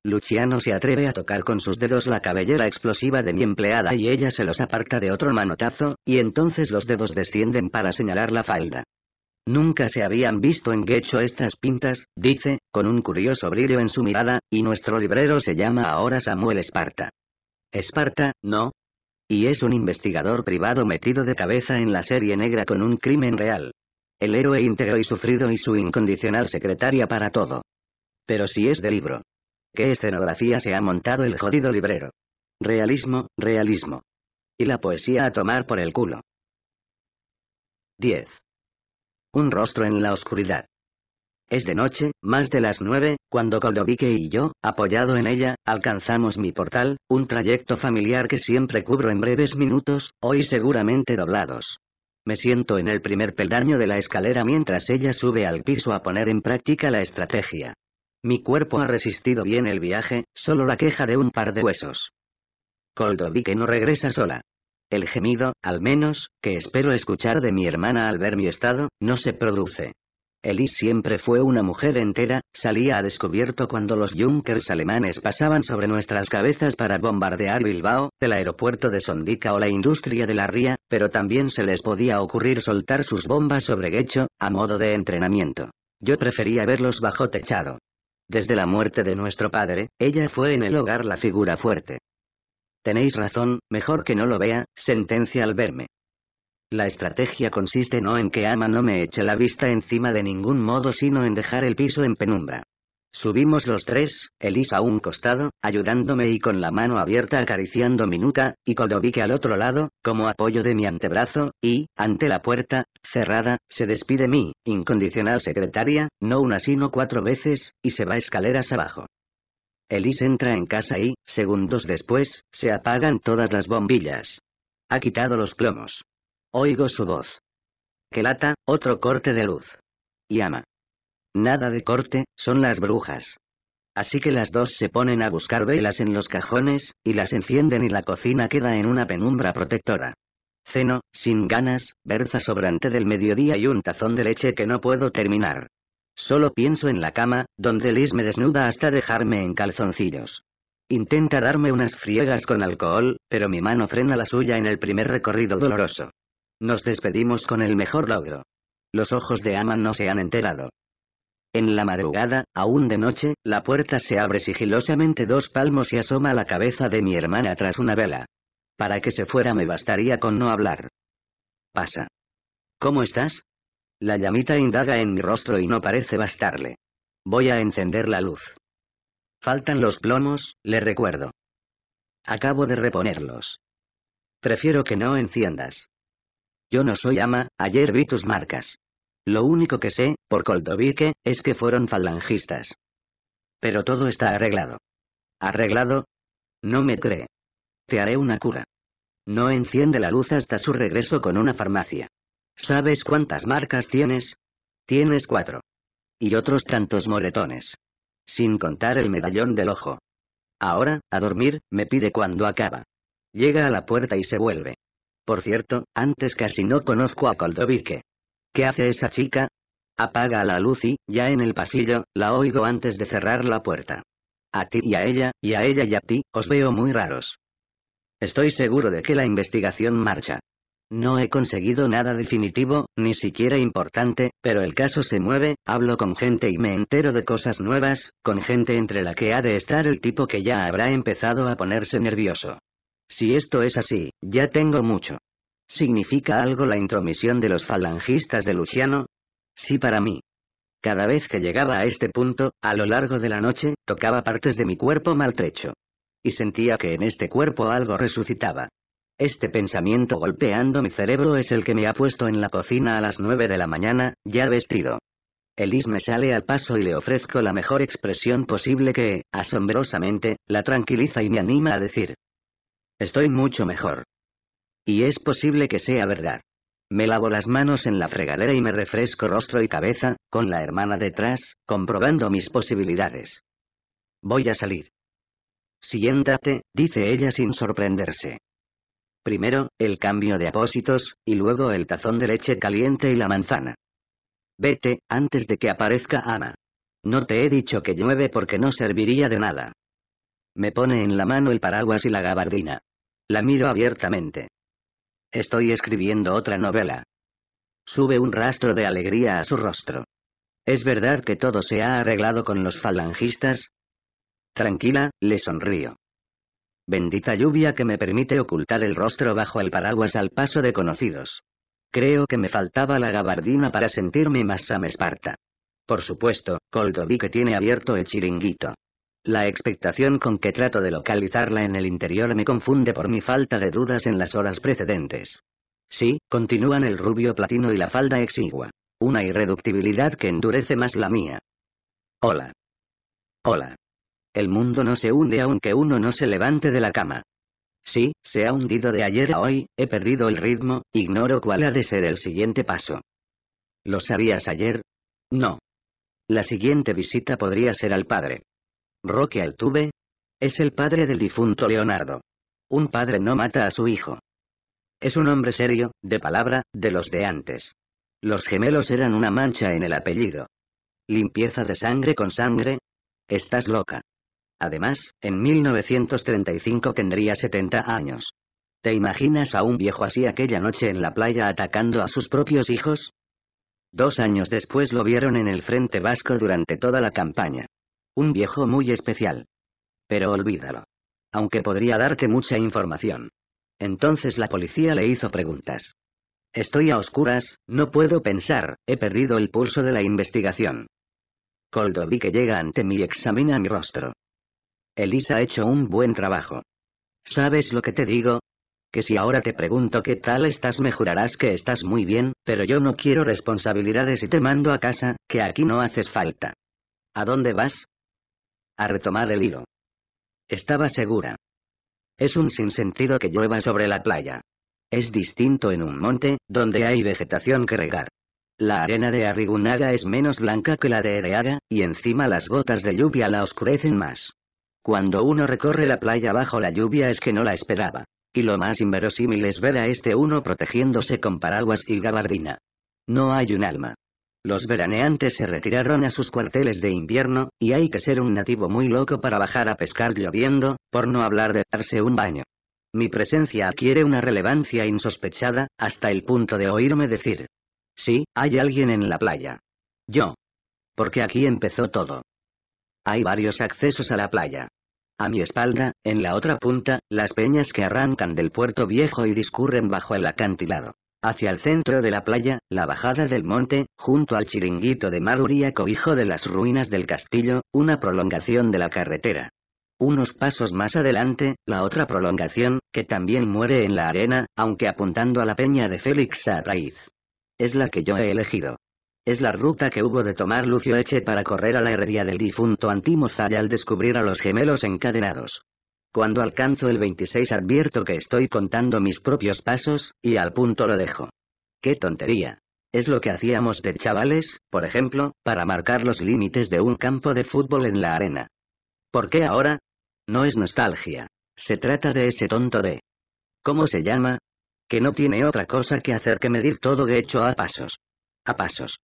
Luciano se atreve a tocar con sus dedos la cabellera explosiva de mi empleada y ella se los aparta de otro manotazo, y entonces los dedos descienden para señalar la falda. Nunca se habían visto en Gecho estas pintas, dice, con un curioso brillo en su mirada, y nuestro librero se llama ahora Samuel Esparta. Esparta, ¿no? Y es un investigador privado metido de cabeza en la serie negra con un crimen real. El héroe íntegro y sufrido y su incondicional secretaria para todo. Pero si es de libro. ¿Qué escenografía se ha montado el jodido librero? Realismo, realismo. Y la poesía a tomar por el culo. 10. Un rostro en la oscuridad. Es de noche, más de las nueve, cuando Koldovike y yo, apoyado en ella, alcanzamos mi portal, un trayecto familiar que siempre cubro en breves minutos, hoy seguramente doblados. Me siento en el primer peldaño de la escalera mientras ella sube al piso a poner en práctica la estrategia. Mi cuerpo ha resistido bien el viaje, solo la queja de un par de huesos. Koldovike no regresa sola. El gemido, al menos, que espero escuchar de mi hermana al ver mi estado, no se produce. Elise siempre fue una mujer entera, salía a descubierto cuando los Junkers alemanes pasaban sobre nuestras cabezas para bombardear Bilbao, el aeropuerto de Sondica o la industria de la Ría, pero también se les podía ocurrir soltar sus bombas sobre Guecho, a modo de entrenamiento. Yo prefería verlos bajo techado. Desde la muerte de nuestro padre, ella fue en el hogar la figura fuerte. Tenéis razón, mejor que no lo vea, sentencia al verme. La estrategia consiste no en que Ama no me eche la vista encima de ningún modo, sino en dejar el piso en penumbra. Subimos los tres, Elisa a un costado, ayudándome y con la mano abierta acariciando mi nuca, y que al otro lado, como apoyo de mi antebrazo, y, ante la puerta, cerrada, se despide mi, incondicional secretaria, no una sino cuatro veces, y se va escaleras abajo. Elise entra en casa y, segundos después, se apagan todas las bombillas. Ha quitado los plomos. Oigo su voz. Que otro corte de luz. ama. Nada de corte, son las brujas. Así que las dos se ponen a buscar velas en los cajones, y las encienden y la cocina queda en una penumbra protectora. Ceno, sin ganas, berza sobrante del mediodía y un tazón de leche que no puedo terminar. Solo pienso en la cama, donde Liz me desnuda hasta dejarme en calzoncillos. Intenta darme unas friegas con alcohol, pero mi mano frena la suya en el primer recorrido doloroso. Nos despedimos con el mejor logro. Los ojos de Aman no se han enterado. En la madrugada, aún de noche, la puerta se abre sigilosamente dos palmos y asoma la cabeza de mi hermana tras una vela. Para que se fuera me bastaría con no hablar. Pasa. ¿Cómo estás? La llamita indaga en mi rostro y no parece bastarle. Voy a encender la luz. Faltan los plomos, le recuerdo. Acabo de reponerlos. Prefiero que no enciendas. Yo no soy ama, ayer vi tus marcas. Lo único que sé, por Coldovique, es que fueron falangistas. Pero todo está arreglado. ¿Arreglado? No me cree. Te haré una cura. No enciende la luz hasta su regreso con una farmacia. ¿Sabes cuántas marcas tienes? Tienes cuatro. Y otros tantos moretones. Sin contar el medallón del ojo. Ahora, a dormir, me pide cuando acaba. Llega a la puerta y se vuelve. Por cierto, antes casi no conozco a Koldovique. ¿Qué hace esa chica? Apaga la luz y, ya en el pasillo, la oigo antes de cerrar la puerta. A ti y a ella, y a ella y a ti, os veo muy raros. Estoy seguro de que la investigación marcha. No he conseguido nada definitivo, ni siquiera importante, pero el caso se mueve, hablo con gente y me entero de cosas nuevas, con gente entre la que ha de estar el tipo que ya habrá empezado a ponerse nervioso. Si esto es así, ya tengo mucho. ¿Significa algo la intromisión de los falangistas de Luciano? Sí para mí. Cada vez que llegaba a este punto, a lo largo de la noche, tocaba partes de mi cuerpo maltrecho. Y sentía que en este cuerpo algo resucitaba. Este pensamiento golpeando mi cerebro es el que me ha puesto en la cocina a las nueve de la mañana, ya vestido. Elis me sale al paso y le ofrezco la mejor expresión posible que, asombrosamente, la tranquiliza y me anima a decir. Estoy mucho mejor. Y es posible que sea verdad. Me lavo las manos en la fregadera y me refresco rostro y cabeza, con la hermana detrás, comprobando mis posibilidades. Voy a salir. Siéntate, dice ella sin sorprenderse. Primero, el cambio de apósitos, y luego el tazón de leche caliente y la manzana. Vete, antes de que aparezca Ama. No te he dicho que llueve porque no serviría de nada. Me pone en la mano el paraguas y la gabardina. La miro abiertamente. Estoy escribiendo otra novela. Sube un rastro de alegría a su rostro. ¿Es verdad que todo se ha arreglado con los falangistas? Tranquila, le sonrío. Bendita lluvia que me permite ocultar el rostro bajo el paraguas al paso de conocidos. Creo que me faltaba la gabardina para sentirme más Esparta. Por supuesto, Coldoví que tiene abierto el chiringuito. La expectación con que trato de localizarla en el interior me confunde por mi falta de dudas en las horas precedentes. Sí, continúan el rubio platino y la falda exigua. Una irreductibilidad que endurece más la mía. Hola. Hola. El mundo no se hunde aunque uno no se levante de la cama. Sí, se ha hundido de ayer a hoy, he perdido el ritmo, ignoro cuál ha de ser el siguiente paso. ¿Lo sabías ayer? No. La siguiente visita podría ser al padre. Roque Altuve. Es el padre del difunto Leonardo. Un padre no mata a su hijo. Es un hombre serio, de palabra, de los de antes. Los gemelos eran una mancha en el apellido. Limpieza de sangre con sangre. Estás loca. Además, en 1935 tendría 70 años. ¿Te imaginas a un viejo así aquella noche en la playa atacando a sus propios hijos? Dos años después lo vieron en el Frente Vasco durante toda la campaña. Un viejo muy especial. Pero olvídalo. Aunque podría darte mucha información. Entonces la policía le hizo preguntas. Estoy a oscuras, no puedo pensar, he perdido el pulso de la investigación. Coldoví que llega ante mí y examina mi rostro. Elisa ha hecho un buen trabajo. ¿Sabes lo que te digo? Que si ahora te pregunto qué tal estás me jurarás que estás muy bien, pero yo no quiero responsabilidades y te mando a casa, que aquí no haces falta. ¿A dónde vas? A retomar el hilo. Estaba segura. Es un sinsentido que llueva sobre la playa. Es distinto en un monte, donde hay vegetación que regar. La arena de Arrigunaga es menos blanca que la de Ereaga, y encima las gotas de lluvia la oscurecen más. Cuando uno recorre la playa bajo la lluvia es que no la esperaba. Y lo más inverosímil es ver a este uno protegiéndose con paraguas y gabardina. No hay un alma. Los veraneantes se retiraron a sus cuarteles de invierno, y hay que ser un nativo muy loco para bajar a pescar lloviendo, por no hablar de darse un baño. Mi presencia adquiere una relevancia insospechada, hasta el punto de oírme decir. Sí, hay alguien en la playa. Yo. Porque aquí empezó todo. Hay varios accesos a la playa. A mi espalda, en la otra punta, las peñas que arrancan del puerto viejo y discurren bajo el acantilado. Hacia el centro de la playa, la bajada del monte, junto al chiringuito de Maruría cobijo de las ruinas del castillo, una prolongación de la carretera. Unos pasos más adelante, la otra prolongación, que también muere en la arena, aunque apuntando a la peña de Félix raíz. Es la que yo he elegido. Es la ruta que hubo de tomar Lucio Eche para correr a la herrería del difunto Antimozaya al descubrir a los gemelos encadenados. Cuando alcanzo el 26 advierto que estoy contando mis propios pasos, y al punto lo dejo. ¡Qué tontería! Es lo que hacíamos de chavales, por ejemplo, para marcar los límites de un campo de fútbol en la arena. ¿Por qué ahora? No es nostalgia. Se trata de ese tonto de... ¿Cómo se llama? Que no tiene otra cosa que hacer que medir todo hecho a pasos. A pasos.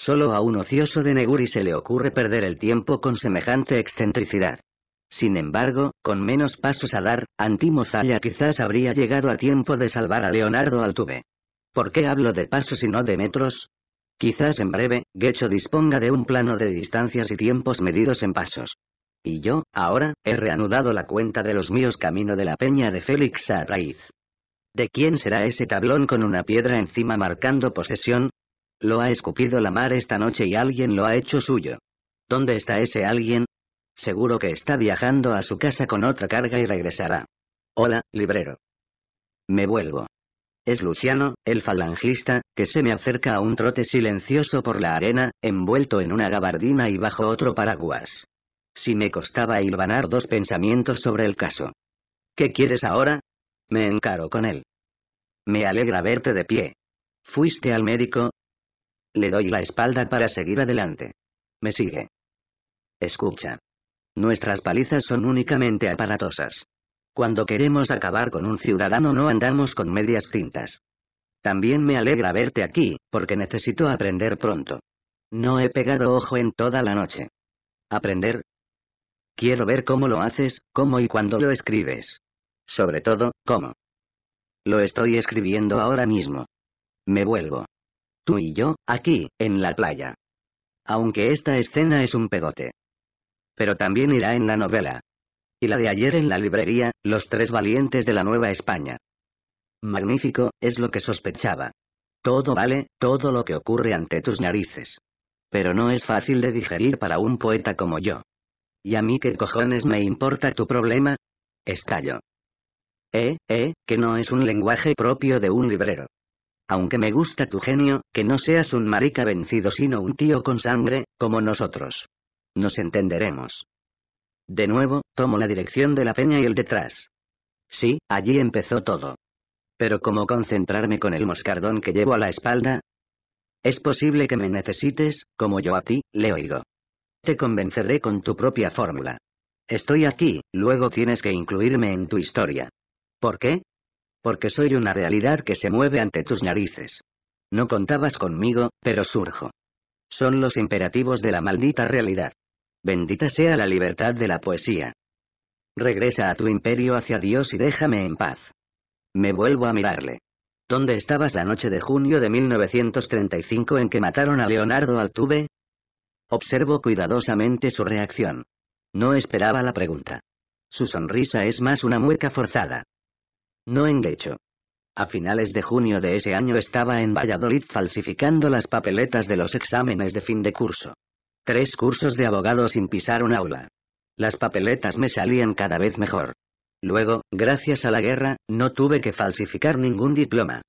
Solo a un ocioso de Neguri se le ocurre perder el tiempo con semejante excentricidad. Sin embargo, con menos pasos a dar, Zaya quizás habría llegado a tiempo de salvar a Leonardo Altuve. ¿Por qué hablo de pasos y no de metros? Quizás en breve, Gecho disponga de un plano de distancias y tiempos medidos en pasos. Y yo, ahora, he reanudado la cuenta de los míos camino de la peña de Félix a raíz. ¿De quién será ese tablón con una piedra encima marcando posesión? Lo ha escupido la mar esta noche y alguien lo ha hecho suyo. ¿Dónde está ese alguien? Seguro que está viajando a su casa con otra carga y regresará. Hola, librero. Me vuelvo. Es Luciano, el falangista, que se me acerca a un trote silencioso por la arena, envuelto en una gabardina y bajo otro paraguas. Si me costaba hilvanar dos pensamientos sobre el caso. ¿Qué quieres ahora? Me encaro con él. Me alegra verte de pie. ¿Fuiste al médico? Le doy la espalda para seguir adelante. Me sigue. Escucha. Nuestras palizas son únicamente aparatosas. Cuando queremos acabar con un ciudadano no andamos con medias tintas. También me alegra verte aquí, porque necesito aprender pronto. No he pegado ojo en toda la noche. ¿Aprender? Quiero ver cómo lo haces, cómo y cuándo lo escribes. Sobre todo, cómo. Lo estoy escribiendo ahora mismo. Me vuelvo tú y yo, aquí, en la playa. Aunque esta escena es un pegote. Pero también irá en la novela. Y la de ayer en la librería, Los tres valientes de la Nueva España. Magnífico, es lo que sospechaba. Todo vale, todo lo que ocurre ante tus narices. Pero no es fácil de digerir para un poeta como yo. ¿Y a mí qué cojones me importa tu problema? Estallo. Eh, eh, que no es un lenguaje propio de un librero. Aunque me gusta tu genio, que no seas un marica vencido sino un tío con sangre, como nosotros. Nos entenderemos. De nuevo, tomo la dirección de la peña y el detrás. Sí, allí empezó todo. Pero ¿cómo concentrarme con el moscardón que llevo a la espalda? Es posible que me necesites, como yo a ti, le oigo. Te convenceré con tu propia fórmula. Estoy aquí, luego tienes que incluirme en tu historia. ¿Por qué? porque soy una realidad que se mueve ante tus narices. No contabas conmigo, pero surjo. Son los imperativos de la maldita realidad. Bendita sea la libertad de la poesía. Regresa a tu imperio hacia Dios y déjame en paz. Me vuelvo a mirarle. ¿Dónde estabas la noche de junio de 1935 en que mataron a Leonardo Altuve? Observo cuidadosamente su reacción. No esperaba la pregunta. Su sonrisa es más una mueca forzada no en lecho. A finales de junio de ese año estaba en Valladolid falsificando las papeletas de los exámenes de fin de curso. Tres cursos de abogado sin pisar un aula. Las papeletas me salían cada vez mejor. Luego, gracias a la guerra, no tuve que falsificar ningún diploma.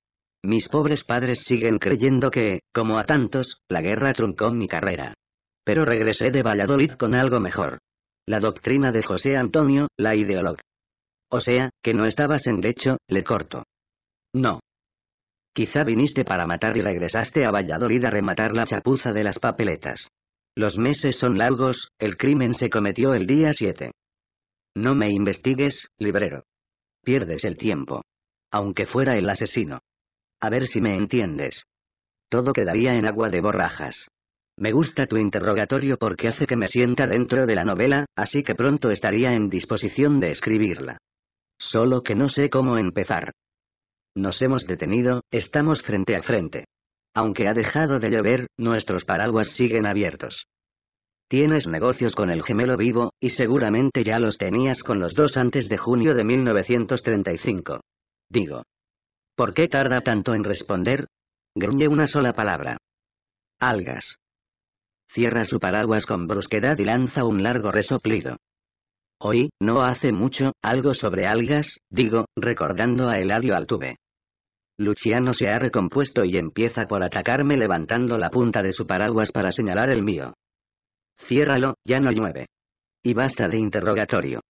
Mis pobres padres siguen creyendo que, como a tantos, la guerra truncó mi carrera. Pero regresé de Valladolid con algo mejor. La doctrina de José Antonio, la ideología. O sea, que no estabas en lecho, le corto. No. Quizá viniste para matar y regresaste a Valladolid a rematar la chapuza de las papeletas. Los meses son largos, el crimen se cometió el día 7. No me investigues, librero. Pierdes el tiempo. Aunque fuera el asesino. A ver si me entiendes. Todo quedaría en agua de borrajas. Me gusta tu interrogatorio porque hace que me sienta dentro de la novela, así que pronto estaría en disposición de escribirla. Solo que no sé cómo empezar. Nos hemos detenido, estamos frente a frente. Aunque ha dejado de llover, nuestros paraguas siguen abiertos. Tienes negocios con el gemelo vivo, y seguramente ya los tenías con los dos antes de junio de 1935. Digo. ¿Por qué tarda tanto en responder? Gruñe una sola palabra. Algas. Cierra su paraguas con brusquedad y lanza un largo resoplido. Hoy no hace mucho, algo sobre algas, digo, recordando a Eladio Altuve. Luciano se ha recompuesto y empieza por atacarme levantando la punta de su paraguas para señalar el mío. Ciérralo, ya no llueve. Y basta de interrogatorio.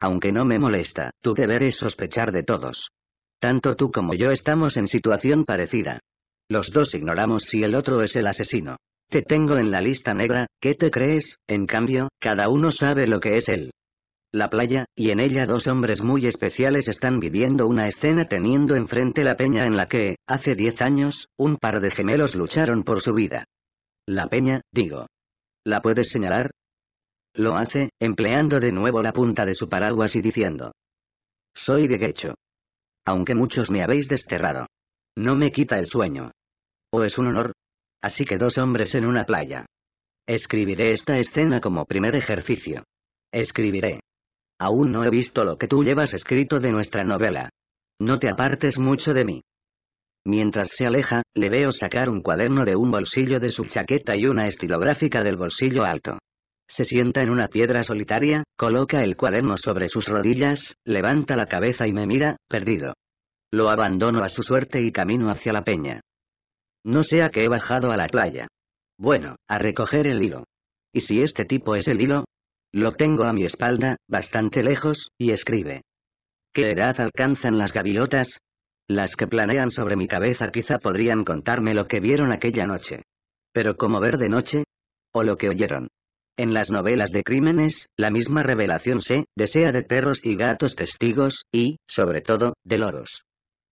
Aunque no me molesta, tu deber es sospechar de todos. Tanto tú como yo estamos en situación parecida. Los dos ignoramos si el otro es el asesino. Te tengo en la lista negra, ¿qué te crees? En cambio, cada uno sabe lo que es él la playa, y en ella dos hombres muy especiales están viviendo una escena teniendo enfrente la peña en la que, hace diez años, un par de gemelos lucharon por su vida. La peña, digo. ¿La puedes señalar? Lo hace, empleando de nuevo la punta de su paraguas y diciendo. Soy de Gecho. Aunque muchos me habéis desterrado. No me quita el sueño. O es un honor. Así que dos hombres en una playa. Escribiré esta escena como primer ejercicio. Escribiré. Aún no he visto lo que tú llevas escrito de nuestra novela. No te apartes mucho de mí. Mientras se aleja, le veo sacar un cuaderno de un bolsillo de su chaqueta y una estilográfica del bolsillo alto. Se sienta en una piedra solitaria, coloca el cuaderno sobre sus rodillas, levanta la cabeza y me mira, perdido. Lo abandono a su suerte y camino hacia la peña. No sea que he bajado a la playa. Bueno, a recoger el hilo. Y si este tipo es el hilo, lo tengo a mi espalda, bastante lejos, y escribe. ¿Qué edad alcanzan las gaviotas? Las que planean sobre mi cabeza quizá podrían contarme lo que vieron aquella noche. Pero cómo ver de noche? ¿O lo que oyeron? En las novelas de crímenes, la misma revelación se desea de perros y gatos testigos, y, sobre todo, de loros.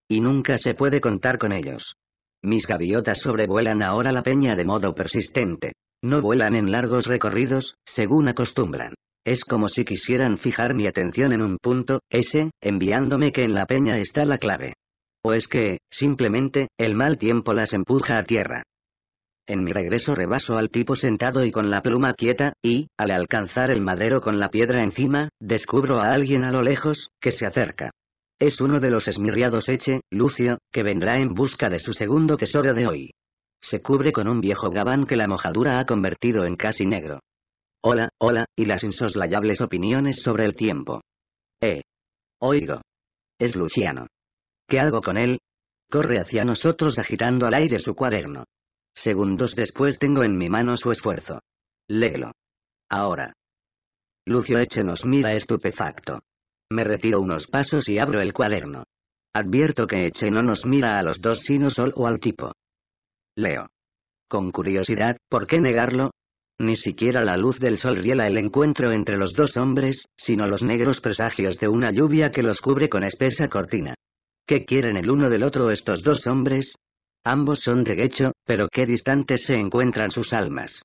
Y nunca se puede contar con ellos. Mis gaviotas sobrevuelan ahora la peña de modo persistente. No vuelan en largos recorridos, según acostumbran. Es como si quisieran fijar mi atención en un punto, ese, enviándome que en la peña está la clave. O es que, simplemente, el mal tiempo las empuja a tierra. En mi regreso rebaso al tipo sentado y con la pluma quieta, y, al alcanzar el madero con la piedra encima, descubro a alguien a lo lejos, que se acerca. Es uno de los esmirriados Eche, Lucio, que vendrá en busca de su segundo tesoro de hoy. Se cubre con un viejo gabán que la mojadura ha convertido en casi negro. Hola, hola, y las insoslayables opiniones sobre el tiempo. Eh. Oigo. Es Luciano. ¿Qué hago con él? Corre hacia nosotros agitando al aire su cuaderno. Segundos después tengo en mi mano su esfuerzo. Léelo. Ahora. Lucio Eche nos mira estupefacto. Me retiro unos pasos y abro el cuaderno. Advierto que Eche no nos mira a los dos sino solo al tipo. Leo. Con curiosidad, ¿por qué negarlo? Ni siquiera la luz del sol riela el encuentro entre los dos hombres, sino los negros presagios de una lluvia que los cubre con espesa cortina. ¿Qué quieren el uno del otro estos dos hombres? Ambos son de gecho, pero qué distantes se encuentran sus almas.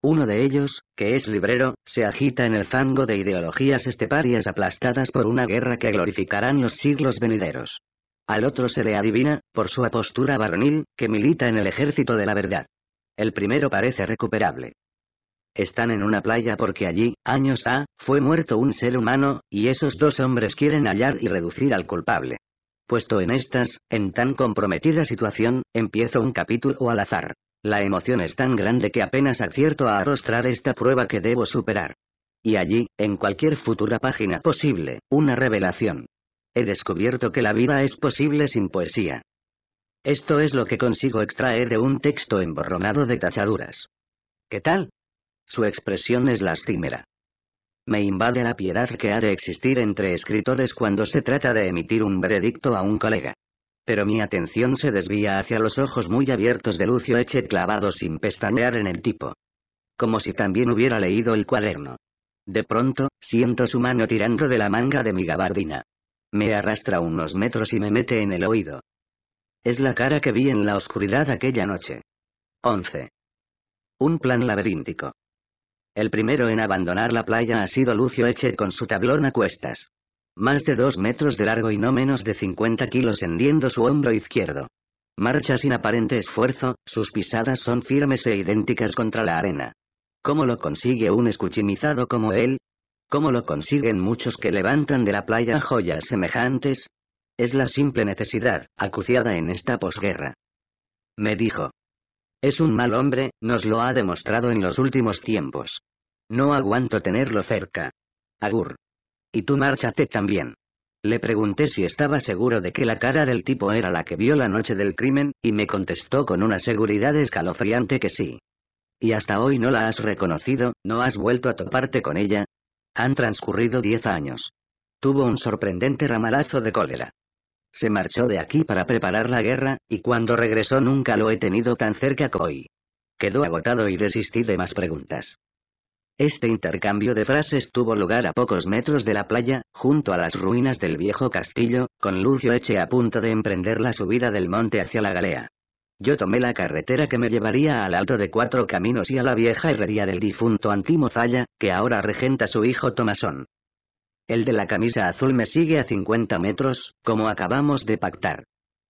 Uno de ellos, que es librero, se agita en el fango de ideologías esteparias aplastadas por una guerra que glorificarán los siglos venideros. Al otro se le adivina, por su apostura varonil, que milita en el ejército de la verdad. El primero parece recuperable. Están en una playa porque allí, años ha, fue muerto un ser humano, y esos dos hombres quieren hallar y reducir al culpable. Puesto en estas, en tan comprometida situación, empiezo un capítulo al azar. La emoción es tan grande que apenas acierto a arrostrar esta prueba que debo superar. Y allí, en cualquier futura página posible, una revelación. He descubierto que la vida es posible sin poesía. Esto es lo que consigo extraer de un texto emborronado de tachaduras. ¿Qué tal? Su expresión es lastimera. Me invade la piedad que ha de existir entre escritores cuando se trata de emitir un veredicto a un colega. Pero mi atención se desvía hacia los ojos muy abiertos de Lucio Eche clavados sin pestañear en el tipo. Como si también hubiera leído el cuaderno. De pronto, siento su mano tirando de la manga de mi gabardina. Me arrastra unos metros y me mete en el oído. Es la cara que vi en la oscuridad aquella noche. 11. Un plan laberíntico. El primero en abandonar la playa ha sido Lucio Eche con su tablón a cuestas. Más de dos metros de largo y no menos de 50 kilos hendiendo su hombro izquierdo. Marcha sin aparente esfuerzo, sus pisadas son firmes e idénticas contra la arena. ¿Cómo lo consigue un escuchimizado como él? «¿Cómo lo consiguen muchos que levantan de la playa joyas semejantes? Es la simple necesidad, acuciada en esta posguerra. Me dijo. Es un mal hombre, nos lo ha demostrado en los últimos tiempos. No aguanto tenerlo cerca. Agur. Y tú márchate también. Le pregunté si estaba seguro de que la cara del tipo era la que vio la noche del crimen, y me contestó con una seguridad escalofriante que sí. ¿Y hasta hoy no la has reconocido, no has vuelto a toparte con ella? Han transcurrido diez años. Tuvo un sorprendente ramalazo de cólera. Se marchó de aquí para preparar la guerra, y cuando regresó nunca lo he tenido tan cerca como hoy. Quedó agotado y desistí de más preguntas. Este intercambio de frases tuvo lugar a pocos metros de la playa, junto a las ruinas del viejo castillo, con Lucio Eche a punto de emprender la subida del monte hacia la galea. Yo tomé la carretera que me llevaría al Alto de Cuatro Caminos y a la vieja herrería del difunto Antimo que ahora regenta su hijo Tomasón. El de la camisa azul me sigue a 50 metros, como acabamos de pactar.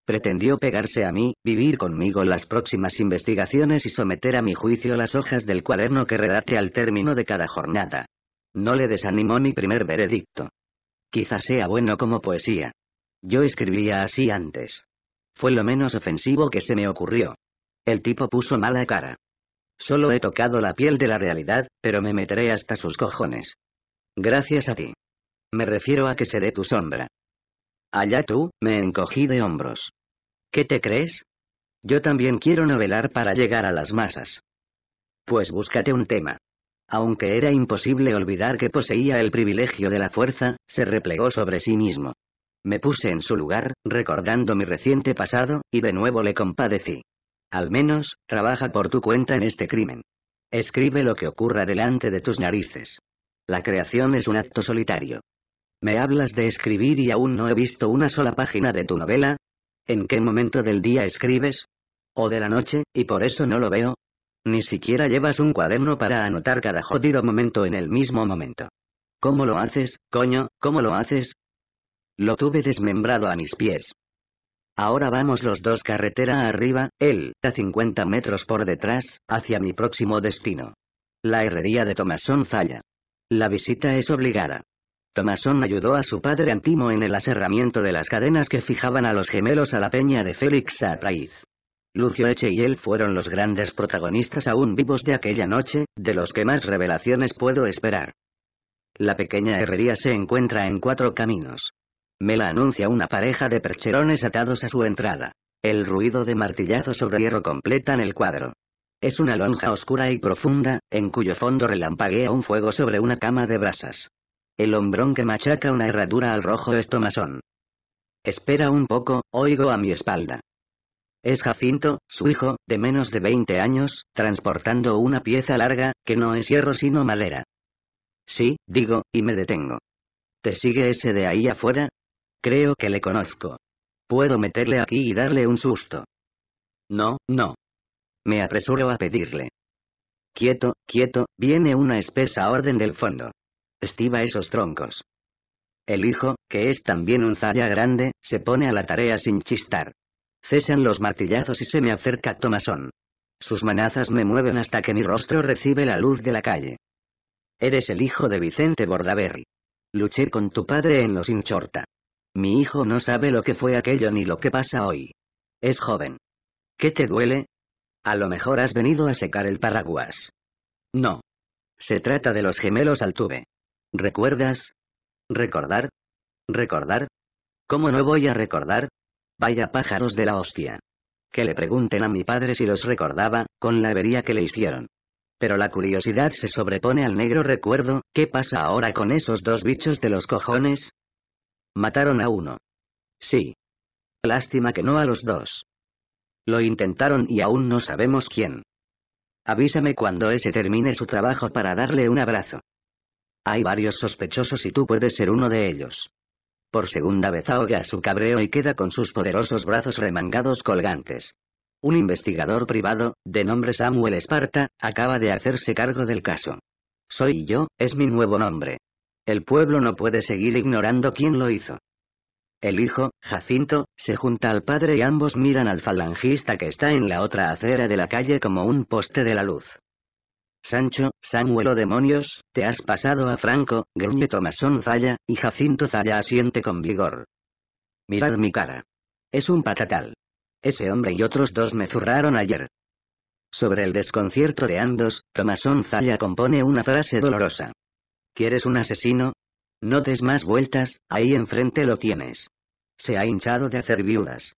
Pretendió pegarse a mí, vivir conmigo las próximas investigaciones y someter a mi juicio las hojas del cuaderno que redacte al término de cada jornada. No le desanimó mi primer veredicto. Quizá sea bueno como poesía. Yo escribía así antes. Fue lo menos ofensivo que se me ocurrió. El tipo puso mala cara. Solo he tocado la piel de la realidad, pero me meteré hasta sus cojones. Gracias a ti. Me refiero a que seré tu sombra. Allá tú, me encogí de hombros. ¿Qué te crees? Yo también quiero novelar para llegar a las masas. Pues búscate un tema. Aunque era imposible olvidar que poseía el privilegio de la fuerza, se replegó sobre sí mismo. Me puse en su lugar, recordando mi reciente pasado, y de nuevo le compadecí. Al menos, trabaja por tu cuenta en este crimen. Escribe lo que ocurra delante de tus narices. La creación es un acto solitario. Me hablas de escribir y aún no he visto una sola página de tu novela. ¿En qué momento del día escribes? ¿O de la noche, y por eso no lo veo? Ni siquiera llevas un cuaderno para anotar cada jodido momento en el mismo momento. ¿Cómo lo haces, coño? ¿Cómo lo haces? Lo tuve desmembrado a mis pies. Ahora vamos los dos carretera arriba, él, a 50 metros por detrás, hacia mi próximo destino. La herrería de Tomasón Zaya. La visita es obligada. Tomasón ayudó a su padre Antimo en el aserramiento de las cadenas que fijaban a los gemelos a la peña de Félix Atraiz. Lucio Eche y él fueron los grandes protagonistas aún vivos de aquella noche, de los que más revelaciones puedo esperar. La pequeña herrería se encuentra en cuatro caminos. Me la anuncia una pareja de percherones atados a su entrada. El ruido de martillazos sobre hierro completan el cuadro. Es una lonja oscura y profunda, en cuyo fondo relampaguea un fuego sobre una cama de brasas. El hombrón que machaca una herradura al rojo estomasón. Espera un poco, oigo a mi espalda. Es Jacinto, su hijo, de menos de 20 años, transportando una pieza larga, que no es hierro sino madera. Sí, digo, y me detengo. ¿Te sigue ese de ahí afuera? Creo que le conozco. Puedo meterle aquí y darle un susto. No, no. Me apresuro a pedirle. Quieto, quieto, viene una espesa orden del fondo. Estiva esos troncos. El hijo, que es también un zaya grande, se pone a la tarea sin chistar. Cesan los martillazos y se me acerca Tomasón. Sus manazas me mueven hasta que mi rostro recibe la luz de la calle. Eres el hijo de Vicente Bordaberry. Luché con tu padre en los Inchorta. Mi hijo no sabe lo que fue aquello ni lo que pasa hoy. Es joven. ¿Qué te duele? A lo mejor has venido a secar el paraguas. No. Se trata de los gemelos al Altuve. ¿Recuerdas? ¿Recordar? ¿Recordar? ¿Cómo no voy a recordar? Vaya pájaros de la hostia. Que le pregunten a mi padre si los recordaba, con la avería que le hicieron. Pero la curiosidad se sobrepone al negro recuerdo, ¿qué pasa ahora con esos dos bichos de los cojones? Mataron a uno. Sí. Lástima que no a los dos. Lo intentaron y aún no sabemos quién. Avísame cuando ese termine su trabajo para darle un abrazo. Hay varios sospechosos y tú puedes ser uno de ellos. Por segunda vez ahoga su cabreo y queda con sus poderosos brazos remangados colgantes. Un investigador privado, de nombre Samuel Esparta, acaba de hacerse cargo del caso. Soy yo, es mi nuevo nombre. El pueblo no puede seguir ignorando quién lo hizo. El hijo, Jacinto, se junta al padre y ambos miran al falangista que está en la otra acera de la calle como un poste de la luz. Sancho, Samuel o demonios, te has pasado a Franco, gruñe Tomasón Zaya, y Jacinto Zalla asiente con vigor. Mirad mi cara. Es un patatal. Ese hombre y otros dos me zurraron ayer. Sobre el desconcierto de ambos, Tomasón Zalla compone una frase dolorosa. ¿Quieres un asesino? No des más vueltas, ahí enfrente lo tienes. Se ha hinchado de hacer viudas.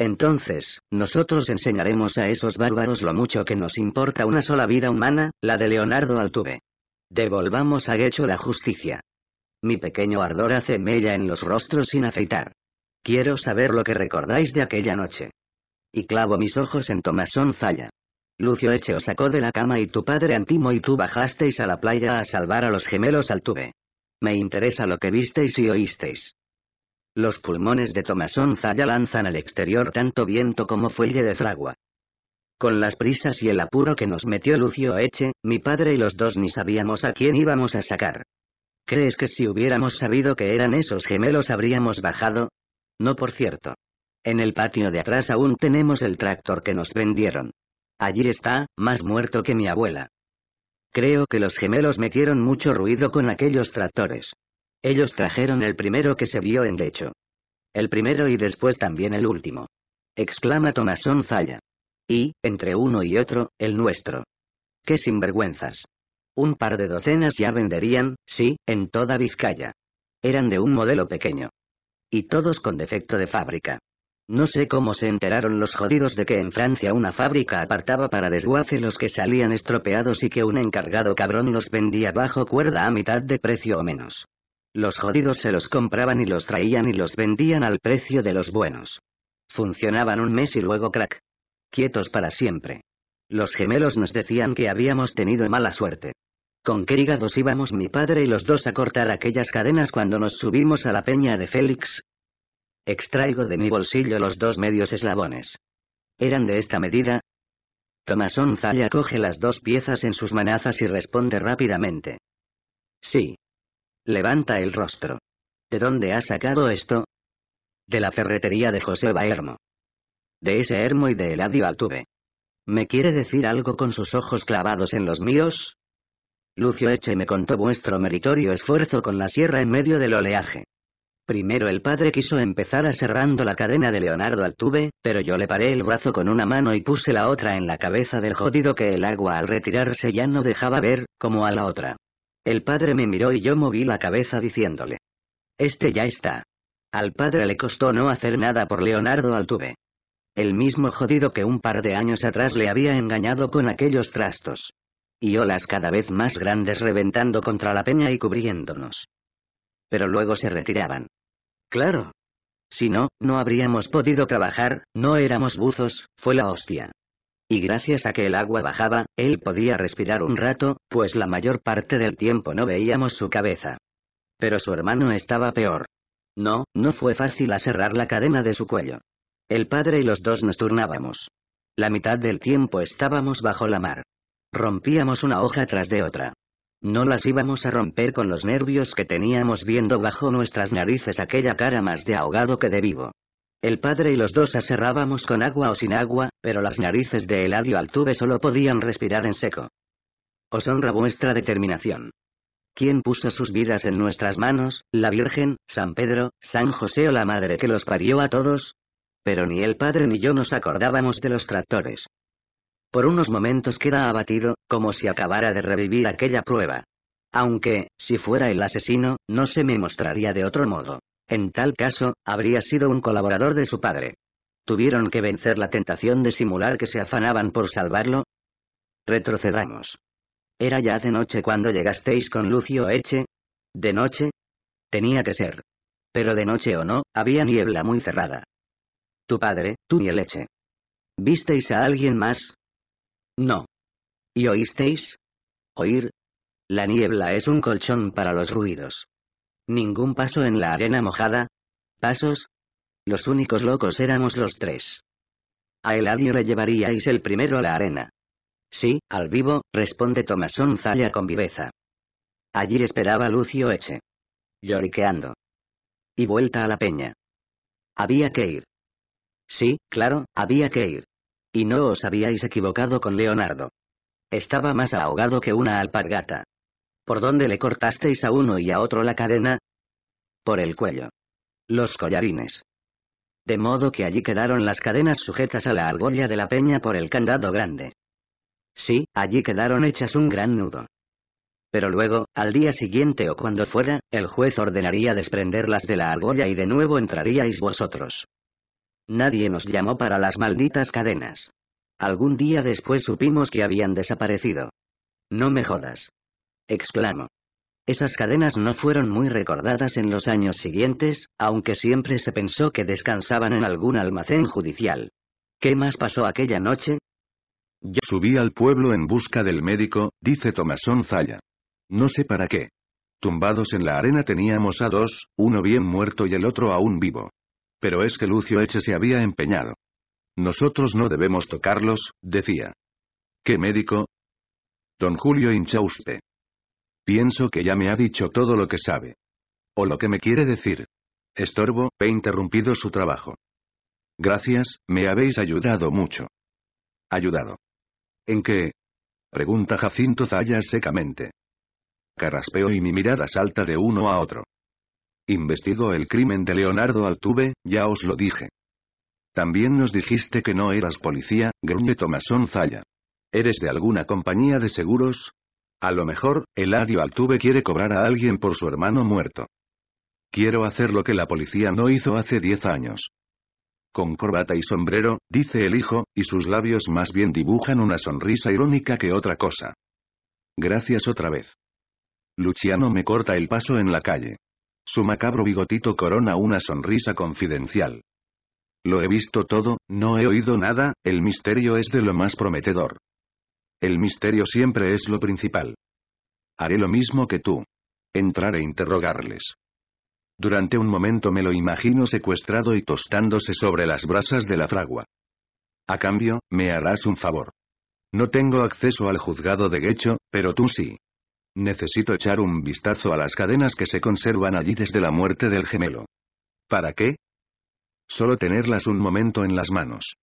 Entonces, nosotros enseñaremos a esos bárbaros lo mucho que nos importa una sola vida humana, la de Leonardo Altuve. Devolvamos a Guecho la justicia. Mi pequeño ardor hace mella en los rostros sin afeitar. Quiero saber lo que recordáis de aquella noche. Y clavo mis ojos en Tomasón Zaya. Lucio Eche os sacó de la cama y tu padre Antimo y tú bajasteis a la playa a salvar a los gemelos al tube. Me interesa lo que visteis y oísteis. Los pulmones de Tomasón Zaya lanzan al exterior tanto viento como fuelle de fragua. Con las prisas y el apuro que nos metió Lucio Eche, mi padre y los dos ni sabíamos a quién íbamos a sacar. ¿Crees que si hubiéramos sabido que eran esos gemelos habríamos bajado? No por cierto. En el patio de atrás aún tenemos el tractor que nos vendieron. Allí está, más muerto que mi abuela. Creo que los gemelos metieron mucho ruido con aquellos tractores. Ellos trajeron el primero que se vio en lecho. El primero y después también el último. Exclama Tomasón Zaya. Y, entre uno y otro, el nuestro. ¡Qué sinvergüenzas! Un par de docenas ya venderían, sí, en toda Vizcaya. Eran de un modelo pequeño. Y todos con defecto de fábrica. No sé cómo se enteraron los jodidos de que en Francia una fábrica apartaba para desguace los que salían estropeados y que un encargado cabrón los vendía bajo cuerda a mitad de precio o menos. Los jodidos se los compraban y los traían y los vendían al precio de los buenos. Funcionaban un mes y luego crack. Quietos para siempre. Los gemelos nos decían que habíamos tenido mala suerte. Con qué hígados íbamos mi padre y los dos a cortar aquellas cadenas cuando nos subimos a la peña de Félix, Extraigo de mi bolsillo los dos medios eslabones. ¿Eran de esta medida? Tomás Zaya coge las dos piezas en sus manazas y responde rápidamente. Sí. Levanta el rostro. ¿De dónde ha sacado esto? De la ferretería de José Baermo. De ese Hermo y de Eladio Altuve. ¿Me quiere decir algo con sus ojos clavados en los míos? Lucio Eche me contó vuestro meritorio esfuerzo con la sierra en medio del oleaje. Primero el padre quiso empezar aserrando la cadena de Leonardo Altuve, pero yo le paré el brazo con una mano y puse la otra en la cabeza del jodido que el agua al retirarse ya no dejaba ver, como a la otra. El padre me miró y yo moví la cabeza diciéndole. Este ya está. Al padre le costó no hacer nada por Leonardo Altuve. El mismo jodido que un par de años atrás le había engañado con aquellos trastos. Y olas cada vez más grandes reventando contra la peña y cubriéndonos. Pero luego se retiraban. Claro. Si no, no habríamos podido trabajar, no éramos buzos, fue la hostia. Y gracias a que el agua bajaba, él podía respirar un rato, pues la mayor parte del tiempo no veíamos su cabeza. Pero su hermano estaba peor. No, no fue fácil aserrar la cadena de su cuello. El padre y los dos nos turnábamos. La mitad del tiempo estábamos bajo la mar. Rompíamos una hoja tras de otra. No las íbamos a romper con los nervios que teníamos viendo bajo nuestras narices aquella cara más de ahogado que de vivo. El padre y los dos aserrábamos con agua o sin agua, pero las narices de Eladio Altuve solo podían respirar en seco. Os oh, honra vuestra determinación. ¿Quién puso sus vidas en nuestras manos? ¿La Virgen, San Pedro, San José o la madre que los parió a todos? Pero ni el padre ni yo nos acordábamos de los tractores. Por unos momentos queda abatido, como si acabara de revivir aquella prueba. Aunque, si fuera el asesino, no se me mostraría de otro modo. En tal caso, habría sido un colaborador de su padre. Tuvieron que vencer la tentación de simular que se afanaban por salvarlo. Retrocedamos. ¿Era ya de noche cuando llegasteis con Lucio Eche? ¿De noche? Tenía que ser. Pero de noche o no, había niebla muy cerrada. Tu padre, tú y el Eche. ¿Visteis a alguien más? No. ¿Y oísteis? Oír. La niebla es un colchón para los ruidos. Ningún paso en la arena mojada. Pasos. Los únicos locos éramos los tres. A Eladio le llevaríais el primero a la arena. Sí, al vivo, responde Tomasón zalla con viveza. Allí esperaba Lucio Eche. Lloriqueando. Y vuelta a la peña. Había que ir. Sí, claro, había que ir. Y no os habíais equivocado con Leonardo. Estaba más ahogado que una alpargata. ¿Por dónde le cortasteis a uno y a otro la cadena? Por el cuello. Los collarines. De modo que allí quedaron las cadenas sujetas a la argolla de la peña por el candado grande. Sí, allí quedaron hechas un gran nudo. Pero luego, al día siguiente o cuando fuera, el juez ordenaría desprenderlas de la argolla y de nuevo entraríais vosotros. Nadie nos llamó para las malditas cadenas. Algún día después supimos que habían desaparecido. No me jodas. Exclamo. Esas cadenas no fueron muy recordadas en los años siguientes, aunque siempre se pensó que descansaban en algún almacén judicial. ¿Qué más pasó aquella noche? Yo subí al pueblo en busca del médico, dice Tomasón Zaya. No sé para qué. Tumbados en la arena teníamos a dos, uno bien muerto y el otro aún vivo. Pero es que Lucio Eche se había empeñado. Nosotros no debemos tocarlos, decía. ¿Qué médico? Don Julio Inchauspe. Pienso que ya me ha dicho todo lo que sabe. O lo que me quiere decir. Estorbo, he interrumpido su trabajo. Gracias, me habéis ayudado mucho. Ayudado. ¿En qué? Pregunta Jacinto Zayas secamente. Carraspeo y mi mirada salta de uno a otro. Investigó el crimen de Leonardo Altuve, ya os lo dije. También nos dijiste que no eras policía, gruñe Tomasón Zaya. ¿Eres de alguna compañía de seguros? A lo mejor, Eladio Altuve quiere cobrar a alguien por su hermano muerto. Quiero hacer lo que la policía no hizo hace diez años. Con corbata y sombrero, dice el hijo, y sus labios más bien dibujan una sonrisa irónica que otra cosa. Gracias otra vez. Luciano me corta el paso en la calle. Su macabro bigotito corona una sonrisa confidencial. Lo he visto todo, no he oído nada, el misterio es de lo más prometedor. El misterio siempre es lo principal. Haré lo mismo que tú. Entrar e interrogarles. Durante un momento me lo imagino secuestrado y tostándose sobre las brasas de la fragua. A cambio, me harás un favor. No tengo acceso al juzgado de gecho, pero tú sí. Necesito echar un vistazo a las cadenas que se conservan allí desde la muerte del gemelo. ¿Para qué? Solo tenerlas un momento en las manos.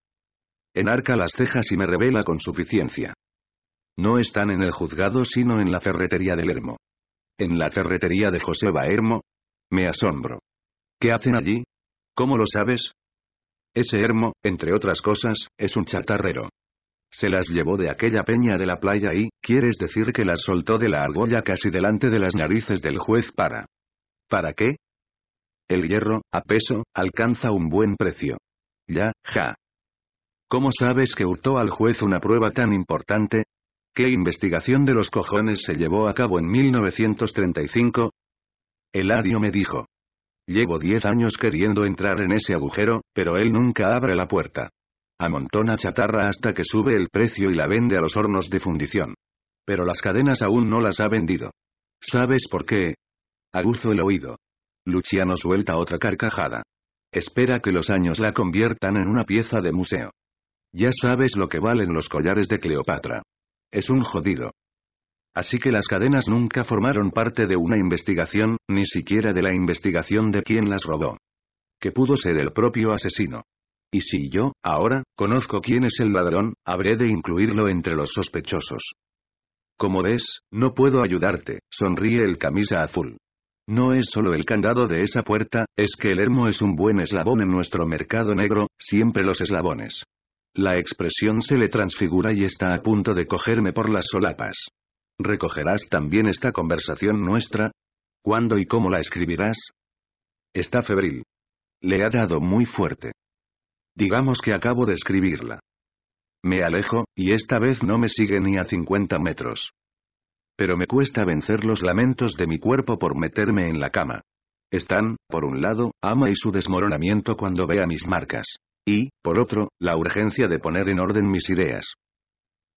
Enarca las cejas y me revela con suficiencia. No están en el juzgado sino en la ferretería del Hermo. ¿En la ferretería de Joseba Baermo. Me asombro. ¿Qué hacen allí? ¿Cómo lo sabes? Ese ermo, entre otras cosas, es un chatarrero. Se las llevó de aquella peña de la playa y, quieres decir que las soltó de la argolla casi delante de las narices del juez para. ¿Para qué? El hierro, a peso, alcanza un buen precio. Ya, ja. ¿Cómo sabes que hurtó al juez una prueba tan importante? ¿Qué investigación de los cojones se llevó a cabo en 1935? Eladio me dijo. Llevo diez años queriendo entrar en ese agujero, pero él nunca abre la puerta. Amontona chatarra hasta que sube el precio y la vende a los hornos de fundición. Pero las cadenas aún no las ha vendido. ¿Sabes por qué? Aguzo el oído. Luciano suelta otra carcajada. Espera que los años la conviertan en una pieza de museo. Ya sabes lo que valen los collares de Cleopatra. Es un jodido. Así que las cadenas nunca formaron parte de una investigación, ni siquiera de la investigación de quien las robó. Que pudo ser el propio asesino y si yo, ahora, conozco quién es el ladrón, habré de incluirlo entre los sospechosos. Como ves, no puedo ayudarte, sonríe el camisa azul. No es solo el candado de esa puerta, es que el Hermo es un buen eslabón en nuestro mercado negro, siempre los eslabones. La expresión se le transfigura y está a punto de cogerme por las solapas. ¿Recogerás también esta conversación nuestra? ¿Cuándo y cómo la escribirás? Está febril. Le ha dado muy fuerte. Digamos que acabo de escribirla. Me alejo, y esta vez no me sigue ni a 50 metros. Pero me cuesta vencer los lamentos de mi cuerpo por meterme en la cama. Están, por un lado, ama y su desmoronamiento cuando vea mis marcas. Y, por otro, la urgencia de poner en orden mis ideas.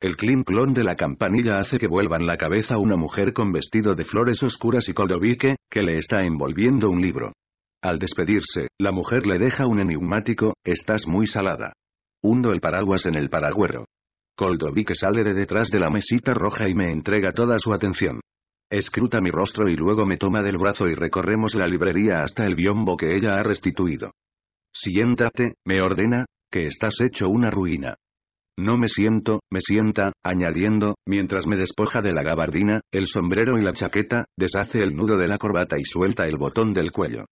El clon de la campanilla hace que vuelvan la cabeza una mujer con vestido de flores oscuras y coldovique, que le está envolviendo un libro. Al despedirse, la mujer le deja un enigmático, estás muy salada. Hundo el paraguas en el paragüero. que sale de detrás de la mesita roja y me entrega toda su atención. Escruta mi rostro y luego me toma del brazo y recorremos la librería hasta el biombo que ella ha restituido. Siéntate, me ordena, que estás hecho una ruina. No me siento, me sienta, añadiendo, mientras me despoja de la gabardina, el sombrero y la chaqueta, deshace el nudo de la corbata y suelta el botón del cuello.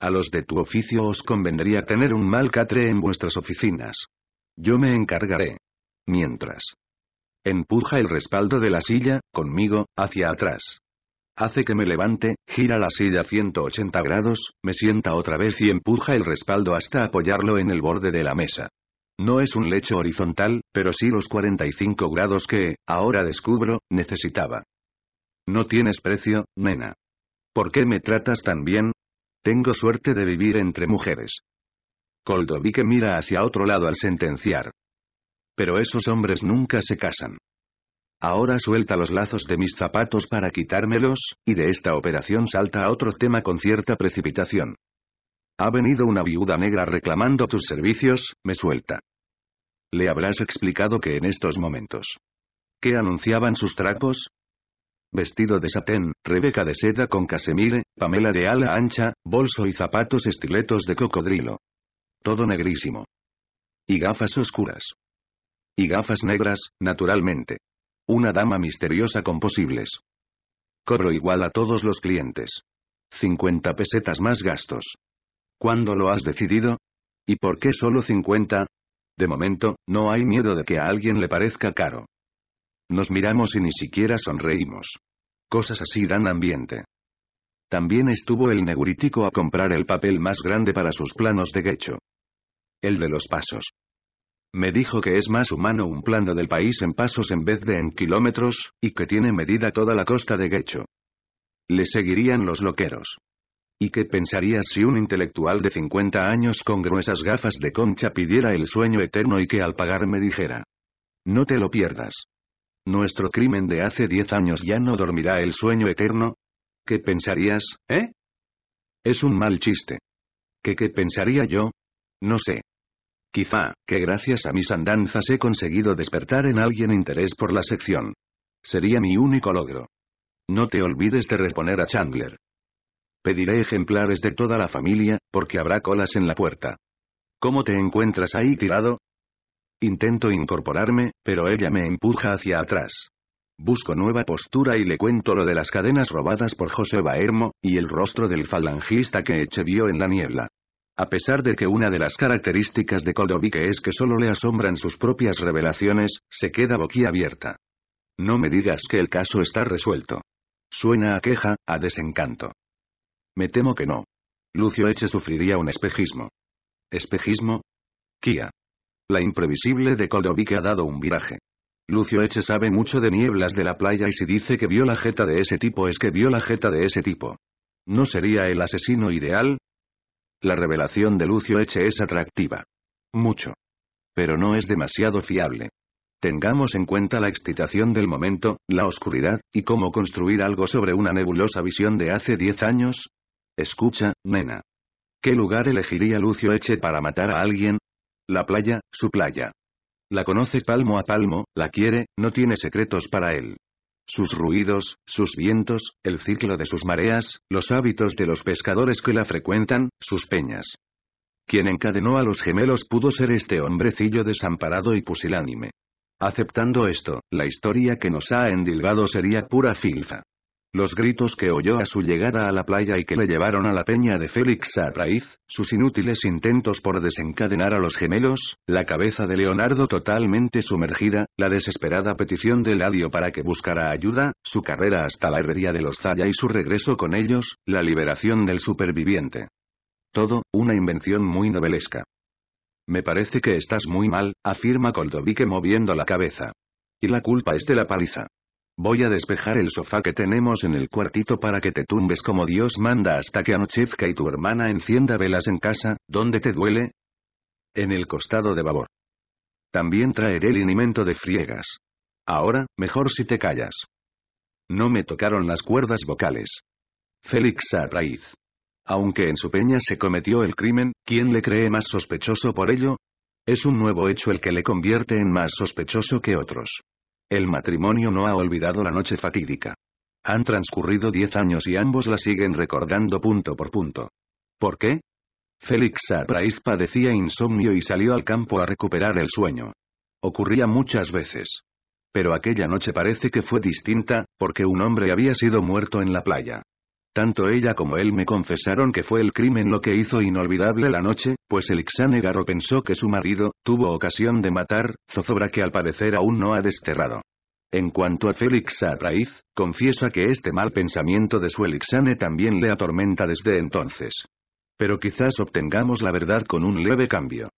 A los de tu oficio os convendría tener un mal catre en vuestras oficinas. Yo me encargaré. Mientras. Empuja el respaldo de la silla, conmigo, hacia atrás. Hace que me levante, gira la silla 180 grados, me sienta otra vez y empuja el respaldo hasta apoyarlo en el borde de la mesa. No es un lecho horizontal, pero sí los 45 grados que, ahora descubro, necesitaba. No tienes precio, nena. ¿Por qué me tratas tan bien? Tengo suerte de vivir entre mujeres. que mira hacia otro lado al sentenciar. Pero esos hombres nunca se casan. Ahora suelta los lazos de mis zapatos para quitármelos, y de esta operación salta a otro tema con cierta precipitación. Ha venido una viuda negra reclamando tus servicios, me suelta. Le habrás explicado que en estos momentos. ¿Qué anunciaban sus trapos? Vestido de satén, rebeca de seda con casemire, pamela de ala ancha, bolso y zapatos estiletos de cocodrilo. Todo negrísimo. Y gafas oscuras. Y gafas negras, naturalmente. Una dama misteriosa con posibles. Cobro igual a todos los clientes. 50 pesetas más gastos. ¿Cuándo lo has decidido? ¿Y por qué solo 50? De momento, no hay miedo de que a alguien le parezca caro. Nos miramos y ni siquiera sonreímos. Cosas así dan ambiente. También estuvo el negurítico a comprar el papel más grande para sus planos de gecho. El de los pasos. Me dijo que es más humano un plano del país en pasos en vez de en kilómetros, y que tiene medida toda la costa de gecho. Le seguirían los loqueros. ¿Y qué pensarías si un intelectual de 50 años con gruesas gafas de concha pidiera el sueño eterno y que al pagar me dijera? No te lo pierdas. Nuestro crimen de hace diez años ya no dormirá el sueño eterno. ¿Qué pensarías, eh? Es un mal chiste. ¿Qué qué pensaría yo? No sé. Quizá, que gracias a mis andanzas he conseguido despertar en alguien interés por la sección. Sería mi único logro. No te olvides de reponer a Chandler. Pediré ejemplares de toda la familia, porque habrá colas en la puerta. ¿Cómo te encuentras ahí tirado? Intento incorporarme, pero ella me empuja hacia atrás. Busco nueva postura y le cuento lo de las cadenas robadas por José Baermo, y el rostro del falangista que Eche vio en la niebla. A pesar de que una de las características de Kodovic es que solo le asombran sus propias revelaciones, se queda boquiabierta. No me digas que el caso está resuelto. Suena a queja, a desencanto. Me temo que no. Lucio Eche sufriría un espejismo. ¿Espejismo? Kia. La imprevisible de que ha dado un viraje. Lucio Eche sabe mucho de nieblas de la playa y si dice que vio la jeta de ese tipo es que vio la jeta de ese tipo. ¿No sería el asesino ideal? La revelación de Lucio Eche es atractiva. Mucho. Pero no es demasiado fiable. Tengamos en cuenta la excitación del momento, la oscuridad, y cómo construir algo sobre una nebulosa visión de hace 10 años. Escucha, nena. ¿Qué lugar elegiría Lucio Eche para matar a alguien? La playa, su playa. La conoce palmo a palmo, la quiere, no tiene secretos para él. Sus ruidos, sus vientos, el ciclo de sus mareas, los hábitos de los pescadores que la frecuentan, sus peñas. Quien encadenó a los gemelos pudo ser este hombrecillo desamparado y pusilánime. Aceptando esto, la historia que nos ha endilgado sería pura filfa. Los gritos que oyó a su llegada a la playa y que le llevaron a la peña de Félix raíz sus inútiles intentos por desencadenar a los gemelos, la cabeza de Leonardo totalmente sumergida, la desesperada petición de Ladio para que buscara ayuda, su carrera hasta la herrería de los Zaya y su regreso con ellos, la liberación del superviviente. Todo, una invención muy novelesca. Me parece que estás muy mal, afirma Koldovique moviendo la cabeza. Y la culpa es de la paliza. Voy a despejar el sofá que tenemos en el cuartito para que te tumbes como Dios manda hasta que anochezca y tu hermana encienda velas en casa, ¿dónde te duele? En el costado de babor. También traeré el de friegas. Ahora, mejor si te callas. No me tocaron las cuerdas vocales. Félix raíz. Aunque en su peña se cometió el crimen, ¿quién le cree más sospechoso por ello? Es un nuevo hecho el que le convierte en más sospechoso que otros. El matrimonio no ha olvidado la noche fatídica. Han transcurrido diez años y ambos la siguen recordando punto por punto. ¿Por qué? Félix Sapraiz padecía insomnio y salió al campo a recuperar el sueño. Ocurría muchas veces. Pero aquella noche parece que fue distinta, porque un hombre había sido muerto en la playa. Tanto ella como él me confesaron que fue el crimen lo que hizo inolvidable la noche, pues Elixane Garo pensó que su marido, tuvo ocasión de matar, zozobra que al parecer aún no ha desterrado. En cuanto a Félix Atraiz, confiesa que este mal pensamiento de su elixane también le atormenta desde entonces. Pero quizás obtengamos la verdad con un leve cambio.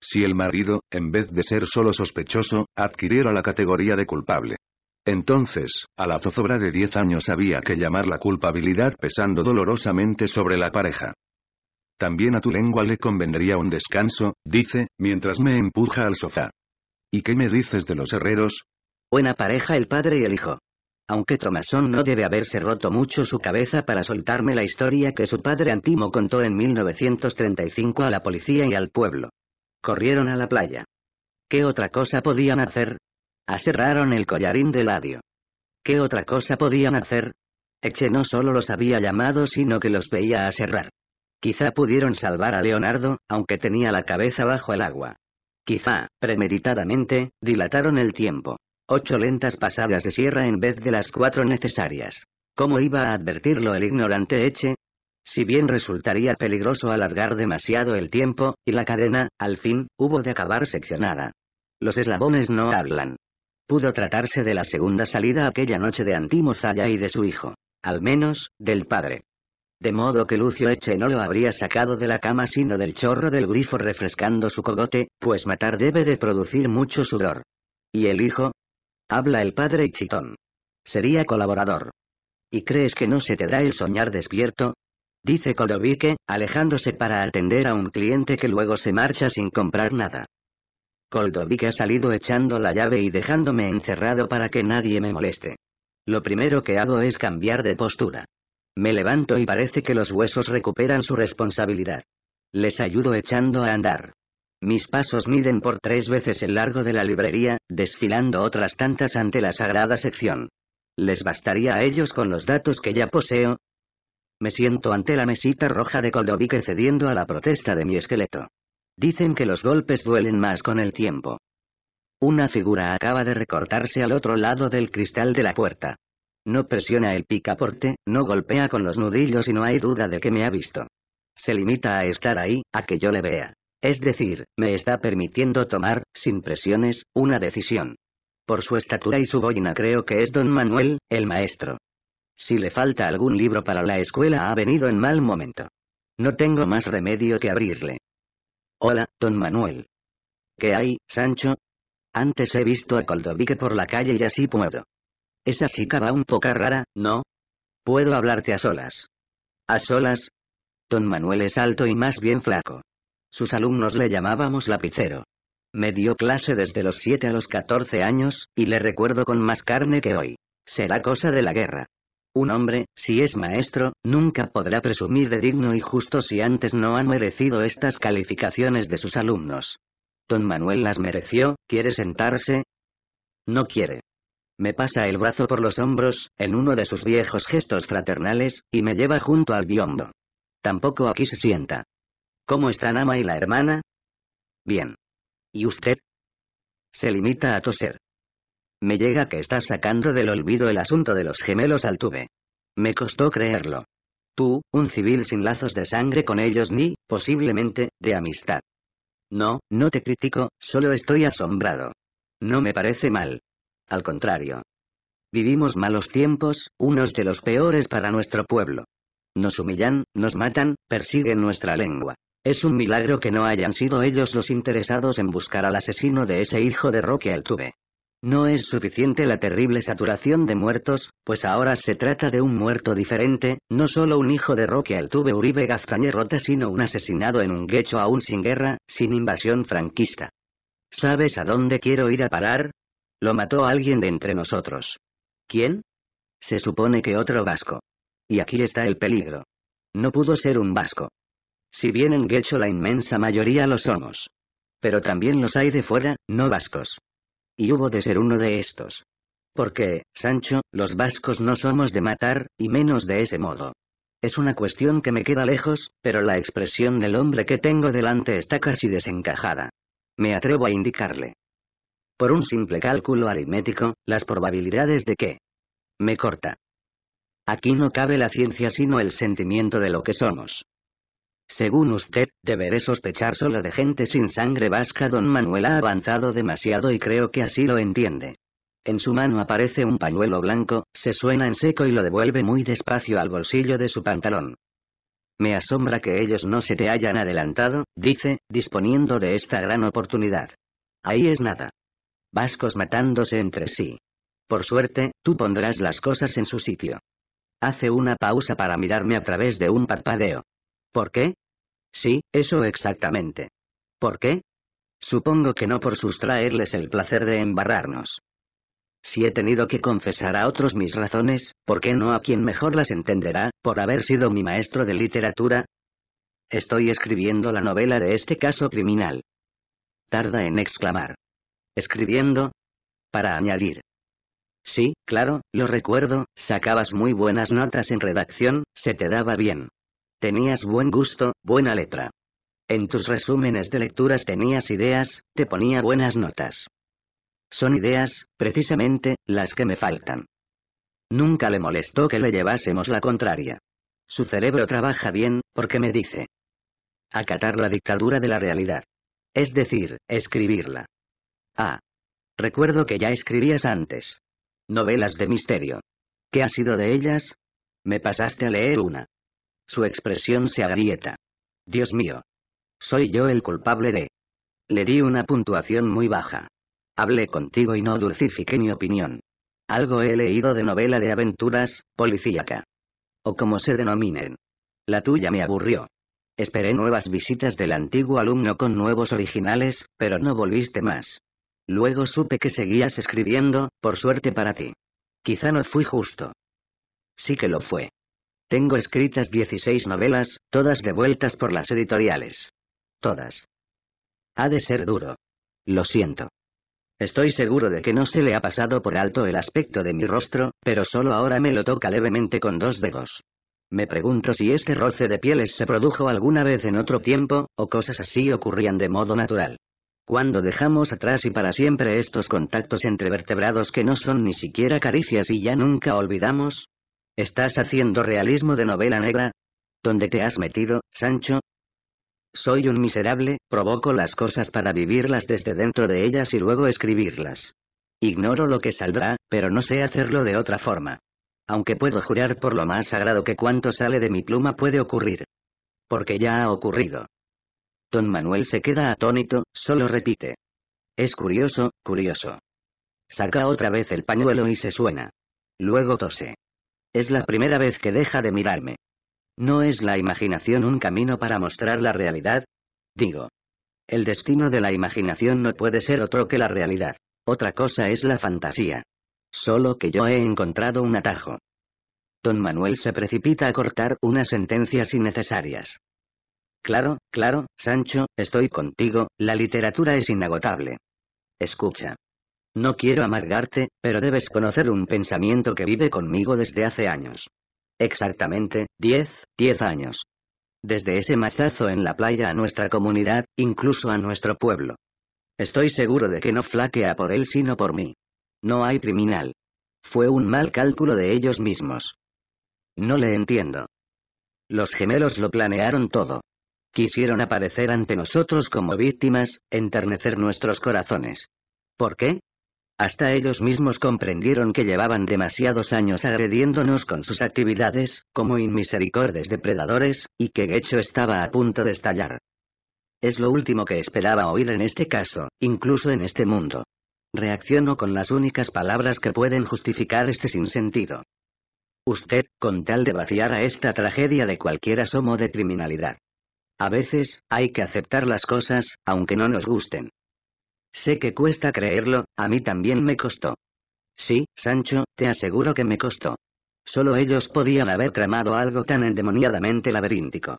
Si el marido, en vez de ser solo sospechoso, adquiriera la categoría de culpable. Entonces, a la zozobra de diez años había que llamar la culpabilidad pesando dolorosamente sobre la pareja. También a tu lengua le convendría un descanso, dice, mientras me empuja al sofá. ¿Y qué me dices de los herreros? Buena pareja el padre y el hijo. Aunque Tromasón no debe haberse roto mucho su cabeza para soltarme la historia que su padre Antimo contó en 1935 a la policía y al pueblo. Corrieron a la playa. ¿Qué otra cosa podían hacer? Aserraron el collarín de Ladio. ¿Qué otra cosa podían hacer? Eche no solo los había llamado sino que los veía aserrar. Quizá pudieron salvar a Leonardo, aunque tenía la cabeza bajo el agua. Quizá, premeditadamente, dilataron el tiempo. Ocho lentas pasadas de sierra en vez de las cuatro necesarias. ¿Cómo iba a advertirlo el ignorante Eche? Si bien resultaría peligroso alargar demasiado el tiempo, y la cadena, al fin, hubo de acabar seccionada. Los eslabones no hablan. Pudo tratarse de la segunda salida aquella noche de Antimozaya y de su hijo. Al menos, del padre. De modo que Lucio Eche no lo habría sacado de la cama sino del chorro del grifo refrescando su cogote, pues matar debe de producir mucho sudor. ¿Y el hijo? Habla el padre Chitón. Sería colaborador. ¿Y crees que no se te da el soñar despierto? Dice colobique alejándose para atender a un cliente que luego se marcha sin comprar nada. Koldovic ha salido echando la llave y dejándome encerrado para que nadie me moleste. Lo primero que hago es cambiar de postura. Me levanto y parece que los huesos recuperan su responsabilidad. Les ayudo echando a andar. Mis pasos miden por tres veces el largo de la librería, desfilando otras tantas ante la sagrada sección. ¿Les bastaría a ellos con los datos que ya poseo? Me siento ante la mesita roja de Koldovic cediendo a la protesta de mi esqueleto. Dicen que los golpes duelen más con el tiempo. Una figura acaba de recortarse al otro lado del cristal de la puerta. No presiona el picaporte, no golpea con los nudillos y no hay duda de que me ha visto. Se limita a estar ahí, a que yo le vea. Es decir, me está permitiendo tomar, sin presiones, una decisión. Por su estatura y su boina creo que es don Manuel, el maestro. Si le falta algún libro para la escuela ha venido en mal momento. No tengo más remedio que abrirle. Hola, don Manuel. ¿Qué hay, Sancho? Antes he visto a Coldovique por la calle y así puedo. Esa chica va un poco rara, ¿no? Puedo hablarte a solas. ¿A solas? Don Manuel es alto y más bien flaco. Sus alumnos le llamábamos lapicero. Me dio clase desde los 7 a los 14 años, y le recuerdo con más carne que hoy. Será cosa de la guerra. Un hombre, si es maestro, nunca podrá presumir de digno y justo si antes no ha merecido estas calificaciones de sus alumnos. Don Manuel las mereció, ¿quiere sentarse? No quiere. Me pasa el brazo por los hombros, en uno de sus viejos gestos fraternales, y me lleva junto al biombo. Tampoco aquí se sienta. ¿Cómo están ama y la hermana? Bien. ¿Y usted? Se limita a toser. Me llega que estás sacando del olvido el asunto de los gemelos Altuve. Me costó creerlo. Tú, un civil sin lazos de sangre con ellos ni, posiblemente, de amistad. No, no te critico, solo estoy asombrado. No me parece mal. Al contrario. Vivimos malos tiempos, unos de los peores para nuestro pueblo. Nos humillan, nos matan, persiguen nuestra lengua. Es un milagro que no hayan sido ellos los interesados en buscar al asesino de ese hijo de Roque Altuve. No es suficiente la terrible saturación de muertos, pues ahora se trata de un muerto diferente, no solo un hijo de Roque Altuve Uribe Gaztañerrota sino un asesinado en un guecho aún sin guerra, sin invasión franquista. ¿Sabes a dónde quiero ir a parar? Lo mató alguien de entre nosotros. ¿Quién? Se supone que otro vasco. Y aquí está el peligro. No pudo ser un vasco. Si bien en guecho la inmensa mayoría lo somos. Pero también los hay de fuera, no vascos y hubo de ser uno de estos. Porque, Sancho, los vascos no somos de matar, y menos de ese modo. Es una cuestión que me queda lejos, pero la expresión del hombre que tengo delante está casi desencajada. Me atrevo a indicarle. Por un simple cálculo aritmético, las probabilidades de que... Me corta. Aquí no cabe la ciencia sino el sentimiento de lo que somos. Según usted, deberé sospechar solo de gente sin sangre vasca. Don Manuel ha avanzado demasiado y creo que así lo entiende. En su mano aparece un pañuelo blanco, se suena en seco y lo devuelve muy despacio al bolsillo de su pantalón. Me asombra que ellos no se te hayan adelantado, dice, disponiendo de esta gran oportunidad. Ahí es nada. Vascos matándose entre sí. Por suerte, tú pondrás las cosas en su sitio. Hace una pausa para mirarme a través de un parpadeo. ¿Por qué? Sí, eso exactamente. ¿Por qué? Supongo que no por sustraerles el placer de embarrarnos. Si he tenido que confesar a otros mis razones, ¿por qué no a quien mejor las entenderá, por haber sido mi maestro de literatura? Estoy escribiendo la novela de este caso criminal. Tarda en exclamar. ¿Escribiendo? Para añadir. Sí, claro, lo recuerdo, sacabas muy buenas notas en redacción, se te daba bien. Tenías buen gusto, buena letra. En tus resúmenes de lecturas tenías ideas, te ponía buenas notas. Son ideas, precisamente, las que me faltan. Nunca le molestó que le llevásemos la contraria. Su cerebro trabaja bien, porque me dice. Acatar la dictadura de la realidad. Es decir, escribirla. Ah. Recuerdo que ya escribías antes. Novelas de misterio. ¿Qué ha sido de ellas? Me pasaste a leer una. Su expresión se agrieta. Dios mío. Soy yo el culpable de... Le di una puntuación muy baja. Hablé contigo y no dulcifiqué mi opinión. Algo he leído de novela de aventuras, policíaca. O como se denominen. La tuya me aburrió. Esperé nuevas visitas del antiguo alumno con nuevos originales, pero no volviste más. Luego supe que seguías escribiendo, por suerte para ti. Quizá no fui justo. Sí que lo fue. Tengo escritas 16 novelas, todas devueltas por las editoriales. Todas. Ha de ser duro. Lo siento. Estoy seguro de que no se le ha pasado por alto el aspecto de mi rostro, pero solo ahora me lo toca levemente con dos dedos. Me pregunto si este roce de pieles se produjo alguna vez en otro tiempo, o cosas así ocurrían de modo natural. Cuando dejamos atrás y para siempre estos contactos entre vertebrados que no son ni siquiera caricias y ya nunca olvidamos, ¿Estás haciendo realismo de novela negra? ¿Dónde te has metido, Sancho? Soy un miserable, provoco las cosas para vivirlas desde dentro de ellas y luego escribirlas. Ignoro lo que saldrá, pero no sé hacerlo de otra forma. Aunque puedo jurar por lo más sagrado que cuanto sale de mi pluma puede ocurrir. Porque ya ha ocurrido. Don Manuel se queda atónito, solo repite. Es curioso, curioso. Saca otra vez el pañuelo y se suena. Luego tose. Es la primera vez que deja de mirarme. ¿No es la imaginación un camino para mostrar la realidad? Digo. El destino de la imaginación no puede ser otro que la realidad. Otra cosa es la fantasía. Solo que yo he encontrado un atajo. Don Manuel se precipita a cortar unas sentencias innecesarias. Claro, claro, Sancho, estoy contigo, la literatura es inagotable. Escucha, no quiero amargarte, pero debes conocer un pensamiento que vive conmigo desde hace años. Exactamente, 10, diez años. Desde ese mazazo en la playa a nuestra comunidad, incluso a nuestro pueblo. Estoy seguro de que no flaquea por él sino por mí. No hay criminal. Fue un mal cálculo de ellos mismos. No le entiendo. Los gemelos lo planearon todo. Quisieron aparecer ante nosotros como víctimas, enternecer nuestros corazones. ¿Por qué? Hasta ellos mismos comprendieron que llevaban demasiados años agrediéndonos con sus actividades, como inmisericordes depredadores, y que hecho estaba a punto de estallar. Es lo último que esperaba oír en este caso, incluso en este mundo. Reacciono con las únicas palabras que pueden justificar este sinsentido. Usted, con tal de vaciar a esta tragedia de cualquier asomo de criminalidad. A veces, hay que aceptar las cosas, aunque no nos gusten. Sé que cuesta creerlo, a mí también me costó. Sí, Sancho, te aseguro que me costó. Solo ellos podían haber tramado algo tan endemoniadamente laberíntico.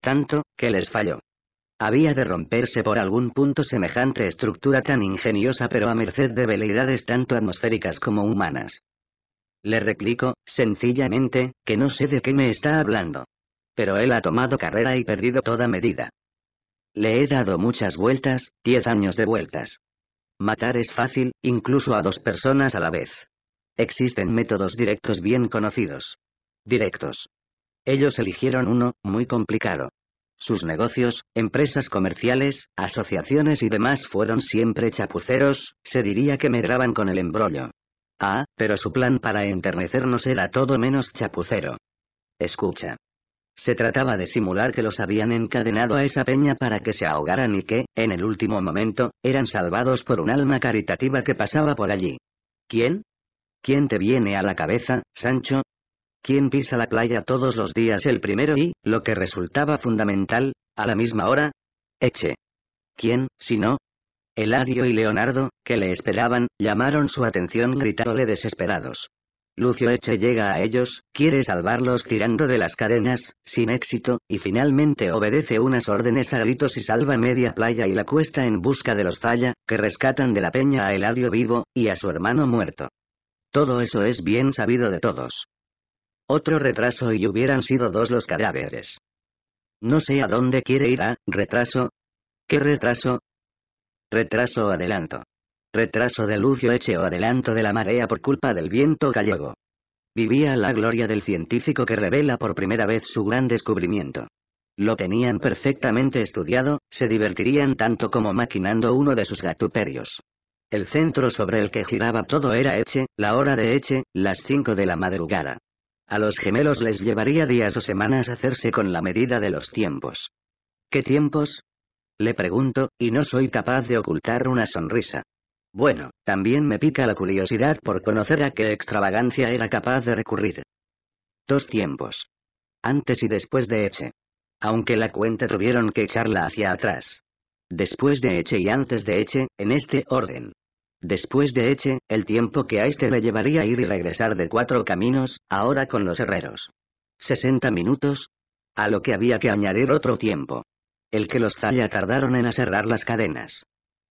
Tanto, que les falló. Había de romperse por algún punto semejante estructura tan ingeniosa pero a merced de veleidades tanto atmosféricas como humanas. Le replico, sencillamente, que no sé de qué me está hablando. Pero él ha tomado carrera y perdido toda medida. Le he dado muchas vueltas, diez años de vueltas. Matar es fácil, incluso a dos personas a la vez. Existen métodos directos bien conocidos. Directos. Ellos eligieron uno, muy complicado. Sus negocios, empresas comerciales, asociaciones y demás fueron siempre chapuceros, se diría que me graban con el embrollo. Ah, pero su plan para enternecernos era todo menos chapucero. Escucha. Se trataba de simular que los habían encadenado a esa peña para que se ahogaran y que, en el último momento, eran salvados por un alma caritativa que pasaba por allí. ¿Quién? ¿Quién te viene a la cabeza, Sancho? ¿Quién pisa la playa todos los días el primero y, lo que resultaba fundamental, a la misma hora? Eche. ¿Quién, si no? Eladio y Leonardo, que le esperaban, llamaron su atención gritándole desesperados. Lucio Eche llega a ellos, quiere salvarlos tirando de las cadenas, sin éxito, y finalmente obedece unas órdenes a gritos y salva media playa y la cuesta en busca de los Zaya, que rescatan de la peña a Eladio vivo, y a su hermano muerto. Todo eso es bien sabido de todos. Otro retraso y hubieran sido dos los cadáveres. No sé a dónde quiere ir a, ah, retraso. ¿Qué retraso? Retraso adelanto. Retraso de Lucio Eche o adelanto de la marea por culpa del viento gallego. Vivía la gloria del científico que revela por primera vez su gran descubrimiento. Lo tenían perfectamente estudiado, se divertirían tanto como maquinando uno de sus gatuperios. El centro sobre el que giraba todo era Eche, la hora de Eche, las 5 de la madrugada. A los gemelos les llevaría días o semanas hacerse con la medida de los tiempos. ¿Qué tiempos? Le pregunto, y no soy capaz de ocultar una sonrisa. Bueno, también me pica la curiosidad por conocer a qué extravagancia era capaz de recurrir. Dos tiempos. Antes y después de Eche. Aunque la cuenta tuvieron que echarla hacia atrás. Después de Eche y antes de Eche, en este orden. Después de Eche, el tiempo que a este le llevaría ir y regresar de cuatro caminos, ahora con los herreros. 60 minutos. A lo que había que añadir otro tiempo. El que los Zaya tardaron en aserrar las cadenas.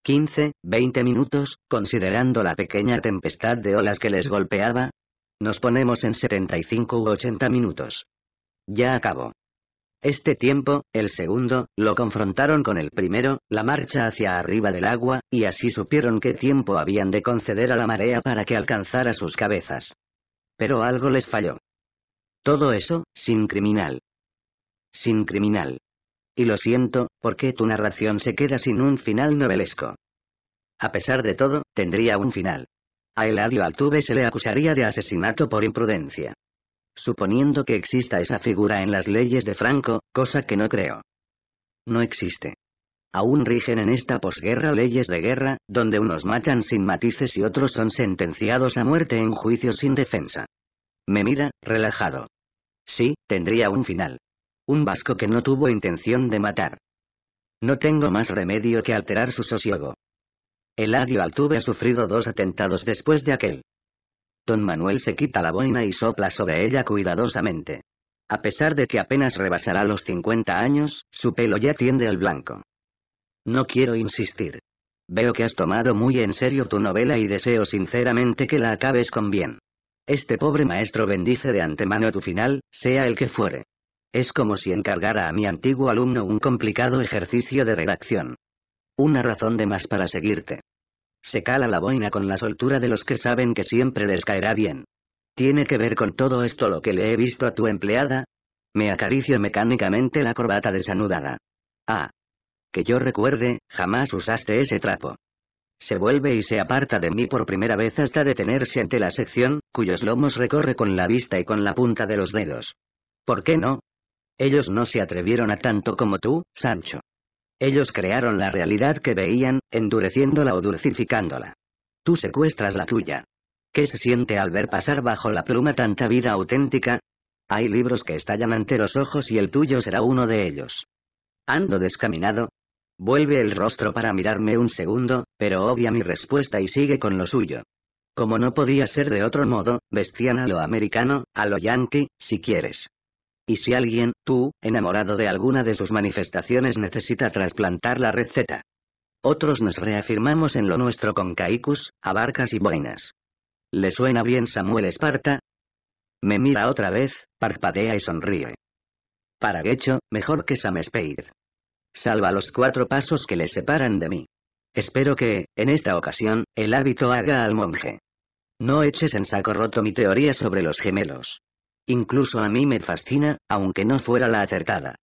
15, 20 minutos, considerando la pequeña tempestad de olas que les golpeaba. Nos ponemos en 75 u 80 minutos. Ya acabó. Este tiempo, el segundo, lo confrontaron con el primero, la marcha hacia arriba del agua, y así supieron qué tiempo habían de conceder a la marea para que alcanzara sus cabezas. Pero algo les falló. Todo eso, sin criminal. Sin criminal. Y lo siento, porque tu narración se queda sin un final novelesco. A pesar de todo, tendría un final. A Eladio Altuve se le acusaría de asesinato por imprudencia. Suponiendo que exista esa figura en las leyes de Franco, cosa que no creo. No existe. Aún rigen en esta posguerra leyes de guerra, donde unos matan sin matices y otros son sentenciados a muerte en juicio sin defensa. Me mira, relajado. Sí, tendría un final. Un vasco que no tuvo intención de matar. No tengo más remedio que alterar su sosiego. El Eladio Altuve ha sufrido dos atentados después de aquel. Don Manuel se quita la boina y sopla sobre ella cuidadosamente. A pesar de que apenas rebasará los 50 años, su pelo ya tiende al blanco. No quiero insistir. Veo que has tomado muy en serio tu novela y deseo sinceramente que la acabes con bien. Este pobre maestro bendice de antemano tu final, sea el que fuere. Es como si encargara a mi antiguo alumno un complicado ejercicio de redacción. Una razón de más para seguirte. Se cala la boina con la soltura de los que saben que siempre les caerá bien. ¿Tiene que ver con todo esto lo que le he visto a tu empleada? Me acaricio mecánicamente la corbata desanudada. Ah. Que yo recuerde, jamás usaste ese trapo. Se vuelve y se aparta de mí por primera vez hasta detenerse ante la sección, cuyos lomos recorre con la vista y con la punta de los dedos. ¿Por qué no? Ellos no se atrevieron a tanto como tú, Sancho. Ellos crearon la realidad que veían, endureciéndola o dulcificándola. Tú secuestras la tuya. ¿Qué se siente al ver pasar bajo la pluma tanta vida auténtica? Hay libros que estallan ante los ojos y el tuyo será uno de ellos. Ando descaminado. Vuelve el rostro para mirarme un segundo, pero obvia mi respuesta y sigue con lo suyo. Como no podía ser de otro modo, vestían a lo americano, a lo yankee, si quieres. Y si alguien, tú, enamorado de alguna de sus manifestaciones necesita trasplantar la receta. Otros nos reafirmamos en lo nuestro con caicus, abarcas y boinas. ¿Le suena bien Samuel Esparta? Me mira otra vez, parpadea y sonríe. Para Gecho, mejor que Sam Spade. Salva los cuatro pasos que le separan de mí. Espero que, en esta ocasión, el hábito haga al monje. No eches en saco roto mi teoría sobre los gemelos. Incluso a mí me fascina, aunque no fuera la acertada.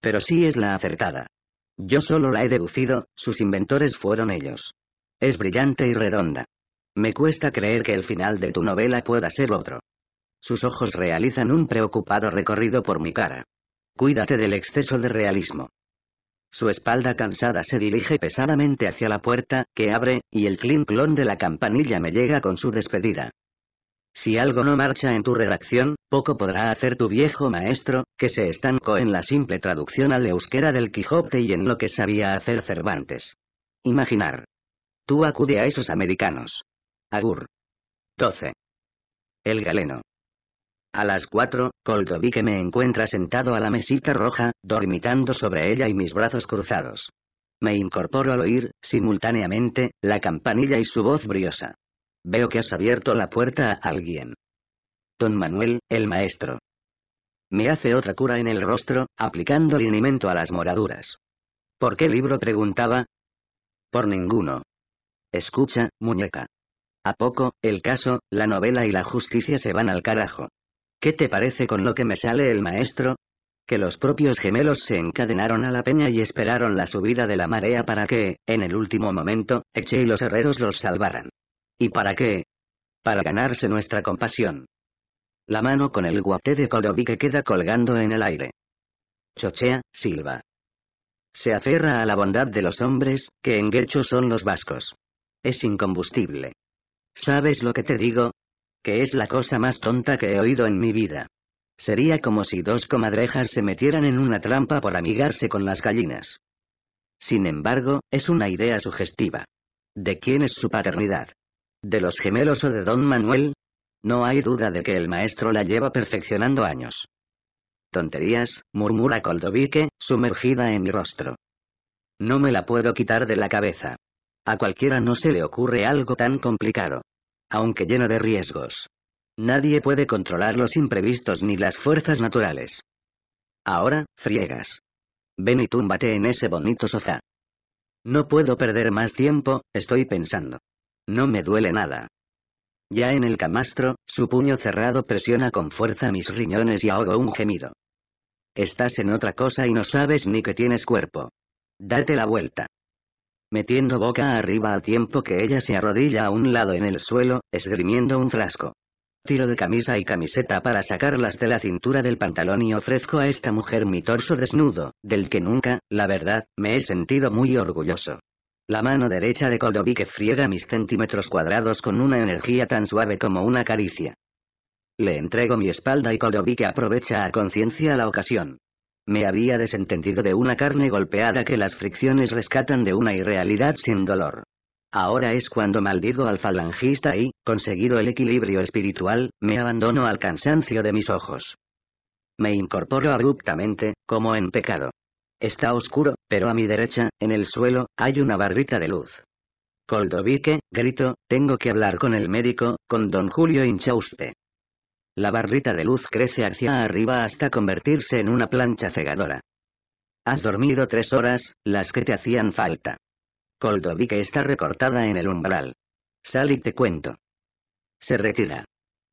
Pero sí es la acertada. Yo solo la he deducido, sus inventores fueron ellos. Es brillante y redonda. Me cuesta creer que el final de tu novela pueda ser otro. Sus ojos realizan un preocupado recorrido por mi cara. Cuídate del exceso de realismo. Su espalda cansada se dirige pesadamente hacia la puerta, que abre, y el clink clon de la campanilla me llega con su despedida. Si algo no marcha en tu redacción, poco podrá hacer tu viejo maestro, que se estancó en la simple traducción al euskera del Quijote y en lo que sabía hacer Cervantes. Imaginar. Tú acude a esos americanos. Agur. 12. El galeno. A las cuatro, Coldoví que me encuentra sentado a la mesita roja, dormitando sobre ella y mis brazos cruzados. Me incorporo al oír, simultáneamente, la campanilla y su voz briosa. Veo que has abierto la puerta a alguien. Don Manuel, el maestro. Me hace otra cura en el rostro, aplicando linimento a las moraduras. ¿Por qué libro preguntaba? Por ninguno. Escucha, muñeca. A poco, el caso, la novela y la justicia se van al carajo. ¿Qué te parece con lo que me sale el maestro? Que los propios gemelos se encadenaron a la peña y esperaron la subida de la marea para que, en el último momento, Eche y los herreros los salvaran. ¿Y para qué? Para ganarse nuestra compasión. La mano con el guaté de que queda colgando en el aire. Chochea, Silva. Se aferra a la bondad de los hombres, que en Guecho son los vascos. Es incombustible. ¿Sabes lo que te digo? Que es la cosa más tonta que he oído en mi vida. Sería como si dos comadrejas se metieran en una trampa por amigarse con las gallinas. Sin embargo, es una idea sugestiva. ¿De quién es su paternidad? ¿De los gemelos o de don Manuel? No hay duda de que el maestro la lleva perfeccionando años. Tonterías, murmura coldovique sumergida en mi rostro. No me la puedo quitar de la cabeza. A cualquiera no se le ocurre algo tan complicado. Aunque lleno de riesgos. Nadie puede controlar los imprevistos ni las fuerzas naturales. Ahora, friegas. Ven y túmbate en ese bonito sofá. No puedo perder más tiempo, estoy pensando. No me duele nada. Ya en el camastro, su puño cerrado presiona con fuerza mis riñones y ahogo un gemido. Estás en otra cosa y no sabes ni que tienes cuerpo. Date la vuelta. Metiendo boca arriba a tiempo que ella se arrodilla a un lado en el suelo, esgrimiendo un frasco. Tiro de camisa y camiseta para sacarlas de la cintura del pantalón y ofrezco a esta mujer mi torso desnudo, del que nunca, la verdad, me he sentido muy orgulloso. La mano derecha de Koldovic friega mis centímetros cuadrados con una energía tan suave como una caricia. Le entrego mi espalda y Koldovic aprovecha a conciencia la ocasión. Me había desentendido de una carne golpeada que las fricciones rescatan de una irrealidad sin dolor. Ahora es cuando maldigo al falangista y, conseguido el equilibrio espiritual, me abandono al cansancio de mis ojos. Me incorporo abruptamente, como en pecado. Está oscuro, pero a mi derecha, en el suelo, hay una barrita de luz. Coldovique, grito, tengo que hablar con el médico, con don Julio Inchauste. La barrita de luz crece hacia arriba hasta convertirse en una plancha cegadora. Has dormido tres horas, las que te hacían falta. Coldovique está recortada en el umbral. Sal y te cuento. Se retira.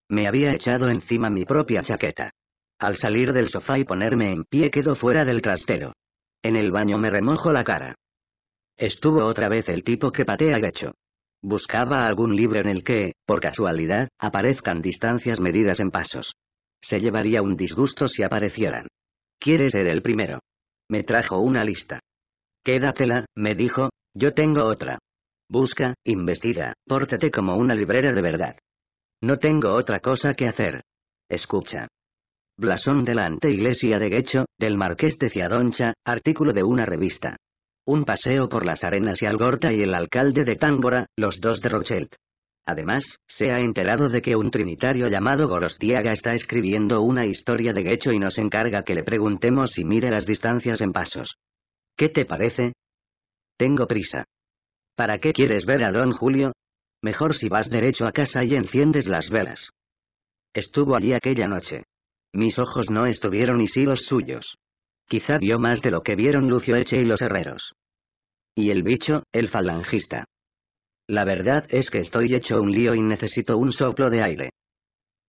Me había echado encima mi propia chaqueta. Al salir del sofá y ponerme en pie quedo fuera del trastero. En el baño me remojo la cara. Estuvo otra vez el tipo que patea gacho. Buscaba algún libro en el que, por casualidad, aparezcan distancias medidas en pasos. Se llevaría un disgusto si aparecieran. Quiere ser el primero. Me trajo una lista. Quédatela, me dijo, yo tengo otra. Busca, investiga, pórtate como una librera de verdad. No tengo otra cosa que hacer. Escucha, Blasón de la Anteiglesia de Guecho, del Marqués de Ciadoncha, artículo de una revista. Un paseo por las arenas y Algorta y el alcalde de Tángora, los dos de Rochelt. Además, se ha enterado de que un trinitario llamado Gorostiaga está escribiendo una historia de Guecho y nos encarga que le preguntemos si mire las distancias en pasos. ¿Qué te parece? Tengo prisa. ¿Para qué quieres ver a don Julio? Mejor si vas derecho a casa y enciendes las velas. Estuvo allí aquella noche. Mis ojos no estuvieron y sí los suyos. Quizá vio más de lo que vieron Lucio Eche y los herreros. Y el bicho, el falangista. La verdad es que estoy hecho un lío y necesito un soplo de aire.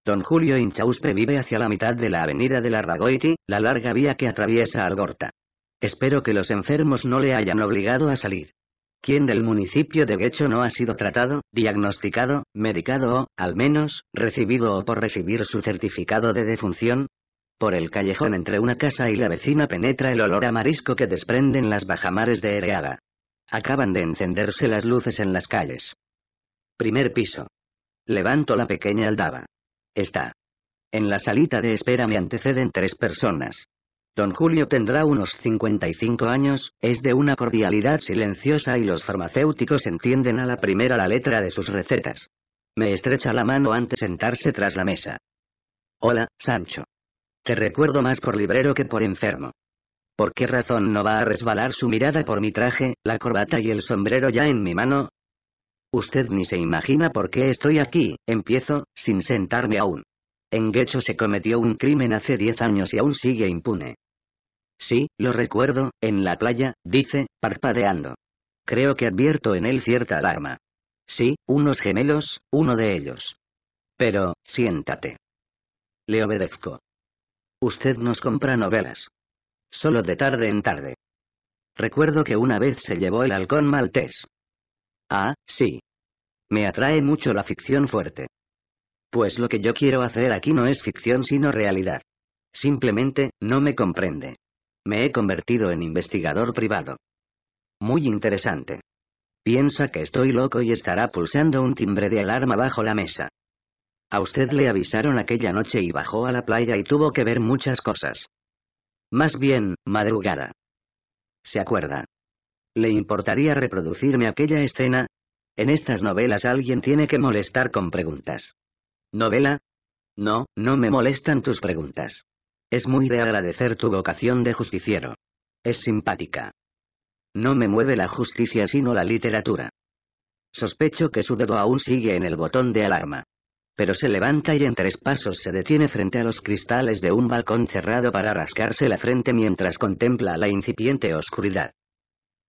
Don Julio Inchauspe vive hacia la mitad de la avenida de la Ragoiti, la larga vía que atraviesa Algorta. Espero que los enfermos no le hayan obligado a salir quien del municipio de Guecho no ha sido tratado, diagnosticado, medicado o, al menos, recibido o por recibir su certificado de defunción. Por el callejón entre una casa y la vecina penetra el olor a marisco que desprenden las bajamares de ereada. Acaban de encenderse las luces en las calles. Primer piso. Levanto la pequeña aldaba. Está. En la salita de espera me anteceden tres personas. Don Julio tendrá unos 55 años, es de una cordialidad silenciosa y los farmacéuticos entienden a la primera la letra de sus recetas. Me estrecha la mano antes de sentarse tras la mesa. Hola, Sancho. Te recuerdo más por librero que por enfermo. ¿Por qué razón no va a resbalar su mirada por mi traje, la corbata y el sombrero ya en mi mano? Usted ni se imagina por qué estoy aquí, empiezo, sin sentarme aún. En Guecho se cometió un crimen hace 10 años y aún sigue impune. Sí, lo recuerdo, en la playa, dice, parpadeando. Creo que advierto en él cierta alarma. Sí, unos gemelos, uno de ellos. Pero, siéntate. Le obedezco. Usted nos compra novelas. Solo de tarde en tarde. Recuerdo que una vez se llevó el halcón maltés. Ah, sí. Me atrae mucho la ficción fuerte. Pues lo que yo quiero hacer aquí no es ficción sino realidad. Simplemente, no me comprende. Me he convertido en investigador privado. Muy interesante. Piensa que estoy loco y estará pulsando un timbre de alarma bajo la mesa. A usted le avisaron aquella noche y bajó a la playa y tuvo que ver muchas cosas. Más bien, madrugada. ¿Se acuerda? ¿Le importaría reproducirme aquella escena? En estas novelas alguien tiene que molestar con preguntas. ¿Novela? No, no me molestan tus preguntas. Es muy de agradecer tu vocación de justiciero. Es simpática. No me mueve la justicia sino la literatura. Sospecho que su dedo aún sigue en el botón de alarma. Pero se levanta y en tres pasos se detiene frente a los cristales de un balcón cerrado para rascarse la frente mientras contempla la incipiente oscuridad.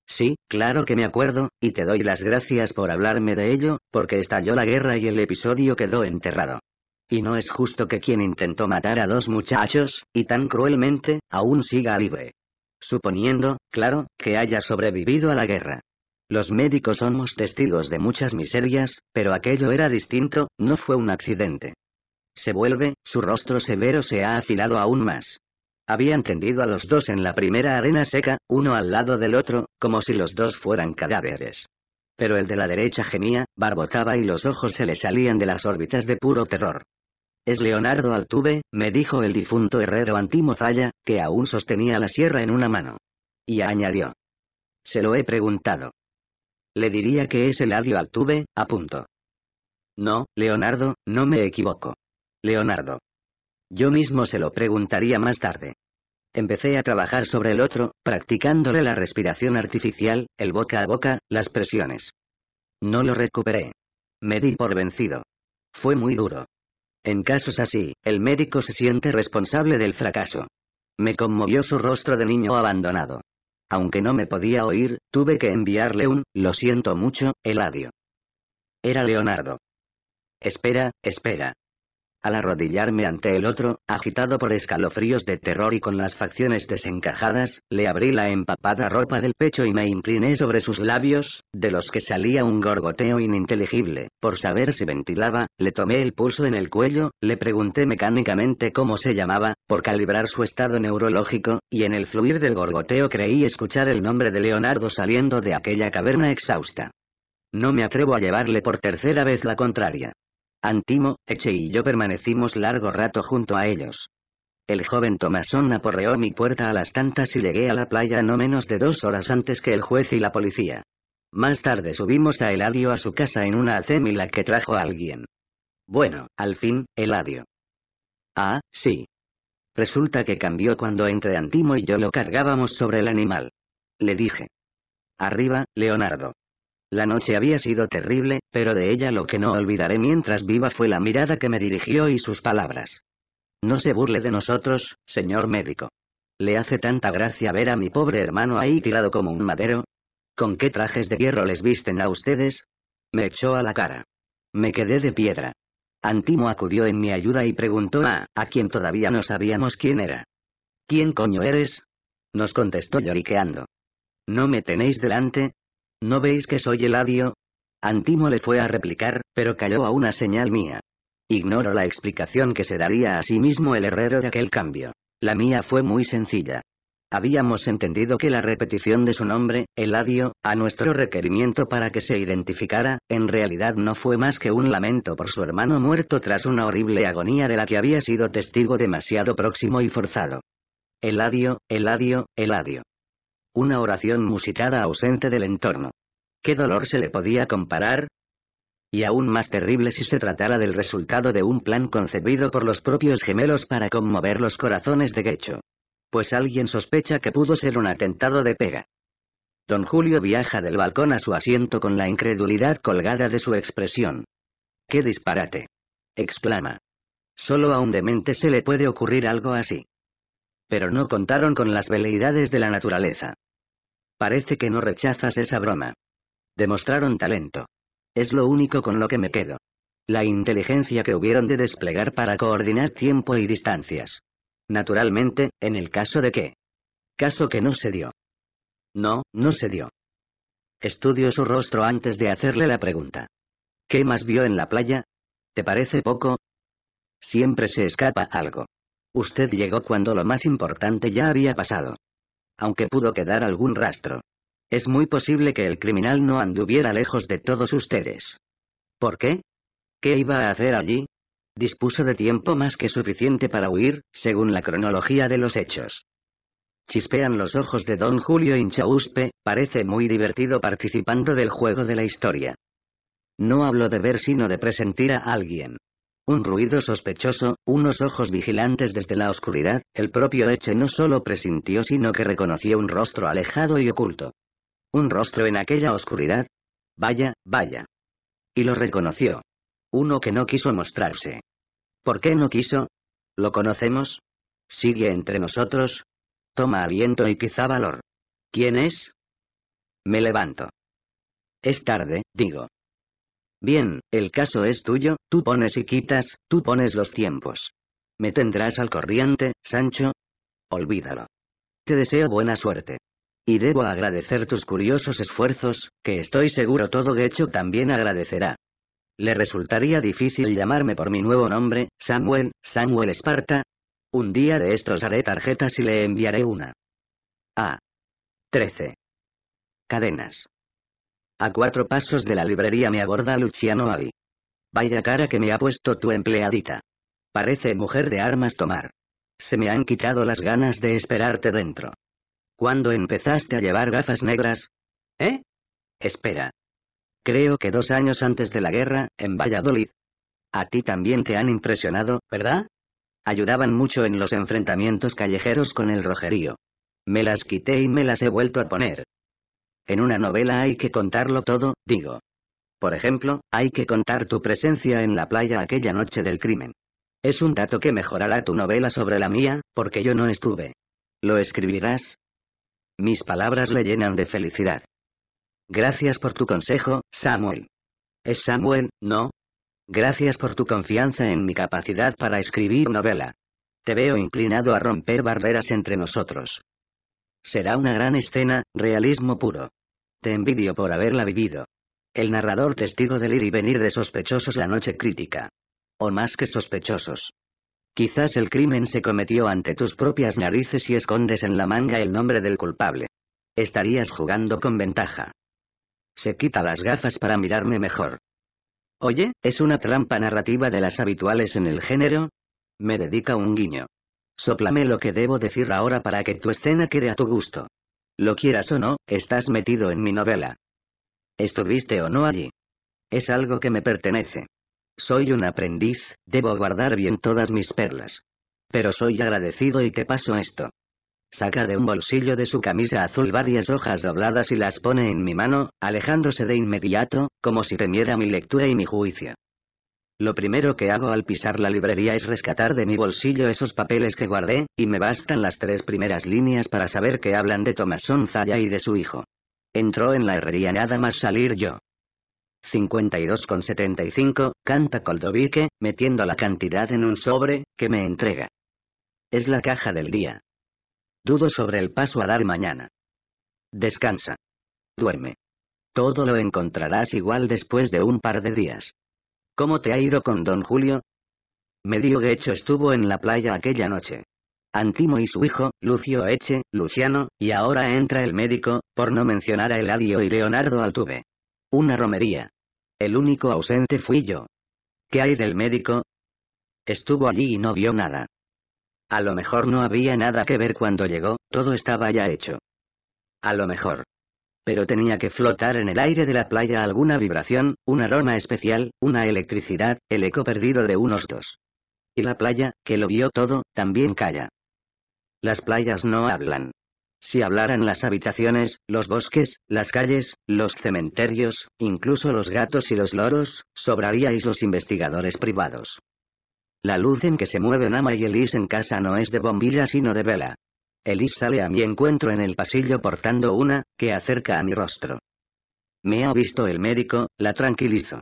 Sí, claro que me acuerdo, y te doy las gracias por hablarme de ello, porque estalló la guerra y el episodio quedó enterrado. Y no es justo que quien intentó matar a dos muchachos, y tan cruelmente, aún siga libre. Suponiendo, claro, que haya sobrevivido a la guerra. Los médicos somos testigos de muchas miserias, pero aquello era distinto, no fue un accidente. Se vuelve, su rostro severo se ha afilado aún más. Habían tendido a los dos en la primera arena seca, uno al lado del otro, como si los dos fueran cadáveres. Pero el de la derecha gemía, barbotaba y los ojos se le salían de las órbitas de puro terror. Es Leonardo Altuve, me dijo el difunto herrero Antimozalla, que aún sostenía la sierra en una mano. Y añadió. Se lo he preguntado. Le diría que es Eladio Altuve, a punto. No, Leonardo, no me equivoco. Leonardo. Yo mismo se lo preguntaría más tarde. Empecé a trabajar sobre el otro, practicándole la respiración artificial, el boca a boca, las presiones. No lo recuperé. Me di por vencido. Fue muy duro. En casos así, el médico se siente responsable del fracaso. Me conmovió su rostro de niño abandonado. Aunque no me podía oír, tuve que enviarle un, lo siento mucho, el adiós. Era Leonardo. Espera, espera. Al arrodillarme ante el otro, agitado por escalofríos de terror y con las facciones desencajadas, le abrí la empapada ropa del pecho y me incliné sobre sus labios, de los que salía un gorgoteo ininteligible. Por saber si ventilaba, le tomé el pulso en el cuello, le pregunté mecánicamente cómo se llamaba, por calibrar su estado neurológico, y en el fluir del gorgoteo creí escuchar el nombre de Leonardo saliendo de aquella caverna exhausta. No me atrevo a llevarle por tercera vez la contraria. Antimo, Eche y yo permanecimos largo rato junto a ellos. El joven Tomasón aporreó mi puerta a las tantas y llegué a la playa no menos de dos horas antes que el juez y la policía. Más tarde subimos a Eladio a su casa en una acémila que trajo a alguien. Bueno, al fin, Eladio. Ah, sí. Resulta que cambió cuando entre Antimo y yo lo cargábamos sobre el animal. Le dije. Arriba, Leonardo. La noche había sido terrible, pero de ella lo que no olvidaré mientras viva fue la mirada que me dirigió y sus palabras. No se burle de nosotros, señor médico. ¿Le hace tanta gracia ver a mi pobre hermano ahí tirado como un madero? ¿Con qué trajes de hierro les visten a ustedes? Me echó a la cara. Me quedé de piedra. Antimo acudió en mi ayuda y preguntó a, a quien todavía no sabíamos quién era. ¿Quién coño eres? Nos contestó lloriqueando. ¿No me tenéis delante? ¿No veis que soy Eladio? Antimo le fue a replicar, pero cayó a una señal mía. Ignoro la explicación que se daría a sí mismo el herrero de aquel cambio. La mía fue muy sencilla. Habíamos entendido que la repetición de su nombre, Eladio, a nuestro requerimiento para que se identificara, en realidad no fue más que un lamento por su hermano muerto tras una horrible agonía de la que había sido testigo demasiado próximo y forzado. Eladio, Eladio, Eladio. Una oración musicada ausente del entorno. ¿Qué dolor se le podía comparar? Y aún más terrible si se tratara del resultado de un plan concebido por los propios gemelos para conmover los corazones de Gecho. Pues alguien sospecha que pudo ser un atentado de pega. Don Julio viaja del balcón a su asiento con la incredulidad colgada de su expresión. ¡Qué disparate! exclama. Solo a un demente se le puede ocurrir algo así. Pero no contaron con las veleidades de la naturaleza. Parece que no rechazas esa broma. Demostraron talento. Es lo único con lo que me quedo. La inteligencia que hubieron de desplegar para coordinar tiempo y distancias. Naturalmente, en el caso de que. Caso que no se dio. No, no se dio. Estudio su rostro antes de hacerle la pregunta. ¿Qué más vio en la playa? ¿Te parece poco? Siempre se escapa algo. Usted llegó cuando lo más importante ya había pasado aunque pudo quedar algún rastro. Es muy posible que el criminal no anduviera lejos de todos ustedes. ¿Por qué? ¿Qué iba a hacer allí? Dispuso de tiempo más que suficiente para huir, según la cronología de los hechos. Chispean los ojos de don Julio Inchauspe, parece muy divertido participando del juego de la historia. No hablo de ver sino de presentir a alguien. Un ruido sospechoso, unos ojos vigilantes desde la oscuridad, el propio Eche no solo presintió sino que reconoció un rostro alejado y oculto. Un rostro en aquella oscuridad. Vaya, vaya. Y lo reconoció. Uno que no quiso mostrarse. ¿Por qué no quiso? ¿Lo conocemos? ¿Sigue entre nosotros? Toma aliento y quizá valor. ¿Quién es? Me levanto. Es tarde, digo. Bien, el caso es tuyo, tú pones y quitas, tú pones los tiempos. ¿Me tendrás al corriente, Sancho? Olvídalo. Te deseo buena suerte. Y debo agradecer tus curiosos esfuerzos, que estoy seguro todo hecho también agradecerá. Le resultaría difícil llamarme por mi nuevo nombre, Samuel, Samuel Esparta. Un día de estos haré tarjetas y le enviaré una. A. 13. Cadenas. A cuatro pasos de la librería me aborda Luciano Avi. Vaya cara que me ha puesto tu empleadita. Parece mujer de armas tomar. Se me han quitado las ganas de esperarte dentro. ¿Cuándo empezaste a llevar gafas negras? ¿Eh? Espera. Creo que dos años antes de la guerra, en Valladolid. A ti también te han impresionado, ¿verdad? Ayudaban mucho en los enfrentamientos callejeros con el rojerío. Me las quité y me las he vuelto a poner. En una novela hay que contarlo todo, digo. Por ejemplo, hay que contar tu presencia en la playa aquella noche del crimen. Es un dato que mejorará tu novela sobre la mía, porque yo no estuve. ¿Lo escribirás? Mis palabras le llenan de felicidad. Gracias por tu consejo, Samuel. Es Samuel, ¿no? Gracias por tu confianza en mi capacidad para escribir novela. Te veo inclinado a romper barreras entre nosotros. Será una gran escena, realismo puro. Te envidio por haberla vivido. El narrador testigo del ir y venir de sospechosos la noche crítica. O más que sospechosos. Quizás el crimen se cometió ante tus propias narices y escondes en la manga el nombre del culpable. Estarías jugando con ventaja. Se quita las gafas para mirarme mejor. Oye, ¿es una trampa narrativa de las habituales en el género? Me dedica un guiño. Soplame lo que debo decir ahora para que tu escena quede a tu gusto. Lo quieras o no, estás metido en mi novela. Estuviste o no allí. Es algo que me pertenece. Soy un aprendiz, debo guardar bien todas mis perlas. Pero soy agradecido y te paso esto. Saca de un bolsillo de su camisa azul varias hojas dobladas y las pone en mi mano, alejándose de inmediato, como si temiera mi lectura y mi juicio. Lo primero que hago al pisar la librería es rescatar de mi bolsillo esos papeles que guardé, y me bastan las tres primeras líneas para saber que hablan de Tomás Zaya y de su hijo. Entró en la herrería nada más salir yo. 52,75, canta Coldovique, metiendo la cantidad en un sobre, que me entrega. Es la caja del día. Dudo sobre el paso a dar mañana. Descansa. Duerme. Todo lo encontrarás igual después de un par de días. ¿Cómo te ha ido con don Julio? Medio hecho estuvo en la playa aquella noche. Antimo y su hijo, Lucio Eche, Luciano, y ahora entra el médico, por no mencionar a Eladio y Leonardo Altuve. Una romería. El único ausente fui yo. ¿Qué hay del médico? Estuvo allí y no vio nada. A lo mejor no había nada que ver cuando llegó, todo estaba ya hecho. A lo mejor pero tenía que flotar en el aire de la playa alguna vibración, un aroma especial, una electricidad, el eco perdido de unos dos. Y la playa, que lo vio todo, también calla. Las playas no hablan. Si hablaran las habitaciones, los bosques, las calles, los cementerios, incluso los gatos y los loros, sobraríais los investigadores privados. La luz en que se mueve Ama y Elise en casa no es de bombilla sino de vela. Elise sale a mi encuentro en el pasillo portando una, que acerca a mi rostro. Me ha visto el médico, la tranquilizo.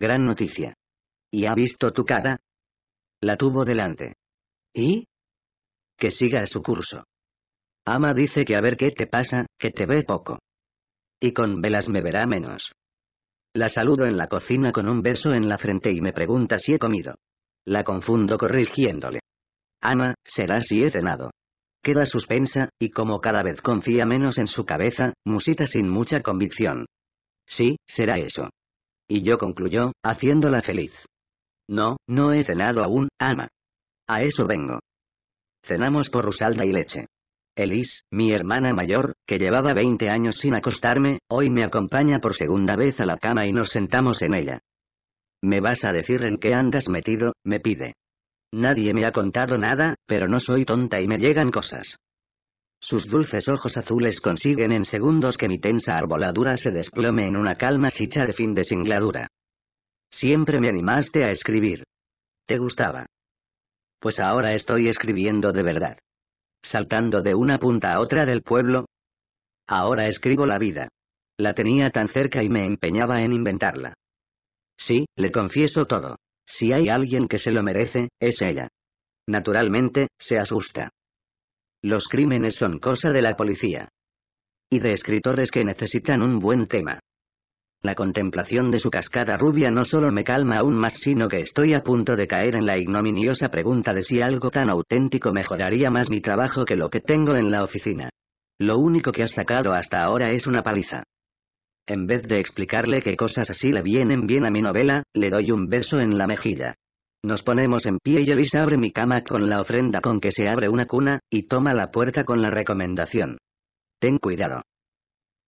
Gran noticia. ¿Y ha visto tu cara? La tuvo delante. ¿Y? Que siga su curso. Ama dice que a ver qué te pasa, que te ve poco. Y con velas me verá menos. La saludo en la cocina con un beso en la frente y me pregunta si he comido. La confundo corrigiéndole. Ama, será si he cenado. Queda suspensa, y como cada vez confía menos en su cabeza, musita sin mucha convicción. Sí, será eso. Y yo concluyo, haciéndola feliz. No, no he cenado aún, ama. A eso vengo. Cenamos por Rusalda y leche. Elis, mi hermana mayor, que llevaba 20 años sin acostarme, hoy me acompaña por segunda vez a la cama y nos sentamos en ella. ¿Me vas a decir en qué andas metido? me pide. Nadie me ha contado nada, pero no soy tonta y me llegan cosas. Sus dulces ojos azules consiguen en segundos que mi tensa arboladura se desplome en una calma chicha de fin de singladura. Siempre me animaste a escribir. ¿Te gustaba? Pues ahora estoy escribiendo de verdad. Saltando de una punta a otra del pueblo. Ahora escribo la vida. La tenía tan cerca y me empeñaba en inventarla. Sí, le confieso todo. Si hay alguien que se lo merece, es ella. Naturalmente, se asusta. Los crímenes son cosa de la policía. Y de escritores que necesitan un buen tema. La contemplación de su cascada rubia no solo me calma aún más, sino que estoy a punto de caer en la ignominiosa pregunta de si algo tan auténtico mejoraría más mi trabajo que lo que tengo en la oficina. Lo único que has sacado hasta ahora es una paliza. En vez de explicarle qué cosas así le vienen bien a mi novela, le doy un beso en la mejilla. Nos ponemos en pie y Elisa abre mi cama con la ofrenda con que se abre una cuna, y toma la puerta con la recomendación. Ten cuidado.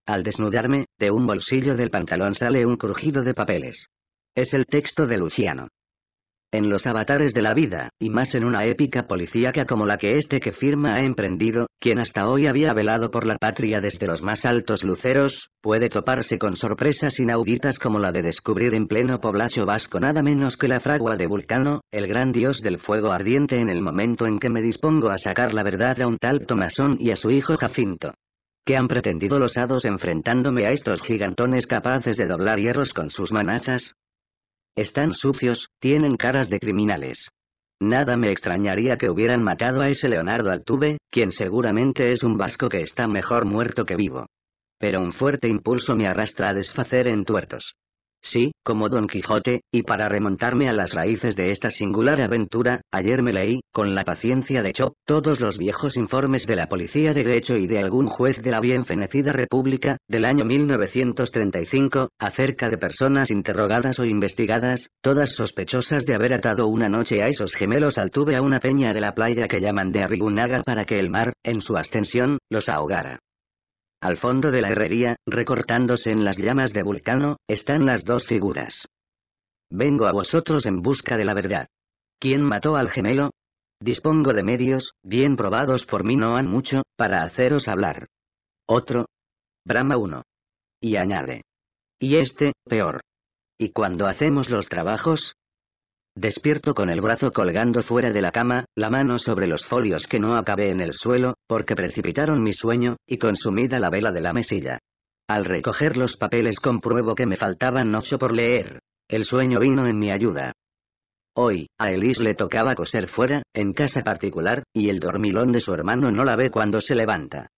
Al desnudarme, de un bolsillo del pantalón sale un crujido de papeles. Es el texto de Luciano en los avatares de la vida, y más en una épica policíaca como la que este que firma ha emprendido, quien hasta hoy había velado por la patria desde los más altos luceros, puede toparse con sorpresas inauditas como la de descubrir en pleno poblacho vasco nada menos que la fragua de Vulcano, el gran dios del fuego ardiente en el momento en que me dispongo a sacar la verdad a un tal Tomasón y a su hijo Jacinto. ¿Qué han pretendido los hados enfrentándome a estos gigantones capaces de doblar hierros con sus manachas? Están sucios, tienen caras de criminales. Nada me extrañaría que hubieran matado a ese Leonardo Altuve, quien seguramente es un vasco que está mejor muerto que vivo. Pero un fuerte impulso me arrastra a desfacer en tuertos. Sí, como Don Quijote, y para remontarme a las raíces de esta singular aventura, ayer me leí, con la paciencia de Cho, todos los viejos informes de la policía de Grecho y de algún juez de la bien República, del año 1935, acerca de personas interrogadas o investigadas, todas sospechosas de haber atado una noche a esos gemelos al tube a una peña de la playa que llaman de Arribunaga para que el mar, en su ascensión, los ahogara. Al fondo de la herrería, recortándose en las llamas de Vulcano, están las dos figuras. Vengo a vosotros en busca de la verdad. ¿Quién mató al gemelo? Dispongo de medios, bien probados por mí no han mucho, para haceros hablar. Otro. Brahma uno. Y añade. Y este, peor. Y cuando hacemos los trabajos, Despierto con el brazo colgando fuera de la cama, la mano sobre los folios que no acabé en el suelo, porque precipitaron mi sueño, y consumida la vela de la mesilla. Al recoger los papeles compruebo que me faltaban ocho por leer. El sueño vino en mi ayuda. Hoy, a Elise le tocaba coser fuera, en casa particular, y el dormilón de su hermano no la ve cuando se levanta.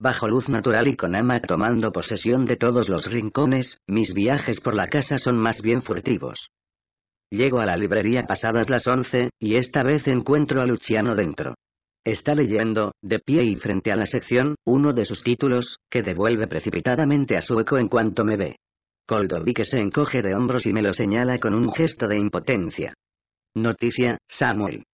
Bajo luz natural y con ama tomando posesión de todos los rincones, mis viajes por la casa son más bien furtivos. Llego a la librería pasadas las 11, y esta vez encuentro a Luciano dentro. Está leyendo, de pie y frente a la sección, uno de sus títulos, que devuelve precipitadamente a su eco en cuanto me ve. Coldoví que se encoge de hombros y me lo señala con un gesto de impotencia. Noticia, Samuel.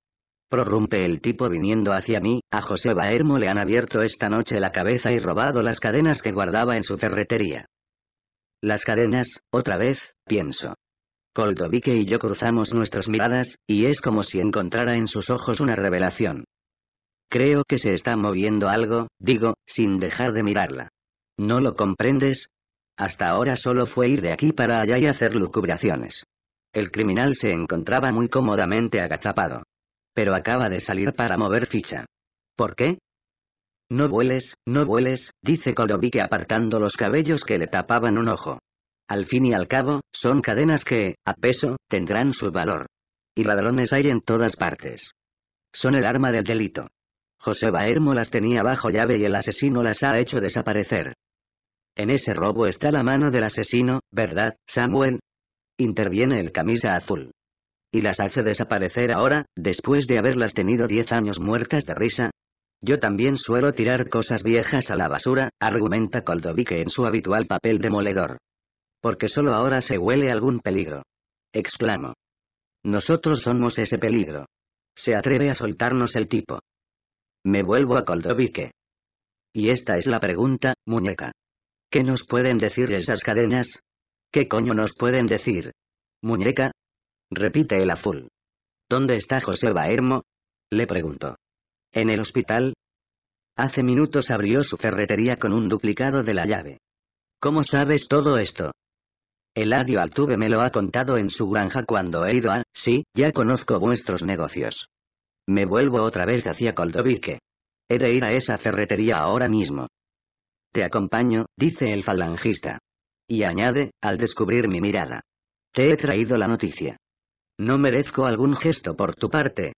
Prorrumpe el tipo viniendo hacia mí, a José Baermo le han abierto esta noche la cabeza y robado las cadenas que guardaba en su ferretería. Las cadenas, otra vez, pienso. Koldovique y yo cruzamos nuestras miradas, y es como si encontrara en sus ojos una revelación. Creo que se está moviendo algo, digo, sin dejar de mirarla. ¿No lo comprendes? Hasta ahora solo fue ir de aquí para allá y hacer lucubraciones. El criminal se encontraba muy cómodamente agazapado. Pero acaba de salir para mover ficha. ¿Por qué? No vueles, no vueles, dice Koldovique apartando los cabellos que le tapaban un ojo. Al fin y al cabo, son cadenas que, a peso, tendrán su valor. Y ladrones hay en todas partes. Son el arma del delito. José Baermo las tenía bajo llave y el asesino las ha hecho desaparecer. En ese robo está la mano del asesino, ¿verdad, Samuel? Interviene el camisa azul. ¿Y las hace desaparecer ahora, después de haberlas tenido diez años muertas de risa? Yo también suelo tirar cosas viejas a la basura, argumenta Coldovique en su habitual papel demoledor. Porque solo ahora se huele algún peligro. Exclamo. Nosotros somos ese peligro. Se atreve a soltarnos el tipo. Me vuelvo a Koldovique. Y esta es la pregunta, muñeca. ¿Qué nos pueden decir esas cadenas? ¿Qué coño nos pueden decir? Muñeca. Repite el azul. ¿Dónde está José Baermo? Le pregunto. ¿En el hospital? Hace minutos abrió su ferretería con un duplicado de la llave. ¿Cómo sabes todo esto? Eladio Altuve me lo ha contado en su granja cuando he ido a, sí, ya conozco vuestros negocios. Me vuelvo otra vez hacia Coldovique. He de ir a esa ferretería ahora mismo. Te acompaño, dice el falangista. Y añade, al descubrir mi mirada. Te he traído la noticia. No merezco algún gesto por tu parte.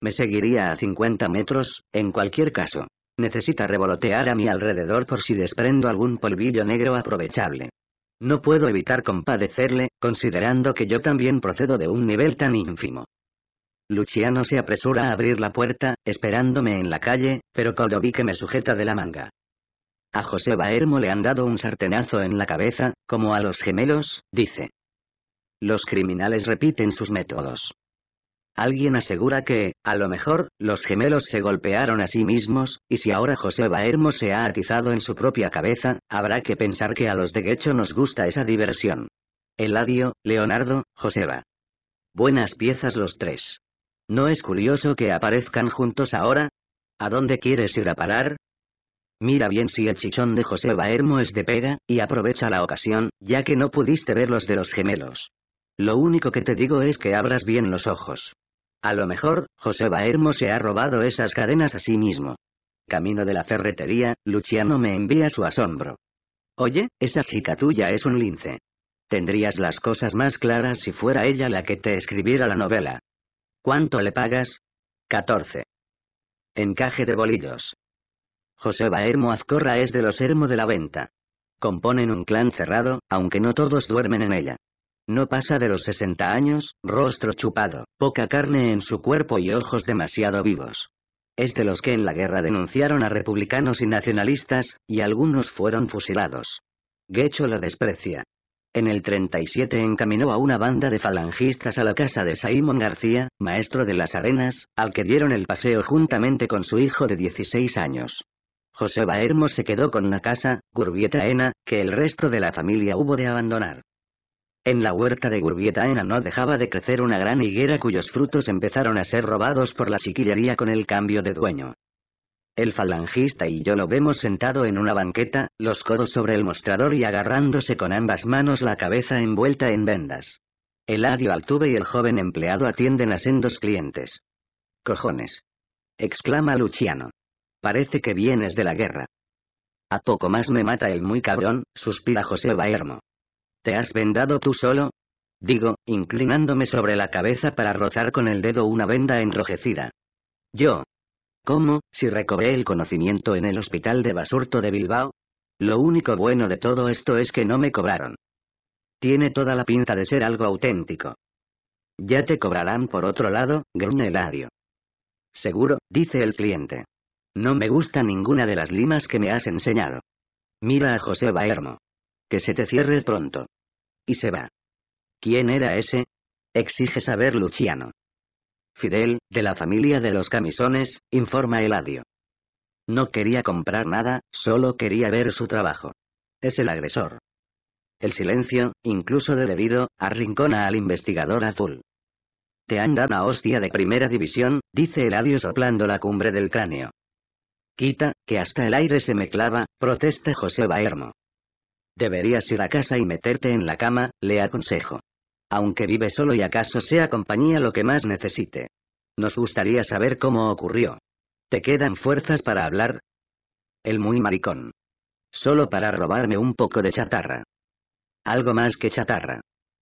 Me seguiría a 50 metros, en cualquier caso. Necesita revolotear a mi alrededor por si desprendo algún polvillo negro aprovechable. No puedo evitar compadecerle, considerando que yo también procedo de un nivel tan ínfimo. Luciano se apresura a abrir la puerta, esperándome en la calle, pero que me sujeta de la manga. A José Baermo le han dado un sartenazo en la cabeza, como a los gemelos, dice. Los criminales repiten sus métodos. Alguien asegura que, a lo mejor, los gemelos se golpearon a sí mismos, y si ahora José Baermo se ha atizado en su propia cabeza, habrá que pensar que a los de Guecho nos gusta esa diversión. Eladio, Leonardo, Joseba. Buenas piezas los tres. ¿No es curioso que aparezcan juntos ahora? ¿A dónde quieres ir a parar? Mira bien si el chichón de José Baermo es de pega, y aprovecha la ocasión, ya que no pudiste ver los de los gemelos. Lo único que te digo es que abras bien los ojos. A lo mejor, José Baermo se ha robado esas cadenas a sí mismo. Camino de la ferretería, Luciano me envía su asombro. Oye, esa chica tuya es un lince. Tendrías las cosas más claras si fuera ella la que te escribiera la novela. ¿Cuánto le pagas? 14. Encaje de bolillos. José Baermo Azcorra es de los Hermo de la Venta. Componen un clan cerrado, aunque no todos duermen en ella. No pasa de los 60 años, rostro chupado, poca carne en su cuerpo y ojos demasiado vivos. Es de los que en la guerra denunciaron a republicanos y nacionalistas, y algunos fueron fusilados. Gecho lo desprecia. En el 37 encaminó a una banda de falangistas a la casa de Simon García, maestro de las arenas, al que dieron el paseo juntamente con su hijo de 16 años. José Baermo se quedó con la casa, Gurbieta que el resto de la familia hubo de abandonar. En la huerta de Gurbietaena no dejaba de crecer una gran higuera cuyos frutos empezaron a ser robados por la chiquillería con el cambio de dueño. El falangista y yo lo vemos sentado en una banqueta, los codos sobre el mostrador y agarrándose con ambas manos la cabeza envuelta en vendas. El Eladio Altuve y el joven empleado atienden a sendos clientes. Cojones. exclama Luciano. Parece que vienes de la guerra. A poco más me mata el muy cabrón, suspira José Baermo. ¿Te has vendado tú solo? Digo, inclinándome sobre la cabeza para rozar con el dedo una venda enrojecida. Yo. ¿Cómo, si recobré el conocimiento en el hospital de Basurto de Bilbao? Lo único bueno de todo esto es que no me cobraron. Tiene toda la pinta de ser algo auténtico. Ya te cobrarán por otro lado, gruñe Seguro, dice el cliente. No me gusta ninguna de las limas que me has enseñado. Mira a José Baermo. Que se te cierre pronto. Y se va. ¿Quién era ese? Exige saber Luciano. Fidel, de la familia de los camisones, informa Eladio. No quería comprar nada, solo quería ver su trabajo. Es el agresor. El silencio, incluso de debido, arrincona al investigador azul. Te andan a hostia de primera división, dice Eladio soplando la cumbre del cráneo. Quita, que hasta el aire se me clava, protesta José Baermo. Deberías ir a casa y meterte en la cama, le aconsejo. Aunque vive solo y acaso sea compañía lo que más necesite. Nos gustaría saber cómo ocurrió. ¿Te quedan fuerzas para hablar? El muy maricón. Solo para robarme un poco de chatarra. Algo más que chatarra.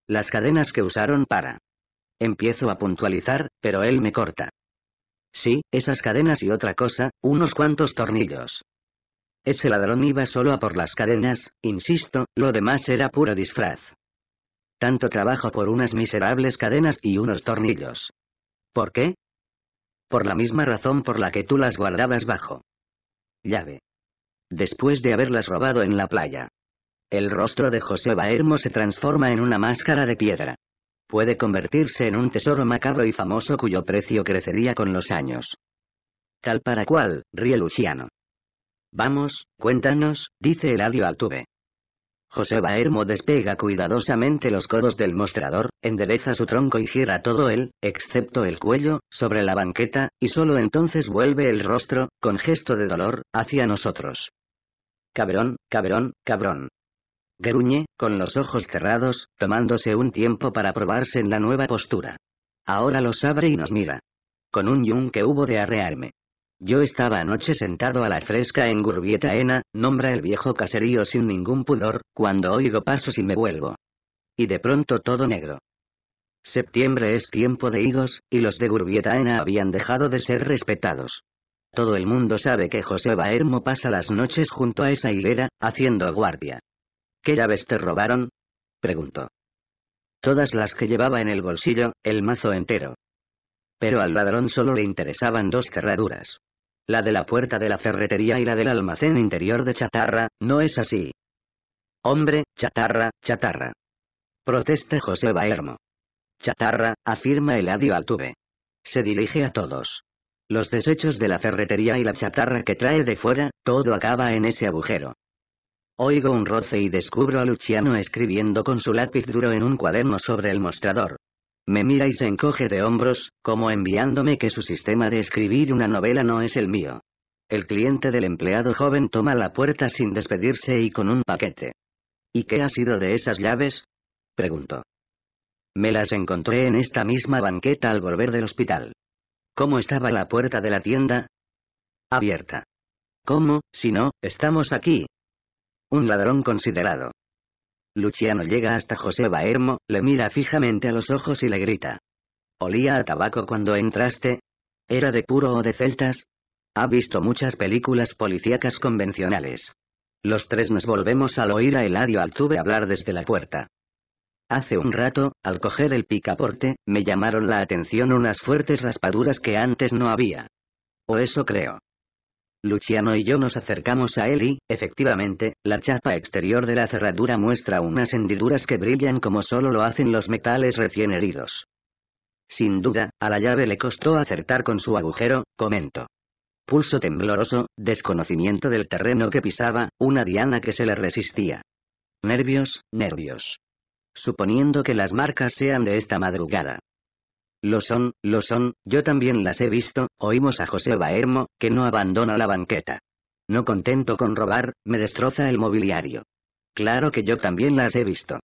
Las cadenas que usaron para. Empiezo a puntualizar, pero él me corta. Sí, esas cadenas y otra cosa, unos cuantos tornillos. Ese ladrón iba solo a por las cadenas, insisto, lo demás era puro disfraz. Tanto trabajo por unas miserables cadenas y unos tornillos. ¿Por qué? Por la misma razón por la que tú las guardabas bajo. Llave. Después de haberlas robado en la playa. El rostro de José Baermo se transforma en una máscara de piedra. Puede convertirse en un tesoro macabro y famoso cuyo precio crecería con los años. Tal para cual, ríe Luciano. Vamos, cuéntanos, dice el al tuve. José Baermo despega cuidadosamente los codos del mostrador, endereza su tronco y gira todo él, excepto el cuello, sobre la banqueta, y solo entonces vuelve el rostro, con gesto de dolor, hacia nosotros. Cabrón, cabrón, cabrón. Gruñe, con los ojos cerrados, tomándose un tiempo para probarse en la nueva postura. Ahora los abre y nos mira. Con un yun que hubo de arrearme. Yo estaba anoche sentado a la fresca en Ena, nombra el viejo caserío sin ningún pudor, cuando oigo pasos y me vuelvo. Y de pronto todo negro. Septiembre es tiempo de higos, y los de Gurvietaena habían dejado de ser respetados. Todo el mundo sabe que José Baermo pasa las noches junto a esa hilera, haciendo guardia. ¿Qué llaves te robaron? preguntó. Todas las que llevaba en el bolsillo, el mazo entero. Pero al ladrón solo le interesaban dos cerraduras. La de la puerta de la ferretería y la del almacén interior de chatarra, no es así. Hombre, chatarra, chatarra. Protesta José Baermo. Chatarra, afirma el al Altuve. Se dirige a todos. Los desechos de la ferretería y la chatarra que trae de fuera, todo acaba en ese agujero. Oigo un roce y descubro a Luciano escribiendo con su lápiz duro en un cuaderno sobre el mostrador. Me mira y se encoge de hombros, como enviándome que su sistema de escribir una novela no es el mío. El cliente del empleado joven toma la puerta sin despedirse y con un paquete. ¿Y qué ha sido de esas llaves? Pregunto. Me las encontré en esta misma banqueta al volver del hospital. ¿Cómo estaba la puerta de la tienda? Abierta. ¿Cómo, si no, estamos aquí? Un ladrón considerado. Luciano llega hasta José Baermo, le mira fijamente a los ojos y le grita. ¿Olía a tabaco cuando entraste? ¿Era de puro o de celtas? Ha visto muchas películas policíacas convencionales. Los tres nos volvemos al oír a Eladio Altuve hablar desde la puerta. Hace un rato, al coger el picaporte, me llamaron la atención unas fuertes raspaduras que antes no había. O eso creo. Luciano y yo nos acercamos a él y, efectivamente, la chapa exterior de la cerradura muestra unas hendiduras que brillan como solo lo hacen los metales recién heridos. Sin duda, a la llave le costó acertar con su agujero, comento. Pulso tembloroso, desconocimiento del terreno que pisaba, una diana que se le resistía. Nervios, nervios. Suponiendo que las marcas sean de esta madrugada. Lo son, lo son, yo también las he visto, oímos a José Baermo, que no abandona la banqueta. No contento con robar, me destroza el mobiliario. Claro que yo también las he visto.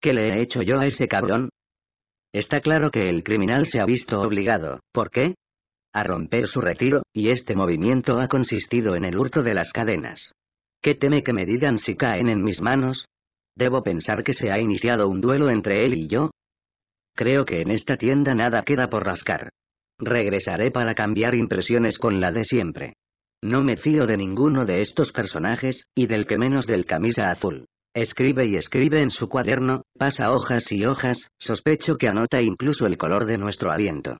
¿Qué le he hecho yo a ese cabrón? Está claro que el criminal se ha visto obligado, ¿por qué? A romper su retiro, y este movimiento ha consistido en el hurto de las cadenas. ¿Qué teme que me digan si caen en mis manos? Debo pensar que se ha iniciado un duelo entre él y yo, Creo que en esta tienda nada queda por rascar. Regresaré para cambiar impresiones con la de siempre. No me fío de ninguno de estos personajes, y del que menos del camisa azul. Escribe y escribe en su cuaderno, pasa hojas y hojas, sospecho que anota incluso el color de nuestro aliento.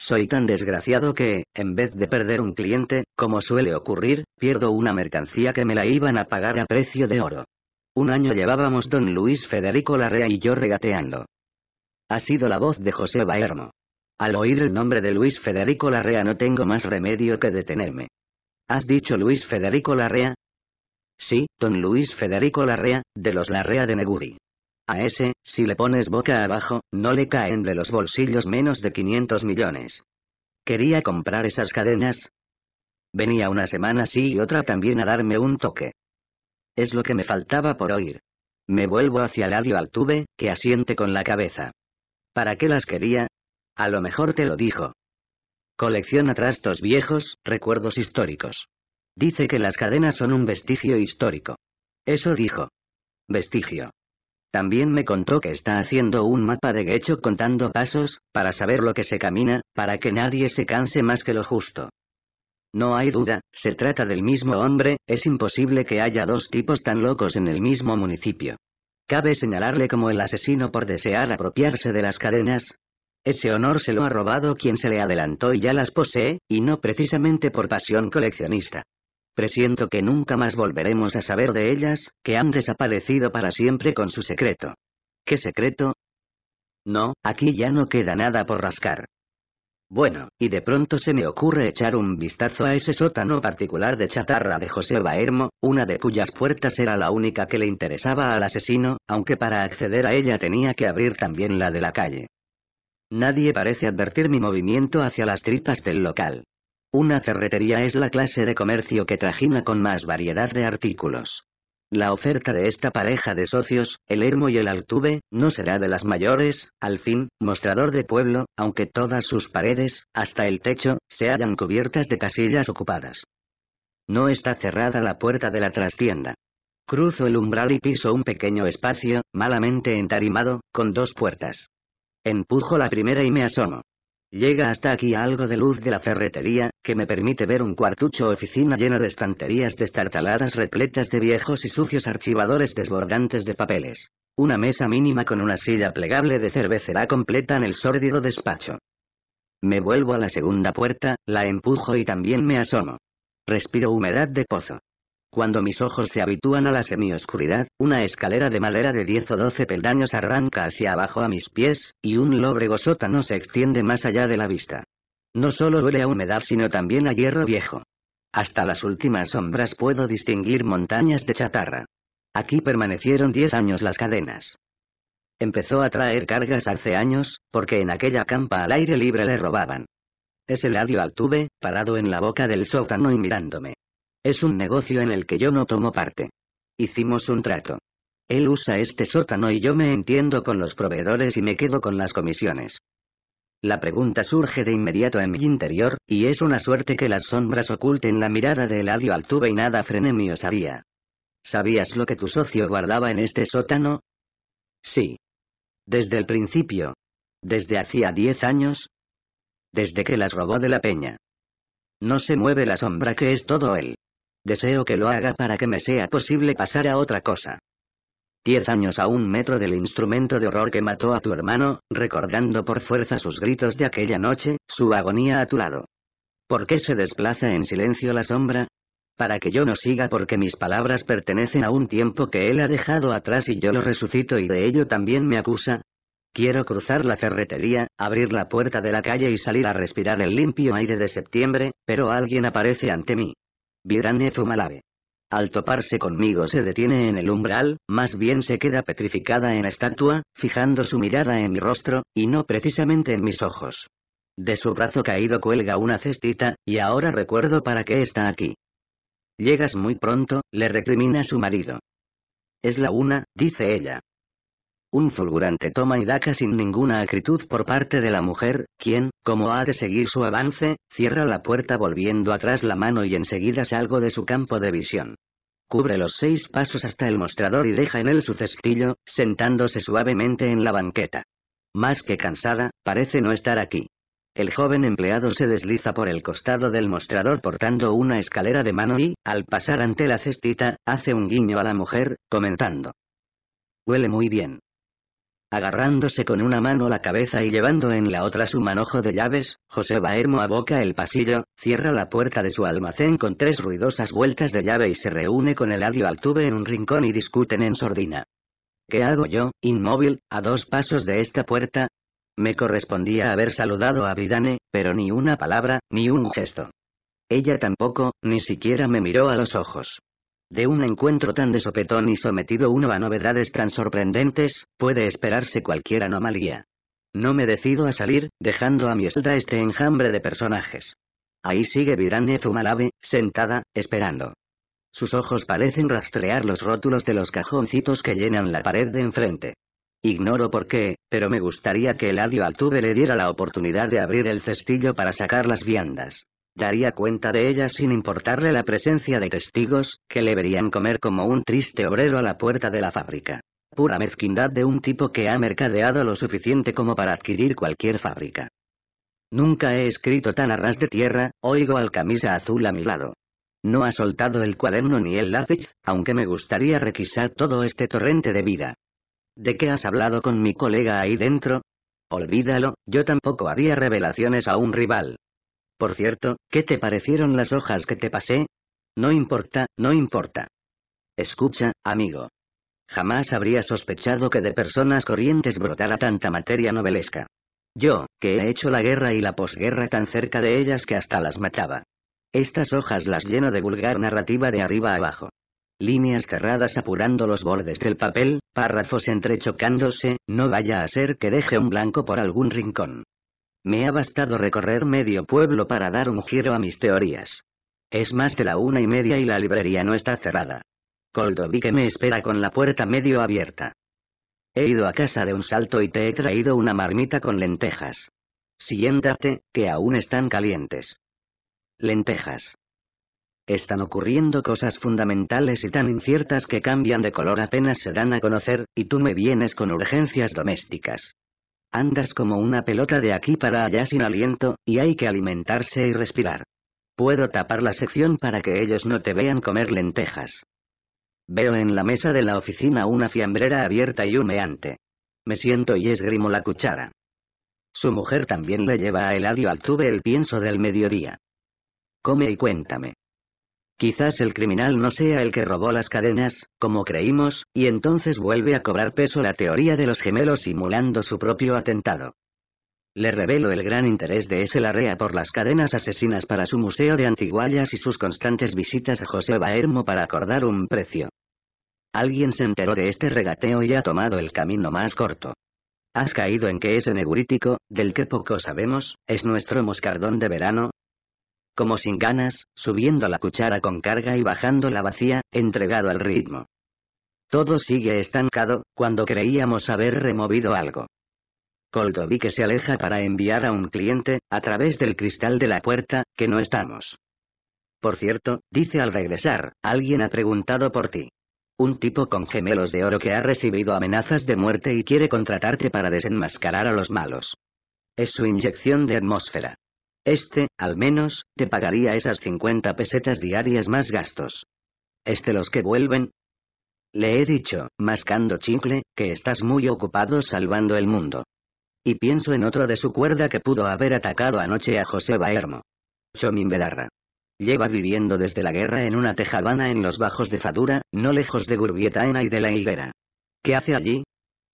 Soy tan desgraciado que, en vez de perder un cliente, como suele ocurrir, pierdo una mercancía que me la iban a pagar a precio de oro. Un año llevábamos don Luis Federico Larrea y yo regateando. Ha sido la voz de José Baermo. Al oír el nombre de Luis Federico Larrea no tengo más remedio que detenerme. ¿Has dicho Luis Federico Larrea? Sí, don Luis Federico Larrea, de los Larrea de Neguri. A ese, si le pones boca abajo, no le caen de los bolsillos menos de 500 millones. Quería comprar esas cadenas. Venía una semana sí y otra también a darme un toque. Es lo que me faltaba por oír. Me vuelvo hacia Ladio Altuve, que asiente con la cabeza. ¿Para qué las quería? A lo mejor te lo dijo. Colecciona trastos viejos, recuerdos históricos. Dice que las cadenas son un vestigio histórico. Eso dijo. Vestigio. También me contó que está haciendo un mapa de Gecho contando pasos, para saber lo que se camina, para que nadie se canse más que lo justo. No hay duda, se trata del mismo hombre, es imposible que haya dos tipos tan locos en el mismo municipio. Cabe señalarle como el asesino por desear apropiarse de las cadenas. Ese honor se lo ha robado quien se le adelantó y ya las posee, y no precisamente por pasión coleccionista. Presiento que nunca más volveremos a saber de ellas, que han desaparecido para siempre con su secreto. ¿Qué secreto? No, aquí ya no queda nada por rascar. Bueno, y de pronto se me ocurre echar un vistazo a ese sótano particular de chatarra de José Baermo, una de cuyas puertas era la única que le interesaba al asesino, aunque para acceder a ella tenía que abrir también la de la calle. Nadie parece advertir mi movimiento hacia las tripas del local. Una ferretería es la clase de comercio que trajina con más variedad de artículos. La oferta de esta pareja de socios, el Hermo y el Altuve, no será de las mayores, al fin, mostrador de pueblo, aunque todas sus paredes, hasta el techo, se hayan cubiertas de casillas ocupadas. No está cerrada la puerta de la trastienda. Cruzo el umbral y piso un pequeño espacio, malamente entarimado, con dos puertas. Empujo la primera y me asomo. Llega hasta aquí algo de luz de la ferretería, que me permite ver un cuartucho oficina lleno de estanterías destartaladas repletas de viejos y sucios archivadores desbordantes de papeles. Una mesa mínima con una silla plegable de cervecera en el sórdido despacho. Me vuelvo a la segunda puerta, la empujo y también me asomo. Respiro humedad de pozo. Cuando mis ojos se habitúan a la semioscuridad, una escalera de madera de 10 o 12 peldaños arranca hacia abajo a mis pies, y un lóbrego sótano se extiende más allá de la vista. No solo huele a humedad sino también a hierro viejo. Hasta las últimas sombras puedo distinguir montañas de chatarra. Aquí permanecieron 10 años las cadenas. Empezó a traer cargas hace años, porque en aquella campa al aire libre le robaban. Ese ladio tuve, parado en la boca del sótano y mirándome. Es un negocio en el que yo no tomo parte. Hicimos un trato. Él usa este sótano y yo me entiendo con los proveedores y me quedo con las comisiones. La pregunta surge de inmediato en mi interior, y es una suerte que las sombras oculten la mirada de Eladio Altuve y nada frene mi osadía. ¿Sabías lo que tu socio guardaba en este sótano? Sí. Desde el principio. Desde hacía diez años. Desde que las robó de la peña. No se mueve la sombra que es todo él. Deseo que lo haga para que me sea posible pasar a otra cosa. Diez años a un metro del instrumento de horror que mató a tu hermano, recordando por fuerza sus gritos de aquella noche, su agonía a tu lado. ¿Por qué se desplaza en silencio la sombra? Para que yo no siga porque mis palabras pertenecen a un tiempo que él ha dejado atrás y yo lo resucito y de ello también me acusa, Quiero cruzar la ferretería, abrir la puerta de la calle y salir a respirar el limpio aire de septiembre, pero alguien aparece ante mí. Viranezo Malave. Al toparse conmigo se detiene en el umbral, más bien se queda petrificada en estatua, fijando su mirada en mi rostro, y no precisamente en mis ojos. De su brazo caído cuelga una cestita, y ahora recuerdo para qué está aquí. Llegas muy pronto, le recrimina su marido. Es la una, dice ella. Un fulgurante toma y daca sin ninguna acritud por parte de la mujer, quien, como ha de seguir su avance, cierra la puerta volviendo atrás la mano y enseguida salgo de su campo de visión. Cubre los seis pasos hasta el mostrador y deja en él su cestillo, sentándose suavemente en la banqueta. Más que cansada, parece no estar aquí. El joven empleado se desliza por el costado del mostrador portando una escalera de mano y, al pasar ante la cestita, hace un guiño a la mujer, comentando. Huele muy bien agarrándose con una mano la cabeza y llevando en la otra su manojo de llaves, José Baermo aboca el pasillo, cierra la puerta de su almacén con tres ruidosas vueltas de llave y se reúne con el al Altuve en un rincón y discuten en sordina. ¿Qué hago yo, inmóvil, a dos pasos de esta puerta? Me correspondía haber saludado a Vidane, pero ni una palabra, ni un gesto. Ella tampoco, ni siquiera me miró a los ojos. De un encuentro tan de sopetón y sometido uno a novedades tan sorprendentes, puede esperarse cualquier anomalía. No me decido a salir, dejando a mi espalda este enjambre de personajes. Ahí sigue Virane Zumalabe, sentada, esperando. Sus ojos parecen rastrear los rótulos de los cajoncitos que llenan la pared de enfrente. Ignoro por qué, pero me gustaría que el al Altuve le diera la oportunidad de abrir el cestillo para sacar las viandas daría cuenta de ella sin importarle la presencia de testigos, que le verían comer como un triste obrero a la puerta de la fábrica. Pura mezquindad de un tipo que ha mercadeado lo suficiente como para adquirir cualquier fábrica. Nunca he escrito tan a ras de tierra, oigo al camisa azul a mi lado. No ha soltado el cuaderno ni el lápiz, aunque me gustaría requisar todo este torrente de vida. ¿De qué has hablado con mi colega ahí dentro? Olvídalo, yo tampoco haría revelaciones a un rival. Por cierto, ¿qué te parecieron las hojas que te pasé? No importa, no importa. Escucha, amigo. Jamás habría sospechado que de personas corrientes brotara tanta materia novelesca. Yo, que he hecho la guerra y la posguerra tan cerca de ellas que hasta las mataba. Estas hojas las lleno de vulgar narrativa de arriba a abajo. Líneas cerradas apurando los bordes del papel, párrafos entrechocándose, no vaya a ser que deje un blanco por algún rincón. Me ha bastado recorrer medio pueblo para dar un giro a mis teorías. Es más de la una y media y la librería no está cerrada. Coldoví que me espera con la puerta medio abierta. He ido a casa de un salto y te he traído una marmita con lentejas. Siéntate, que aún están calientes. Lentejas. Están ocurriendo cosas fundamentales y tan inciertas que cambian de color apenas se dan a conocer, y tú me vienes con urgencias domésticas. Andas como una pelota de aquí para allá sin aliento, y hay que alimentarse y respirar. Puedo tapar la sección para que ellos no te vean comer lentejas. Veo en la mesa de la oficina una fiambrera abierta y humeante. Me siento y esgrimo la cuchara. Su mujer también le lleva a Eladio al tube el pienso del mediodía. Come y cuéntame. Quizás el criminal no sea el que robó las cadenas, como creímos, y entonces vuelve a cobrar peso la teoría de los gemelos simulando su propio atentado. Le revelo el gran interés de ese Larrea por las cadenas asesinas para su museo de antiguallas y sus constantes visitas a José Baermo para acordar un precio. Alguien se enteró de este regateo y ha tomado el camino más corto. Has caído en que ese negurítico, del que poco sabemos, es nuestro moscardón de verano, como sin ganas, subiendo la cuchara con carga y bajando la vacía, entregado al ritmo. Todo sigue estancado, cuando creíamos haber removido algo. vi que se aleja para enviar a un cliente, a través del cristal de la puerta, que no estamos. Por cierto, dice al regresar, alguien ha preguntado por ti. Un tipo con gemelos de oro que ha recibido amenazas de muerte y quiere contratarte para desenmascarar a los malos. Es su inyección de atmósfera. Este, al menos, te pagaría esas 50 pesetas diarias más gastos. Este los que vuelven. Le he dicho, mascando chicle, que estás muy ocupado salvando el mundo. Y pienso en otro de su cuerda que pudo haber atacado anoche a José Baermo. Chomín Lleva viviendo desde la guerra en una tejabana en los bajos de Fadura, no lejos de Gurbietaena y de la Higuera. ¿Qué hace allí?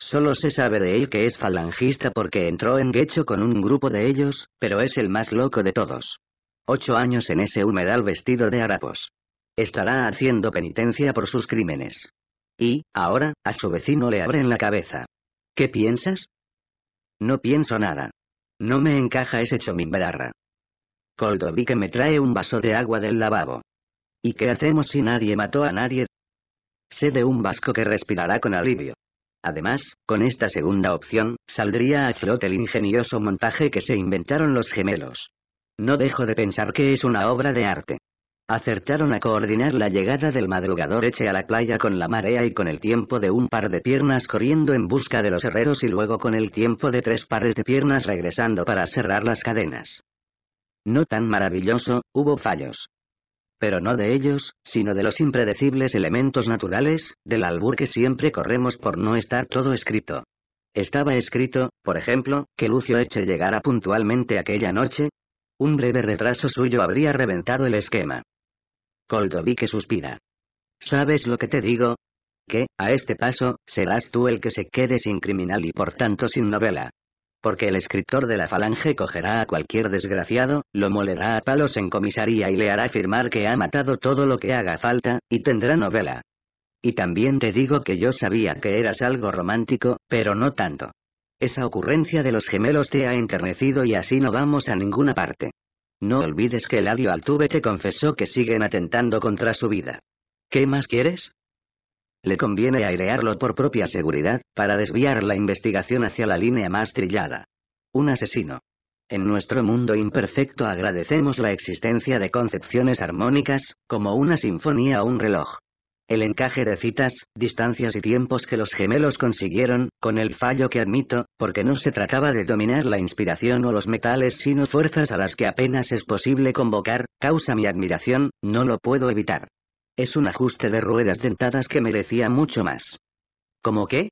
Solo se sabe de él que es falangista porque entró en Guecho con un grupo de ellos, pero es el más loco de todos. Ocho años en ese humedal vestido de harapos. Estará haciendo penitencia por sus crímenes. Y, ahora, a su vecino le abren la cabeza. ¿Qué piensas? No pienso nada. No me encaja ese Coldo Coldoví que me trae un vaso de agua del lavabo. ¿Y qué hacemos si nadie mató a nadie? Sé de un vasco que respirará con alivio. Además, con esta segunda opción, saldría a flote el ingenioso montaje que se inventaron los gemelos. No dejo de pensar que es una obra de arte. Acertaron a coordinar la llegada del madrugador eche a la playa con la marea y con el tiempo de un par de piernas corriendo en busca de los herreros y luego con el tiempo de tres pares de piernas regresando para cerrar las cadenas. No tan maravilloso, hubo fallos, pero no de ellos, sino de los impredecibles elementos naturales, del albur que siempre corremos por no estar todo escrito. Estaba escrito, por ejemplo, que Lucio Eche llegara puntualmente aquella noche. Un breve retraso suyo habría reventado el esquema. que suspira. ¿Sabes lo que te digo? Que, a este paso, serás tú el que se quede sin criminal y por tanto sin novela. Porque el escritor de la falange cogerá a cualquier desgraciado, lo molerá a palos en comisaría y le hará firmar que ha matado todo lo que haga falta, y tendrá novela. Y también te digo que yo sabía que eras algo romántico, pero no tanto. Esa ocurrencia de los gemelos te ha enternecido y así no vamos a ninguna parte. No olvides que Eladio Altuve te confesó que siguen atentando contra su vida. ¿Qué más quieres? Le conviene airearlo por propia seguridad, para desviar la investigación hacia la línea más trillada. Un asesino. En nuestro mundo imperfecto agradecemos la existencia de concepciones armónicas, como una sinfonía o un reloj. El encaje de citas, distancias y tiempos que los gemelos consiguieron, con el fallo que admito, porque no se trataba de dominar la inspiración o los metales sino fuerzas a las que apenas es posible convocar, causa mi admiración, no lo puedo evitar. Es un ajuste de ruedas dentadas que merecía mucho más. ¿Cómo qué?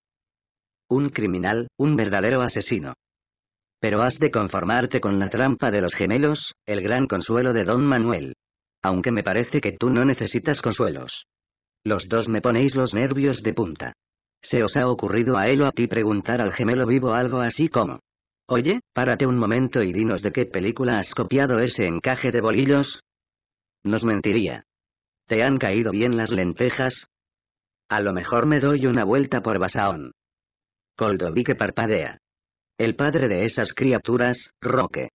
Un criminal, un verdadero asesino. Pero has de conformarte con la trampa de los gemelos, el gran consuelo de don Manuel. Aunque me parece que tú no necesitas consuelos. Los dos me ponéis los nervios de punta. ¿Se os ha ocurrido a él o a ti preguntar al gemelo vivo algo así como? Oye, párate un momento y dinos de qué película has copiado ese encaje de bolillos. Nos mentiría. ¿Te han caído bien las lentejas? A lo mejor me doy una vuelta por Basaón. Coldoví parpadea. El padre de esas criaturas, Roque.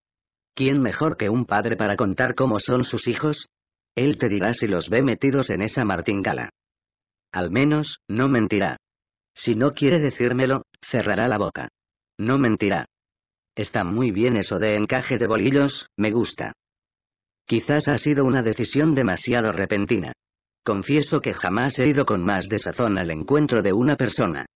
¿Quién mejor que un padre para contar cómo son sus hijos? Él te dirá si los ve metidos en esa martingala. Al menos, no mentirá. Si no quiere decírmelo, cerrará la boca. No mentirá. Está muy bien eso de encaje de bolillos, me gusta. Quizás ha sido una decisión demasiado repentina. Confieso que jamás he ido con más desazón al encuentro de una persona.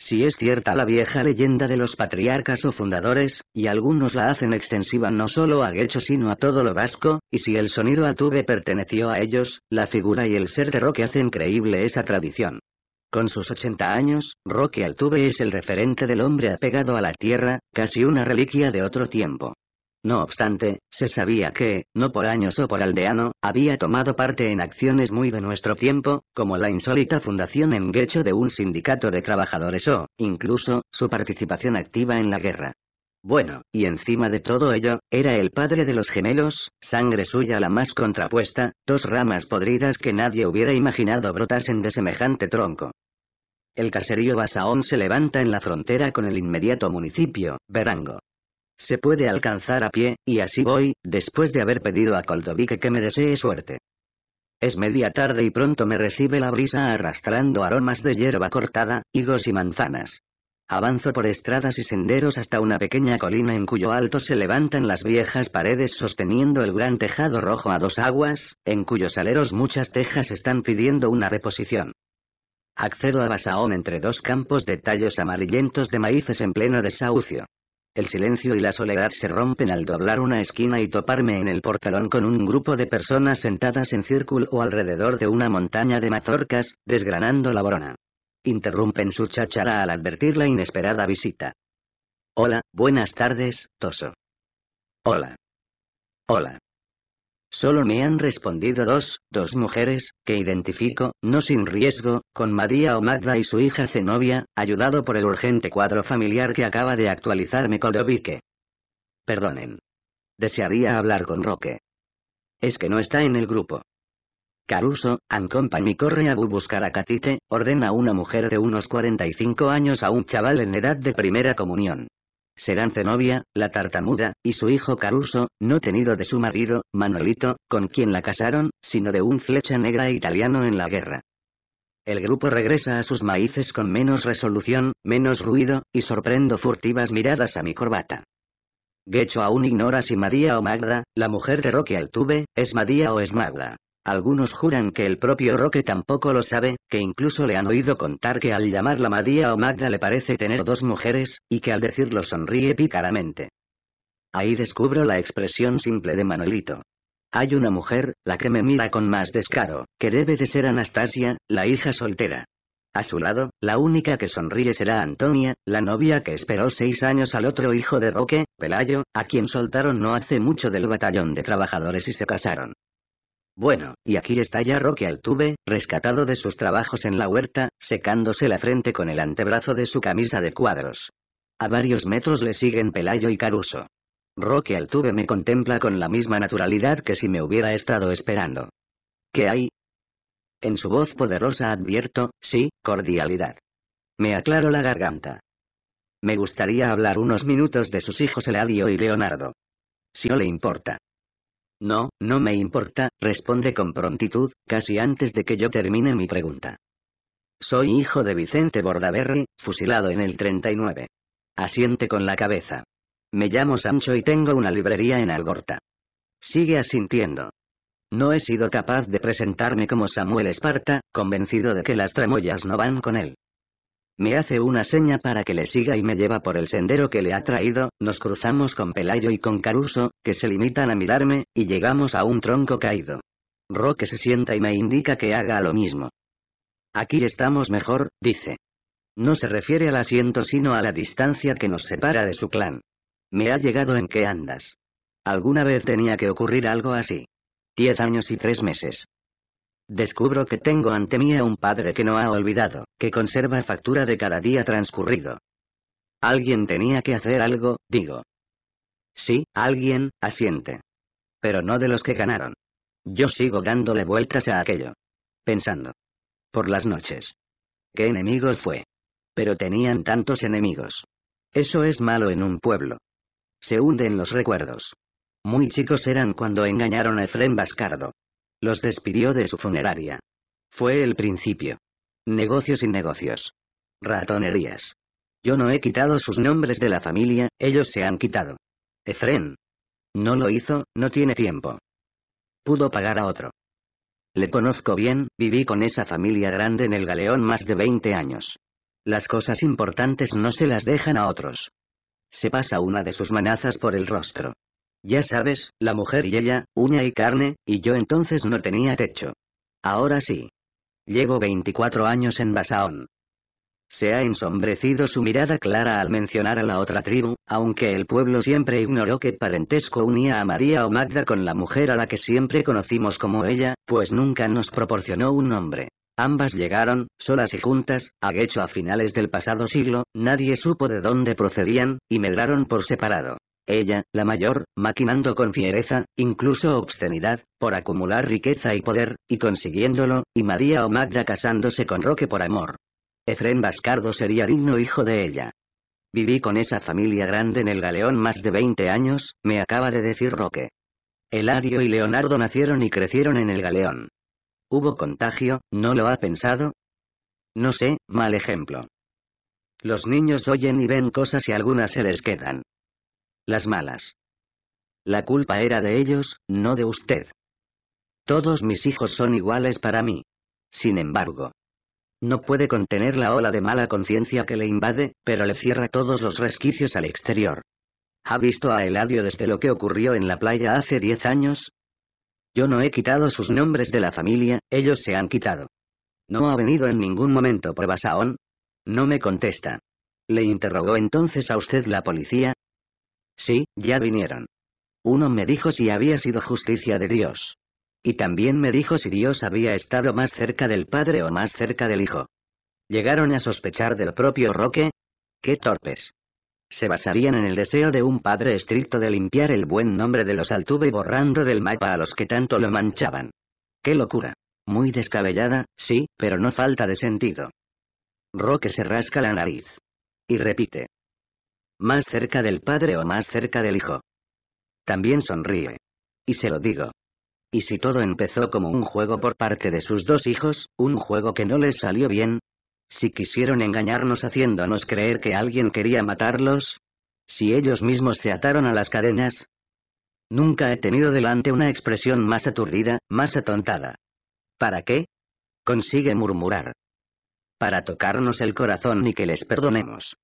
Si es cierta la vieja leyenda de los patriarcas o fundadores, y algunos la hacen extensiva no solo a Guecho sino a todo lo vasco, y si el sonido Altuve perteneció a ellos, la figura y el ser de Roque hacen creíble esa tradición. Con sus 80 años, Roque Altuve es el referente del hombre apegado a la tierra, casi una reliquia de otro tiempo. No obstante, se sabía que, no por años o por aldeano, había tomado parte en acciones muy de nuestro tiempo, como la insólita fundación en Guecho de un sindicato de trabajadores o, incluso, su participación activa en la guerra. Bueno, y encima de todo ello, era el padre de los gemelos, sangre suya la más contrapuesta, dos ramas podridas que nadie hubiera imaginado brotasen de semejante tronco. El caserío Basaón se levanta en la frontera con el inmediato municipio, Verango. Se puede alcanzar a pie, y así voy, después de haber pedido a Coldovique que me desee suerte. Es media tarde y pronto me recibe la brisa arrastrando aromas de hierba cortada, higos y manzanas. Avanzo por estradas y senderos hasta una pequeña colina en cuyo alto se levantan las viejas paredes sosteniendo el gran tejado rojo a dos aguas, en cuyos aleros muchas tejas están pidiendo una reposición. Accedo a Basaón entre dos campos de tallos amarillentos de maíces en pleno desahucio. El silencio y la soledad se rompen al doblar una esquina y toparme en el portalón con un grupo de personas sentadas en círculo o alrededor de una montaña de mazorcas, desgranando la borona. Interrumpen su cháchara al advertir la inesperada visita. Hola, buenas tardes, Toso. Hola. Hola. Solo me han respondido dos, dos mujeres, que identifico, no sin riesgo, con María o Magda y su hija Zenobia, ayudado por el urgente cuadro familiar que acaba de actualizarme Kodovique. Perdonen. Desearía hablar con Roque. Es que no está en el grupo. Caruso, and company corre a buscar a Katite. ordena a una mujer de unos 45 años a un chaval en edad de primera comunión serán Zenobia, la tartamuda, y su hijo Caruso, no tenido de su marido, Manuelito, con quien la casaron, sino de un flecha negra italiano en la guerra. El grupo regresa a sus maíces con menos resolución, menos ruido, y sorprendo furtivas miradas a mi corbata. Gecho aún ignora si María o Magda, la mujer de Roque Altuve, es María o es Magda. Algunos juran que el propio Roque tampoco lo sabe, que incluso le han oído contar que al llamarla madía o Magda le parece tener dos mujeres, y que al decirlo sonríe pícaramente. Ahí descubro la expresión simple de Manuelito. Hay una mujer, la que me mira con más descaro, que debe de ser Anastasia, la hija soltera. A su lado, la única que sonríe será Antonia, la novia que esperó seis años al otro hijo de Roque, Pelayo, a quien soltaron no hace mucho del batallón de trabajadores y se casaron. Bueno, y aquí está ya Roque Altuve, rescatado de sus trabajos en la huerta, secándose la frente con el antebrazo de su camisa de cuadros. A varios metros le siguen Pelayo y Caruso. Roque Altuve me contempla con la misma naturalidad que si me hubiera estado esperando. ¿Qué hay? En su voz poderosa advierto, sí, cordialidad. Me aclaro la garganta. Me gustaría hablar unos minutos de sus hijos Eladio y Leonardo. Si no le importa. No, no me importa, responde con prontitud, casi antes de que yo termine mi pregunta. Soy hijo de Vicente Bordaberry, fusilado en el 39. Asiente con la cabeza. Me llamo Sancho y tengo una librería en Algorta. Sigue asintiendo. No he sido capaz de presentarme como Samuel Esparta, convencido de que las tramoyas no van con él. Me hace una seña para que le siga y me lleva por el sendero que le ha traído, nos cruzamos con Pelayo y con Caruso, que se limitan a mirarme, y llegamos a un tronco caído. Roque se sienta y me indica que haga lo mismo. Aquí estamos mejor, dice. No se refiere al asiento sino a la distancia que nos separa de su clan. Me ha llegado en qué andas. Alguna vez tenía que ocurrir algo así. Diez años y tres meses. Descubro que tengo ante mí a un padre que no ha olvidado, que conserva factura de cada día transcurrido. Alguien tenía que hacer algo, digo. Sí, alguien, asiente. Pero no de los que ganaron. Yo sigo dándole vueltas a aquello. Pensando. Por las noches. ¿Qué enemigos fue? Pero tenían tantos enemigos. Eso es malo en un pueblo. Se hunden los recuerdos. Muy chicos eran cuando engañaron a Efren Bascardo. Los despidió de su funeraria. Fue el principio. Negocios y negocios. Ratonerías. Yo no he quitado sus nombres de la familia, ellos se han quitado. Efren. No lo hizo, no tiene tiempo. Pudo pagar a otro. Le conozco bien, viví con esa familia grande en el galeón más de 20 años. Las cosas importantes no se las dejan a otros. Se pasa una de sus manazas por el rostro. Ya sabes, la mujer y ella, uña y carne, y yo entonces no tenía techo. Ahora sí. Llevo 24 años en Basaón. Se ha ensombrecido su mirada clara al mencionar a la otra tribu, aunque el pueblo siempre ignoró que parentesco unía a María o Magda con la mujer a la que siempre conocimos como ella, pues nunca nos proporcionó un nombre. Ambas llegaron, solas y juntas, a Guecho a finales del pasado siglo, nadie supo de dónde procedían, y migraron por separado. Ella, la mayor, maquinando con fiereza, incluso obscenidad, por acumular riqueza y poder, y consiguiéndolo, y María o Magda casándose con Roque por amor. Efrén Bascardo sería digno hijo de ella. Viví con esa familia grande en el galeón más de 20 años, me acaba de decir Roque. Eladio y Leonardo nacieron y crecieron en el galeón. ¿Hubo contagio, no lo ha pensado? No sé, mal ejemplo. Los niños oyen y ven cosas y algunas se les quedan las malas. La culpa era de ellos, no de usted. Todos mis hijos son iguales para mí. Sin embargo, no puede contener la ola de mala conciencia que le invade, pero le cierra todos los resquicios al exterior. ¿Ha visto a Eladio desde lo que ocurrió en la playa hace diez años? Yo no he quitado sus nombres de la familia, ellos se han quitado. No ha venido en ningún momento por Saón No me contesta. ¿Le interrogó entonces a usted la policía? Sí, ya vinieron. Uno me dijo si había sido justicia de Dios. Y también me dijo si Dios había estado más cerca del Padre o más cerca del Hijo. ¿Llegaron a sospechar del propio Roque? ¡Qué torpes! Se basarían en el deseo de un padre estricto de limpiar el buen nombre de los Altuve borrando del mapa a los que tanto lo manchaban. ¡Qué locura! Muy descabellada, sí, pero no falta de sentido. Roque se rasca la nariz. Y repite. Más cerca del padre o más cerca del hijo. También sonríe. Y se lo digo. ¿Y si todo empezó como un juego por parte de sus dos hijos, un juego que no les salió bien? Si quisieron engañarnos haciéndonos creer que alguien quería matarlos, si ellos mismos se ataron a las cadenas. Nunca he tenido delante una expresión más aturdida, más atontada. ¿Para qué? Consigue murmurar. Para tocarnos el corazón y que les perdonemos.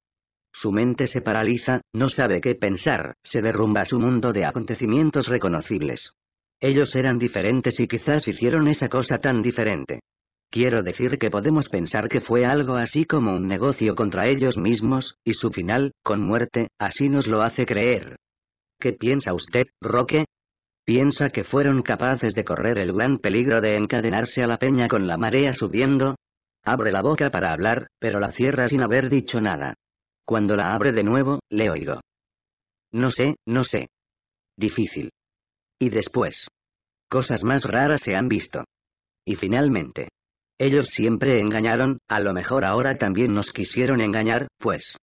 Su mente se paraliza, no sabe qué pensar, se derrumba su mundo de acontecimientos reconocibles. Ellos eran diferentes y quizás hicieron esa cosa tan diferente. Quiero decir que podemos pensar que fue algo así como un negocio contra ellos mismos, y su final, con muerte, así nos lo hace creer. ¿Qué piensa usted, Roque? ¿Piensa que fueron capaces de correr el gran peligro de encadenarse a la peña con la marea subiendo? Abre la boca para hablar, pero la cierra sin haber dicho nada. Cuando la abre de nuevo, le oigo. No sé, no sé. Difícil. Y después. Cosas más raras se han visto. Y finalmente. Ellos siempre engañaron, a lo mejor ahora también nos quisieron engañar, pues.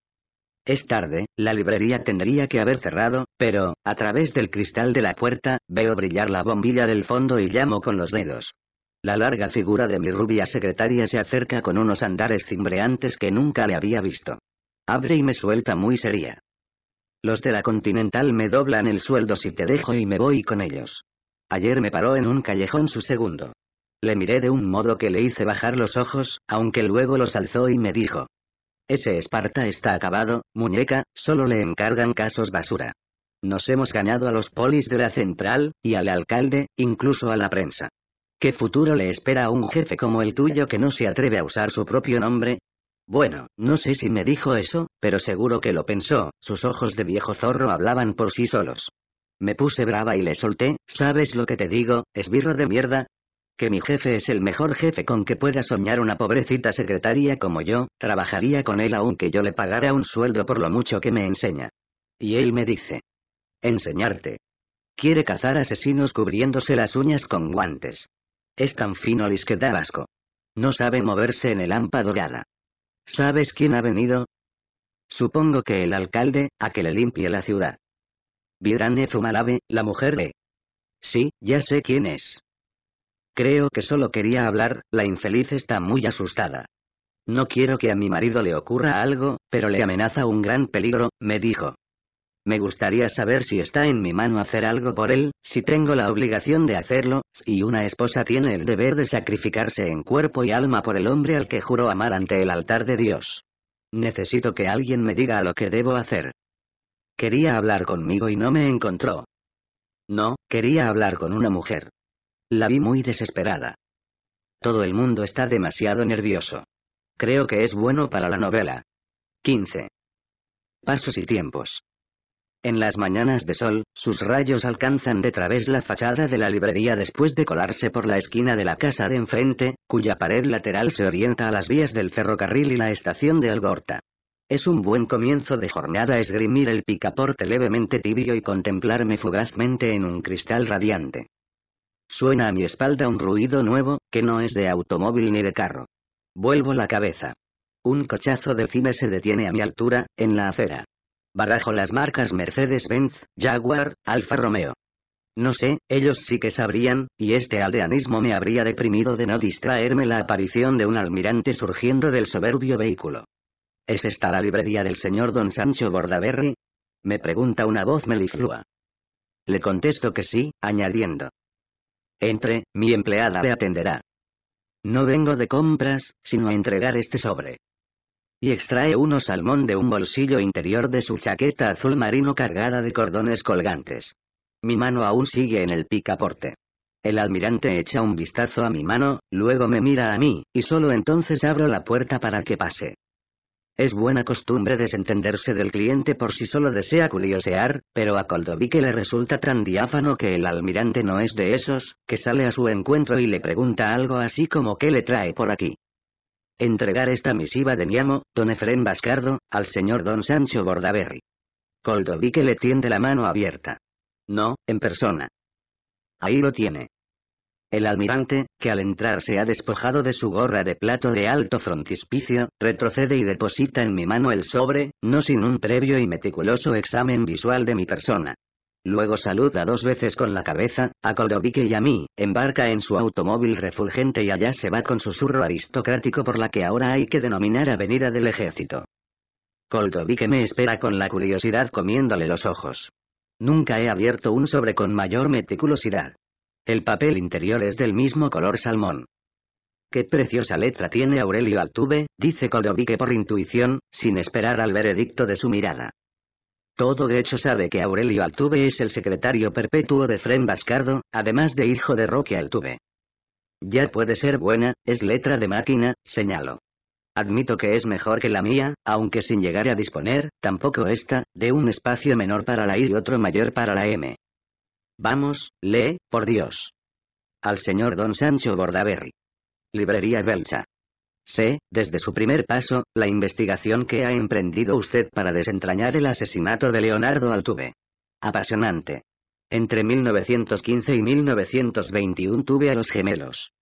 Es tarde, la librería tendría que haber cerrado, pero, a través del cristal de la puerta, veo brillar la bombilla del fondo y llamo con los dedos. La larga figura de mi rubia secretaria se acerca con unos andares cimbreantes que nunca le había visto. Abre y me suelta muy seria. Los de la Continental me doblan el sueldo si te dejo y me voy con ellos. Ayer me paró en un callejón su segundo. Le miré de un modo que le hice bajar los ojos, aunque luego los alzó y me dijo. Ese Esparta está acabado, muñeca, solo le encargan casos basura. Nos hemos ganado a los polis de la central, y al alcalde, incluso a la prensa. ¿Qué futuro le espera a un jefe como el tuyo que no se atreve a usar su propio nombre? Bueno, no sé si me dijo eso, pero seguro que lo pensó, sus ojos de viejo zorro hablaban por sí solos. Me puse brava y le solté, ¿sabes lo que te digo, esbirro de mierda? Que mi jefe es el mejor jefe con que pueda soñar una pobrecita secretaria como yo, trabajaría con él aunque yo le pagara un sueldo por lo mucho que me enseña. Y él me dice. Enseñarte. Quiere cazar asesinos cubriéndose las uñas con guantes. Es tan fino lis que No sabe moverse en el hampa dorada. ¿Sabes quién ha venido? Supongo que el alcalde, a que le limpie la ciudad. Virane Zumalabe, la mujer de... Sí, ya sé quién es. Creo que solo quería hablar, la infeliz está muy asustada. No quiero que a mi marido le ocurra algo, pero le amenaza un gran peligro, me dijo. Me gustaría saber si está en mi mano hacer algo por él, si tengo la obligación de hacerlo, si una esposa tiene el deber de sacrificarse en cuerpo y alma por el hombre al que juró amar ante el altar de Dios. Necesito que alguien me diga lo que debo hacer. Quería hablar conmigo y no me encontró. No, quería hablar con una mujer. La vi muy desesperada. Todo el mundo está demasiado nervioso. Creo que es bueno para la novela. 15. Pasos y tiempos. En las mañanas de sol, sus rayos alcanzan de través la fachada de la librería después de colarse por la esquina de la casa de enfrente, cuya pared lateral se orienta a las vías del ferrocarril y la estación de Algorta. Es un buen comienzo de jornada esgrimir el picaporte levemente tibio y contemplarme fugazmente en un cristal radiante. Suena a mi espalda un ruido nuevo, que no es de automóvil ni de carro. Vuelvo la cabeza. Un cochazo de cine se detiene a mi altura, en la acera. Barajo las marcas Mercedes-Benz, Jaguar, Alfa Romeo. No sé, ellos sí que sabrían, y este aldeanismo me habría deprimido de no distraerme la aparición de un almirante surgiendo del soberbio vehículo. ¿Es esta la librería del señor don Sancho Bordaberry? Me pregunta una voz meliflua. Le contesto que sí, añadiendo. Entre, mi empleada le atenderá. No vengo de compras, sino a entregar este sobre y extrae uno salmón de un bolsillo interior de su chaqueta azul marino cargada de cordones colgantes. Mi mano aún sigue en el picaporte. El almirante echa un vistazo a mi mano, luego me mira a mí, y solo entonces abro la puerta para que pase. Es buena costumbre desentenderse del cliente por si solo desea curiosear, pero a Coldovique le resulta tan diáfano que el almirante no es de esos, que sale a su encuentro y le pregunta algo así como ¿qué le trae por aquí? Entregar esta misiva de mi amo, don Efrén Bascardo, al señor don Sancho Bordaberry. que le tiende la mano abierta. No, en persona. Ahí lo tiene. El almirante, que al entrar se ha despojado de su gorra de plato de alto frontispicio, retrocede y deposita en mi mano el sobre, no sin un previo y meticuloso examen visual de mi persona. Luego saluda dos veces con la cabeza, a Koldovike y a mí, embarca en su automóvil refulgente y allá se va con susurro aristocrático por la que ahora hay que denominar Avenida del Ejército. Koldovike me espera con la curiosidad comiéndole los ojos. Nunca he abierto un sobre con mayor meticulosidad. El papel interior es del mismo color salmón. Qué preciosa letra tiene Aurelio Altuve, dice Koldovike por intuición, sin esperar al veredicto de su mirada. Todo de hecho sabe que Aurelio Altuve es el secretario perpetuo de Fren Bascardo, además de hijo de Roque Altuve. Ya puede ser buena, es letra de máquina, señalo. Admito que es mejor que la mía, aunque sin llegar a disponer, tampoco esta, de un espacio menor para la I y otro mayor para la M. Vamos, lee, por Dios. Al señor don Sancho Bordaberry. Librería Belcha. Sé, desde su primer paso, la investigación que ha emprendido usted para desentrañar el asesinato de Leonardo Altuve. Apasionante. Entre 1915 y 1921 tuve a los gemelos.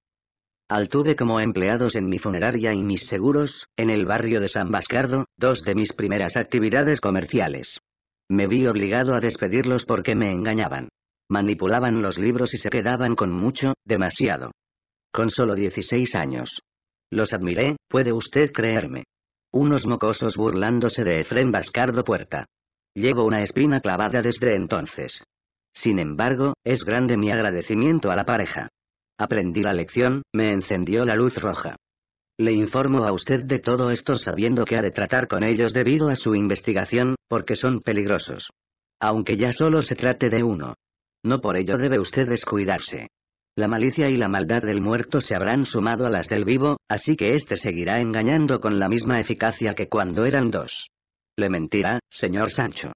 Altuve como empleados en mi funeraria y mis seguros, en el barrio de San Bascardo, dos de mis primeras actividades comerciales. Me vi obligado a despedirlos porque me engañaban. Manipulaban los libros y se quedaban con mucho, demasiado. Con solo 16 años. Los admiré, puede usted creerme. Unos mocosos burlándose de Efrén Bascardo Puerta. Llevo una espina clavada desde entonces. Sin embargo, es grande mi agradecimiento a la pareja. Aprendí la lección, me encendió la luz roja. Le informo a usted de todo esto sabiendo que ha de tratar con ellos debido a su investigación, porque son peligrosos. Aunque ya solo se trate de uno. No por ello debe usted descuidarse. La malicia y la maldad del muerto se habrán sumado a las del vivo, así que éste seguirá engañando con la misma eficacia que cuando eran dos. Le mentirá, señor Sancho.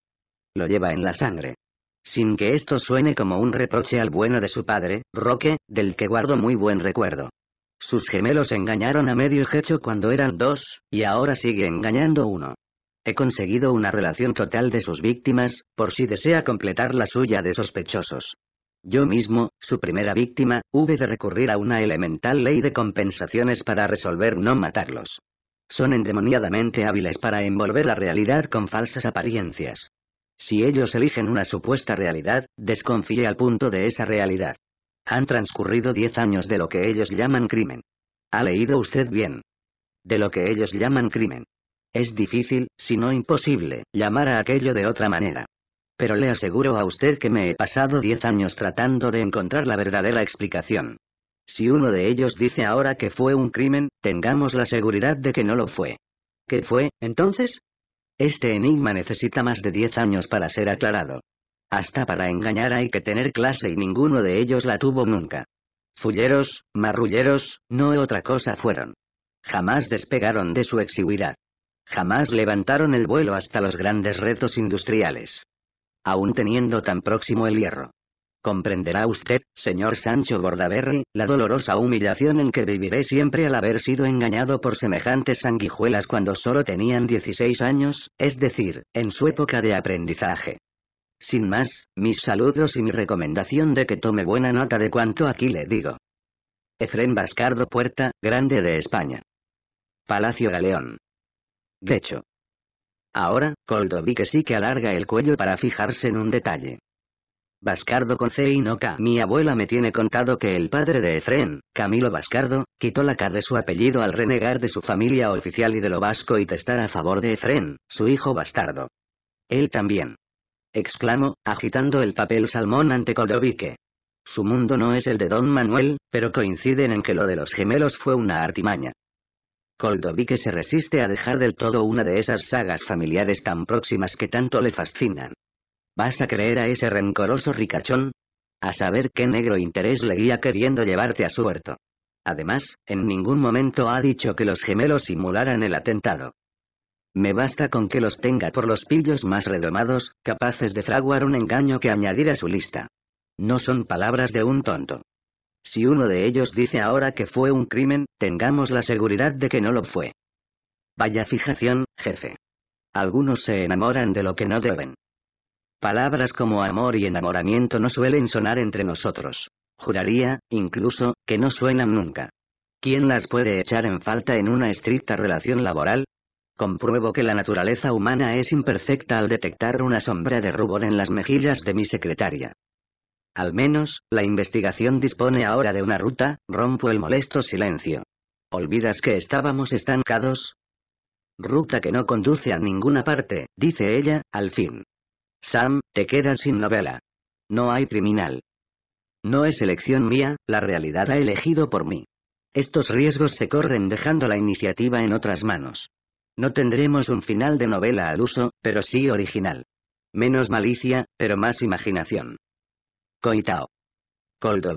Lo lleva en la sangre. Sin que esto suene como un reproche al bueno de su padre, Roque, del que guardo muy buen recuerdo. Sus gemelos engañaron a medio jecho cuando eran dos, y ahora sigue engañando uno. He conseguido una relación total de sus víctimas, por si desea completar la suya de sospechosos. Yo mismo, su primera víctima, hube de recurrir a una elemental ley de compensaciones para resolver no matarlos. Son endemoniadamente hábiles para envolver la realidad con falsas apariencias. Si ellos eligen una supuesta realidad, desconfíe al punto de esa realidad. Han transcurrido diez años de lo que ellos llaman crimen. ¿Ha leído usted bien? De lo que ellos llaman crimen. Es difícil, si no imposible, llamar a aquello de otra manera. Pero le aseguro a usted que me he pasado diez años tratando de encontrar la verdadera explicación. Si uno de ellos dice ahora que fue un crimen, tengamos la seguridad de que no lo fue. ¿Qué fue, entonces? Este enigma necesita más de diez años para ser aclarado. Hasta para engañar hay que tener clase y ninguno de ellos la tuvo nunca. Fulleros, marrulleros, no otra cosa fueron. Jamás despegaron de su exigüidad. Jamás levantaron el vuelo hasta los grandes retos industriales aún teniendo tan próximo el hierro. Comprenderá usted, señor Sancho Bordaberry, la dolorosa humillación en que viviré siempre al haber sido engañado por semejantes sanguijuelas cuando solo tenían 16 años, es decir, en su época de aprendizaje. Sin más, mis saludos y mi recomendación de que tome buena nota de cuanto aquí le digo. Efrén Bascardo Puerta, Grande de España. Palacio Galeón. De hecho, Ahora, Coldovique sí que alarga el cuello para fijarse en un detalle. Bascardo con C y no K. Mi abuela me tiene contado que el padre de Efren, Camilo Bascardo, quitó la K de su apellido al renegar de su familia oficial y de lo vasco y testar a favor de Efren, su hijo bastardo. Él también. Exclamó, agitando el papel salmón ante Coldovique. Su mundo no es el de don Manuel, pero coinciden en que lo de los gemelos fue una artimaña que se resiste a dejar del todo una de esas sagas familiares tan próximas que tanto le fascinan. ¿Vas a creer a ese rencoroso ricachón? A saber qué negro interés le guía queriendo llevarte a su huerto. Además, en ningún momento ha dicho que los gemelos simularan el atentado. Me basta con que los tenga por los pillos más redomados, capaces de fraguar un engaño que añadir a su lista. No son palabras de un tonto. Si uno de ellos dice ahora que fue un crimen, tengamos la seguridad de que no lo fue. Vaya fijación, jefe. Algunos se enamoran de lo que no deben. Palabras como amor y enamoramiento no suelen sonar entre nosotros. Juraría, incluso, que no suenan nunca. ¿Quién las puede echar en falta en una estricta relación laboral? Compruebo que la naturaleza humana es imperfecta al detectar una sombra de rubor en las mejillas de mi secretaria. Al menos, la investigación dispone ahora de una ruta, rompo el molesto silencio. ¿Olvidas que estábamos estancados? Ruta que no conduce a ninguna parte, dice ella, al fin. Sam, te quedas sin novela. No hay criminal. No es elección mía, la realidad ha elegido por mí. Estos riesgos se corren dejando la iniciativa en otras manos. No tendremos un final de novela al uso, pero sí original. Menos malicia, pero más imaginación. Coitao.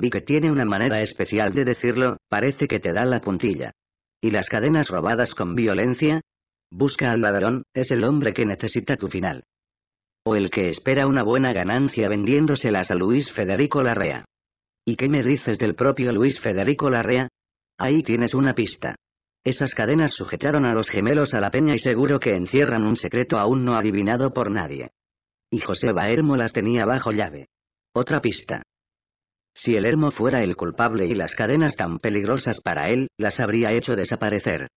que tiene una manera especial de decirlo, parece que te da la puntilla. ¿Y las cadenas robadas con violencia? Busca al ladrón, es el hombre que necesita tu final. O el que espera una buena ganancia vendiéndoselas a Luis Federico Larrea. ¿Y qué me dices del propio Luis Federico Larrea? Ahí tienes una pista. Esas cadenas sujetaron a los gemelos a la peña y seguro que encierran un secreto aún no adivinado por nadie. Y José Baermo las tenía bajo llave. Otra pista. Si el Hermo fuera el culpable y las cadenas tan peligrosas para él, las habría hecho desaparecer.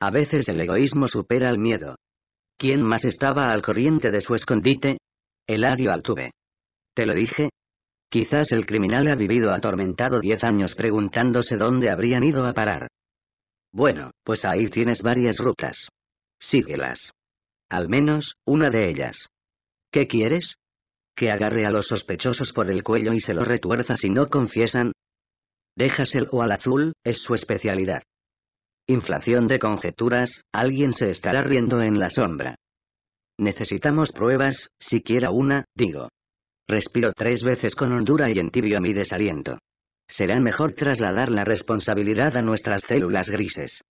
A veces el egoísmo supera el miedo. ¿Quién más estaba al corriente de su escondite? El Eladio Altuve. ¿Te lo dije? Quizás el criminal ha vivido atormentado diez años preguntándose dónde habrían ido a parar. Bueno, pues ahí tienes varias rutas. Síguelas. Al menos, una de ellas. ¿Qué quieres? que agarre a los sospechosos por el cuello y se lo retuerza si no confiesan. o al azul, es su especialidad. Inflación de conjeturas, alguien se estará riendo en la sombra. Necesitamos pruebas, siquiera una, digo. Respiro tres veces con hondura y entibio mi desaliento. Será mejor trasladar la responsabilidad a nuestras células grises.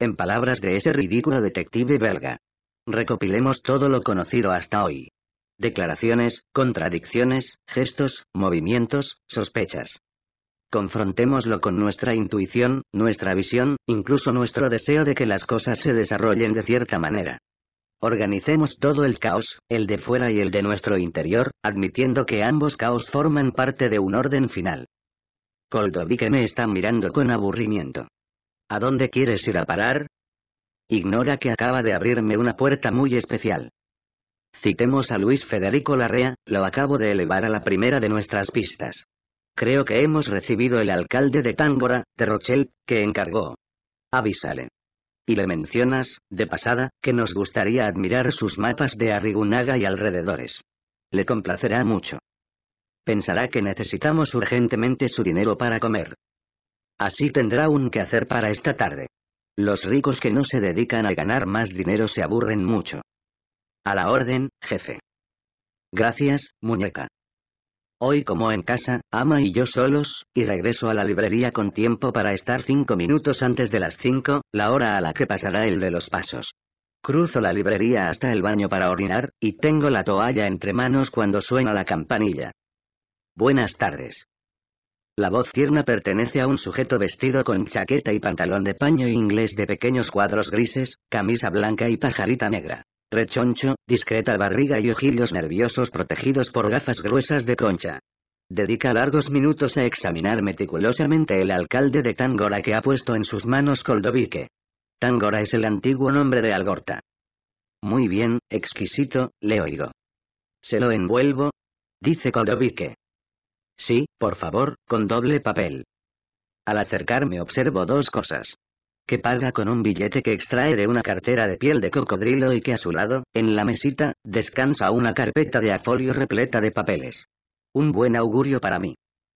En palabras de ese ridículo detective belga. Recopilemos todo lo conocido hasta hoy declaraciones, contradicciones, gestos, movimientos, sospechas. Confrontémoslo con nuestra intuición, nuestra visión, incluso nuestro deseo de que las cosas se desarrollen de cierta manera. Organicemos todo el caos, el de fuera y el de nuestro interior, admitiendo que ambos caos forman parte de un orden final. Coldoví que me está mirando con aburrimiento. ¿A dónde quieres ir a parar? Ignora que acaba de abrirme una puerta muy especial. Citemos a Luis Federico Larrea, lo acabo de elevar a la primera de nuestras pistas. Creo que hemos recibido el alcalde de Tángora, Rochelle, que encargó. Avísale. Y le mencionas, de pasada, que nos gustaría admirar sus mapas de Arrigunaga y alrededores. Le complacerá mucho. Pensará que necesitamos urgentemente su dinero para comer. Así tendrá un hacer para esta tarde. Los ricos que no se dedican a ganar más dinero se aburren mucho. A la orden, jefe. Gracias, muñeca. Hoy como en casa, Ama y yo solos, y regreso a la librería con tiempo para estar cinco minutos antes de las cinco, la hora a la que pasará el de los pasos. Cruzo la librería hasta el baño para orinar, y tengo la toalla entre manos cuando suena la campanilla. Buenas tardes. La voz tierna pertenece a un sujeto vestido con chaqueta y pantalón de paño inglés de pequeños cuadros grises, camisa blanca y pajarita negra rechoncho, discreta barriga y ojillos nerviosos protegidos por gafas gruesas de concha. Dedica largos minutos a examinar meticulosamente el alcalde de Tangora que ha puesto en sus manos Koldovique. Tangora es el antiguo nombre de Algorta. Muy bien, exquisito, le oigo. ¿Se lo envuelvo? Dice Koldovique. Sí, por favor, con doble papel. Al acercarme observo dos cosas que paga con un billete que extrae de una cartera de piel de cocodrilo y que a su lado, en la mesita, descansa una carpeta de afolio repleta de papeles. Un buen augurio para mí.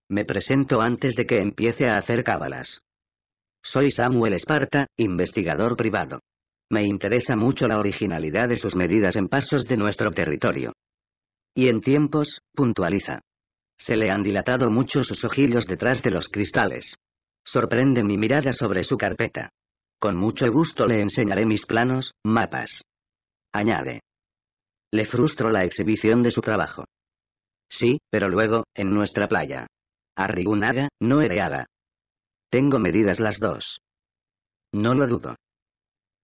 Me presento antes de que empiece a hacer cábalas. Soy Samuel Esparta, investigador privado. Me interesa mucho la originalidad de sus medidas en pasos de nuestro territorio. Y en tiempos, puntualiza. Se le han dilatado mucho sus ojillos detrás de los cristales. Sorprende mi mirada sobre su carpeta. Con mucho gusto le enseñaré mis planos, mapas. Añade. Le frustro la exhibición de su trabajo. Sí, pero luego, en nuestra playa. Arrigunada, no heredada. Tengo medidas las dos. No lo dudo.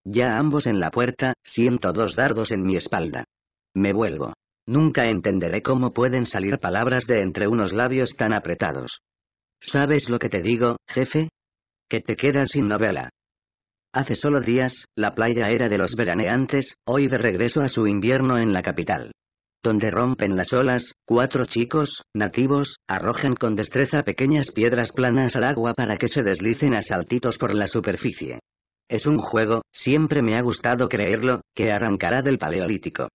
Ya ambos en la puerta, siento dos dardos en mi espalda. Me vuelvo. Nunca entenderé cómo pueden salir palabras de entre unos labios tan apretados. ¿Sabes lo que te digo, jefe? Que te quedas sin novela. Hace solo días, la playa era de los veraneantes, hoy de regreso a su invierno en la capital. Donde rompen las olas, cuatro chicos, nativos, arrojan con destreza pequeñas piedras planas al agua para que se deslicen a saltitos por la superficie. Es un juego, siempre me ha gustado creerlo, que arrancará del Paleolítico.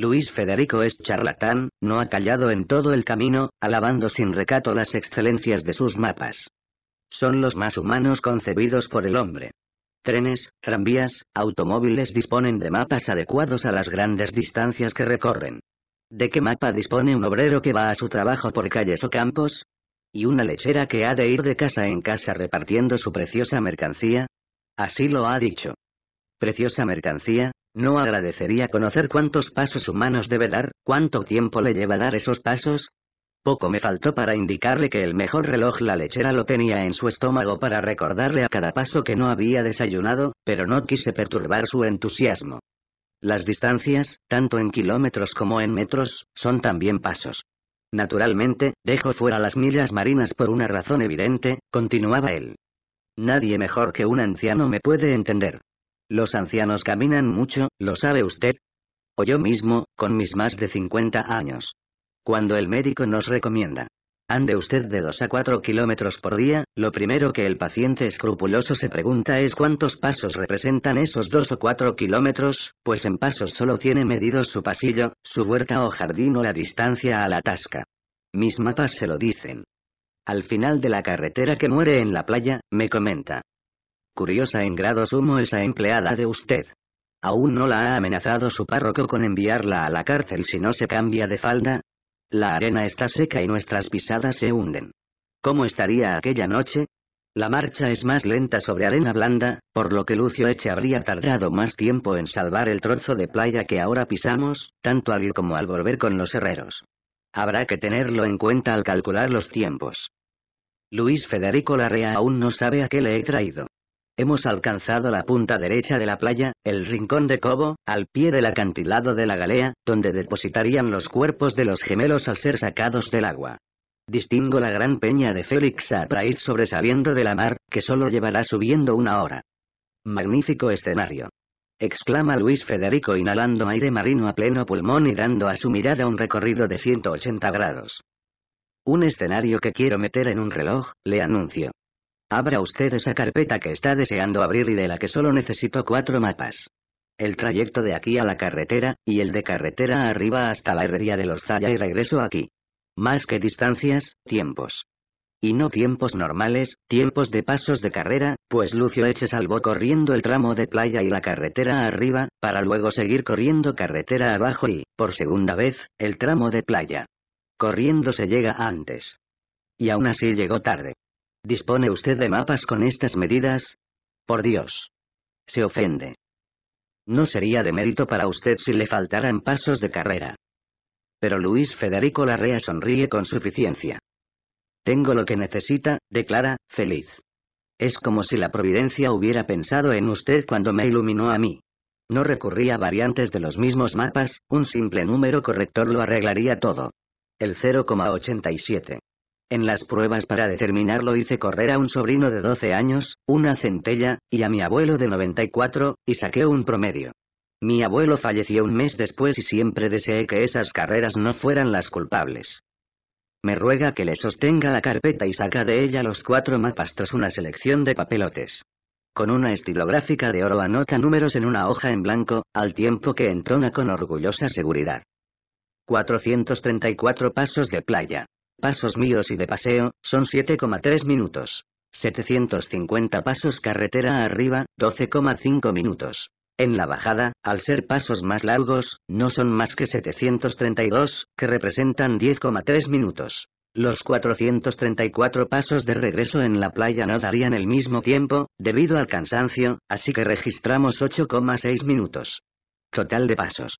Luis Federico es charlatán, no ha callado en todo el camino, alabando sin recato las excelencias de sus mapas. Son los más humanos concebidos por el hombre. Trenes, tranvías, automóviles disponen de mapas adecuados a las grandes distancias que recorren. ¿De qué mapa dispone un obrero que va a su trabajo por calles o campos? ¿Y una lechera que ha de ir de casa en casa repartiendo su preciosa mercancía? Así lo ha dicho. Preciosa mercancía, no agradecería conocer cuántos pasos humanos debe dar, cuánto tiempo le lleva dar esos pasos. Poco me faltó para indicarle que el mejor reloj la lechera lo tenía en su estómago para recordarle a cada paso que no había desayunado, pero no quise perturbar su entusiasmo. Las distancias, tanto en kilómetros como en metros, son también pasos. Naturalmente, dejo fuera las millas marinas por una razón evidente, continuaba él. Nadie mejor que un anciano me puede entender. Los ancianos caminan mucho, ¿lo sabe usted? O yo mismo, con mis más de 50 años. Cuando el médico nos recomienda. Ande usted de 2 a 4 kilómetros por día, lo primero que el paciente escrupuloso se pregunta es cuántos pasos representan esos 2 o 4 kilómetros, pues en pasos solo tiene medido su pasillo, su huerta o jardín o la distancia a la tasca. Mis mapas se lo dicen. Al final de la carretera que muere en la playa, me comenta curiosa en grado sumo esa empleada de usted. ¿Aún no la ha amenazado su párroco con enviarla a la cárcel si no se cambia de falda? La arena está seca y nuestras pisadas se hunden. ¿Cómo estaría aquella noche? La marcha es más lenta sobre arena blanda, por lo que Lucio Eche habría tardado más tiempo en salvar el trozo de playa que ahora pisamos, tanto al ir como al volver con los herreros. Habrá que tenerlo en cuenta al calcular los tiempos. Luis Federico Larrea aún no sabe a qué le he traído. Hemos alcanzado la punta derecha de la playa, el rincón de Cobo, al pie del acantilado de la galea, donde depositarían los cuerpos de los gemelos al ser sacados del agua. Distingo la gran peña de Félix Apraid sobresaliendo de la mar, que solo llevará subiendo una hora. Magnífico escenario. Exclama Luis Federico inhalando aire marino a pleno pulmón y dando a su mirada un recorrido de 180 grados. Un escenario que quiero meter en un reloj, le anuncio. Abra usted esa carpeta que está deseando abrir y de la que solo necesito cuatro mapas. El trayecto de aquí a la carretera, y el de carretera arriba hasta la herrería de los Zaya y regreso aquí. Más que distancias, tiempos. Y no tiempos normales, tiempos de pasos de carrera, pues Lucio Eche salvó corriendo el tramo de playa y la carretera arriba, para luego seguir corriendo carretera abajo y, por segunda vez, el tramo de playa. Corriendo se llega antes. Y aún así llegó tarde. ¿Dispone usted de mapas con estas medidas? Por Dios. Se ofende. No sería de mérito para usted si le faltaran pasos de carrera. Pero Luis Federico Larrea sonríe con suficiencia. Tengo lo que necesita, declara, feliz. Es como si la providencia hubiera pensado en usted cuando me iluminó a mí. No recurría a variantes de los mismos mapas, un simple número corrector lo arreglaría todo. El 0,87. En las pruebas para determinarlo hice correr a un sobrino de 12 años, una centella, y a mi abuelo de 94, y saqué un promedio. Mi abuelo falleció un mes después y siempre deseé que esas carreras no fueran las culpables. Me ruega que le sostenga la carpeta y saca de ella los cuatro mapas tras una selección de papelotes. Con una estilográfica de oro anota números en una hoja en blanco, al tiempo que entona con orgullosa seguridad. 434 pasos de playa pasos míos y de paseo, son 7,3 minutos. 750 pasos carretera arriba, 12,5 minutos. En la bajada, al ser pasos más largos, no son más que 732, que representan 10,3 minutos. Los 434 pasos de regreso en la playa no darían el mismo tiempo, debido al cansancio, así que registramos 8,6 minutos. Total de pasos.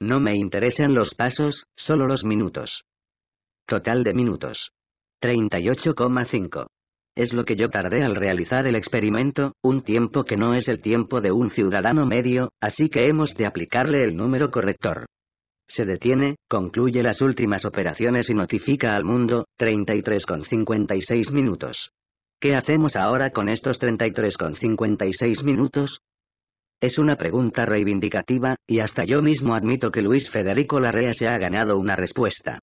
No me interesan los pasos, solo los minutos. Total de minutos. 38,5. Es lo que yo tardé al realizar el experimento, un tiempo que no es el tiempo de un ciudadano medio, así que hemos de aplicarle el número corrector. Se detiene, concluye las últimas operaciones y notifica al mundo, 33,56 minutos. ¿Qué hacemos ahora con estos 33,56 minutos? Es una pregunta reivindicativa, y hasta yo mismo admito que Luis Federico Larrea se ha ganado una respuesta.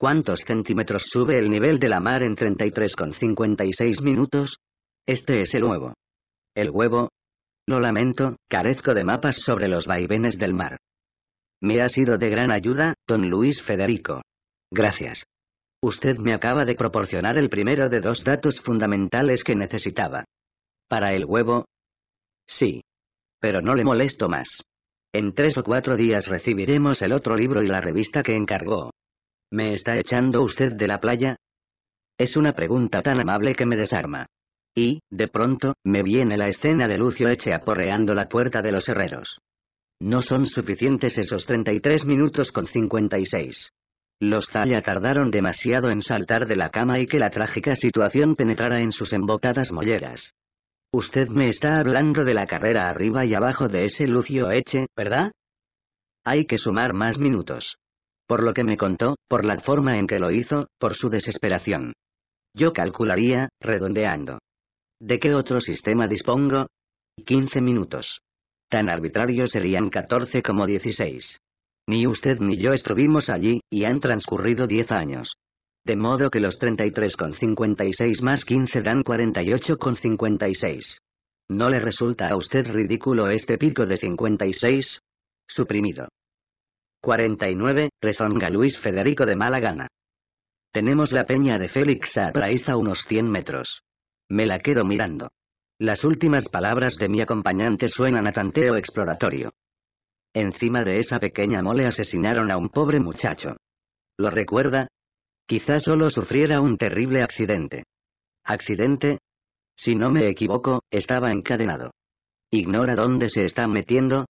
¿Cuántos centímetros sube el nivel de la mar en 33,56 minutos? Este es el huevo. El huevo. Lo lamento, carezco de mapas sobre los vaivenes del mar. Me ha sido de gran ayuda, don Luis Federico. Gracias. Usted me acaba de proporcionar el primero de dos datos fundamentales que necesitaba. ¿Para el huevo? Sí. Pero no le molesto más. En tres o cuatro días recibiremos el otro libro y la revista que encargó. ¿Me está echando usted de la playa? Es una pregunta tan amable que me desarma. Y, de pronto, me viene la escena de Lucio Eche aporreando la puerta de los herreros. No son suficientes esos 33 minutos con 56. Los Zaya tardaron demasiado en saltar de la cama y que la trágica situación penetrara en sus embotadas molleras. Usted me está hablando de la carrera arriba y abajo de ese Lucio Eche, ¿verdad? Hay que sumar más minutos. Por lo que me contó, por la forma en que lo hizo, por su desesperación. Yo calcularía, redondeando. ¿De qué otro sistema dispongo? 15 minutos. Tan arbitrario serían 14 como 16. Ni usted ni yo estuvimos allí, y han transcurrido 10 años. De modo que los 33,56 más 15 dan 48,56. ¿No le resulta a usted ridículo este pico de 56? Suprimido. 49, rezonga Luis Federico de Malagana. Tenemos la peña de Félix raíz a unos 100 metros. Me la quedo mirando. Las últimas palabras de mi acompañante suenan a tanteo exploratorio. Encima de esa pequeña mole asesinaron a un pobre muchacho. ¿Lo recuerda? Quizás solo sufriera un terrible accidente. ¿Accidente? Si no me equivoco, estaba encadenado. ¿Ignora dónde se está metiendo?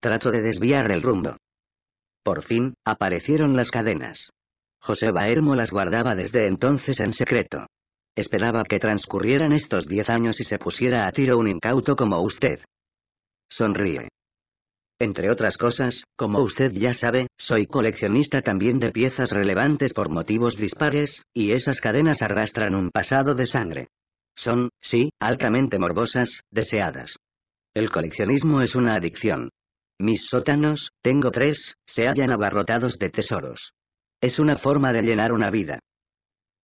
Trato de desviar el rumbo. Por fin, aparecieron las cadenas. José Baermo las guardaba desde entonces en secreto. Esperaba que transcurrieran estos diez años y se pusiera a tiro un incauto como usted. Sonríe. Entre otras cosas, como usted ya sabe, soy coleccionista también de piezas relevantes por motivos dispares, y esas cadenas arrastran un pasado de sangre. Son, sí, altamente morbosas, deseadas. El coleccionismo es una adicción. Mis sótanos, tengo tres, se hallan abarrotados de tesoros. Es una forma de llenar una vida.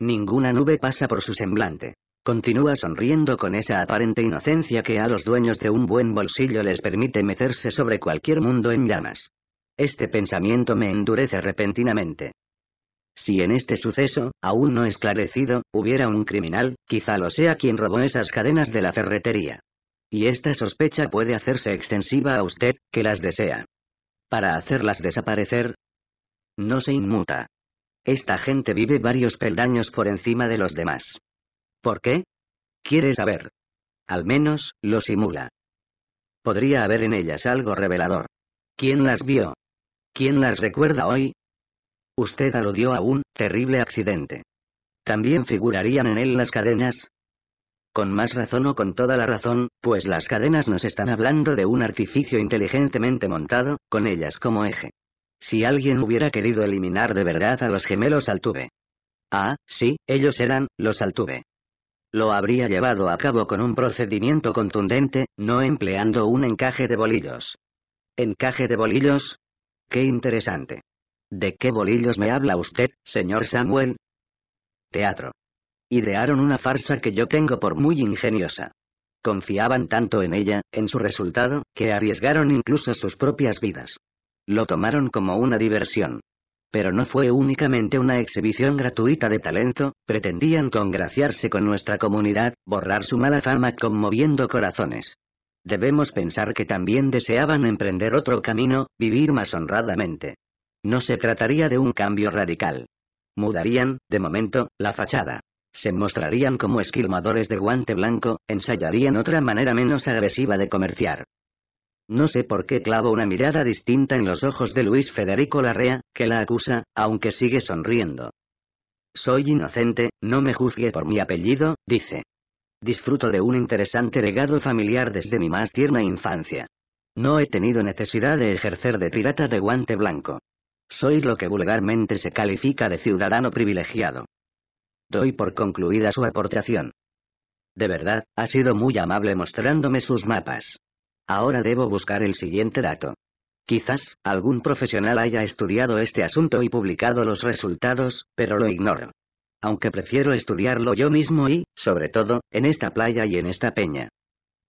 Ninguna nube pasa por su semblante. Continúa sonriendo con esa aparente inocencia que a los dueños de un buen bolsillo les permite mecerse sobre cualquier mundo en llamas. Este pensamiento me endurece repentinamente. Si en este suceso, aún no esclarecido, hubiera un criminal, quizá lo sea quien robó esas cadenas de la ferretería. Y esta sospecha puede hacerse extensiva a usted, que las desea. Para hacerlas desaparecer, no se inmuta. Esta gente vive varios peldaños por encima de los demás. ¿Por qué? Quiere saber. Al menos, lo simula. Podría haber en ellas algo revelador. ¿Quién las vio? ¿Quién las recuerda hoy? Usted aludió a un terrible accidente. También figurarían en él las cadenas, con más razón o con toda la razón, pues las cadenas nos están hablando de un artificio inteligentemente montado, con ellas como eje. Si alguien hubiera querido eliminar de verdad a los gemelos Altuve. Ah, sí, ellos eran, los Altuve. Lo habría llevado a cabo con un procedimiento contundente, no empleando un encaje de bolillos. ¿Encaje de bolillos? Qué interesante. ¿De qué bolillos me habla usted, señor Samuel? Teatro. Idearon una farsa que yo tengo por muy ingeniosa. Confiaban tanto en ella, en su resultado, que arriesgaron incluso sus propias vidas. Lo tomaron como una diversión. Pero no fue únicamente una exhibición gratuita de talento, pretendían congraciarse con nuestra comunidad, borrar su mala fama conmoviendo corazones. Debemos pensar que también deseaban emprender otro camino, vivir más honradamente. No se trataría de un cambio radical. Mudarían, de momento, la fachada se mostrarían como esquilmadores de guante blanco, ensayarían otra manera menos agresiva de comerciar. No sé por qué clavo una mirada distinta en los ojos de Luis Federico Larrea, que la acusa, aunque sigue sonriendo. Soy inocente, no me juzgue por mi apellido, dice. Disfruto de un interesante legado familiar desde mi más tierna infancia. No he tenido necesidad de ejercer de pirata de guante blanco. Soy lo que vulgarmente se califica de ciudadano privilegiado. Doy por concluida su aportación. De verdad, ha sido muy amable mostrándome sus mapas. Ahora debo buscar el siguiente dato. Quizás, algún profesional haya estudiado este asunto y publicado los resultados, pero lo ignoro. Aunque prefiero estudiarlo yo mismo y, sobre todo, en esta playa y en esta peña.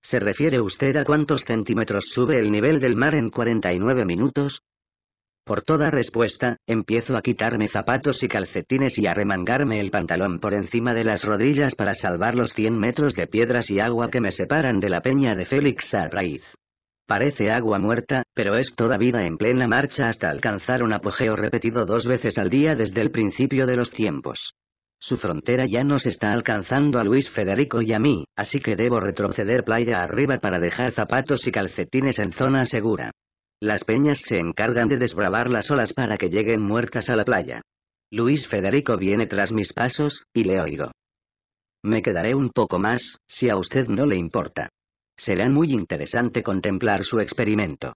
¿Se refiere usted a cuántos centímetros sube el nivel del mar en 49 minutos? Por toda respuesta, empiezo a quitarme zapatos y calcetines y a remangarme el pantalón por encima de las rodillas para salvar los 100 metros de piedras y agua que me separan de la peña de Félix Arraiz. Parece agua muerta, pero es toda vida en plena marcha hasta alcanzar un apogeo repetido dos veces al día desde el principio de los tiempos. Su frontera ya nos está alcanzando a Luis Federico y a mí, así que debo retroceder playa arriba para dejar zapatos y calcetines en zona segura. Las peñas se encargan de desbravar las olas para que lleguen muertas a la playa. Luis Federico viene tras mis pasos, y le oigo. Me quedaré un poco más, si a usted no le importa. Será muy interesante contemplar su experimento.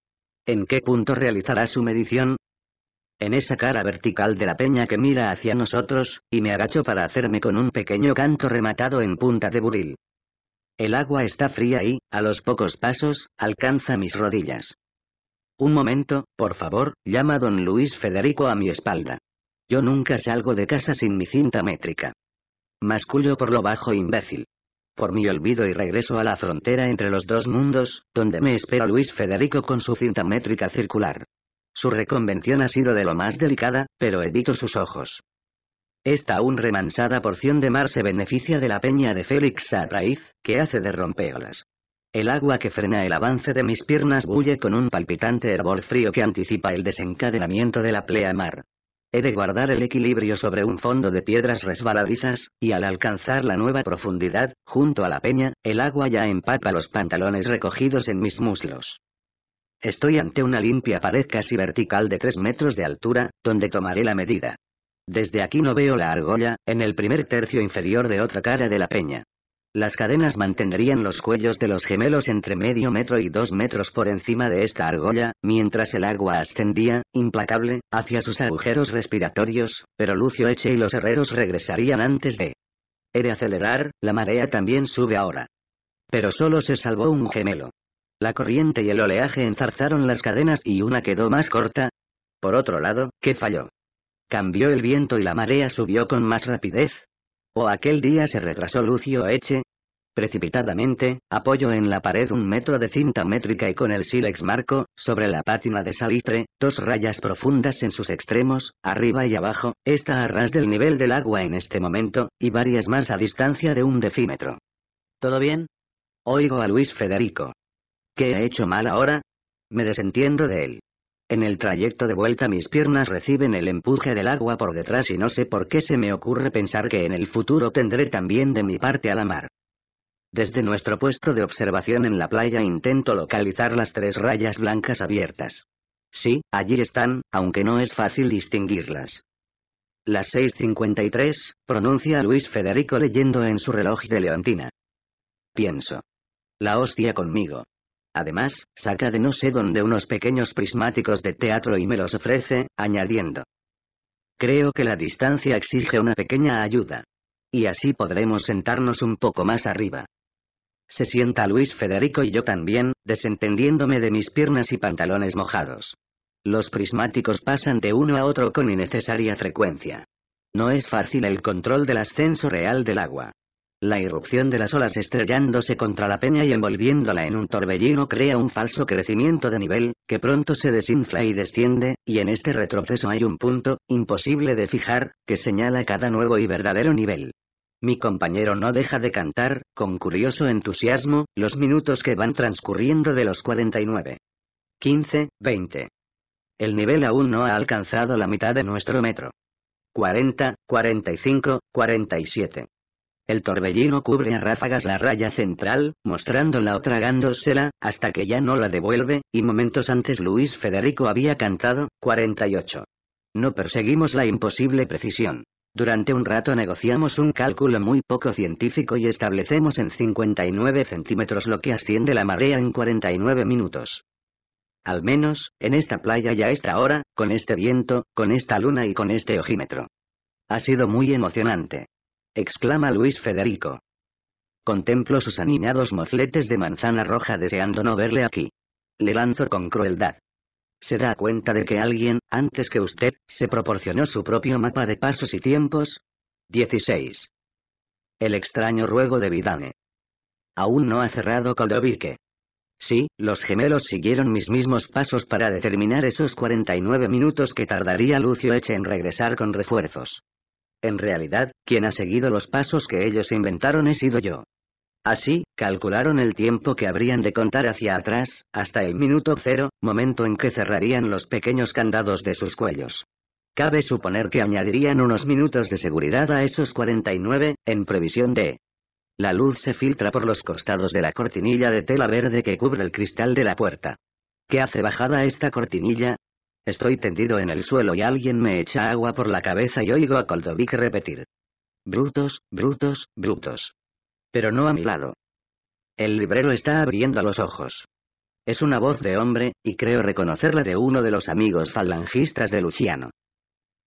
¿En qué punto realizará su medición? En esa cara vertical de la peña que mira hacia nosotros, y me agacho para hacerme con un pequeño canto rematado en punta de buril. El agua está fría y, a los pocos pasos, alcanza mis rodillas. Un momento, por favor, llama don Luis Federico a mi espalda. Yo nunca salgo de casa sin mi cinta métrica. Masculo por lo bajo imbécil. Por mi olvido y regreso a la frontera entre los dos mundos, donde me espera Luis Federico con su cinta métrica circular. Su reconvención ha sido de lo más delicada, pero evito sus ojos. Esta aún remansada porción de mar se beneficia de la peña de Félix Sarraiz, que hace de rompeolas. El agua que frena el avance de mis piernas bulle con un palpitante hervor frío que anticipa el desencadenamiento de la pleamar. He de guardar el equilibrio sobre un fondo de piedras resbaladizas, y al alcanzar la nueva profundidad, junto a la peña, el agua ya empapa los pantalones recogidos en mis muslos. Estoy ante una limpia pared casi vertical de 3 metros de altura, donde tomaré la medida. Desde aquí no veo la argolla, en el primer tercio inferior de otra cara de la peña. Las cadenas mantendrían los cuellos de los gemelos entre medio metro y dos metros por encima de esta argolla, mientras el agua ascendía, implacable, hacia sus agujeros respiratorios, pero Lucio Eche y los herreros regresarían antes de... He acelerar, la marea también sube ahora. Pero solo se salvó un gemelo. La corriente y el oleaje enzarzaron las cadenas y una quedó más corta. Por otro lado, ¿qué falló? Cambió el viento y la marea subió con más rapidez, o aquel día se retrasó Lucio Eche. Precipitadamente, apoyo en la pared un metro de cinta métrica y con el sílex marco, sobre la pátina de salitre, dos rayas profundas en sus extremos, arriba y abajo, esta a ras del nivel del agua en este momento, y varias más a distancia de un decímetro. ¿Todo bien? Oigo a Luis Federico. ¿Qué ha hecho mal ahora? Me desentiendo de él. En el trayecto de vuelta mis piernas reciben el empuje del agua por detrás y no sé por qué se me ocurre pensar que en el futuro tendré también de mi parte a la mar. Desde nuestro puesto de observación en la playa intento localizar las tres rayas blancas abiertas. Sí, allí están, aunque no es fácil distinguirlas. Las 6.53, pronuncia Luis Federico leyendo en su reloj de Leontina. Pienso. La hostia conmigo. Además, saca de no sé dónde unos pequeños prismáticos de teatro y me los ofrece, añadiendo. Creo que la distancia exige una pequeña ayuda. Y así podremos sentarnos un poco más arriba. Se sienta Luis Federico y yo también, desentendiéndome de mis piernas y pantalones mojados. Los prismáticos pasan de uno a otro con innecesaria frecuencia. No es fácil el control del ascenso real del agua. La irrupción de las olas estrellándose contra la peña y envolviéndola en un torbellino crea un falso crecimiento de nivel, que pronto se desinfla y desciende, y en este retroceso hay un punto, imposible de fijar, que señala cada nuevo y verdadero nivel. Mi compañero no deja de cantar, con curioso entusiasmo, los minutos que van transcurriendo de los 49. 15, 20. El nivel aún no ha alcanzado la mitad de nuestro metro. 40, 45, 47. El torbellino cubre a ráfagas la raya central, mostrándola o tragándosela, hasta que ya no la devuelve, y momentos antes Luis Federico había cantado, 48. No perseguimos la imposible precisión. Durante un rato negociamos un cálculo muy poco científico y establecemos en 59 centímetros lo que asciende la marea en 49 minutos. Al menos, en esta playa y a esta hora, con este viento, con esta luna y con este ojímetro. Ha sido muy emocionante exclama Luis Federico. Contemplo sus animados mofletes de manzana roja deseando no verle aquí. Le lanzo con crueldad. Se da cuenta de que alguien, antes que usted, se proporcionó su propio mapa de pasos y tiempos. 16. El extraño ruego de Vidane. Aún no ha cerrado Koldovique. Sí, los gemelos siguieron mis mismos pasos para determinar esos 49 minutos que tardaría Lucio Eche en regresar con refuerzos. En realidad, quien ha seguido los pasos que ellos inventaron he sido yo. Así, calcularon el tiempo que habrían de contar hacia atrás, hasta el minuto cero, momento en que cerrarían los pequeños candados de sus cuellos. Cabe suponer que añadirían unos minutos de seguridad a esos 49, en previsión de... La luz se filtra por los costados de la cortinilla de tela verde que cubre el cristal de la puerta. ¿Qué hace bajada esta cortinilla? Estoy tendido en el suelo y alguien me echa agua por la cabeza y oigo a Koldovic repetir. Brutos, brutos, brutos. Pero no a mi lado. El librero está abriendo los ojos. Es una voz de hombre, y creo reconocerla de uno de los amigos falangistas de Luciano.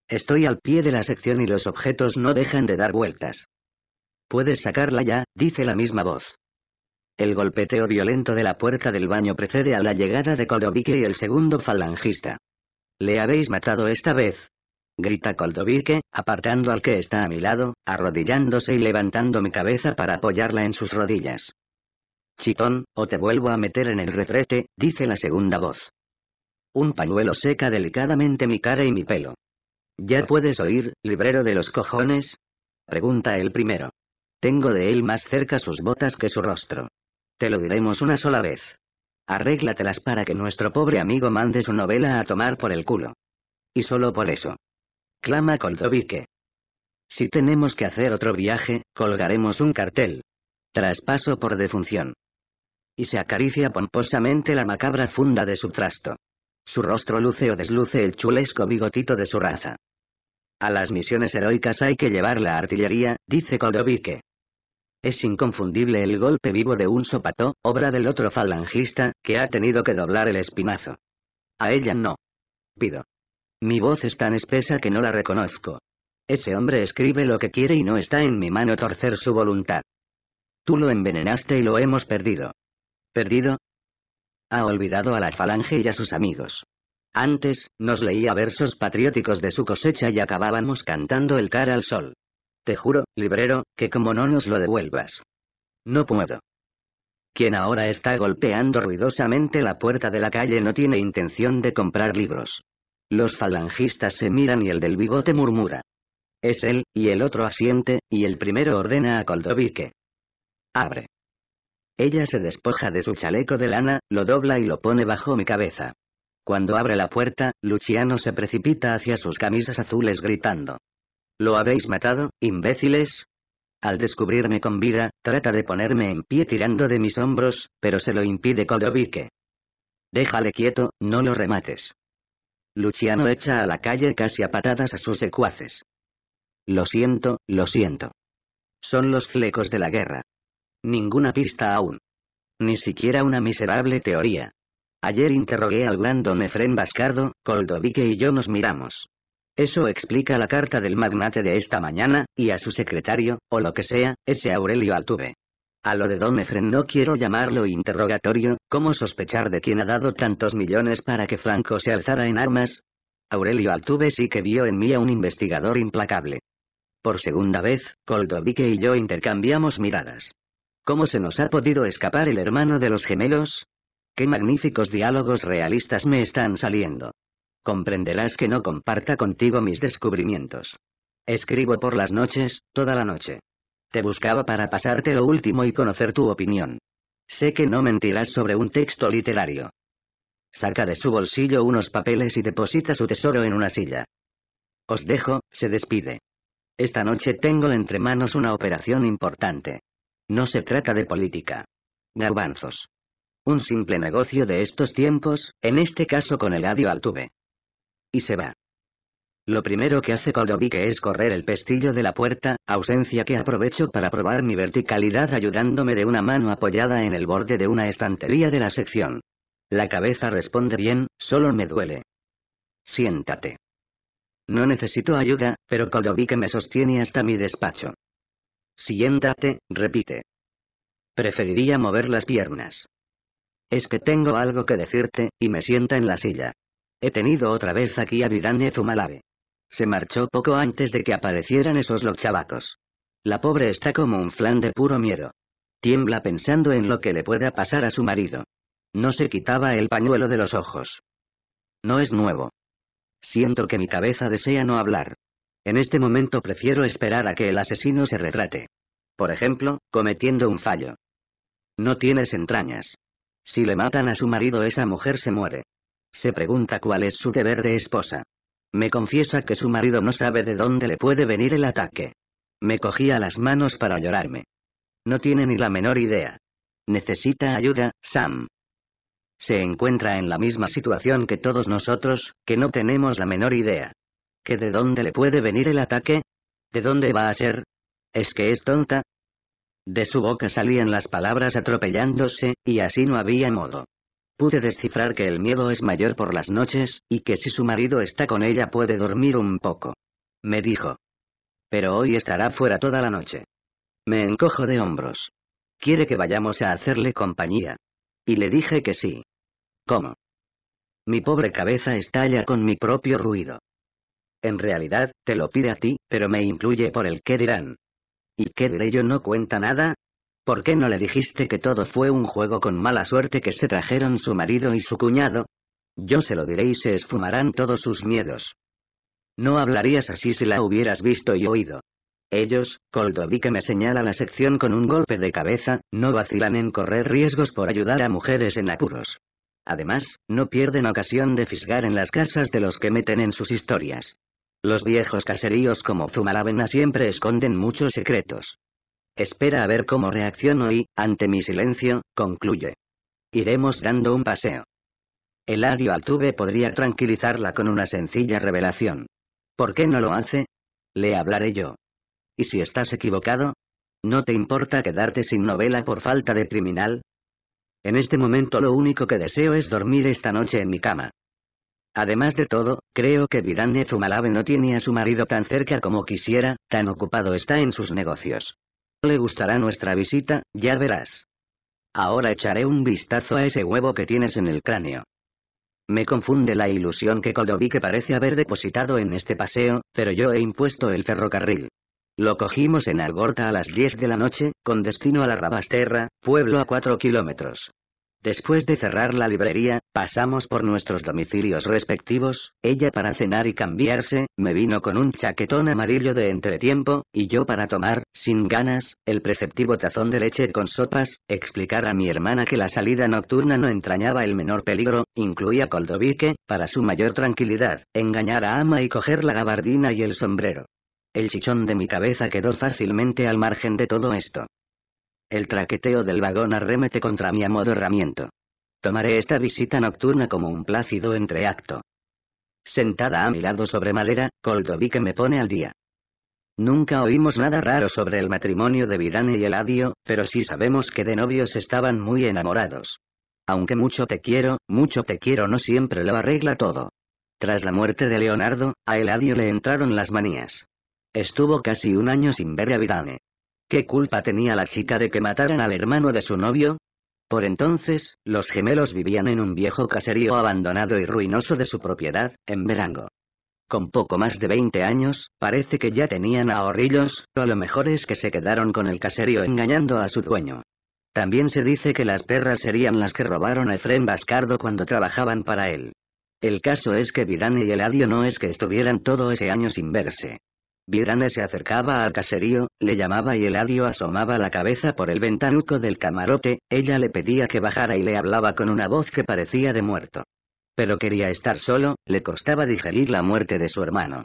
Estoy al pie de la sección y los objetos no dejan de dar vueltas. Puedes sacarla ya, dice la misma voz. El golpeteo violento de la puerta del baño precede a la llegada de Koldovic y el segundo falangista. Le habéis matado esta vez. Grita Koldovique, apartando al que está a mi lado, arrodillándose y levantando mi cabeza para apoyarla en sus rodillas. Chitón, o te vuelvo a meter en el retrete, dice la segunda voz. Un pañuelo seca delicadamente mi cara y mi pelo. ¿Ya puedes oír, librero de los cojones? Pregunta el primero. Tengo de él más cerca sus botas que su rostro. Te lo diremos una sola vez. Arréglatelas para que nuestro pobre amigo mande su novela a tomar por el culo. Y solo por eso. Clama Koldovique. Si tenemos que hacer otro viaje, colgaremos un cartel. Traspaso por defunción. Y se acaricia pomposamente la macabra funda de su trasto. Su rostro luce o desluce el chulesco bigotito de su raza. A las misiones heroicas hay que llevar la artillería, dice Koldovique. Es inconfundible el golpe vivo de un sopato, obra del otro falangista, que ha tenido que doblar el espinazo. A ella no. Pido. Mi voz es tan espesa que no la reconozco. Ese hombre escribe lo que quiere y no está en mi mano torcer su voluntad. Tú lo envenenaste y lo hemos perdido. ¿Perdido? Ha olvidado a la falange y a sus amigos. Antes, nos leía versos patrióticos de su cosecha y acabábamos cantando el cara al sol. Te juro, librero, que como no nos lo devuelvas. No puedo. Quien ahora está golpeando ruidosamente la puerta de la calle no tiene intención de comprar libros. Los falangistas se miran y el del bigote murmura. Es él, y el otro asiente, y el primero ordena a que... Abre. Ella se despoja de su chaleco de lana, lo dobla y lo pone bajo mi cabeza. Cuando abre la puerta, Luciano se precipita hacia sus camisas azules gritando. ¿Lo habéis matado, imbéciles? Al descubrirme con vida, trata de ponerme en pie tirando de mis hombros, pero se lo impide Coldovique. Déjale quieto, no lo remates. Luciano echa a la calle casi a patadas a sus secuaces. Lo siento, lo siento. Son los flecos de la guerra. Ninguna pista aún. Ni siquiera una miserable teoría. Ayer interrogué al gran don Efren Bascardo, Coldovique y yo nos miramos. Eso explica la carta del magnate de esta mañana, y a su secretario, o lo que sea, ese Aurelio Altuve. A lo de Don Efren no quiero llamarlo interrogatorio, ¿cómo sospechar de quién ha dado tantos millones para que Franco se alzara en armas? Aurelio Altuve sí que vio en mí a un investigador implacable. Por segunda vez, Coldovique y yo intercambiamos miradas. ¿Cómo se nos ha podido escapar el hermano de los gemelos? ¡Qué magníficos diálogos realistas me están saliendo! Comprenderás que no comparta contigo mis descubrimientos. Escribo por las noches, toda la noche. Te buscaba para pasarte lo último y conocer tu opinión. Sé que no mentirás sobre un texto literario. Saca de su bolsillo unos papeles y deposita su tesoro en una silla. Os dejo, se despide. Esta noche tengo entre manos una operación importante. No se trata de política. Garbanzos. Un simple negocio de estos tiempos, en este caso con el al tuve y se va. Lo primero que hace que es correr el pestillo de la puerta, ausencia que aprovecho para probar mi verticalidad ayudándome de una mano apoyada en el borde de una estantería de la sección. La cabeza responde bien, solo me duele. Siéntate. No necesito ayuda, pero que me sostiene hasta mi despacho. Siéntate, repite. Preferiría mover las piernas. Es que tengo algo que decirte, y me sienta en la silla. He tenido otra vez aquí a Virane Zumalabe. Se marchó poco antes de que aparecieran esos los lochabacos. La pobre está como un flan de puro miedo. Tiembla pensando en lo que le pueda pasar a su marido. No se quitaba el pañuelo de los ojos. No es nuevo. Siento que mi cabeza desea no hablar. En este momento prefiero esperar a que el asesino se retrate. Por ejemplo, cometiendo un fallo. No tienes entrañas. Si le matan a su marido esa mujer se muere. Se pregunta cuál es su deber de esposa. Me confiesa que su marido no sabe de dónde le puede venir el ataque. Me cogía las manos para llorarme. No tiene ni la menor idea. Necesita ayuda, Sam. Se encuentra en la misma situación que todos nosotros, que no tenemos la menor idea. ¿Que de dónde le puede venir el ataque? ¿De dónde va a ser? ¿Es que es tonta? De su boca salían las palabras atropellándose, y así no había modo. Pude descifrar que el miedo es mayor por las noches, y que si su marido está con ella puede dormir un poco. Me dijo. Pero hoy estará fuera toda la noche. Me encojo de hombros. ¿Quiere que vayamos a hacerle compañía? Y le dije que sí. ¿Cómo? Mi pobre cabeza estalla con mi propio ruido. En realidad, te lo pide a ti, pero me incluye por el que dirán. ¿Y qué diré yo no cuenta nada? ¿Por qué no le dijiste que todo fue un juego con mala suerte que se trajeron su marido y su cuñado? Yo se lo diré y se esfumarán todos sus miedos. No hablarías así si la hubieras visto y oído. Ellos, Coldoví que me señala la sección con un golpe de cabeza, no vacilan en correr riesgos por ayudar a mujeres en apuros. Además, no pierden ocasión de fisgar en las casas de los que meten en sus historias. Los viejos caseríos como Zumalávena siempre esconden muchos secretos. Espera a ver cómo reacciono y, ante mi silencio, concluye. Iremos dando un paseo. El al Altuve podría tranquilizarla con una sencilla revelación. ¿Por qué no lo hace? Le hablaré yo. ¿Y si estás equivocado? ¿No te importa quedarte sin novela por falta de criminal? En este momento lo único que deseo es dormir esta noche en mi cama. Además de todo, creo que Virane Zumalabe no tiene a su marido tan cerca como quisiera, tan ocupado está en sus negocios. Le gustará nuestra visita, ya verás. Ahora echaré un vistazo a ese huevo que tienes en el cráneo. Me confunde la ilusión que que parece haber depositado en este paseo, pero yo he impuesto el ferrocarril. Lo cogimos en Algorta a las 10 de la noche, con destino a la Rabasterra, pueblo a 4 kilómetros. Después de cerrar la librería, pasamos por nuestros domicilios respectivos, ella para cenar y cambiarse, me vino con un chaquetón amarillo de entretiempo, y yo para tomar, sin ganas, el preceptivo tazón de leche con sopas, explicar a mi hermana que la salida nocturna no entrañaba el menor peligro, incluía coldovique, para su mayor tranquilidad, engañar a ama y coger la gabardina y el sombrero. El chichón de mi cabeza quedó fácilmente al margen de todo esto. El traqueteo del vagón arremete contra mi amodorramiento. Tomaré esta visita nocturna como un plácido entreacto. Sentada a mi lado sobre madera, que me pone al día. Nunca oímos nada raro sobre el matrimonio de Vidane y Eladio, pero sí sabemos que de novios estaban muy enamorados. Aunque mucho te quiero, mucho te quiero no siempre lo arregla todo. Tras la muerte de Leonardo, a Eladio le entraron las manías. Estuvo casi un año sin ver a Vidane. ¿Qué culpa tenía la chica de que mataran al hermano de su novio? Por entonces, los gemelos vivían en un viejo caserío abandonado y ruinoso de su propiedad, en Verango. Con poco más de 20 años, parece que ya tenían ahorrillos, o lo mejor es que se quedaron con el caserío engañando a su dueño. También se dice que las perras serían las que robaron a Efren Bascardo cuando trabajaban para él. El caso es que Vidane y Eladio no es que estuvieran todo ese año sin verse. Virane se acercaba al caserío, le llamaba y el Eladio asomaba la cabeza por el ventanuco del camarote, ella le pedía que bajara y le hablaba con una voz que parecía de muerto. Pero quería estar solo, le costaba digerir la muerte de su hermano.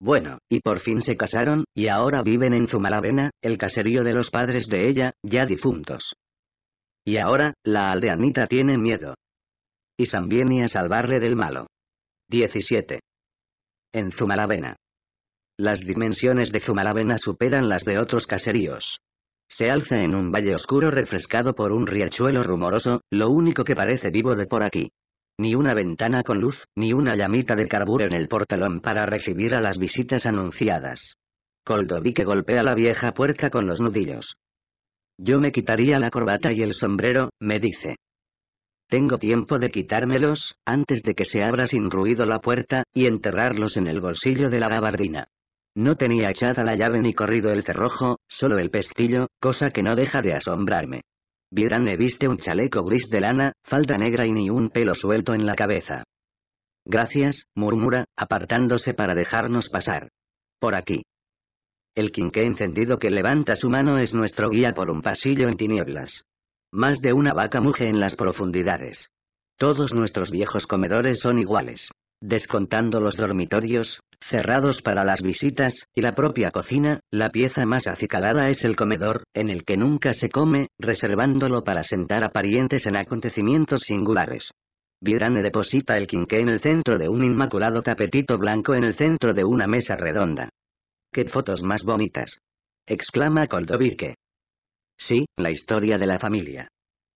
Bueno, y por fin se casaron, y ahora viven en Zumalavena, el caserío de los padres de ella, ya difuntos. Y ahora, la aldeanita tiene miedo. Y Sam viene a salvarle del malo. 17. En Zumalavena. Las dimensiones de Zumalavena superan las de otros caseríos. Se alza en un valle oscuro refrescado por un riachuelo rumoroso, lo único que parece vivo de por aquí. Ni una ventana con luz, ni una llamita de carburo en el portalón para recibir a las visitas anunciadas. que golpea la vieja puerta con los nudillos. Yo me quitaría la corbata y el sombrero, me dice. Tengo tiempo de quitármelos, antes de que se abra sin ruido la puerta, y enterrarlos en el bolsillo de la gabardina. No tenía echada la llave ni corrido el cerrojo, solo el pestillo, cosa que no deja de asombrarme. le viste un chaleco gris de lana, falda negra y ni un pelo suelto en la cabeza. Gracias, murmura, apartándose para dejarnos pasar. Por aquí. El quinqué encendido que levanta su mano es nuestro guía por un pasillo en tinieblas. Más de una vaca muge en las profundidades. Todos nuestros viejos comedores son iguales. Descontando los dormitorios, cerrados para las visitas, y la propia cocina, la pieza más acicalada es el comedor, en el que nunca se come, reservándolo para sentar a parientes en acontecimientos singulares. Virane deposita el quinqué en el centro de un inmaculado tapetito blanco en el centro de una mesa redonda. ¡Qué fotos más bonitas! exclama Koldovirke. Sí, la historia de la familia.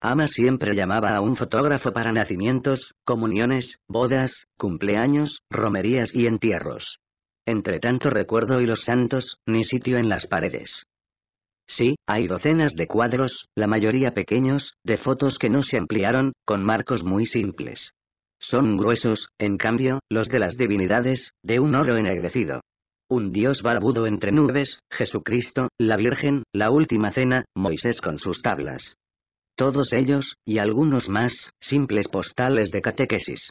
Ama siempre llamaba a un fotógrafo para nacimientos, comuniones, bodas, cumpleaños, romerías y entierros. Entre tanto recuerdo y los santos, ni sitio en las paredes. Sí, hay docenas de cuadros, la mayoría pequeños, de fotos que no se ampliaron, con marcos muy simples. Son gruesos, en cambio, los de las divinidades, de un oro ennegrecido. Un dios barbudo entre nubes, Jesucristo, la Virgen, la Última Cena, Moisés con sus tablas. Todos ellos, y algunos más, simples postales de catequesis.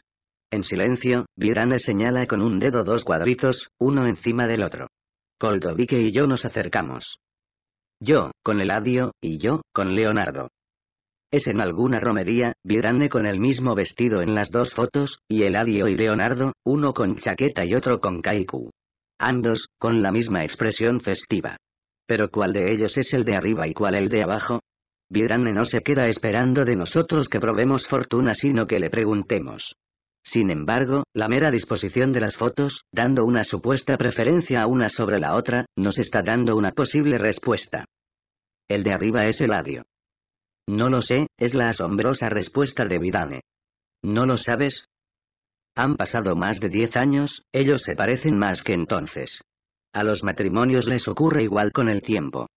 En silencio, Virane señala con un dedo dos cuadritos, uno encima del otro. Coldovique y yo nos acercamos. Yo, con Eladio, y yo, con Leonardo. Es en alguna romería, Virane con el mismo vestido en las dos fotos, y Eladio y Leonardo, uno con chaqueta y otro con kaiku. Ambos, con la misma expresión festiva. Pero ¿cuál de ellos es el de arriba y cuál el de abajo? Vidane no se queda esperando de nosotros que probemos fortuna sino que le preguntemos. Sin embargo, la mera disposición de las fotos, dando una supuesta preferencia a una sobre la otra, nos está dando una posible respuesta. El de arriba es el adiós. No lo sé, es la asombrosa respuesta de Vidane. ¿No lo sabes? Han pasado más de 10 años, ellos se parecen más que entonces. A los matrimonios les ocurre igual con el tiempo.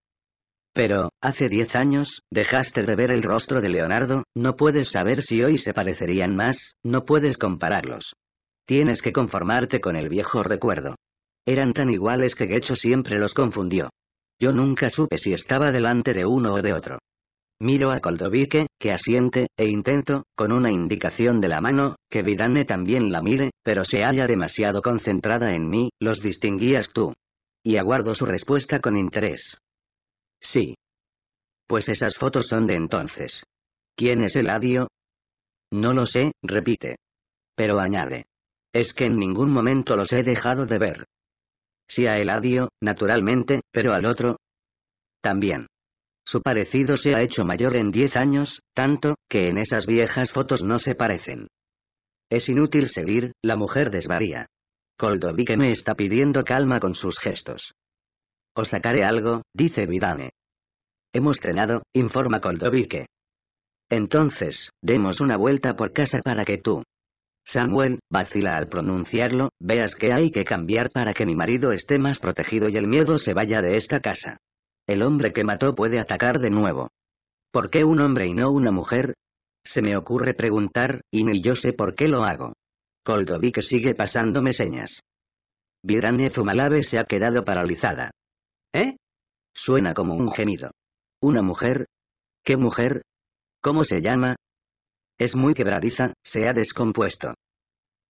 Pero, hace diez años, dejaste de ver el rostro de Leonardo, no puedes saber si hoy se parecerían más, no puedes compararlos. Tienes que conformarte con el viejo recuerdo. Eran tan iguales que Gecho siempre los confundió. Yo nunca supe si estaba delante de uno o de otro. Miro a Koldovique, que asiente, e intento, con una indicación de la mano, que Vidane también la mire, pero se halla demasiado concentrada en mí, los distinguías tú. Y aguardo su respuesta con interés. Sí. Pues esas fotos son de entonces. ¿Quién es Eladio? No lo sé, repite. Pero añade. Es que en ningún momento los he dejado de ver. Sí a Eladio, naturalmente, pero al otro. También. Su parecido se ha hecho mayor en diez años, tanto, que en esas viejas fotos no se parecen. Es inútil seguir, la mujer desvaría. Coldoví que me está pidiendo calma con sus gestos. Os sacaré algo, dice Vidane. Hemos cenado, informa Koldovic. Entonces, demos una vuelta por casa para que tú, Samuel, vacila al pronunciarlo, veas que hay que cambiar para que mi marido esté más protegido y el miedo se vaya de esta casa. El hombre que mató puede atacar de nuevo. ¿Por qué un hombre y no una mujer? Se me ocurre preguntar, y ni yo sé por qué lo hago. Koldovic sigue pasándome señas. Virane Zumalabe se ha quedado paralizada. ¿Eh? Suena como un gemido. ¿Una mujer? ¿Qué mujer? ¿Cómo se llama? Es muy quebradiza, se ha descompuesto.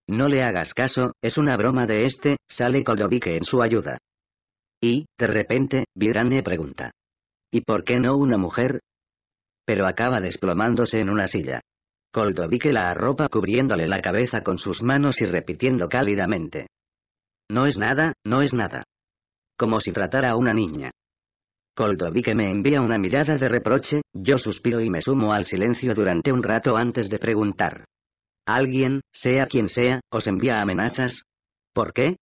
No le hagas caso, es una broma de este, sale Koldovique en su ayuda. Y, de repente, Virane pregunta. ¿Y por qué no una mujer? Pero acaba desplomándose en una silla. Koldovique la arropa cubriéndole la cabeza con sus manos y repitiendo cálidamente. No es nada, no es nada. Como si tratara a una niña. Coldovique me envía una mirada de reproche, yo suspiro y me sumo al silencio durante un rato antes de preguntar. Alguien, sea quien sea, os envía amenazas. ¿Por qué?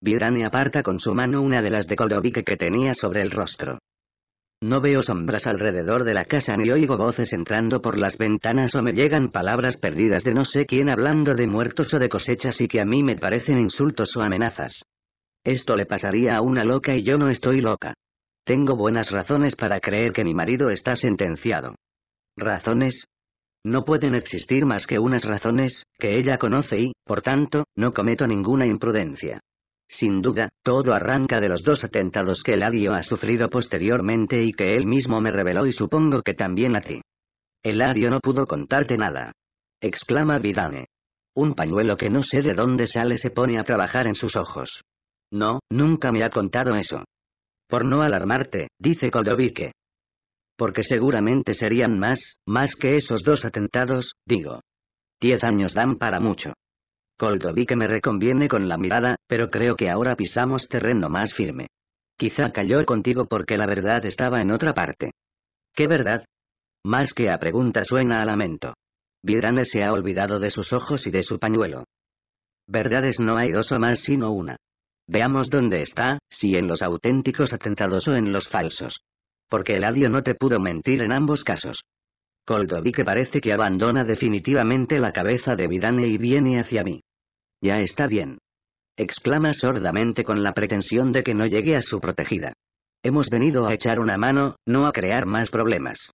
Virane aparta con su mano una de las de Coldovique que tenía sobre el rostro. No veo sombras alrededor de la casa ni oigo voces entrando por las ventanas o me llegan palabras perdidas de no sé quién hablando de muertos o de cosechas y que a mí me parecen insultos o amenazas. Esto le pasaría a una loca y yo no estoy loca. Tengo buenas razones para creer que mi marido está sentenciado. ¿Razones? No pueden existir más que unas razones, que ella conoce y, por tanto, no cometo ninguna imprudencia. Sin duda, todo arranca de los dos atentados que Eladio ha sufrido posteriormente y que él mismo me reveló y supongo que también a ti. Eladio no pudo contarte nada. Exclama Vidane. Un pañuelo que no sé de dónde sale se pone a trabajar en sus ojos. No, nunca me ha contado eso. Por no alarmarte, dice Koldovique. Porque seguramente serían más, más que esos dos atentados, digo. Diez años dan para mucho. Koldovique me reconviene con la mirada, pero creo que ahora pisamos terreno más firme. Quizá cayó contigo porque la verdad estaba en otra parte. ¿Qué verdad? Más que a pregunta suena a lamento. Virane se ha olvidado de sus ojos y de su pañuelo. Verdades no hay dos o más sino una. Veamos dónde está, si en los auténticos atentados o en los falsos. Porque el adio no te pudo mentir en ambos casos. que parece que abandona definitivamente la cabeza de Vidane y viene hacia mí. Ya está bien. Exclama sordamente con la pretensión de que no llegue a su protegida. Hemos venido a echar una mano, no a crear más problemas.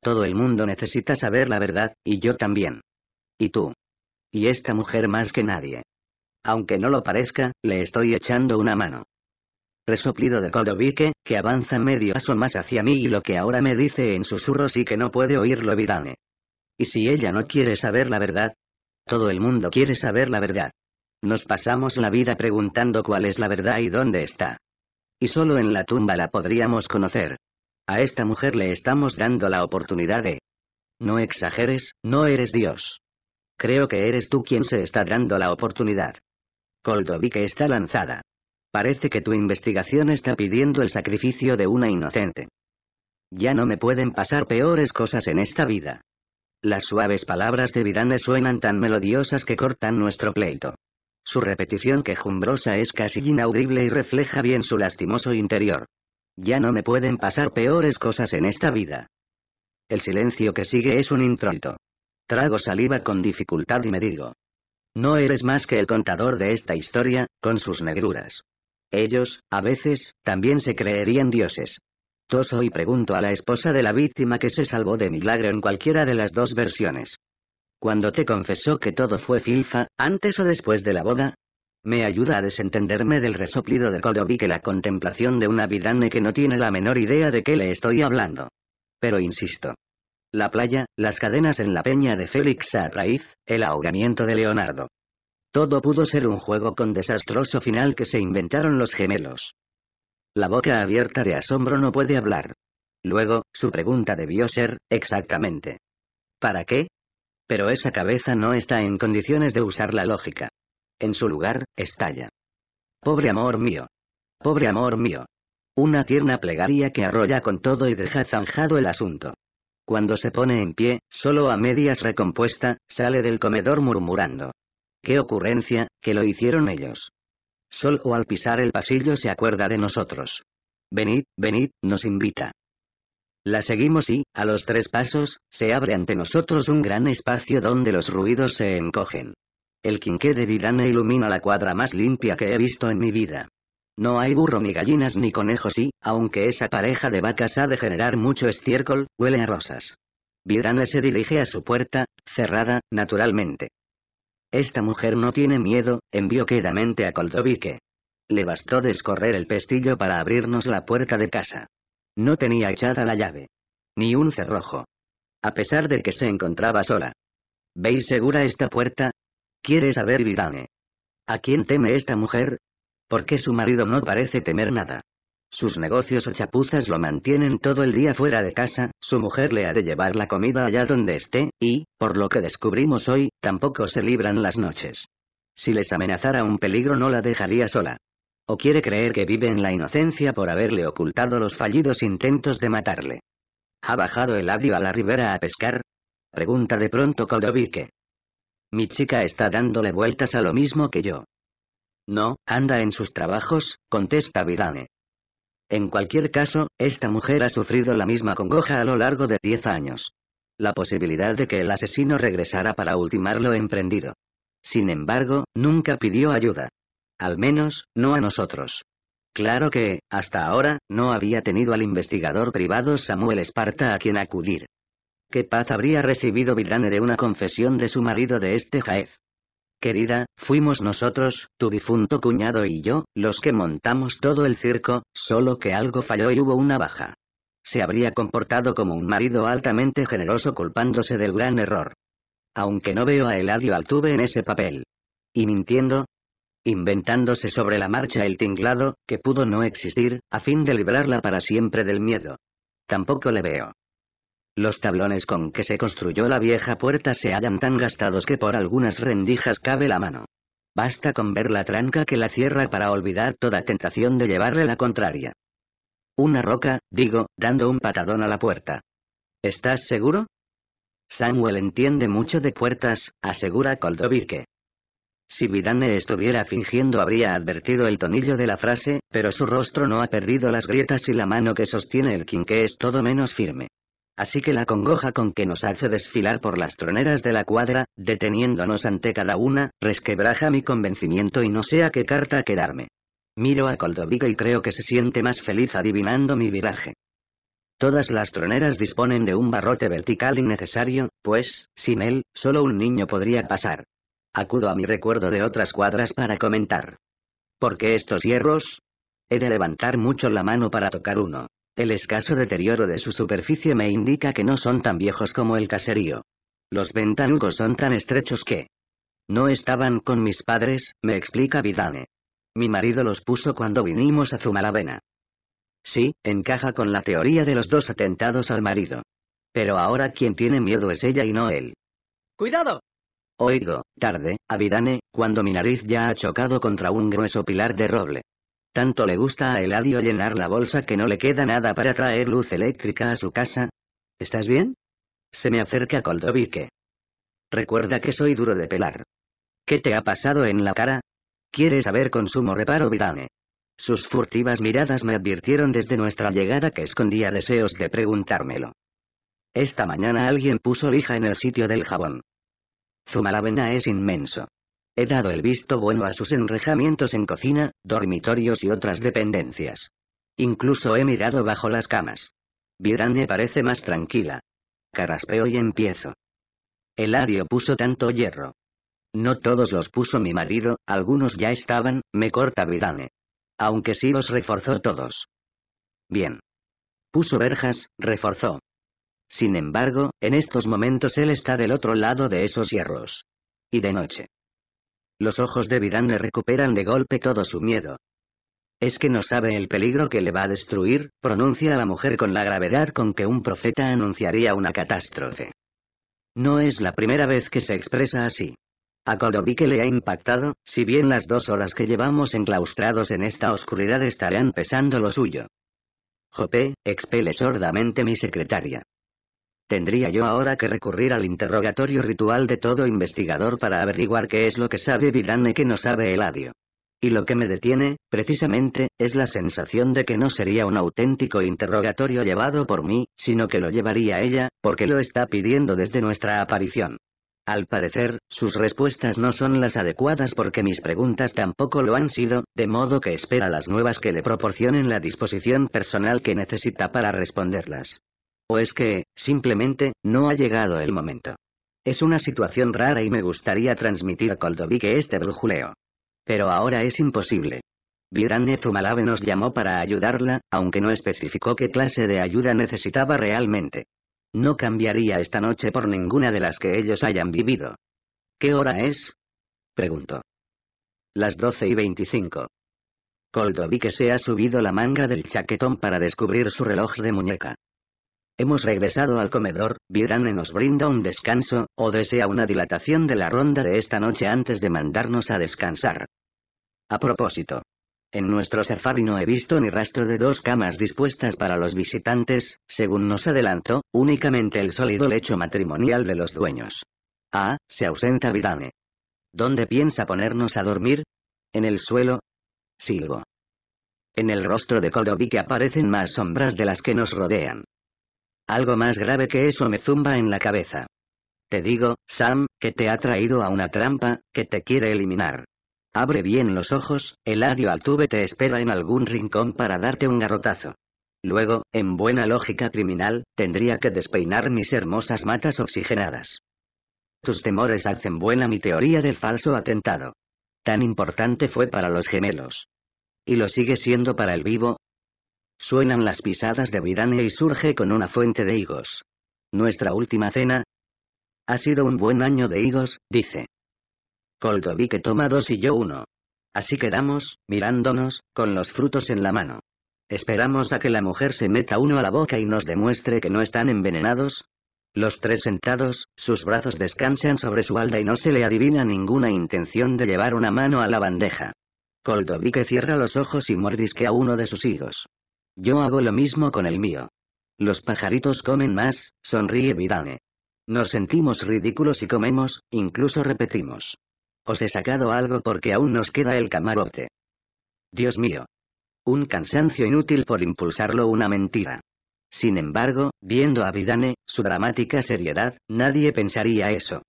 Todo el mundo necesita saber la verdad, y yo también. Y tú. Y esta mujer más que nadie. Aunque no lo parezca, le estoy echando una mano. Resoplido de Kodovique, que avanza medio paso más hacia mí y lo que ahora me dice en susurros y que no puede oírlo Vidane. ¿Y si ella no quiere saber la verdad? Todo el mundo quiere saber la verdad. Nos pasamos la vida preguntando cuál es la verdad y dónde está. Y solo en la tumba la podríamos conocer. A esta mujer le estamos dando la oportunidad de... No exageres, no eres Dios. Creo que eres tú quien se está dando la oportunidad que está lanzada. Parece que tu investigación está pidiendo el sacrificio de una inocente. Ya no me pueden pasar peores cosas en esta vida. Las suaves palabras de Vidane suenan tan melodiosas que cortan nuestro pleito. Su repetición quejumbrosa es casi inaudible y refleja bien su lastimoso interior. Ya no me pueden pasar peores cosas en esta vida. El silencio que sigue es un introito. Trago saliva con dificultad y me digo, no eres más que el contador de esta historia, con sus negruras. Ellos, a veces, también se creerían dioses. Toso y pregunto a la esposa de la víctima que se salvó de milagro en cualquiera de las dos versiones. Cuando te confesó que todo fue filfa, antes o después de la boda, me ayuda a desentenderme del resoplido de Kodovic que la contemplación de una vidane que no tiene la menor idea de qué le estoy hablando. Pero insisto, la playa, las cadenas en la peña de Félix Arraiz, el ahogamiento de Leonardo. Todo pudo ser un juego con desastroso final que se inventaron los gemelos. La boca abierta de asombro no puede hablar. Luego, su pregunta debió ser, exactamente. ¿Para qué? Pero esa cabeza no está en condiciones de usar la lógica. En su lugar, estalla. Pobre amor mío. Pobre amor mío. Una tierna plegaria que arrolla con todo y deja zanjado el asunto. Cuando se pone en pie, solo a medias recompuesta, sale del comedor murmurando. ¡Qué ocurrencia, que lo hicieron ellos! Sol o al pisar el pasillo se acuerda de nosotros. Venid, venid, nos invita. La seguimos y, a los tres pasos, se abre ante nosotros un gran espacio donde los ruidos se encogen. El quinqué de Vidane ilumina la cuadra más limpia que he visto en mi vida. No hay burro ni gallinas ni conejos y, aunque esa pareja de vacas ha de generar mucho estiércol, huele a rosas. Virane se dirige a su puerta, cerrada, naturalmente. Esta mujer no tiene miedo, envió quedamente a Koldovique. Le bastó descorrer el pestillo para abrirnos la puerta de casa. No tenía echada la llave. Ni un cerrojo. A pesar de que se encontraba sola. ¿Veis segura esta puerta? Quiere saber Vidane. ¿A quién teme esta mujer? Porque su marido no parece temer nada. Sus negocios o chapuzas lo mantienen todo el día fuera de casa, su mujer le ha de llevar la comida allá donde esté, y, por lo que descubrimos hoy, tampoco se libran las noches. Si les amenazara un peligro no la dejaría sola. ¿O quiere creer que vive en la inocencia por haberle ocultado los fallidos intentos de matarle? ¿Ha bajado el adio a la ribera a pescar? Pregunta de pronto Kodovique. Mi chica está dándole vueltas a lo mismo que yo. No, anda en sus trabajos, contesta Vidane. En cualquier caso, esta mujer ha sufrido la misma congoja a lo largo de 10 años. La posibilidad de que el asesino regresara para ultimar lo emprendido. Sin embargo, nunca pidió ayuda. Al menos, no a nosotros. Claro que, hasta ahora, no había tenido al investigador privado Samuel Esparta a quien acudir. ¿Qué paz habría recibido Vidane de una confesión de su marido de este Jaez? Querida, fuimos nosotros, tu difunto cuñado y yo, los que montamos todo el circo, solo que algo falló y hubo una baja. Se habría comportado como un marido altamente generoso culpándose del gran error. Aunque no veo a Eladio Altuve en ese papel. ¿Y mintiendo? Inventándose sobre la marcha el tinglado, que pudo no existir, a fin de librarla para siempre del miedo. Tampoco le veo. Los tablones con que se construyó la vieja puerta se hallan tan gastados que por algunas rendijas cabe la mano. Basta con ver la tranca que la cierra para olvidar toda tentación de llevarle la contraria. Una roca, digo, dando un patadón a la puerta. ¿Estás seguro? Samuel entiende mucho de puertas, asegura que Si Vidane estuviera fingiendo habría advertido el tonillo de la frase, pero su rostro no ha perdido las grietas y la mano que sostiene el quinqué es todo menos firme. Así que la congoja con que nos hace desfilar por las troneras de la cuadra, deteniéndonos ante cada una, resquebraja mi convencimiento y no sé a qué carta quedarme. Miro a Coldovico y creo que se siente más feliz adivinando mi viraje. Todas las troneras disponen de un barrote vertical innecesario, pues, sin él, solo un niño podría pasar. Acudo a mi recuerdo de otras cuadras para comentar. ¿Por qué estos hierros? He de levantar mucho la mano para tocar uno. El escaso deterioro de su superficie me indica que no son tan viejos como el caserío. Los ventanucos son tan estrechos que... No estaban con mis padres, me explica Vidane. Mi marido los puso cuando vinimos a Zumalavena. Sí, encaja con la teoría de los dos atentados al marido. Pero ahora quien tiene miedo es ella y no él. ¡Cuidado! Oigo, tarde, Vidane, cuando mi nariz ya ha chocado contra un grueso pilar de roble. Tanto le gusta a Eladio llenar la bolsa que no le queda nada para traer luz eléctrica a su casa. ¿Estás bien? Se me acerca Coldovique. Recuerda que soy duro de pelar. ¿Qué te ha pasado en la cara? ¿Quieres saber consumo reparo Vidane. Sus furtivas miradas me advirtieron desde nuestra llegada que escondía deseos de preguntármelo. Esta mañana alguien puso lija en el sitio del jabón. Zumalavena es inmenso. He dado el visto bueno a sus enrejamientos en cocina, dormitorios y otras dependencias. Incluso he mirado bajo las camas. Virane parece más tranquila. Caraspeo y empiezo. El ario puso tanto hierro. No todos los puso mi marido, algunos ya estaban, me corta Virane. Aunque sí los reforzó todos. Bien. Puso verjas, reforzó. Sin embargo, en estos momentos él está del otro lado de esos hierros. Y de noche. Los ojos de le recuperan de golpe todo su miedo. Es que no sabe el peligro que le va a destruir, pronuncia la mujer con la gravedad con que un profeta anunciaría una catástrofe. No es la primera vez que se expresa así. A que le ha impactado, si bien las dos horas que llevamos enclaustrados en esta oscuridad estarán pesando lo suyo. Jopé, expele sordamente mi secretaria. Tendría yo ahora que recurrir al interrogatorio ritual de todo investigador para averiguar qué es lo que sabe Vidane que no sabe Eladio. Y lo que me detiene, precisamente, es la sensación de que no sería un auténtico interrogatorio llevado por mí, sino que lo llevaría ella, porque lo está pidiendo desde nuestra aparición. Al parecer, sus respuestas no son las adecuadas porque mis preguntas tampoco lo han sido, de modo que espera las nuevas que le proporcionen la disposición personal que necesita para responderlas. O es que, simplemente, no ha llegado el momento. Es una situación rara y me gustaría transmitir a Koldovique este brujuleo. Pero ahora es imposible. Virane Zumalabe nos llamó para ayudarla, aunque no especificó qué clase de ayuda necesitaba realmente. No cambiaría esta noche por ninguna de las que ellos hayan vivido. ¿Qué hora es? Preguntó. Las 12 y 25. Koldovique se ha subido la manga del chaquetón para descubrir su reloj de muñeca. Hemos regresado al comedor, Virane nos brinda un descanso, o desea una dilatación de la ronda de esta noche antes de mandarnos a descansar. A propósito. En nuestro safari no he visto ni rastro de dos camas dispuestas para los visitantes, según nos adelantó, únicamente el sólido lecho matrimonial de los dueños. Ah, se ausenta Virane. ¿Dónde piensa ponernos a dormir? ¿En el suelo? Silvo. En el rostro de Koldovic que aparecen más sombras de las que nos rodean. Algo más grave que eso me zumba en la cabeza. Te digo, Sam, que te ha traído a una trampa, que te quiere eliminar. Abre bien los ojos, el adio Altuve te espera en algún rincón para darte un garrotazo. Luego, en buena lógica criminal, tendría que despeinar mis hermosas matas oxigenadas. Tus temores hacen buena mi teoría del falso atentado. Tan importante fue para los gemelos. Y lo sigue siendo para el vivo, Suenan las pisadas de Virane y surge con una fuente de higos. Nuestra última cena. Ha sido un buen año de higos, dice. Coldovique toma dos y yo uno. Así quedamos, mirándonos, con los frutos en la mano. Esperamos a que la mujer se meta uno a la boca y nos demuestre que no están envenenados. Los tres sentados, sus brazos descansan sobre su alda y no se le adivina ninguna intención de llevar una mano a la bandeja. que cierra los ojos y mordisquea uno de sus higos. Yo hago lo mismo con el mío. Los pajaritos comen más, sonríe Vidane. Nos sentimos ridículos y comemos, incluso repetimos. Os he sacado algo porque aún nos queda el camarote. Dios mío. Un cansancio inútil por impulsarlo una mentira. Sin embargo, viendo a Vidane, su dramática seriedad, nadie pensaría eso.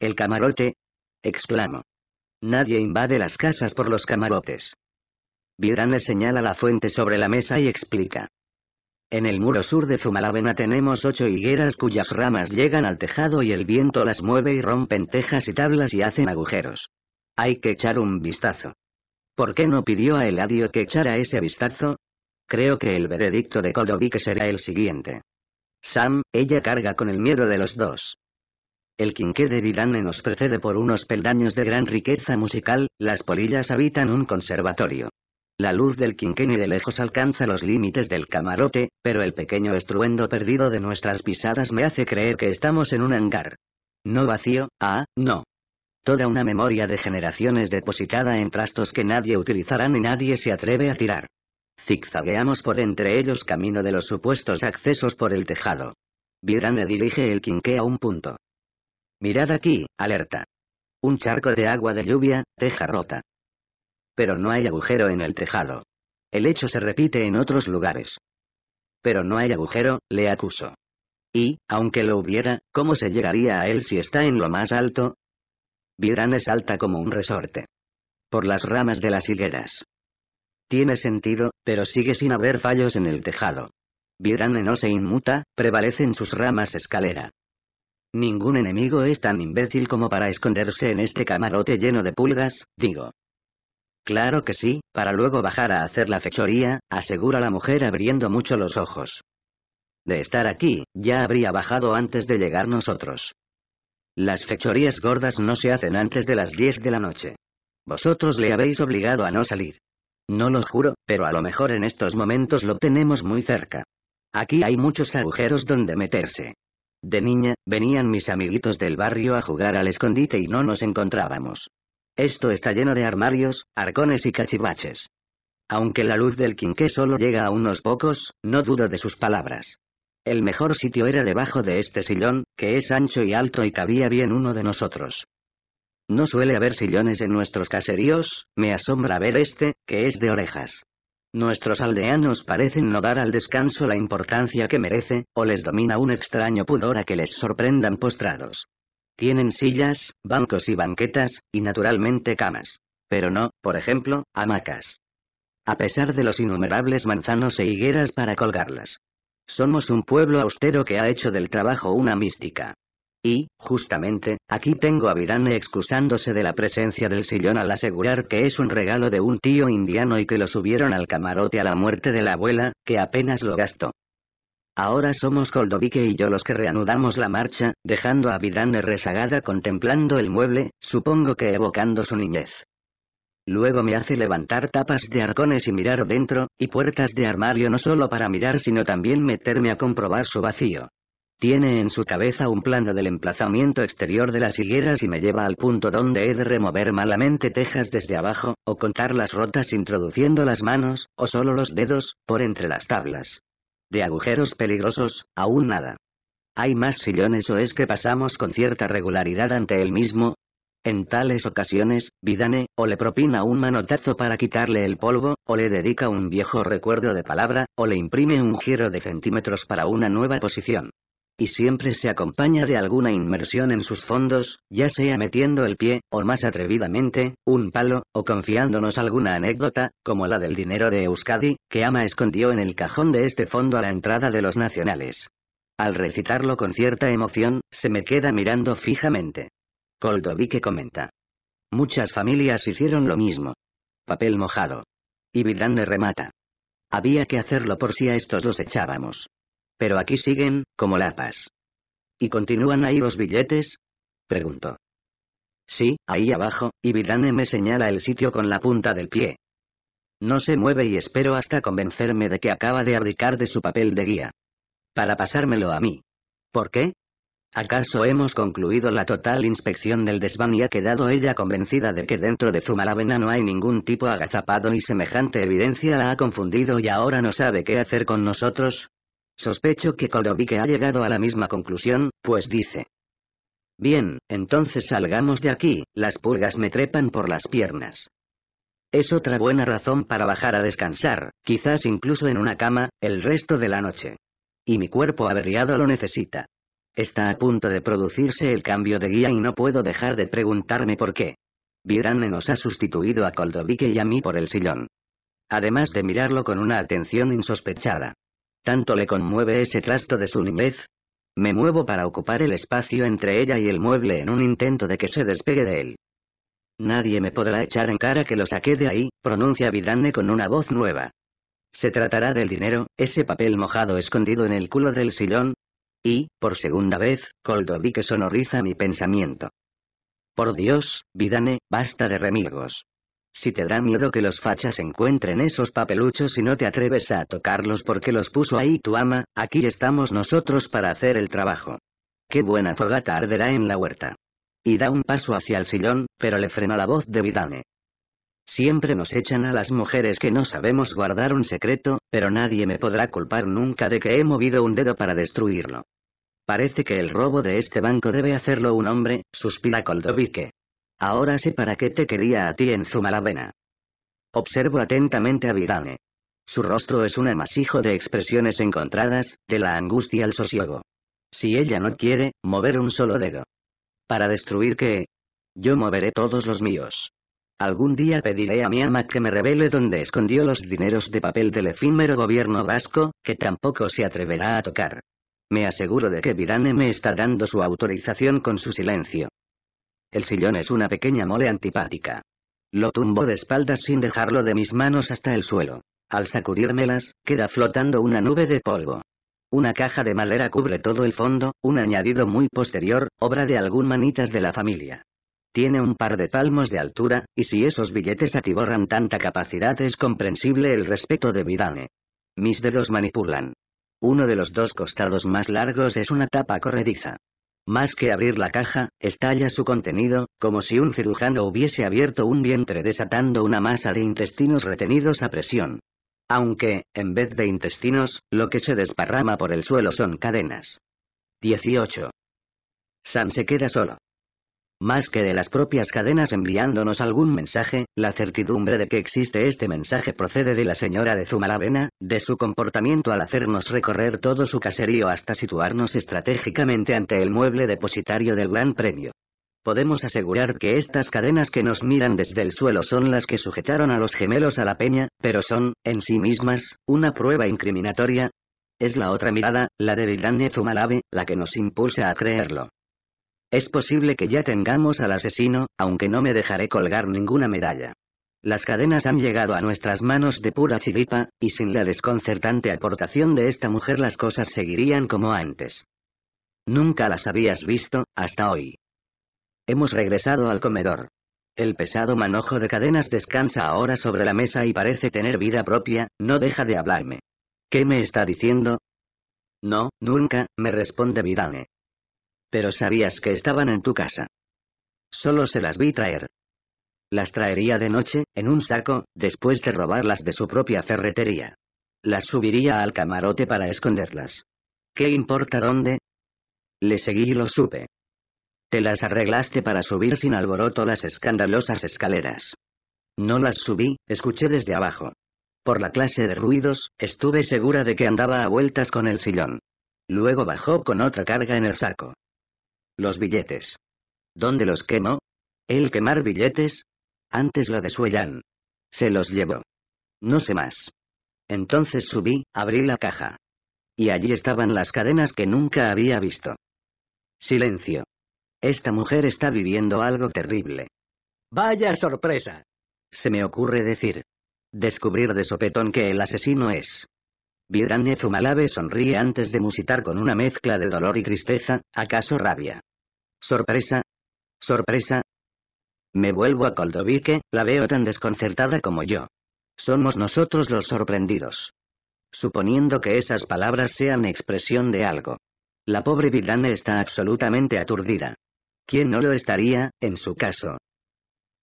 El camarote. Exclamo. Nadie invade las casas por los camarotes. Virane señala la fuente sobre la mesa y explica. En el muro sur de Zumalávena tenemos ocho higueras cuyas ramas llegan al tejado y el viento las mueve y rompen tejas y tablas y hacen agujeros. Hay que echar un vistazo. ¿Por qué no pidió a Eladio que echara ese vistazo? Creo que el veredicto de Kodovic será el siguiente. Sam, ella carga con el miedo de los dos. El quinqué de Virane nos precede por unos peldaños de gran riqueza musical, las polillas habitan un conservatorio. La luz del ni de lejos alcanza los límites del camarote, pero el pequeño estruendo perdido de nuestras pisadas me hace creer que estamos en un hangar. No vacío, ah, no. Toda una memoria de generaciones depositada en trastos que nadie utilizará ni nadie se atreve a tirar. Zigzagueamos por entre ellos camino de los supuestos accesos por el tejado. Virane dirige el quinqué a un punto. Mirad aquí, alerta. Un charco de agua de lluvia, teja rota. Pero no hay agujero en el tejado. El hecho se repite en otros lugares. Pero no hay agujero, le acuso. Y, aunque lo hubiera, ¿cómo se llegaría a él si está en lo más alto? Virane salta como un resorte. Por las ramas de las higueras. Tiene sentido, pero sigue sin haber fallos en el tejado. Virane no se inmuta, prevalecen sus ramas escalera. Ningún enemigo es tan imbécil como para esconderse en este camarote lleno de pulgas, digo. Claro que sí, para luego bajar a hacer la fechoría, asegura la mujer abriendo mucho los ojos. De estar aquí, ya habría bajado antes de llegar nosotros. Las fechorías gordas no se hacen antes de las 10 de la noche. Vosotros le habéis obligado a no salir. No lo juro, pero a lo mejor en estos momentos lo tenemos muy cerca. Aquí hay muchos agujeros donde meterse. De niña, venían mis amiguitos del barrio a jugar al escondite y no nos encontrábamos. Esto está lleno de armarios, arcones y cachivaches. Aunque la luz del quinqué solo llega a unos pocos, no dudo de sus palabras. El mejor sitio era debajo de este sillón, que es ancho y alto y cabía bien uno de nosotros. No suele haber sillones en nuestros caseríos, me asombra ver este, que es de orejas. Nuestros aldeanos parecen no dar al descanso la importancia que merece, o les domina un extraño pudor a que les sorprendan postrados. Tienen sillas, bancos y banquetas, y naturalmente camas. Pero no, por ejemplo, hamacas. A pesar de los innumerables manzanos e higueras para colgarlas. Somos un pueblo austero que ha hecho del trabajo una mística. Y, justamente, aquí tengo a Virane excusándose de la presencia del sillón al asegurar que es un regalo de un tío indiano y que lo subieron al camarote a la muerte de la abuela, que apenas lo gastó. Ahora somos Koldovike y yo los que reanudamos la marcha, dejando a Vidane rezagada contemplando el mueble, supongo que evocando su niñez. Luego me hace levantar tapas de arcones y mirar dentro, y puertas de armario no solo para mirar sino también meterme a comprobar su vacío. Tiene en su cabeza un plano del emplazamiento exterior de las higueras y me lleva al punto donde he de remover malamente tejas desde abajo, o contar las rotas introduciendo las manos, o solo los dedos, por entre las tablas. De agujeros peligrosos, aún nada. ¿Hay más sillones o es que pasamos con cierta regularidad ante el mismo? En tales ocasiones, Vidane, o le propina un manotazo para quitarle el polvo, o le dedica un viejo recuerdo de palabra, o le imprime un giro de centímetros para una nueva posición y siempre se acompaña de alguna inmersión en sus fondos, ya sea metiendo el pie, o más atrevidamente, un palo, o confiándonos alguna anécdota, como la del dinero de Euskadi, que Ama escondió en el cajón de este fondo a la entrada de los nacionales. Al recitarlo con cierta emoción, se me queda mirando fijamente. que comenta. Muchas familias hicieron lo mismo. Papel mojado. Y Vidal me remata. Había que hacerlo por si a estos los echábamos. Pero aquí siguen, como lapas. ¿Y continúan ahí los billetes? Preguntó. Sí, ahí abajo, y Vidane me señala el sitio con la punta del pie. No se mueve y espero hasta convencerme de que acaba de abdicar de su papel de guía. Para pasármelo a mí. ¿Por qué? ¿Acaso hemos concluido la total inspección del desván y ha quedado ella convencida de que dentro de Zumalavena no hay ningún tipo agazapado y semejante evidencia la ha confundido y ahora no sabe qué hacer con nosotros? Sospecho que Koldovike ha llegado a la misma conclusión, pues dice. Bien, entonces salgamos de aquí, las purgas me trepan por las piernas. Es otra buena razón para bajar a descansar, quizás incluso en una cama, el resto de la noche. Y mi cuerpo averiado lo necesita. Está a punto de producirse el cambio de guía y no puedo dejar de preguntarme por qué. Virane nos ha sustituido a Koldovike y a mí por el sillón. Además de mirarlo con una atención insospechada. Tanto le conmueve ese trasto de su niñez. Me muevo para ocupar el espacio entre ella y el mueble en un intento de que se despegue de él. Nadie me podrá echar en cara que lo saqué de ahí, pronuncia Vidane con una voz nueva. Se tratará del dinero, ese papel mojado escondido en el culo del sillón. Y, por segunda vez, Koldovic que sonoriza mi pensamiento. Por Dios, Vidane, basta de remilgos. Si te da miedo que los fachas encuentren esos papeluchos y no te atreves a tocarlos porque los puso ahí tu ama, aquí estamos nosotros para hacer el trabajo. Qué buena fogata arderá en la huerta. Y da un paso hacia el sillón, pero le frena la voz de Vidane. Siempre nos echan a las mujeres que no sabemos guardar un secreto, pero nadie me podrá culpar nunca de que he movido un dedo para destruirlo. Parece que el robo de este banco debe hacerlo un hombre, suspira Koldovique. Ahora sé para qué te quería a ti en Zumalavena. Observo atentamente a Virane. Su rostro es un amasijo de expresiones encontradas, de la angustia al sosiego. Si ella no quiere, mover un solo dedo. Para destruir que... Yo moveré todos los míos. Algún día pediré a mi ama que me revele dónde escondió los dineros de papel del efímero gobierno vasco, que tampoco se atreverá a tocar. Me aseguro de que Virane me está dando su autorización con su silencio. El sillón es una pequeña mole antipática. Lo tumbo de espaldas sin dejarlo de mis manos hasta el suelo. Al sacudírmelas, queda flotando una nube de polvo. Una caja de madera cubre todo el fondo, un añadido muy posterior, obra de algún manitas de la familia. Tiene un par de palmos de altura, y si esos billetes atiborran tanta capacidad es comprensible el respeto de Vidane. Mis dedos manipulan. Uno de los dos costados más largos es una tapa corrediza. Más que abrir la caja, estalla su contenido, como si un cirujano hubiese abierto un vientre desatando una masa de intestinos retenidos a presión. Aunque, en vez de intestinos, lo que se desparrama por el suelo son cadenas. 18. San se queda solo. Más que de las propias cadenas enviándonos algún mensaje, la certidumbre de que existe este mensaje procede de la señora de Zumalavena, de su comportamiento al hacernos recorrer todo su caserío hasta situarnos estratégicamente ante el mueble depositario del Gran Premio. Podemos asegurar que estas cadenas que nos miran desde el suelo son las que sujetaron a los gemelos a la peña, pero son, en sí mismas, una prueba incriminatoria. Es la otra mirada, la de Vilane Zumalave, la que nos impulsa a creerlo. Es posible que ya tengamos al asesino, aunque no me dejaré colgar ninguna medalla. Las cadenas han llegado a nuestras manos de pura chiripa, y sin la desconcertante aportación de esta mujer las cosas seguirían como antes. Nunca las habías visto, hasta hoy. Hemos regresado al comedor. El pesado manojo de cadenas descansa ahora sobre la mesa y parece tener vida propia, no deja de hablarme. ¿Qué me está diciendo? No, nunca, me responde Vidane. Pero sabías que estaban en tu casa. Solo se las vi traer. Las traería de noche, en un saco, después de robarlas de su propia ferretería. Las subiría al camarote para esconderlas. ¿Qué importa dónde? Le seguí y lo supe. Te las arreglaste para subir sin alboroto las escandalosas escaleras. No las subí, escuché desde abajo. Por la clase de ruidos, estuve segura de que andaba a vueltas con el sillón. Luego bajó con otra carga en el saco. Los billetes. ¿Dónde los quemó? ¿El quemar billetes? Antes lo desuellan. Se los llevó. No sé más. Entonces subí, abrí la caja. Y allí estaban las cadenas que nunca había visto. Silencio. Esta mujer está viviendo algo terrible. Vaya sorpresa. Se me ocurre decir. Descubrir de sopetón que el asesino es Vidane Zumalabe sonríe antes de musitar con una mezcla de dolor y tristeza, acaso rabia. Sorpresa. Sorpresa. Me vuelvo a Koldovike, la veo tan desconcertada como yo. Somos nosotros los sorprendidos. Suponiendo que esas palabras sean expresión de algo. La pobre Vidane está absolutamente aturdida. ¿Quién no lo estaría, en su caso?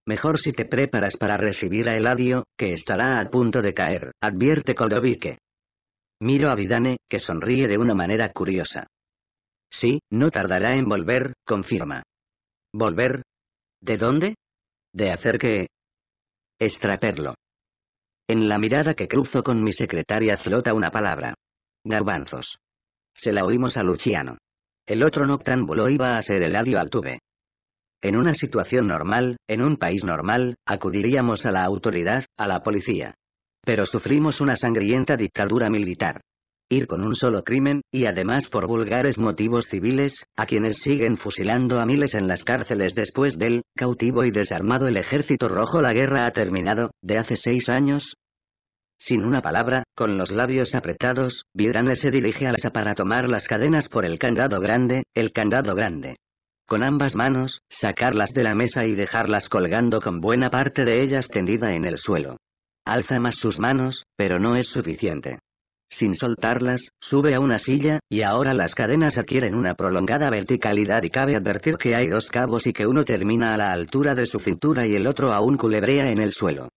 Mejor si te preparas para recibir a Eladio, que estará a punto de caer, advierte Koldovike. Miro a Vidane, que sonríe de una manera curiosa. Sí, no tardará en volver, confirma. ¿Volver? ¿De dónde? ¿De hacer que Extraperlo. En la mirada que cruzo con mi secretaria flota una palabra. Garbanzos. Se la oímos a Luciano. El otro noctámbulo iba a ser el al tuve. En una situación normal, en un país normal, acudiríamos a la autoridad, a la policía. Pero sufrimos una sangrienta dictadura militar. Ir con un solo crimen, y además por vulgares motivos civiles, a quienes siguen fusilando a miles en las cárceles después del, cautivo y desarmado el ejército rojo la guerra ha terminado, de hace seis años, sin una palabra, con los labios apretados, Virane se dirige a Lasa para tomar las cadenas por el candado grande, el candado grande. Con ambas manos, sacarlas de la mesa y dejarlas colgando con buena parte de ellas tendida en el suelo. Alza más sus manos, pero no es suficiente. Sin soltarlas, sube a una silla, y ahora las cadenas adquieren una prolongada verticalidad y cabe advertir que hay dos cabos y que uno termina a la altura de su cintura y el otro aún culebrea en el suelo.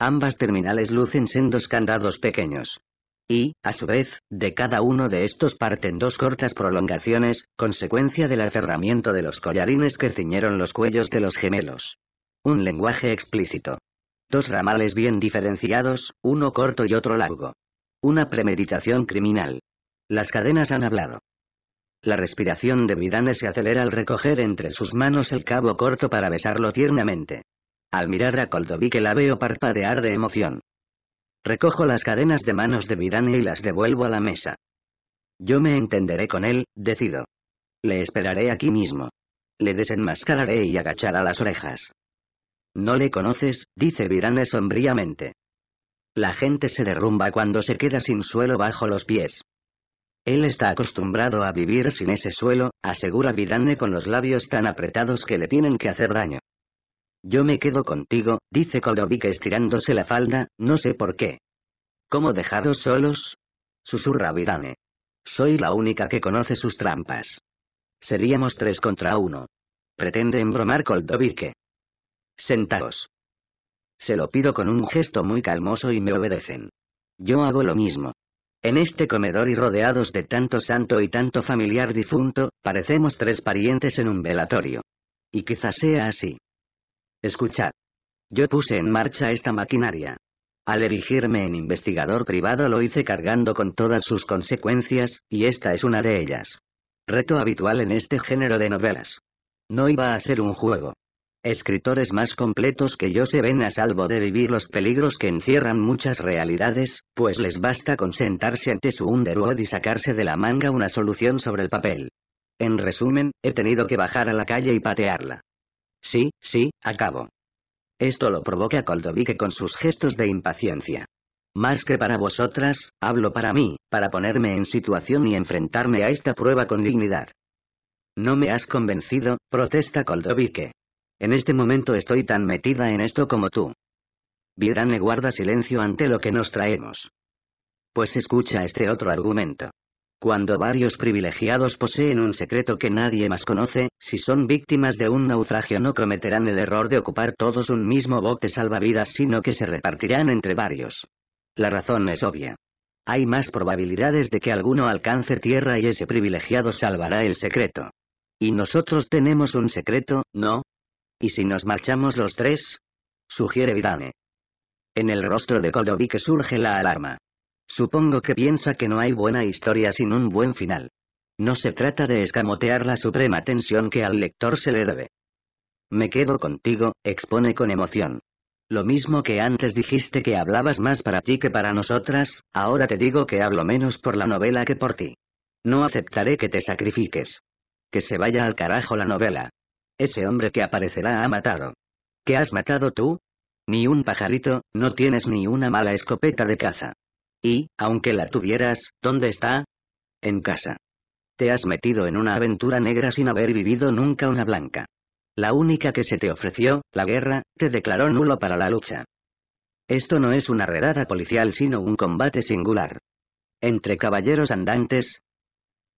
Ambas terminales lucen sendos candados pequeños. Y, a su vez, de cada uno de estos parten dos cortas prolongaciones, consecuencia del aferramiento de los collarines que ciñeron los cuellos de los gemelos. Un lenguaje explícito. Dos ramales bien diferenciados, uno corto y otro largo. Una premeditación criminal. Las cadenas han hablado. La respiración de Vidane se acelera al recoger entre sus manos el cabo corto para besarlo tiernamente. Al mirar a que la veo parpadear de emoción. Recojo las cadenas de manos de Vidane y las devuelvo a la mesa. Yo me entenderé con él, decido. Le esperaré aquí mismo. Le desenmascararé y agachará las orejas. No le conoces, dice Virane sombríamente. La gente se derrumba cuando se queda sin suelo bajo los pies. Él está acostumbrado a vivir sin ese suelo, asegura Virane con los labios tan apretados que le tienen que hacer daño. Yo me quedo contigo, dice Koldovic estirándose la falda, no sé por qué. ¿Cómo dejaros solos? Susurra Virane. Soy la única que conoce sus trampas. Seríamos tres contra uno. Pretende embromar Koldovic sentados. Se lo pido con un gesto muy calmoso y me obedecen. Yo hago lo mismo. En este comedor y rodeados de tanto santo y tanto familiar difunto, parecemos tres parientes en un velatorio. Y quizás sea así. Escuchad. Yo puse en marcha esta maquinaria. Al erigirme en investigador privado lo hice cargando con todas sus consecuencias, y esta es una de ellas. Reto habitual en este género de novelas. No iba a ser un juego escritores más completos que yo se ven a salvo de vivir los peligros que encierran muchas realidades, pues les basta con sentarse ante su Underwood y sacarse de la manga una solución sobre el papel. En resumen, he tenido que bajar a la calle y patearla. Sí, sí, acabo. Esto lo provoca Koldovique con sus gestos de impaciencia. Más que para vosotras, hablo para mí, para ponerme en situación y enfrentarme a esta prueba con dignidad. No me has convencido, protesta Koldovique. En este momento estoy tan metida en esto como tú. le guarda silencio ante lo que nos traemos. Pues escucha este otro argumento. Cuando varios privilegiados poseen un secreto que nadie más conoce, si son víctimas de un naufragio no cometerán el error de ocupar todos un mismo bote salvavidas sino que se repartirán entre varios. La razón es obvia. Hay más probabilidades de que alguno alcance tierra y ese privilegiado salvará el secreto. Y nosotros tenemos un secreto, ¿no? ¿Y si nos marchamos los tres? Sugiere Vidane. En el rostro de que surge la alarma. Supongo que piensa que no hay buena historia sin un buen final. No se trata de escamotear la suprema tensión que al lector se le debe. Me quedo contigo, expone con emoción. Lo mismo que antes dijiste que hablabas más para ti que para nosotras, ahora te digo que hablo menos por la novela que por ti. No aceptaré que te sacrifiques. Que se vaya al carajo la novela. Ese hombre que aparecerá ha matado. ¿Qué has matado tú? Ni un pajarito, no tienes ni una mala escopeta de caza. Y, aunque la tuvieras, ¿dónde está? En casa. Te has metido en una aventura negra sin haber vivido nunca una blanca. La única que se te ofreció, la guerra, te declaró nulo para la lucha. Esto no es una redada policial sino un combate singular. Entre caballeros andantes.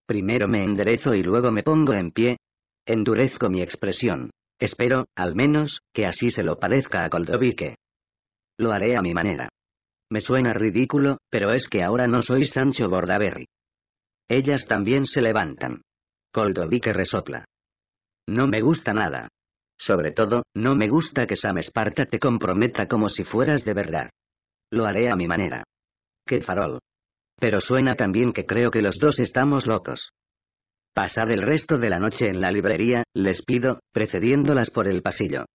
Primero me enderezo y luego me pongo en pie, Endurezco mi expresión. Espero, al menos, que así se lo parezca a Coldovique. Lo haré a mi manera. Me suena ridículo, pero es que ahora no soy Sancho Bordaberry. Ellas también se levantan. coldovique resopla. No me gusta nada. Sobre todo, no me gusta que Sam Esparta te comprometa como si fueras de verdad. Lo haré a mi manera. ¡Qué farol! Pero suena también que creo que los dos estamos locos. Pasad el resto de la noche en la librería, les pido, precediéndolas por el pasillo.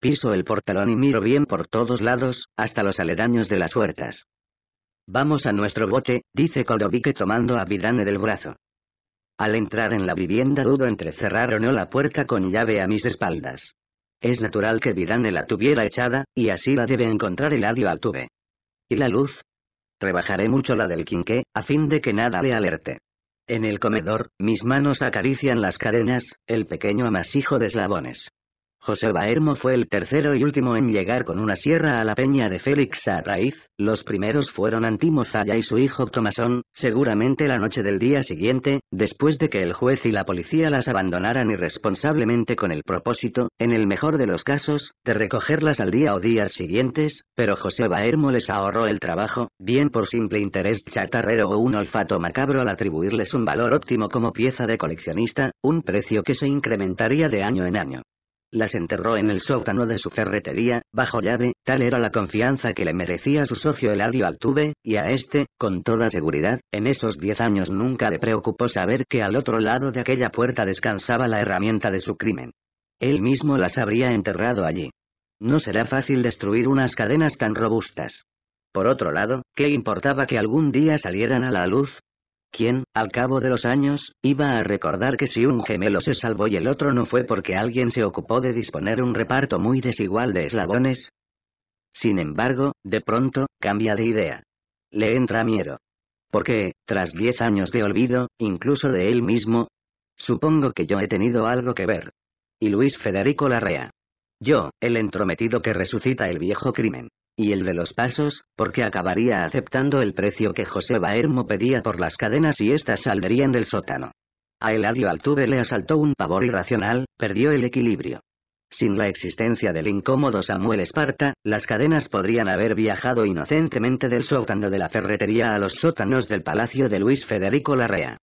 Piso el portalón y miro bien por todos lados, hasta los aledaños de las huertas. Vamos a nuestro bote, dice Kodovique tomando a Vidane del brazo. Al entrar en la vivienda dudo entre cerrar o no la puerta con llave a mis espaldas. Es natural que Vidane la tuviera echada, y así la debe encontrar el al tuve. ¿Y la luz? Rebajaré mucho la del quinqué, a fin de que nada le alerte. En el comedor, mis manos acarician las cadenas, el pequeño amasijo de eslabones. José Baermo fue el tercero y último en llegar con una sierra a la peña de Félix Arraiz, los primeros fueron Antimo Zaya y su hijo Tomasón, seguramente la noche del día siguiente, después de que el juez y la policía las abandonaran irresponsablemente con el propósito, en el mejor de los casos, de recogerlas al día o días siguientes, pero José Baermo les ahorró el trabajo, bien por simple interés chatarrero o un olfato macabro al atribuirles un valor óptimo como pieza de coleccionista, un precio que se incrementaría de año en año. Las enterró en el sótano de su ferretería, bajo llave, tal era la confianza que le merecía su socio Eladio Altuve, y a este, con toda seguridad, en esos diez años nunca le preocupó saber que al otro lado de aquella puerta descansaba la herramienta de su crimen. Él mismo las habría enterrado allí. No será fácil destruir unas cadenas tan robustas. Por otro lado, ¿qué importaba que algún día salieran a la luz? ¿Quién, al cabo de los años, iba a recordar que si un gemelo se salvó y el otro no fue porque alguien se ocupó de disponer un reparto muy desigual de eslabones. Sin embargo, de pronto, cambia de idea. Le entra miedo. Porque, tras diez años de olvido, incluso de él mismo, supongo que yo he tenido algo que ver. Y Luis Federico Larrea. Yo, el entrometido que resucita el viejo crimen y el de los pasos, porque acabaría aceptando el precio que José Baermo pedía por las cadenas y éstas saldrían del sótano. A Eladio Altuve le asaltó un pavor irracional, perdió el equilibrio. Sin la existencia del incómodo Samuel Esparta, las cadenas podrían haber viajado inocentemente del sótano de la ferretería a los sótanos del palacio de Luis Federico Larrea.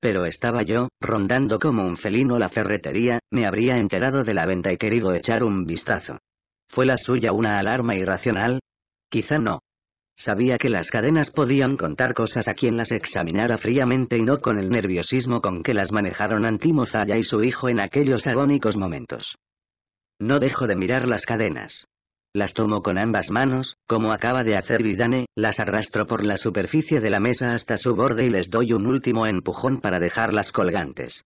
Pero estaba yo, rondando como un felino la ferretería, me habría enterado de la venta y querido echar un vistazo. ¿Fue la suya una alarma irracional? Quizá no. Sabía que las cadenas podían contar cosas a quien las examinara fríamente y no con el nerviosismo con que las manejaron Antimozaya y su hijo en aquellos agónicos momentos. No dejo de mirar las cadenas. Las tomo con ambas manos, como acaba de hacer Vidane, las arrastro por la superficie de la mesa hasta su borde y les doy un último empujón para dejarlas colgantes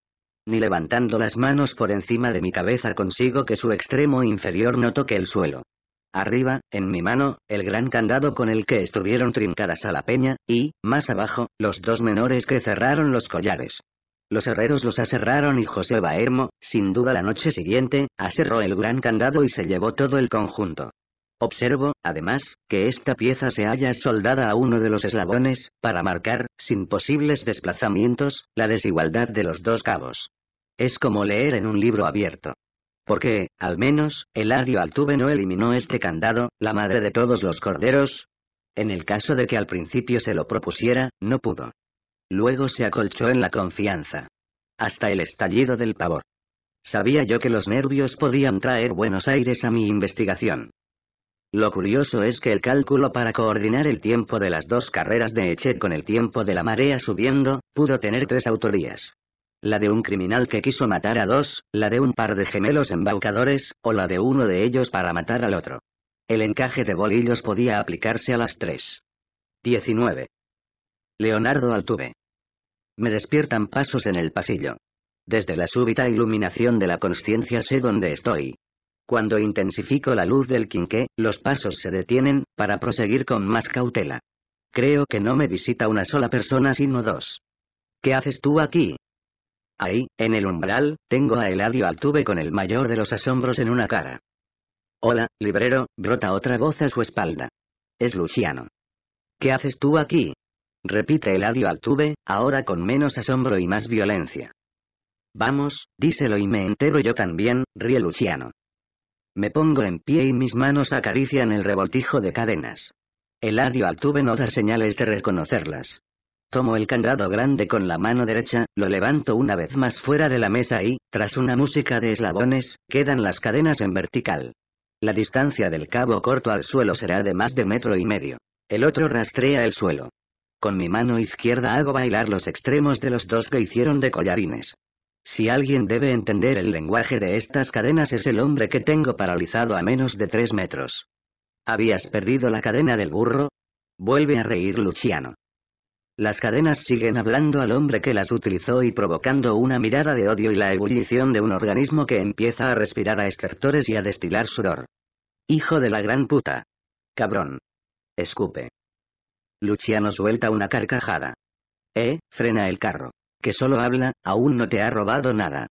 ni levantando las manos por encima de mi cabeza consigo que su extremo inferior no toque el suelo. Arriba, en mi mano, el gran candado con el que estuvieron trincadas a la peña, y, más abajo, los dos menores que cerraron los collares. Los herreros los aserraron y José Baermo, sin duda la noche siguiente, aserró el gran candado y se llevó todo el conjunto. Observo, además, que esta pieza se halla soldada a uno de los eslabones, para marcar, sin posibles desplazamientos, la desigualdad de los dos cabos. Es como leer en un libro abierto. Porque, al menos, el ario Altuve no eliminó este candado, la madre de todos los corderos. En el caso de que al principio se lo propusiera, no pudo. Luego se acolchó en la confianza. Hasta el estallido del pavor. Sabía yo que los nervios podían traer buenos aires a mi investigación. Lo curioso es que el cálculo para coordinar el tiempo de las dos carreras de Eche con el tiempo de la marea subiendo, pudo tener tres autorías. La de un criminal que quiso matar a dos, la de un par de gemelos embaucadores, o la de uno de ellos para matar al otro. El encaje de bolillos podía aplicarse a las tres. 19. Leonardo Altuve. Me despiertan pasos en el pasillo. Desde la súbita iluminación de la conciencia sé dónde estoy, cuando intensifico la luz del quinqué, los pasos se detienen, para proseguir con más cautela. Creo que no me visita una sola persona sino dos. ¿Qué haces tú aquí? Ahí, en el umbral, tengo a Eladio Altuve con el mayor de los asombros en una cara. Hola, librero, brota otra voz a su espalda. Es Luciano. ¿Qué haces tú aquí? Repite Eladio Altuve, ahora con menos asombro y más violencia. Vamos, díselo y me entero yo también, ríe Luciano. Me pongo en pie y mis manos acarician el revoltijo de cadenas. El adio Altuve no da señales de reconocerlas. Tomo el candado grande con la mano derecha, lo levanto una vez más fuera de la mesa y, tras una música de eslabones, quedan las cadenas en vertical. La distancia del cabo corto al suelo será de más de metro y medio. El otro rastrea el suelo. Con mi mano izquierda hago bailar los extremos de los dos que hicieron de collarines. Si alguien debe entender el lenguaje de estas cadenas es el hombre que tengo paralizado a menos de tres metros. ¿Habías perdido la cadena del burro? Vuelve a reír Luciano. Las cadenas siguen hablando al hombre que las utilizó y provocando una mirada de odio y la ebullición de un organismo que empieza a respirar a estertores y a destilar sudor. Hijo de la gran puta. Cabrón. Escupe. Luciano suelta una carcajada. Eh, frena el carro que solo habla, aún no te ha robado nada.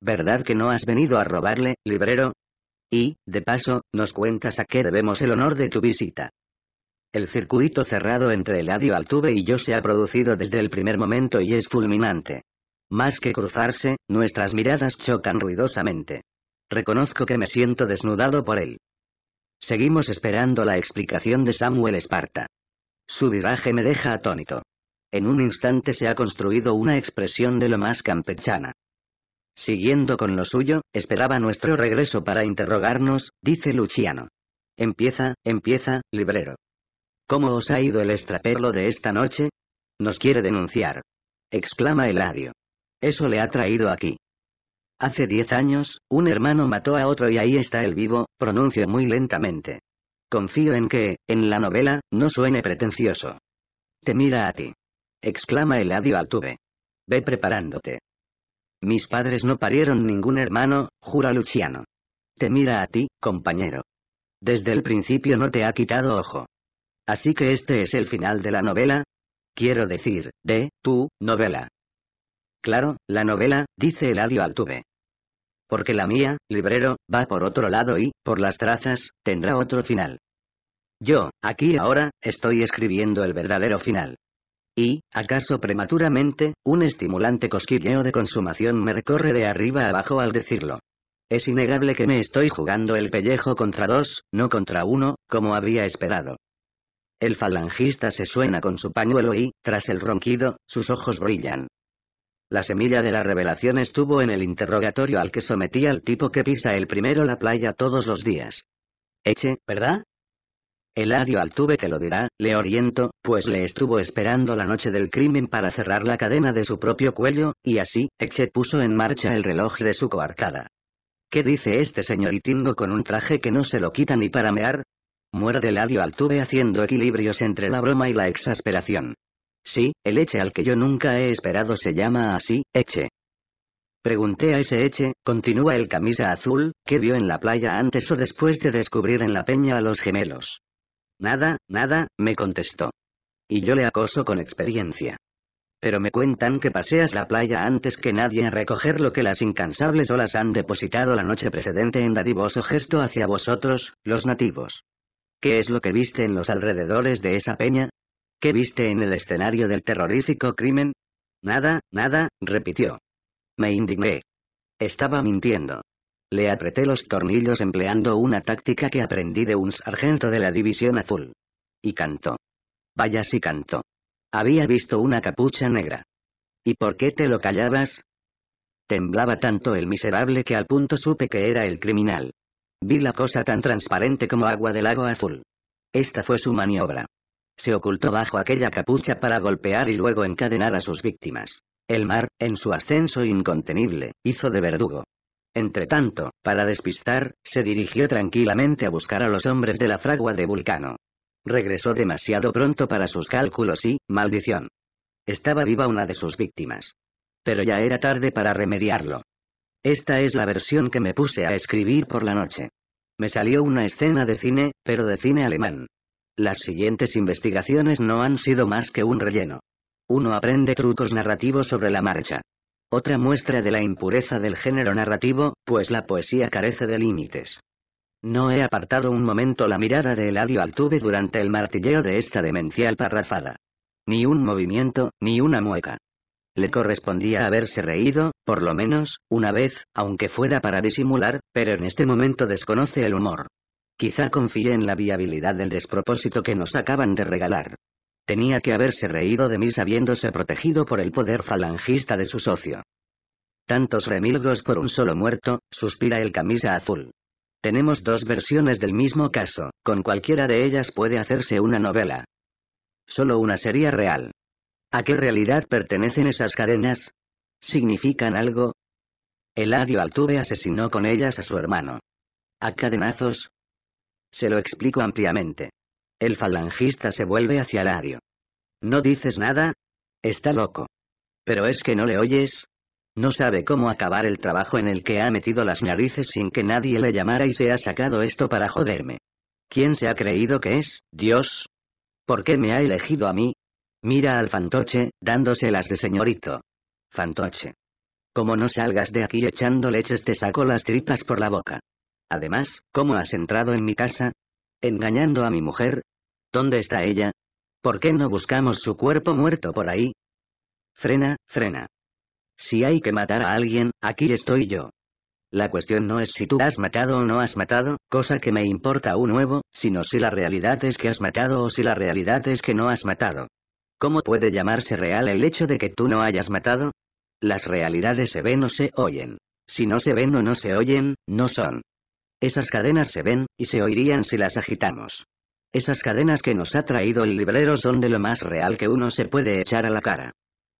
¿Verdad que no has venido a robarle, librero? Y, de paso, nos cuentas a qué debemos el honor de tu visita. El circuito cerrado entre el Eladio Altuve y yo se ha producido desde el primer momento y es fulminante. Más que cruzarse, nuestras miradas chocan ruidosamente. Reconozco que me siento desnudado por él. Seguimos esperando la explicación de Samuel Esparta. Su viraje me deja atónito. En un instante se ha construido una expresión de lo más campechana. Siguiendo con lo suyo, esperaba nuestro regreso para interrogarnos, dice Luciano. Empieza, empieza, librero. ¿Cómo os ha ido el extraperlo de esta noche? Nos quiere denunciar. Exclama Eladio. Eso le ha traído aquí. Hace diez años, un hermano mató a otro y ahí está el vivo, pronuncio muy lentamente. Confío en que, en la novela, no suene pretencioso. Te mira a ti exclama Eladio Altuve. Ve preparándote. Mis padres no parieron ningún hermano, jura Luciano. Te mira a ti, compañero. Desde el principio no te ha quitado ojo. Así que este es el final de la novela. Quiero decir, de, tu, novela. Claro, la novela, dice Eladio Altuve. Porque la mía, librero, va por otro lado y, por las trazas, tendrá otro final. Yo, aquí ahora, estoy escribiendo el verdadero final. Y, acaso prematuramente, un estimulante cosquilleo de consumación me recorre de arriba abajo al decirlo. Es innegable que me estoy jugando el pellejo contra dos, no contra uno, como había esperado. El falangista se suena con su pañuelo y, tras el ronquido, sus ojos brillan. La semilla de la revelación estuvo en el interrogatorio al que sometía al tipo que pisa el primero la playa todos los días. Eche, ¿verdad? El al Altuve te lo dirá, le oriento, pues le estuvo esperando la noche del crimen para cerrar la cadena de su propio cuello, y así, Eche puso en marcha el reloj de su coartada. ¿Qué dice este señoritingo con un traje que no se lo quita ni para mear? Muerde al Altuve haciendo equilibrios entre la broma y la exasperación. Sí, el Eche al que yo nunca he esperado se llama así, Eche. Pregunté a ese Eche, continúa el camisa azul, que vio en la playa antes o después de descubrir en la peña a los gemelos. Nada, nada, me contestó. Y yo le acoso con experiencia. Pero me cuentan que paseas la playa antes que nadie a recoger lo que las incansables olas han depositado la noche precedente en dadivoso gesto hacia vosotros, los nativos. ¿Qué es lo que viste en los alrededores de esa peña? ¿Qué viste en el escenario del terrorífico crimen? Nada, nada, repitió. Me indigné. Estaba mintiendo. Le apreté los tornillos empleando una táctica que aprendí de un sargento de la División Azul. Y cantó. Vaya si cantó. Había visto una capucha negra. ¿Y por qué te lo callabas? Temblaba tanto el miserable que al punto supe que era el criminal. Vi la cosa tan transparente como agua del lago azul. Esta fue su maniobra. Se ocultó bajo aquella capucha para golpear y luego encadenar a sus víctimas. El mar, en su ascenso incontenible, hizo de verdugo. Entre tanto, para despistar, se dirigió tranquilamente a buscar a los hombres de la fragua de Vulcano. Regresó demasiado pronto para sus cálculos y, maldición. Estaba viva una de sus víctimas. Pero ya era tarde para remediarlo. Esta es la versión que me puse a escribir por la noche. Me salió una escena de cine, pero de cine alemán. Las siguientes investigaciones no han sido más que un relleno. Uno aprende trucos narrativos sobre la marcha. Otra muestra de la impureza del género narrativo, pues la poesía carece de límites. No he apartado un momento la mirada de Eladio Altuve durante el martilleo de esta demencial parrafada. Ni un movimiento, ni una mueca. Le correspondía haberse reído, por lo menos, una vez, aunque fuera para disimular, pero en este momento desconoce el humor. Quizá confíe en la viabilidad del despropósito que nos acaban de regalar. Tenía que haberse reído de mí sabiéndose protegido por el poder falangista de su socio. Tantos remilgos por un solo muerto, suspira el camisa azul. Tenemos dos versiones del mismo caso, con cualquiera de ellas puede hacerse una novela. Solo una sería real. ¿A qué realidad pertenecen esas cadenas? ¿Significan algo? El Eladio Altuve asesinó con ellas a su hermano. ¿A cadenazos? Se lo explico ampliamente. El falangista se vuelve hacia Eladio. ¿No dices nada? Está loco. ¿Pero es que no le oyes? No sabe cómo acabar el trabajo en el que ha metido las narices sin que nadie le llamara y se ha sacado esto para joderme. ¿Quién se ha creído que es, Dios? ¿Por qué me ha elegido a mí? Mira al fantoche, dándoselas de señorito. Fantoche. Como no salgas de aquí echando leches te saco las tripas por la boca. Además, ¿cómo has entrado en mi casa? engañando a mi mujer? ¿Dónde está ella? ¿Por qué no buscamos su cuerpo muerto por ahí? Frena, frena. Si hay que matar a alguien, aquí estoy yo. La cuestión no es si tú has matado o no has matado, cosa que me importa un nuevo, sino si la realidad es que has matado o si la realidad es que no has matado. ¿Cómo puede llamarse real el hecho de que tú no hayas matado? Las realidades se ven o se oyen. Si no se ven o no se oyen, no son. Esas cadenas se ven, y se oirían si las agitamos. Esas cadenas que nos ha traído el librero son de lo más real que uno se puede echar a la cara.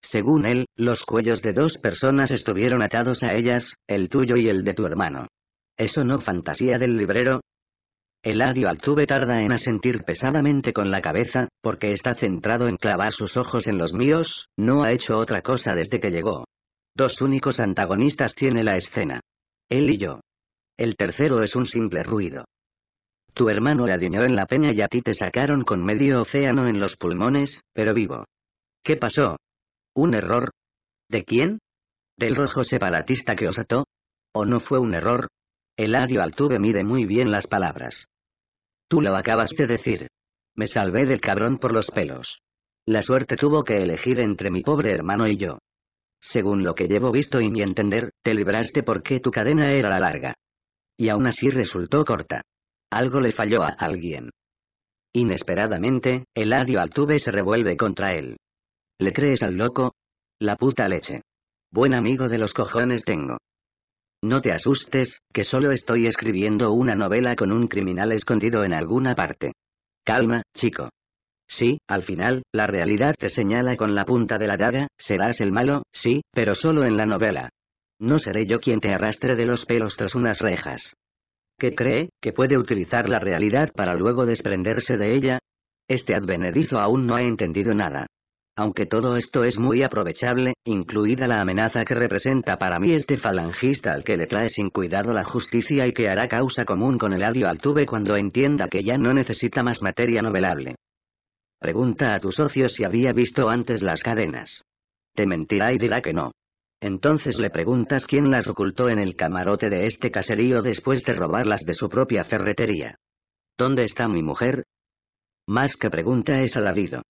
Según él, los cuellos de dos personas estuvieron atados a ellas, el tuyo y el de tu hermano. ¿Eso no fantasía del librero? El Eladio Altuve tarda en asentir pesadamente con la cabeza, porque está centrado en clavar sus ojos en los míos, no ha hecho otra cosa desde que llegó. Dos únicos antagonistas tiene la escena. Él y yo. El tercero es un simple ruido. Tu hermano le adiñó en la peña y a ti te sacaron con medio océano en los pulmones, pero vivo. ¿Qué pasó? ¿Un error? ¿De quién? ¿Del rojo separatista que os ató? ¿O no fue un error? El Eladio Altuve mide muy bien las palabras. Tú lo acabas de decir. Me salvé del cabrón por los pelos. La suerte tuvo que elegir entre mi pobre hermano y yo. Según lo que llevo visto y mi entender, te libraste porque tu cadena era la larga. Y aún así resultó corta. Algo le falló a alguien. Inesperadamente, el al Altuve se revuelve contra él. ¿Le crees al loco? La puta leche. Buen amigo de los cojones tengo. No te asustes, que solo estoy escribiendo una novela con un criminal escondido en alguna parte. Calma, chico. Sí, al final, la realidad te señala con la punta de la daga, serás el malo, sí, pero solo en la novela. No seré yo quien te arrastre de los pelos tras unas rejas. ¿Qué cree, que puede utilizar la realidad para luego desprenderse de ella? Este advenedizo aún no ha entendido nada. Aunque todo esto es muy aprovechable, incluida la amenaza que representa para mí este falangista al que le trae sin cuidado la justicia y que hará causa común con el adio tuve cuando entienda que ya no necesita más materia novelable. Pregunta a tu socio si había visto antes las cadenas. Te mentirá y dirá que no. Entonces le preguntas quién las ocultó en el camarote de este caserío después de robarlas de su propia ferretería. ¿Dónde está mi mujer? Más que pregunta es alarido.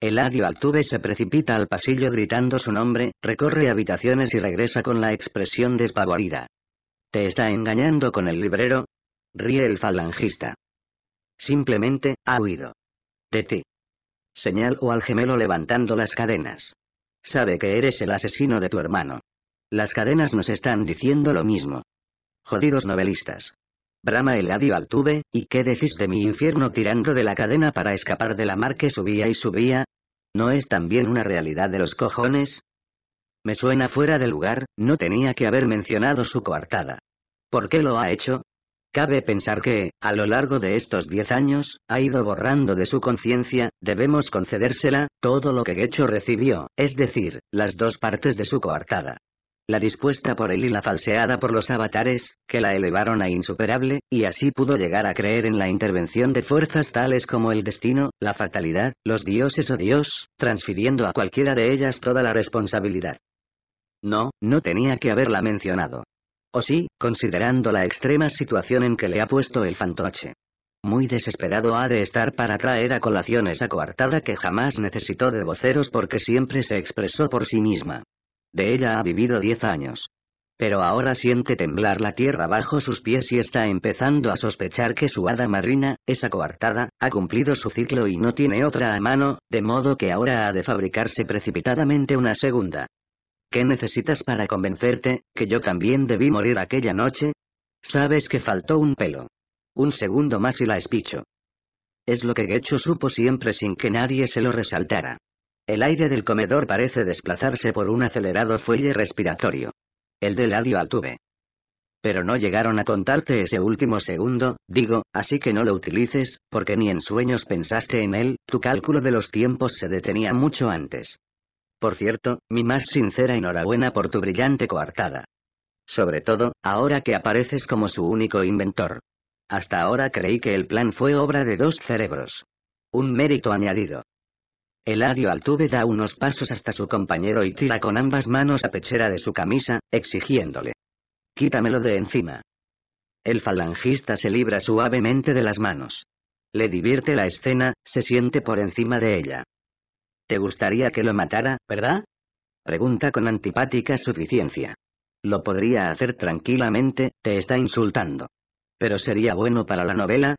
Eladio Altuve se precipita al pasillo gritando su nombre, recorre habitaciones y regresa con la expresión despavorida. ¿Te está engañando con el librero? Ríe el falangista. Simplemente, ha huido. De ti. o al gemelo levantando las cadenas. Sabe que eres el asesino de tu hermano. Las cadenas nos están diciendo lo mismo. Jodidos novelistas. Brama el adio al tuve, ¿y qué decís de mi infierno tirando de la cadena para escapar de la mar que subía y subía? ¿No es también una realidad de los cojones? Me suena fuera de lugar, no tenía que haber mencionado su coartada. ¿Por qué lo ha hecho? Cabe pensar que, a lo largo de estos 10 años, ha ido borrando de su conciencia, debemos concedérsela, todo lo que hecho recibió, es decir, las dos partes de su coartada. La dispuesta por él y la falseada por los avatares, que la elevaron a insuperable, y así pudo llegar a creer en la intervención de fuerzas tales como el destino, la fatalidad, los dioses o Dios, transfiriendo a cualquiera de ellas toda la responsabilidad. No, no tenía que haberla mencionado. O sí, considerando la extrema situación en que le ha puesto el fantoche. Muy desesperado ha de estar para traer a colación esa coartada que jamás necesitó de voceros porque siempre se expresó por sí misma. De ella ha vivido diez años. Pero ahora siente temblar la tierra bajo sus pies y está empezando a sospechar que su hada marina, esa coartada, ha cumplido su ciclo y no tiene otra a mano, de modo que ahora ha de fabricarse precipitadamente una segunda. ¿Qué necesitas para convencerte, que yo también debí morir aquella noche? Sabes que faltó un pelo. Un segundo más y la espicho. Es lo que Gecho supo siempre sin que nadie se lo resaltara. El aire del comedor parece desplazarse por un acelerado fuelle respiratorio. El del al tuve. Pero no llegaron a contarte ese último segundo, digo, así que no lo utilices, porque ni en sueños pensaste en él, tu cálculo de los tiempos se detenía mucho antes. Por cierto, mi más sincera enhorabuena por tu brillante coartada. Sobre todo, ahora que apareces como su único inventor. Hasta ahora creí que el plan fue obra de dos cerebros. Un mérito añadido. El Eladio Altuve da unos pasos hasta su compañero y tira con ambas manos a pechera de su camisa, exigiéndole. Quítamelo de encima. El falangista se libra suavemente de las manos. Le divierte la escena, se siente por encima de ella. Te gustaría que lo matara, ¿verdad? Pregunta con antipática suficiencia. Lo podría hacer tranquilamente, te está insultando. Pero sería bueno para la novela.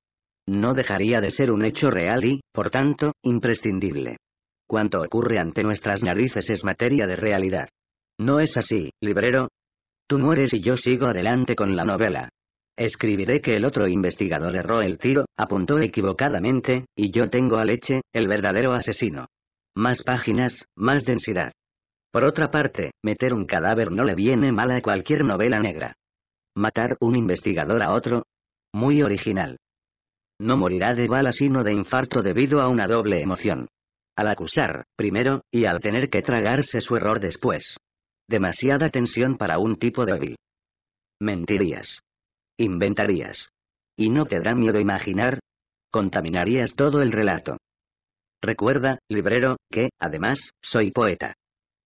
No dejaría de ser un hecho real y, por tanto, imprescindible. Cuanto ocurre ante nuestras narices es materia de realidad. No es así, librero. Tú mueres y yo sigo adelante con la novela. Escribiré que el otro investigador erró el tiro, apuntó equivocadamente, y yo tengo a leche, el verdadero asesino. Más páginas, más densidad. Por otra parte, meter un cadáver no le viene mal a cualquier novela negra. Matar un investigador a otro. Muy original. No morirá de bala sino de infarto debido a una doble emoción. Al acusar, primero, y al tener que tragarse su error después. Demasiada tensión para un tipo débil. Mentirías. Inventarías. ¿Y no te da miedo imaginar? Contaminarías todo el relato. Recuerda, librero, que, además, soy poeta.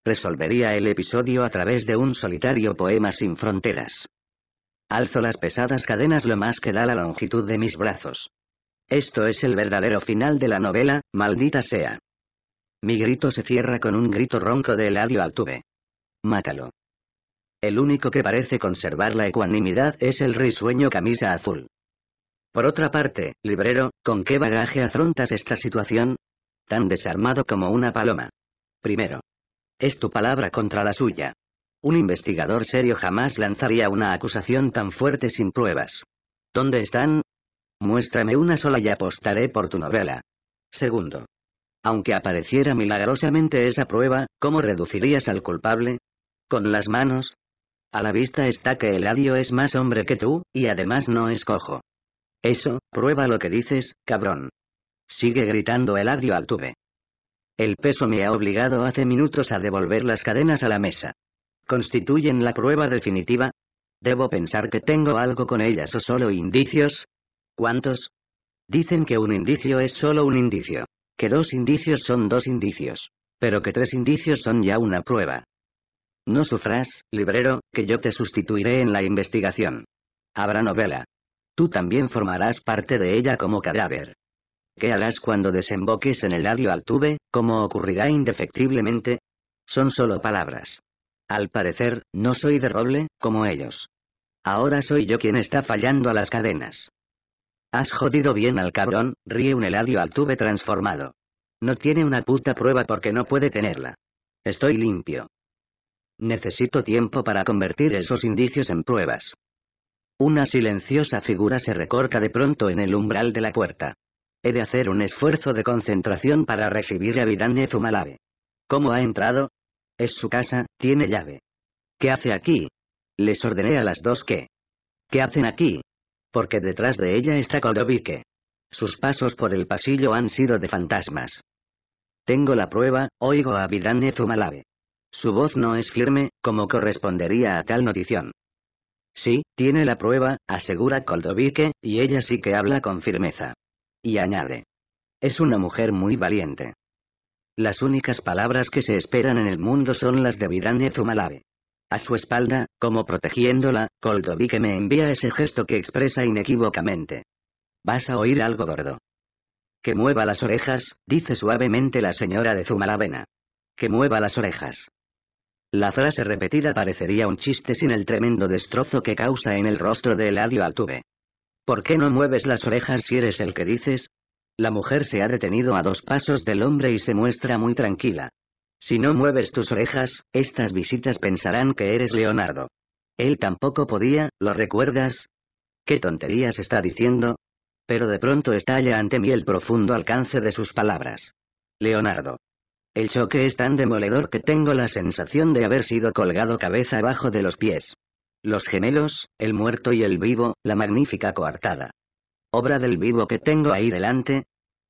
Resolvería el episodio a través de un solitario poema sin fronteras. Alzo las pesadas cadenas lo más que da la longitud de mis brazos. Esto es el verdadero final de la novela, maldita sea. Mi grito se cierra con un grito ronco de Eladio Altuve. Mátalo. El único que parece conservar la ecuanimidad es el risueño camisa azul. Por otra parte, librero, ¿con qué bagaje afrontas esta situación? tan desarmado como una paloma. Primero. Es tu palabra contra la suya. Un investigador serio jamás lanzaría una acusación tan fuerte sin pruebas. ¿Dónde están? Muéstrame una sola y apostaré por tu novela. Segundo. Aunque apareciera milagrosamente esa prueba, ¿cómo reducirías al culpable? ¿Con las manos? A la vista está que el Eladio es más hombre que tú, y además no es cojo. Eso, prueba lo que dices, cabrón. Sigue gritando el al tube. El peso me ha obligado hace minutos a devolver las cadenas a la mesa. ¿Constituyen la prueba definitiva? ¿Debo pensar que tengo algo con ellas o solo indicios? ¿Cuántos? Dicen que un indicio es solo un indicio. Que dos indicios son dos indicios. Pero que tres indicios son ya una prueba. No sufras, librero, que yo te sustituiré en la investigación. Habrá novela. Tú también formarás parte de ella como cadáver que harás cuando desemboques en el ladio Altuve, como ocurrirá indefectiblemente? Son solo palabras. Al parecer, no soy de roble, como ellos. Ahora soy yo quien está fallando a las cadenas. Has jodido bien al cabrón, ríe un al Altuve transformado. No tiene una puta prueba porque no puede tenerla. Estoy limpio. Necesito tiempo para convertir esos indicios en pruebas. Una silenciosa figura se recorta de pronto en el umbral de la puerta. He de hacer un esfuerzo de concentración para recibir a Vidane Zumalabe. ¿Cómo ha entrado? Es su casa, tiene llave. ¿Qué hace aquí? Les ordené a las dos que. ¿Qué hacen aquí? Porque detrás de ella está Koldovike. Sus pasos por el pasillo han sido de fantasmas. Tengo la prueba, oigo a Vidane Zumalabe. Su voz no es firme, como correspondería a tal notición. Sí, tiene la prueba, asegura Koldovike, y ella sí que habla con firmeza. Y añade. Es una mujer muy valiente. Las únicas palabras que se esperan en el mundo son las de Vidane Zumalabe. A su espalda, como protegiéndola, que me envía ese gesto que expresa inequívocamente. Vas a oír algo gordo. Que mueva las orejas, dice suavemente la señora de Zumalavena. Que mueva las orejas. La frase repetida parecería un chiste sin el tremendo destrozo que causa en el rostro de Eladio Altuve. ¿Por qué no mueves las orejas si eres el que dices? La mujer se ha detenido a dos pasos del hombre y se muestra muy tranquila. Si no mueves tus orejas, estas visitas pensarán que eres Leonardo. Él tampoco podía, ¿lo recuerdas? ¿Qué tonterías está diciendo? Pero de pronto estalla ante mí el profundo alcance de sus palabras. Leonardo. El choque es tan demoledor que tengo la sensación de haber sido colgado cabeza abajo de los pies. Los gemelos, el muerto y el vivo, la magnífica coartada. Obra del vivo que tengo ahí delante.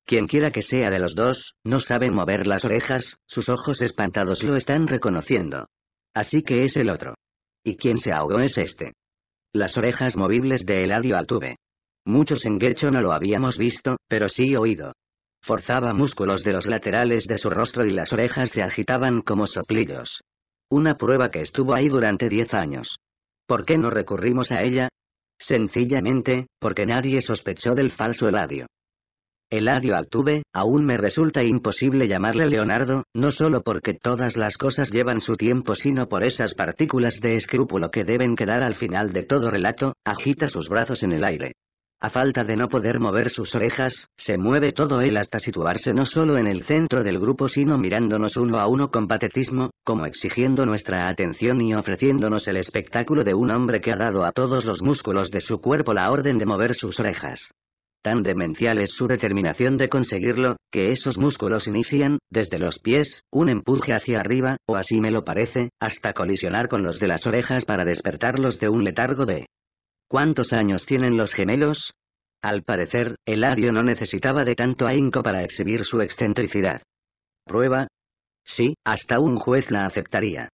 Quien quiera que sea de los dos, no sabe mover las orejas, sus ojos espantados lo están reconociendo. Así que es el otro. Y quien se ahogó es este. Las orejas movibles de Eladio Altuve. Muchos en Gecho no lo habíamos visto, pero sí oído. Forzaba músculos de los laterales de su rostro y las orejas se agitaban como soplillos. Una prueba que estuvo ahí durante diez años. ¿Por qué no recurrimos a ella? Sencillamente, porque nadie sospechó del falso Eladio. Eladio Altuve, aún me resulta imposible llamarle Leonardo, no solo porque todas las cosas llevan su tiempo sino por esas partículas de escrúpulo que deben quedar al final de todo relato, agita sus brazos en el aire. A falta de no poder mover sus orejas, se mueve todo él hasta situarse no solo en el centro del grupo sino mirándonos uno a uno con patetismo, como exigiendo nuestra atención y ofreciéndonos el espectáculo de un hombre que ha dado a todos los músculos de su cuerpo la orden de mover sus orejas. Tan demencial es su determinación de conseguirlo, que esos músculos inician, desde los pies, un empuje hacia arriba, o así me lo parece, hasta colisionar con los de las orejas para despertarlos de un letargo de ¿Cuántos años tienen los gemelos? Al parecer, ario no necesitaba de tanto ahínco para exhibir su excentricidad. ¿Prueba? Sí, hasta un juez la aceptaría.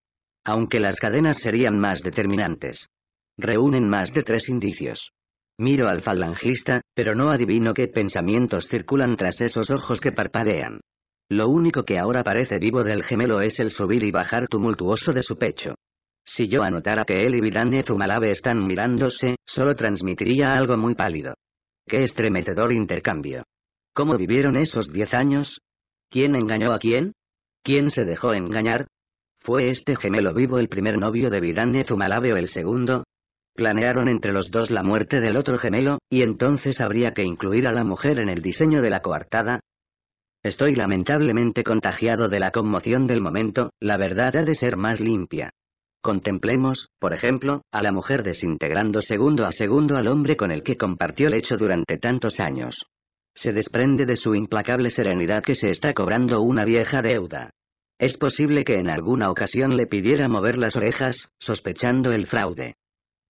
Aunque las cadenas serían más determinantes. Reúnen más de tres indicios. Miro al falangista, pero no adivino qué pensamientos circulan tras esos ojos que parpadean. Lo único que ahora parece vivo del gemelo es el subir y bajar tumultuoso de su pecho. Si yo anotara que él y Vidane Zumalabe están mirándose, solo transmitiría algo muy pálido. Qué estremecedor intercambio. ¿Cómo vivieron esos diez años? ¿Quién engañó a quién? ¿Quién se dejó engañar? ¿Fue este gemelo vivo el primer novio de Vidane Zumalabe o el segundo? Planearon entre los dos la muerte del otro gemelo, y entonces habría que incluir a la mujer en el diseño de la coartada. Estoy lamentablemente contagiado de la conmoción del momento, la verdad ha de ser más limpia. Contemplemos, por ejemplo, a la mujer desintegrando segundo a segundo al hombre con el que compartió el hecho durante tantos años. Se desprende de su implacable serenidad que se está cobrando una vieja deuda. Es posible que en alguna ocasión le pidiera mover las orejas, sospechando el fraude.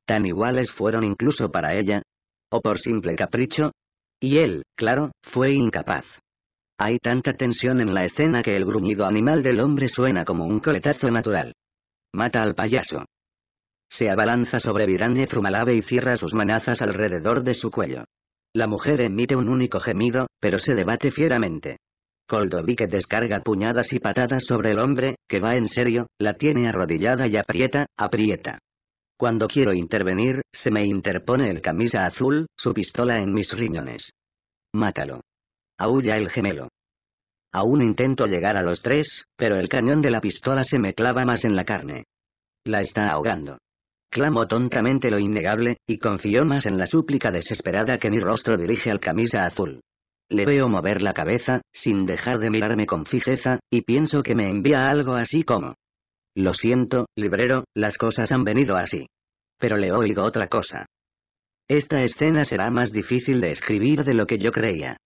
Tan iguales fueron incluso para ella. O por simple capricho. Y él, claro, fue incapaz. Hay tanta tensión en la escena que el gruñido animal del hombre suena como un coletazo natural. Mata al payaso. Se abalanza sobre Virane frumalave y cierra sus manazas alrededor de su cuello. La mujer emite un único gemido, pero se debate fieramente. que descarga puñadas y patadas sobre el hombre, que va en serio, la tiene arrodillada y aprieta, aprieta. Cuando quiero intervenir, se me interpone el camisa azul, su pistola en mis riñones. Mátalo. Aúlla el gemelo. Aún intento llegar a los tres, pero el cañón de la pistola se me clava más en la carne. La está ahogando. Clamo tontamente lo innegable, y confío más en la súplica desesperada que mi rostro dirige al camisa azul. Le veo mover la cabeza, sin dejar de mirarme con fijeza, y pienso que me envía algo así como... Lo siento, librero, las cosas han venido así. Pero le oigo otra cosa. Esta escena será más difícil de escribir de lo que yo creía.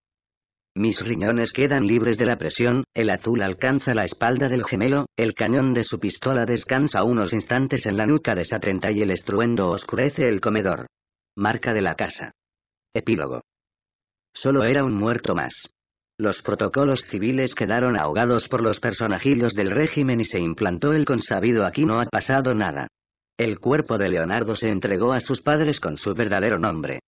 Mis riñones quedan libres de la presión, el azul alcanza la espalda del gemelo, el cañón de su pistola descansa unos instantes en la nuca de y el estruendo oscurece el comedor. Marca de la casa. Epílogo. Solo era un muerto más. Los protocolos civiles quedaron ahogados por los personajillos del régimen y se implantó el consabido aquí no ha pasado nada. El cuerpo de Leonardo se entregó a sus padres con su verdadero nombre.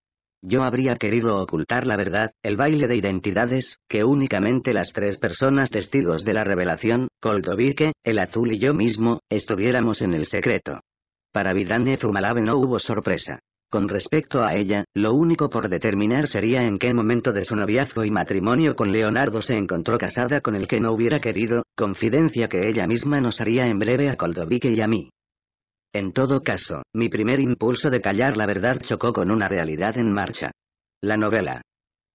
Yo habría querido ocultar la verdad, el baile de identidades, que únicamente las tres personas testigos de la revelación, Coldovique, el azul y yo mismo, estuviéramos en el secreto. Para Vidane Zumalabe no hubo sorpresa. Con respecto a ella, lo único por determinar sería en qué momento de su noviazgo y matrimonio con Leonardo se encontró casada con el que no hubiera querido, confidencia que ella misma nos haría en breve a Coldovique y a mí. En todo caso, mi primer impulso de callar la verdad chocó con una realidad en marcha. La novela.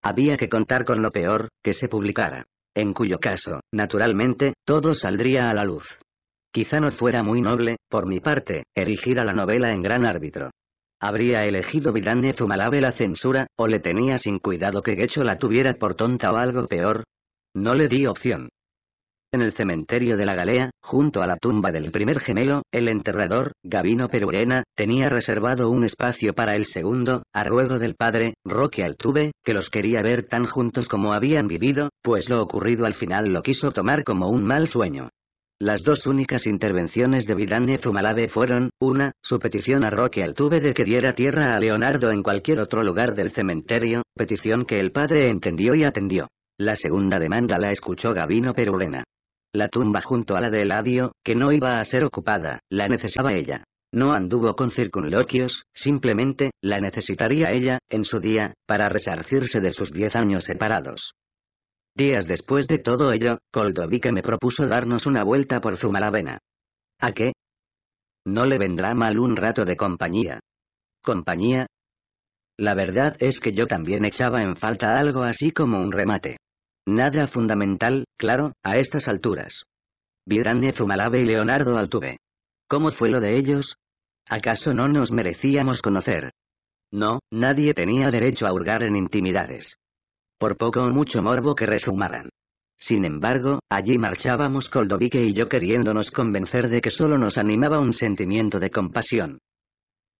Había que contar con lo peor, que se publicara. En cuyo caso, naturalmente, todo saldría a la luz. Quizá no fuera muy noble, por mi parte, erigir a la novela en gran árbitro. Habría elegido Vidane Zumalabe la censura, o le tenía sin cuidado que Gecho la tuviera por tonta o algo peor. No le di opción. En el cementerio de la Galea, junto a la tumba del primer gemelo, el enterrador, Gavino Perurena, tenía reservado un espacio para el segundo, a ruego del padre, Roque Altuve, que los quería ver tan juntos como habían vivido, pues lo ocurrido al final lo quiso tomar como un mal sueño. Las dos únicas intervenciones de Vidane Zumalabe fueron, una, su petición a Roque Altuve de que diera tierra a Leonardo en cualquier otro lugar del cementerio, petición que el padre entendió y atendió. La segunda demanda la escuchó Gavino Perurena. La tumba junto a la de Eladio, que no iba a ser ocupada, la necesitaba ella. No anduvo con circunloquios, simplemente, la necesitaría ella, en su día, para resarcirse de sus diez años separados. Días después de todo ello, que me propuso darnos una vuelta por Zumalavena. ¿A qué? No le vendrá mal un rato de compañía. ¿Compañía? La verdad es que yo también echaba en falta algo así como un remate. Nada fundamental, claro, a estas alturas. Vieran Zumalabe y Leonardo Altuve. ¿Cómo fue lo de ellos? ¿Acaso no nos merecíamos conocer? No, nadie tenía derecho a hurgar en intimidades. Por poco o mucho morbo que rezumaran. Sin embargo, allí marchábamos Coldovique y yo queriéndonos convencer de que solo nos animaba un sentimiento de compasión.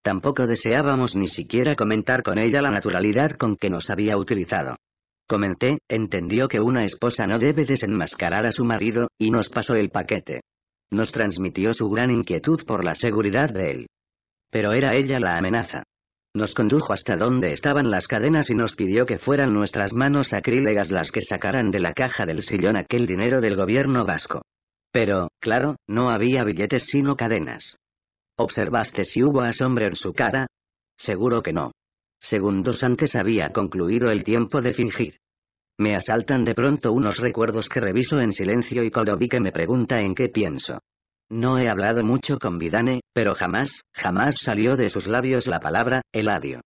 Tampoco deseábamos ni siquiera comentar con ella la naturalidad con que nos había utilizado. Comenté, entendió que una esposa no debe desenmascarar a su marido, y nos pasó el paquete. Nos transmitió su gran inquietud por la seguridad de él. Pero era ella la amenaza. Nos condujo hasta donde estaban las cadenas y nos pidió que fueran nuestras manos sacrílegas las que sacaran de la caja del sillón aquel dinero del gobierno vasco. Pero, claro, no había billetes sino cadenas. ¿Observaste si hubo asombro en su cara? Seguro que no. Segundos antes había concluido el tiempo de fingir. Me asaltan de pronto unos recuerdos que reviso en silencio y que me pregunta en qué pienso. No he hablado mucho con Vidane, pero jamás, jamás salió de sus labios la palabra, el adiós.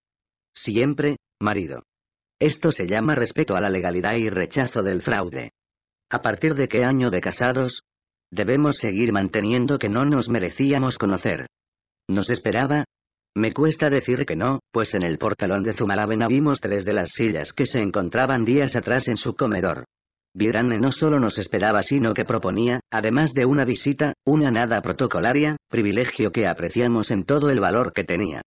Siempre, marido. Esto se llama respeto a la legalidad y rechazo del fraude. ¿A partir de qué año de casados? Debemos seguir manteniendo que no nos merecíamos conocer. Nos esperaba, me cuesta decir que no, pues en el portalón de Zumalabena vimos tres de las sillas que se encontraban días atrás en su comedor. Virane no solo nos esperaba sino que proponía, además de una visita, una nada protocolaria, privilegio que apreciamos en todo el valor que tenía.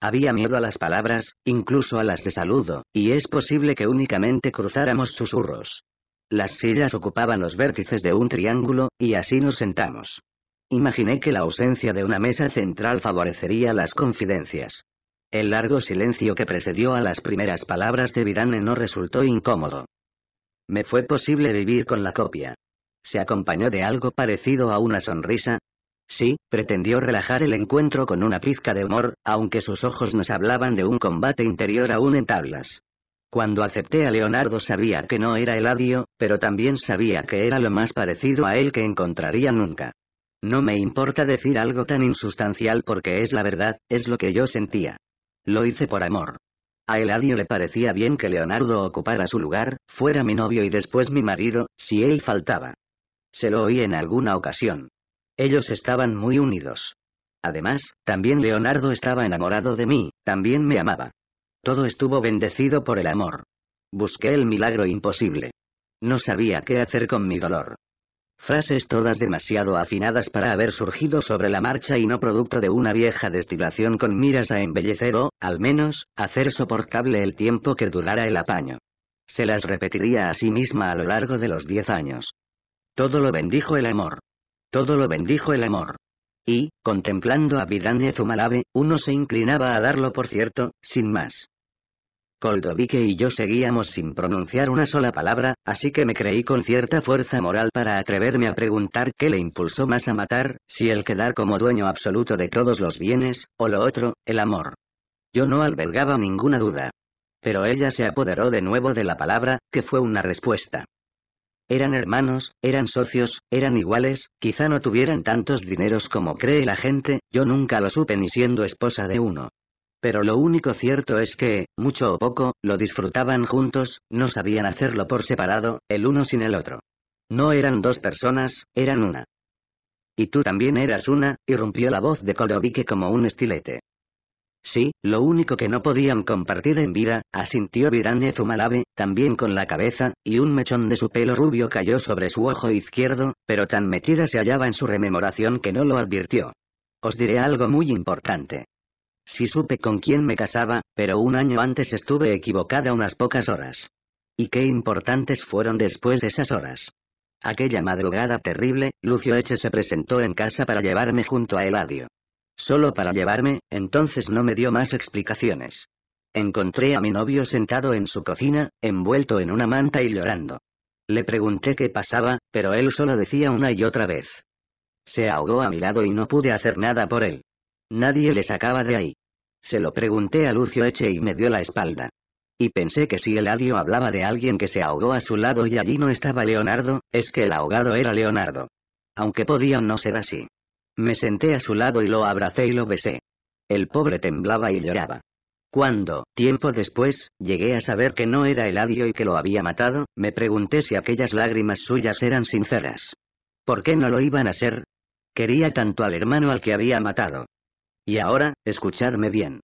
Había miedo a las palabras, incluso a las de saludo, y es posible que únicamente cruzáramos susurros. Las sillas ocupaban los vértices de un triángulo, y así nos sentamos. Imaginé que la ausencia de una mesa central favorecería las confidencias. El largo silencio que precedió a las primeras palabras de Vidane no resultó incómodo. Me fue posible vivir con la copia. Se acompañó de algo parecido a una sonrisa. Sí, pretendió relajar el encuentro con una pizca de humor, aunque sus ojos nos hablaban de un combate interior aún en tablas. Cuando acepté a Leonardo sabía que no era el adio, pero también sabía que era lo más parecido a él que encontraría nunca. No me importa decir algo tan insustancial porque es la verdad, es lo que yo sentía. Lo hice por amor. A Eladio le parecía bien que Leonardo ocupara su lugar, fuera mi novio y después mi marido, si él faltaba. Se lo oí en alguna ocasión. Ellos estaban muy unidos. Además, también Leonardo estaba enamorado de mí, también me amaba. Todo estuvo bendecido por el amor. Busqué el milagro imposible. No sabía qué hacer con mi dolor. Frases todas demasiado afinadas para haber surgido sobre la marcha y no producto de una vieja destilación con miras a embellecer o, al menos, hacer soportable el tiempo que durara el apaño. Se las repetiría a sí misma a lo largo de los diez años. Todo lo bendijo el amor. Todo lo bendijo el amor. Y, contemplando a Vidane Zumalabe, uno se inclinaba a darlo por cierto, sin más. Coldovique y yo seguíamos sin pronunciar una sola palabra, así que me creí con cierta fuerza moral para atreverme a preguntar qué le impulsó más a matar, si el quedar como dueño absoluto de todos los bienes, o lo otro, el amor. Yo no albergaba ninguna duda. Pero ella se apoderó de nuevo de la palabra, que fue una respuesta. Eran hermanos, eran socios, eran iguales, quizá no tuvieran tantos dineros como cree la gente, yo nunca lo supe ni siendo esposa de uno. Pero lo único cierto es que, mucho o poco, lo disfrutaban juntos, no sabían hacerlo por separado, el uno sin el otro. No eran dos personas, eran una. Y tú también eras una, irrumpió la voz de Kolobike como un estilete. Sí, lo único que no podían compartir en vida, asintió Virane también con la cabeza, y un mechón de su pelo rubio cayó sobre su ojo izquierdo, pero tan metida se hallaba en su rememoración que no lo advirtió. Os diré algo muy importante. Si supe con quién me casaba, pero un año antes estuve equivocada unas pocas horas. Y qué importantes fueron después esas horas. Aquella madrugada terrible, Lucio Eche se presentó en casa para llevarme junto a Eladio. Solo para llevarme, entonces no me dio más explicaciones. Encontré a mi novio sentado en su cocina, envuelto en una manta y llorando. Le pregunté qué pasaba, pero él solo decía una y otra vez. Se ahogó a mi lado y no pude hacer nada por él. Nadie le sacaba de ahí. Se lo pregunté a Lucio Eche y me dio la espalda. Y pensé que si Eladio hablaba de alguien que se ahogó a su lado y allí no estaba Leonardo, es que el ahogado era Leonardo. Aunque podía no ser así. Me senté a su lado y lo abracé y lo besé. El pobre temblaba y lloraba. Cuando, tiempo después, llegué a saber que no era Eladio y que lo había matado, me pregunté si aquellas lágrimas suyas eran sinceras. ¿Por qué no lo iban a ser? Quería tanto al hermano al que había matado. Y ahora, escuchadme bien.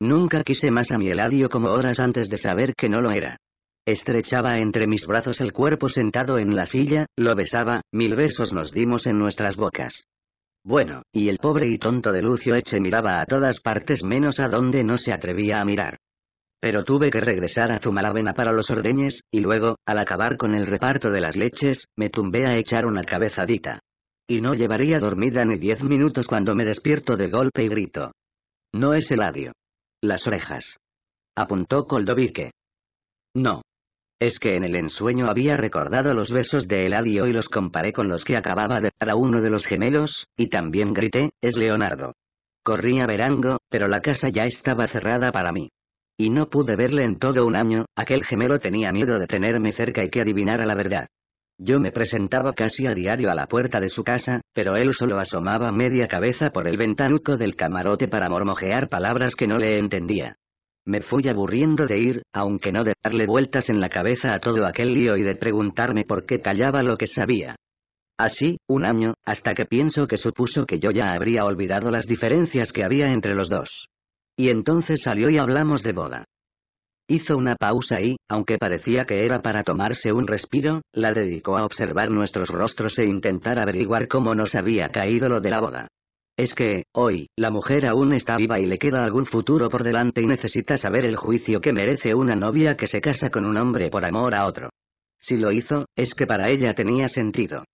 Nunca quise más a mi Eladio como horas antes de saber que no lo era. Estrechaba entre mis brazos el cuerpo sentado en la silla, lo besaba, mil besos nos dimos en nuestras bocas. Bueno, y el pobre y tonto de Lucio Eche miraba a todas partes menos a donde no se atrevía a mirar. Pero tuve que regresar a Zumalavena para los ordeñes, y luego, al acabar con el reparto de las leches, me tumbé a echar una cabezadita. Y no llevaría dormida ni diez minutos cuando me despierto de golpe y grito. No es el adio. Las orejas. Apuntó Koldovique. No. Es que en el ensueño había recordado los besos de Eladio y los comparé con los que acababa de dar a uno de los gemelos, y también grité, es Leonardo. Corrí a Verango, pero la casa ya estaba cerrada para mí. Y no pude verle en todo un año, aquel gemelo tenía miedo de tenerme cerca y que adivinara la verdad. Yo me presentaba casi a diario a la puerta de su casa, pero él solo asomaba media cabeza por el ventanuco del camarote para mormojear palabras que no le entendía. Me fui aburriendo de ir, aunque no de darle vueltas en la cabeza a todo aquel lío y de preguntarme por qué callaba lo que sabía. Así, un año, hasta que pienso que supuso que yo ya habría olvidado las diferencias que había entre los dos. Y entonces salió y hablamos de boda. Hizo una pausa y, aunque parecía que era para tomarse un respiro, la dedicó a observar nuestros rostros e intentar averiguar cómo nos había caído lo de la boda. Es que, hoy, la mujer aún está viva y le queda algún futuro por delante y necesita saber el juicio que merece una novia que se casa con un hombre por amor a otro. Si lo hizo, es que para ella tenía sentido.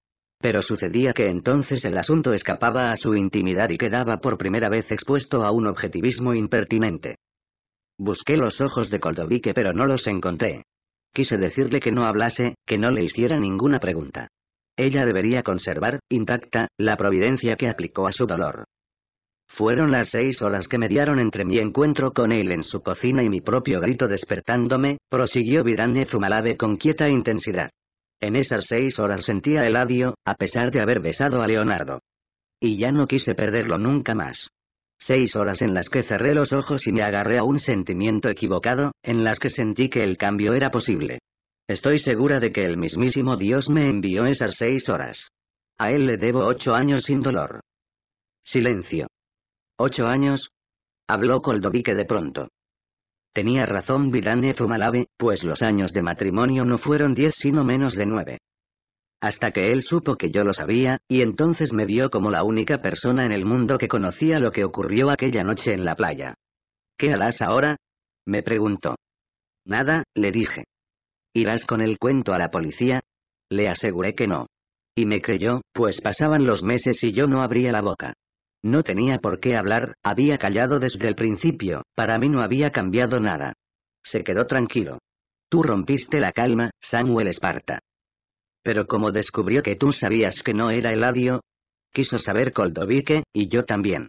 Pero sucedía que entonces el asunto escapaba a su intimidad y quedaba por primera vez expuesto a un objetivismo impertinente. Busqué los ojos de Coldovique, pero no los encontré. Quise decirle que no hablase, que no le hiciera ninguna pregunta. Ella debería conservar, intacta, la providencia que aplicó a su dolor. Fueron las seis horas que mediaron entre mi encuentro con él en su cocina y mi propio grito despertándome, prosiguió Vidane Zumalabe con quieta intensidad. En esas seis horas sentía el adio, a pesar de haber besado a Leonardo. Y ya no quise perderlo nunca más. Seis horas en las que cerré los ojos y me agarré a un sentimiento equivocado, en las que sentí que el cambio era posible. Estoy segura de que el mismísimo Dios me envió esas seis horas. A él le debo ocho años sin dolor. Silencio. ¿Ocho años? Habló Koldovique de pronto. Tenía razón Vidane Zumalabe, pues los años de matrimonio no fueron diez sino menos de nueve hasta que él supo que yo lo sabía, y entonces me vio como la única persona en el mundo que conocía lo que ocurrió aquella noche en la playa. ¿Qué harás ahora? me preguntó. Nada, le dije. ¿Irás con el cuento a la policía? Le aseguré que no. Y me creyó, pues pasaban los meses y yo no abría la boca. No tenía por qué hablar, había callado desde el principio, para mí no había cambiado nada. Se quedó tranquilo. Tú rompiste la calma, Samuel Esparta. Pero como descubrió que tú sabías que no era el Eladio, quiso saber Coldovique, y yo también.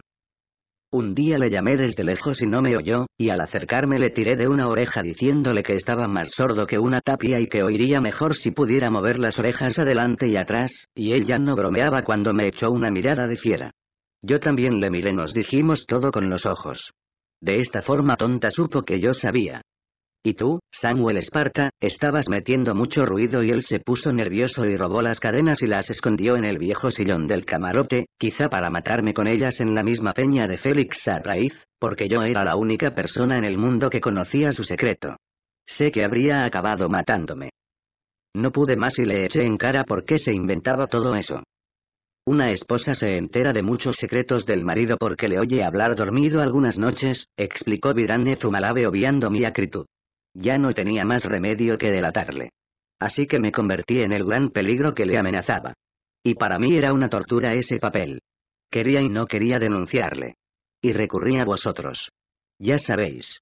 Un día le llamé desde lejos y no me oyó, y al acercarme le tiré de una oreja diciéndole que estaba más sordo que una tapia y que oiría mejor si pudiera mover las orejas adelante y atrás, y él ya no bromeaba cuando me echó una mirada de fiera. Yo también le miré, nos dijimos todo con los ojos. De esta forma tonta supo que yo sabía, y tú, Samuel Esparta, estabas metiendo mucho ruido y él se puso nervioso y robó las cadenas y las escondió en el viejo sillón del camarote, quizá para matarme con ellas en la misma peña de Félix Sarraiz, porque yo era la única persona en el mundo que conocía su secreto. Sé que habría acabado matándome. No pude más y le eché en cara por qué se inventaba todo eso. Una esposa se entera de muchos secretos del marido porque le oye hablar dormido algunas noches, explicó Virane Zumalabe obviando mi acritud. Ya no tenía más remedio que delatarle. Así que me convertí en el gran peligro que le amenazaba. Y para mí era una tortura ese papel. Quería y no quería denunciarle. Y recurrí a vosotros. Ya sabéis.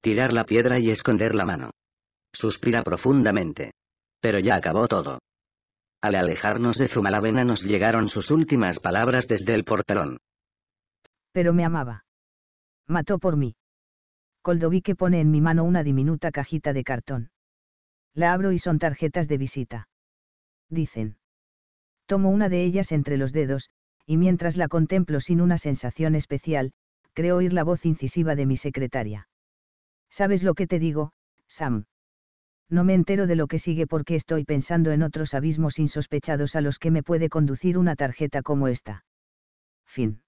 Tirar la piedra y esconder la mano. Suspira profundamente. Pero ya acabó todo. Al alejarnos de Zumalavena nos llegaron sus últimas palabras desde el portalón. Pero me amaba. Mató por mí. Coldoví pone en mi mano una diminuta cajita de cartón. La abro y son tarjetas de visita. Dicen. Tomo una de ellas entre los dedos, y mientras la contemplo sin una sensación especial, creo oír la voz incisiva de mi secretaria. ¿Sabes lo que te digo, Sam? No me entero de lo que sigue porque estoy pensando en otros abismos insospechados a los que me puede conducir una tarjeta como esta. Fin.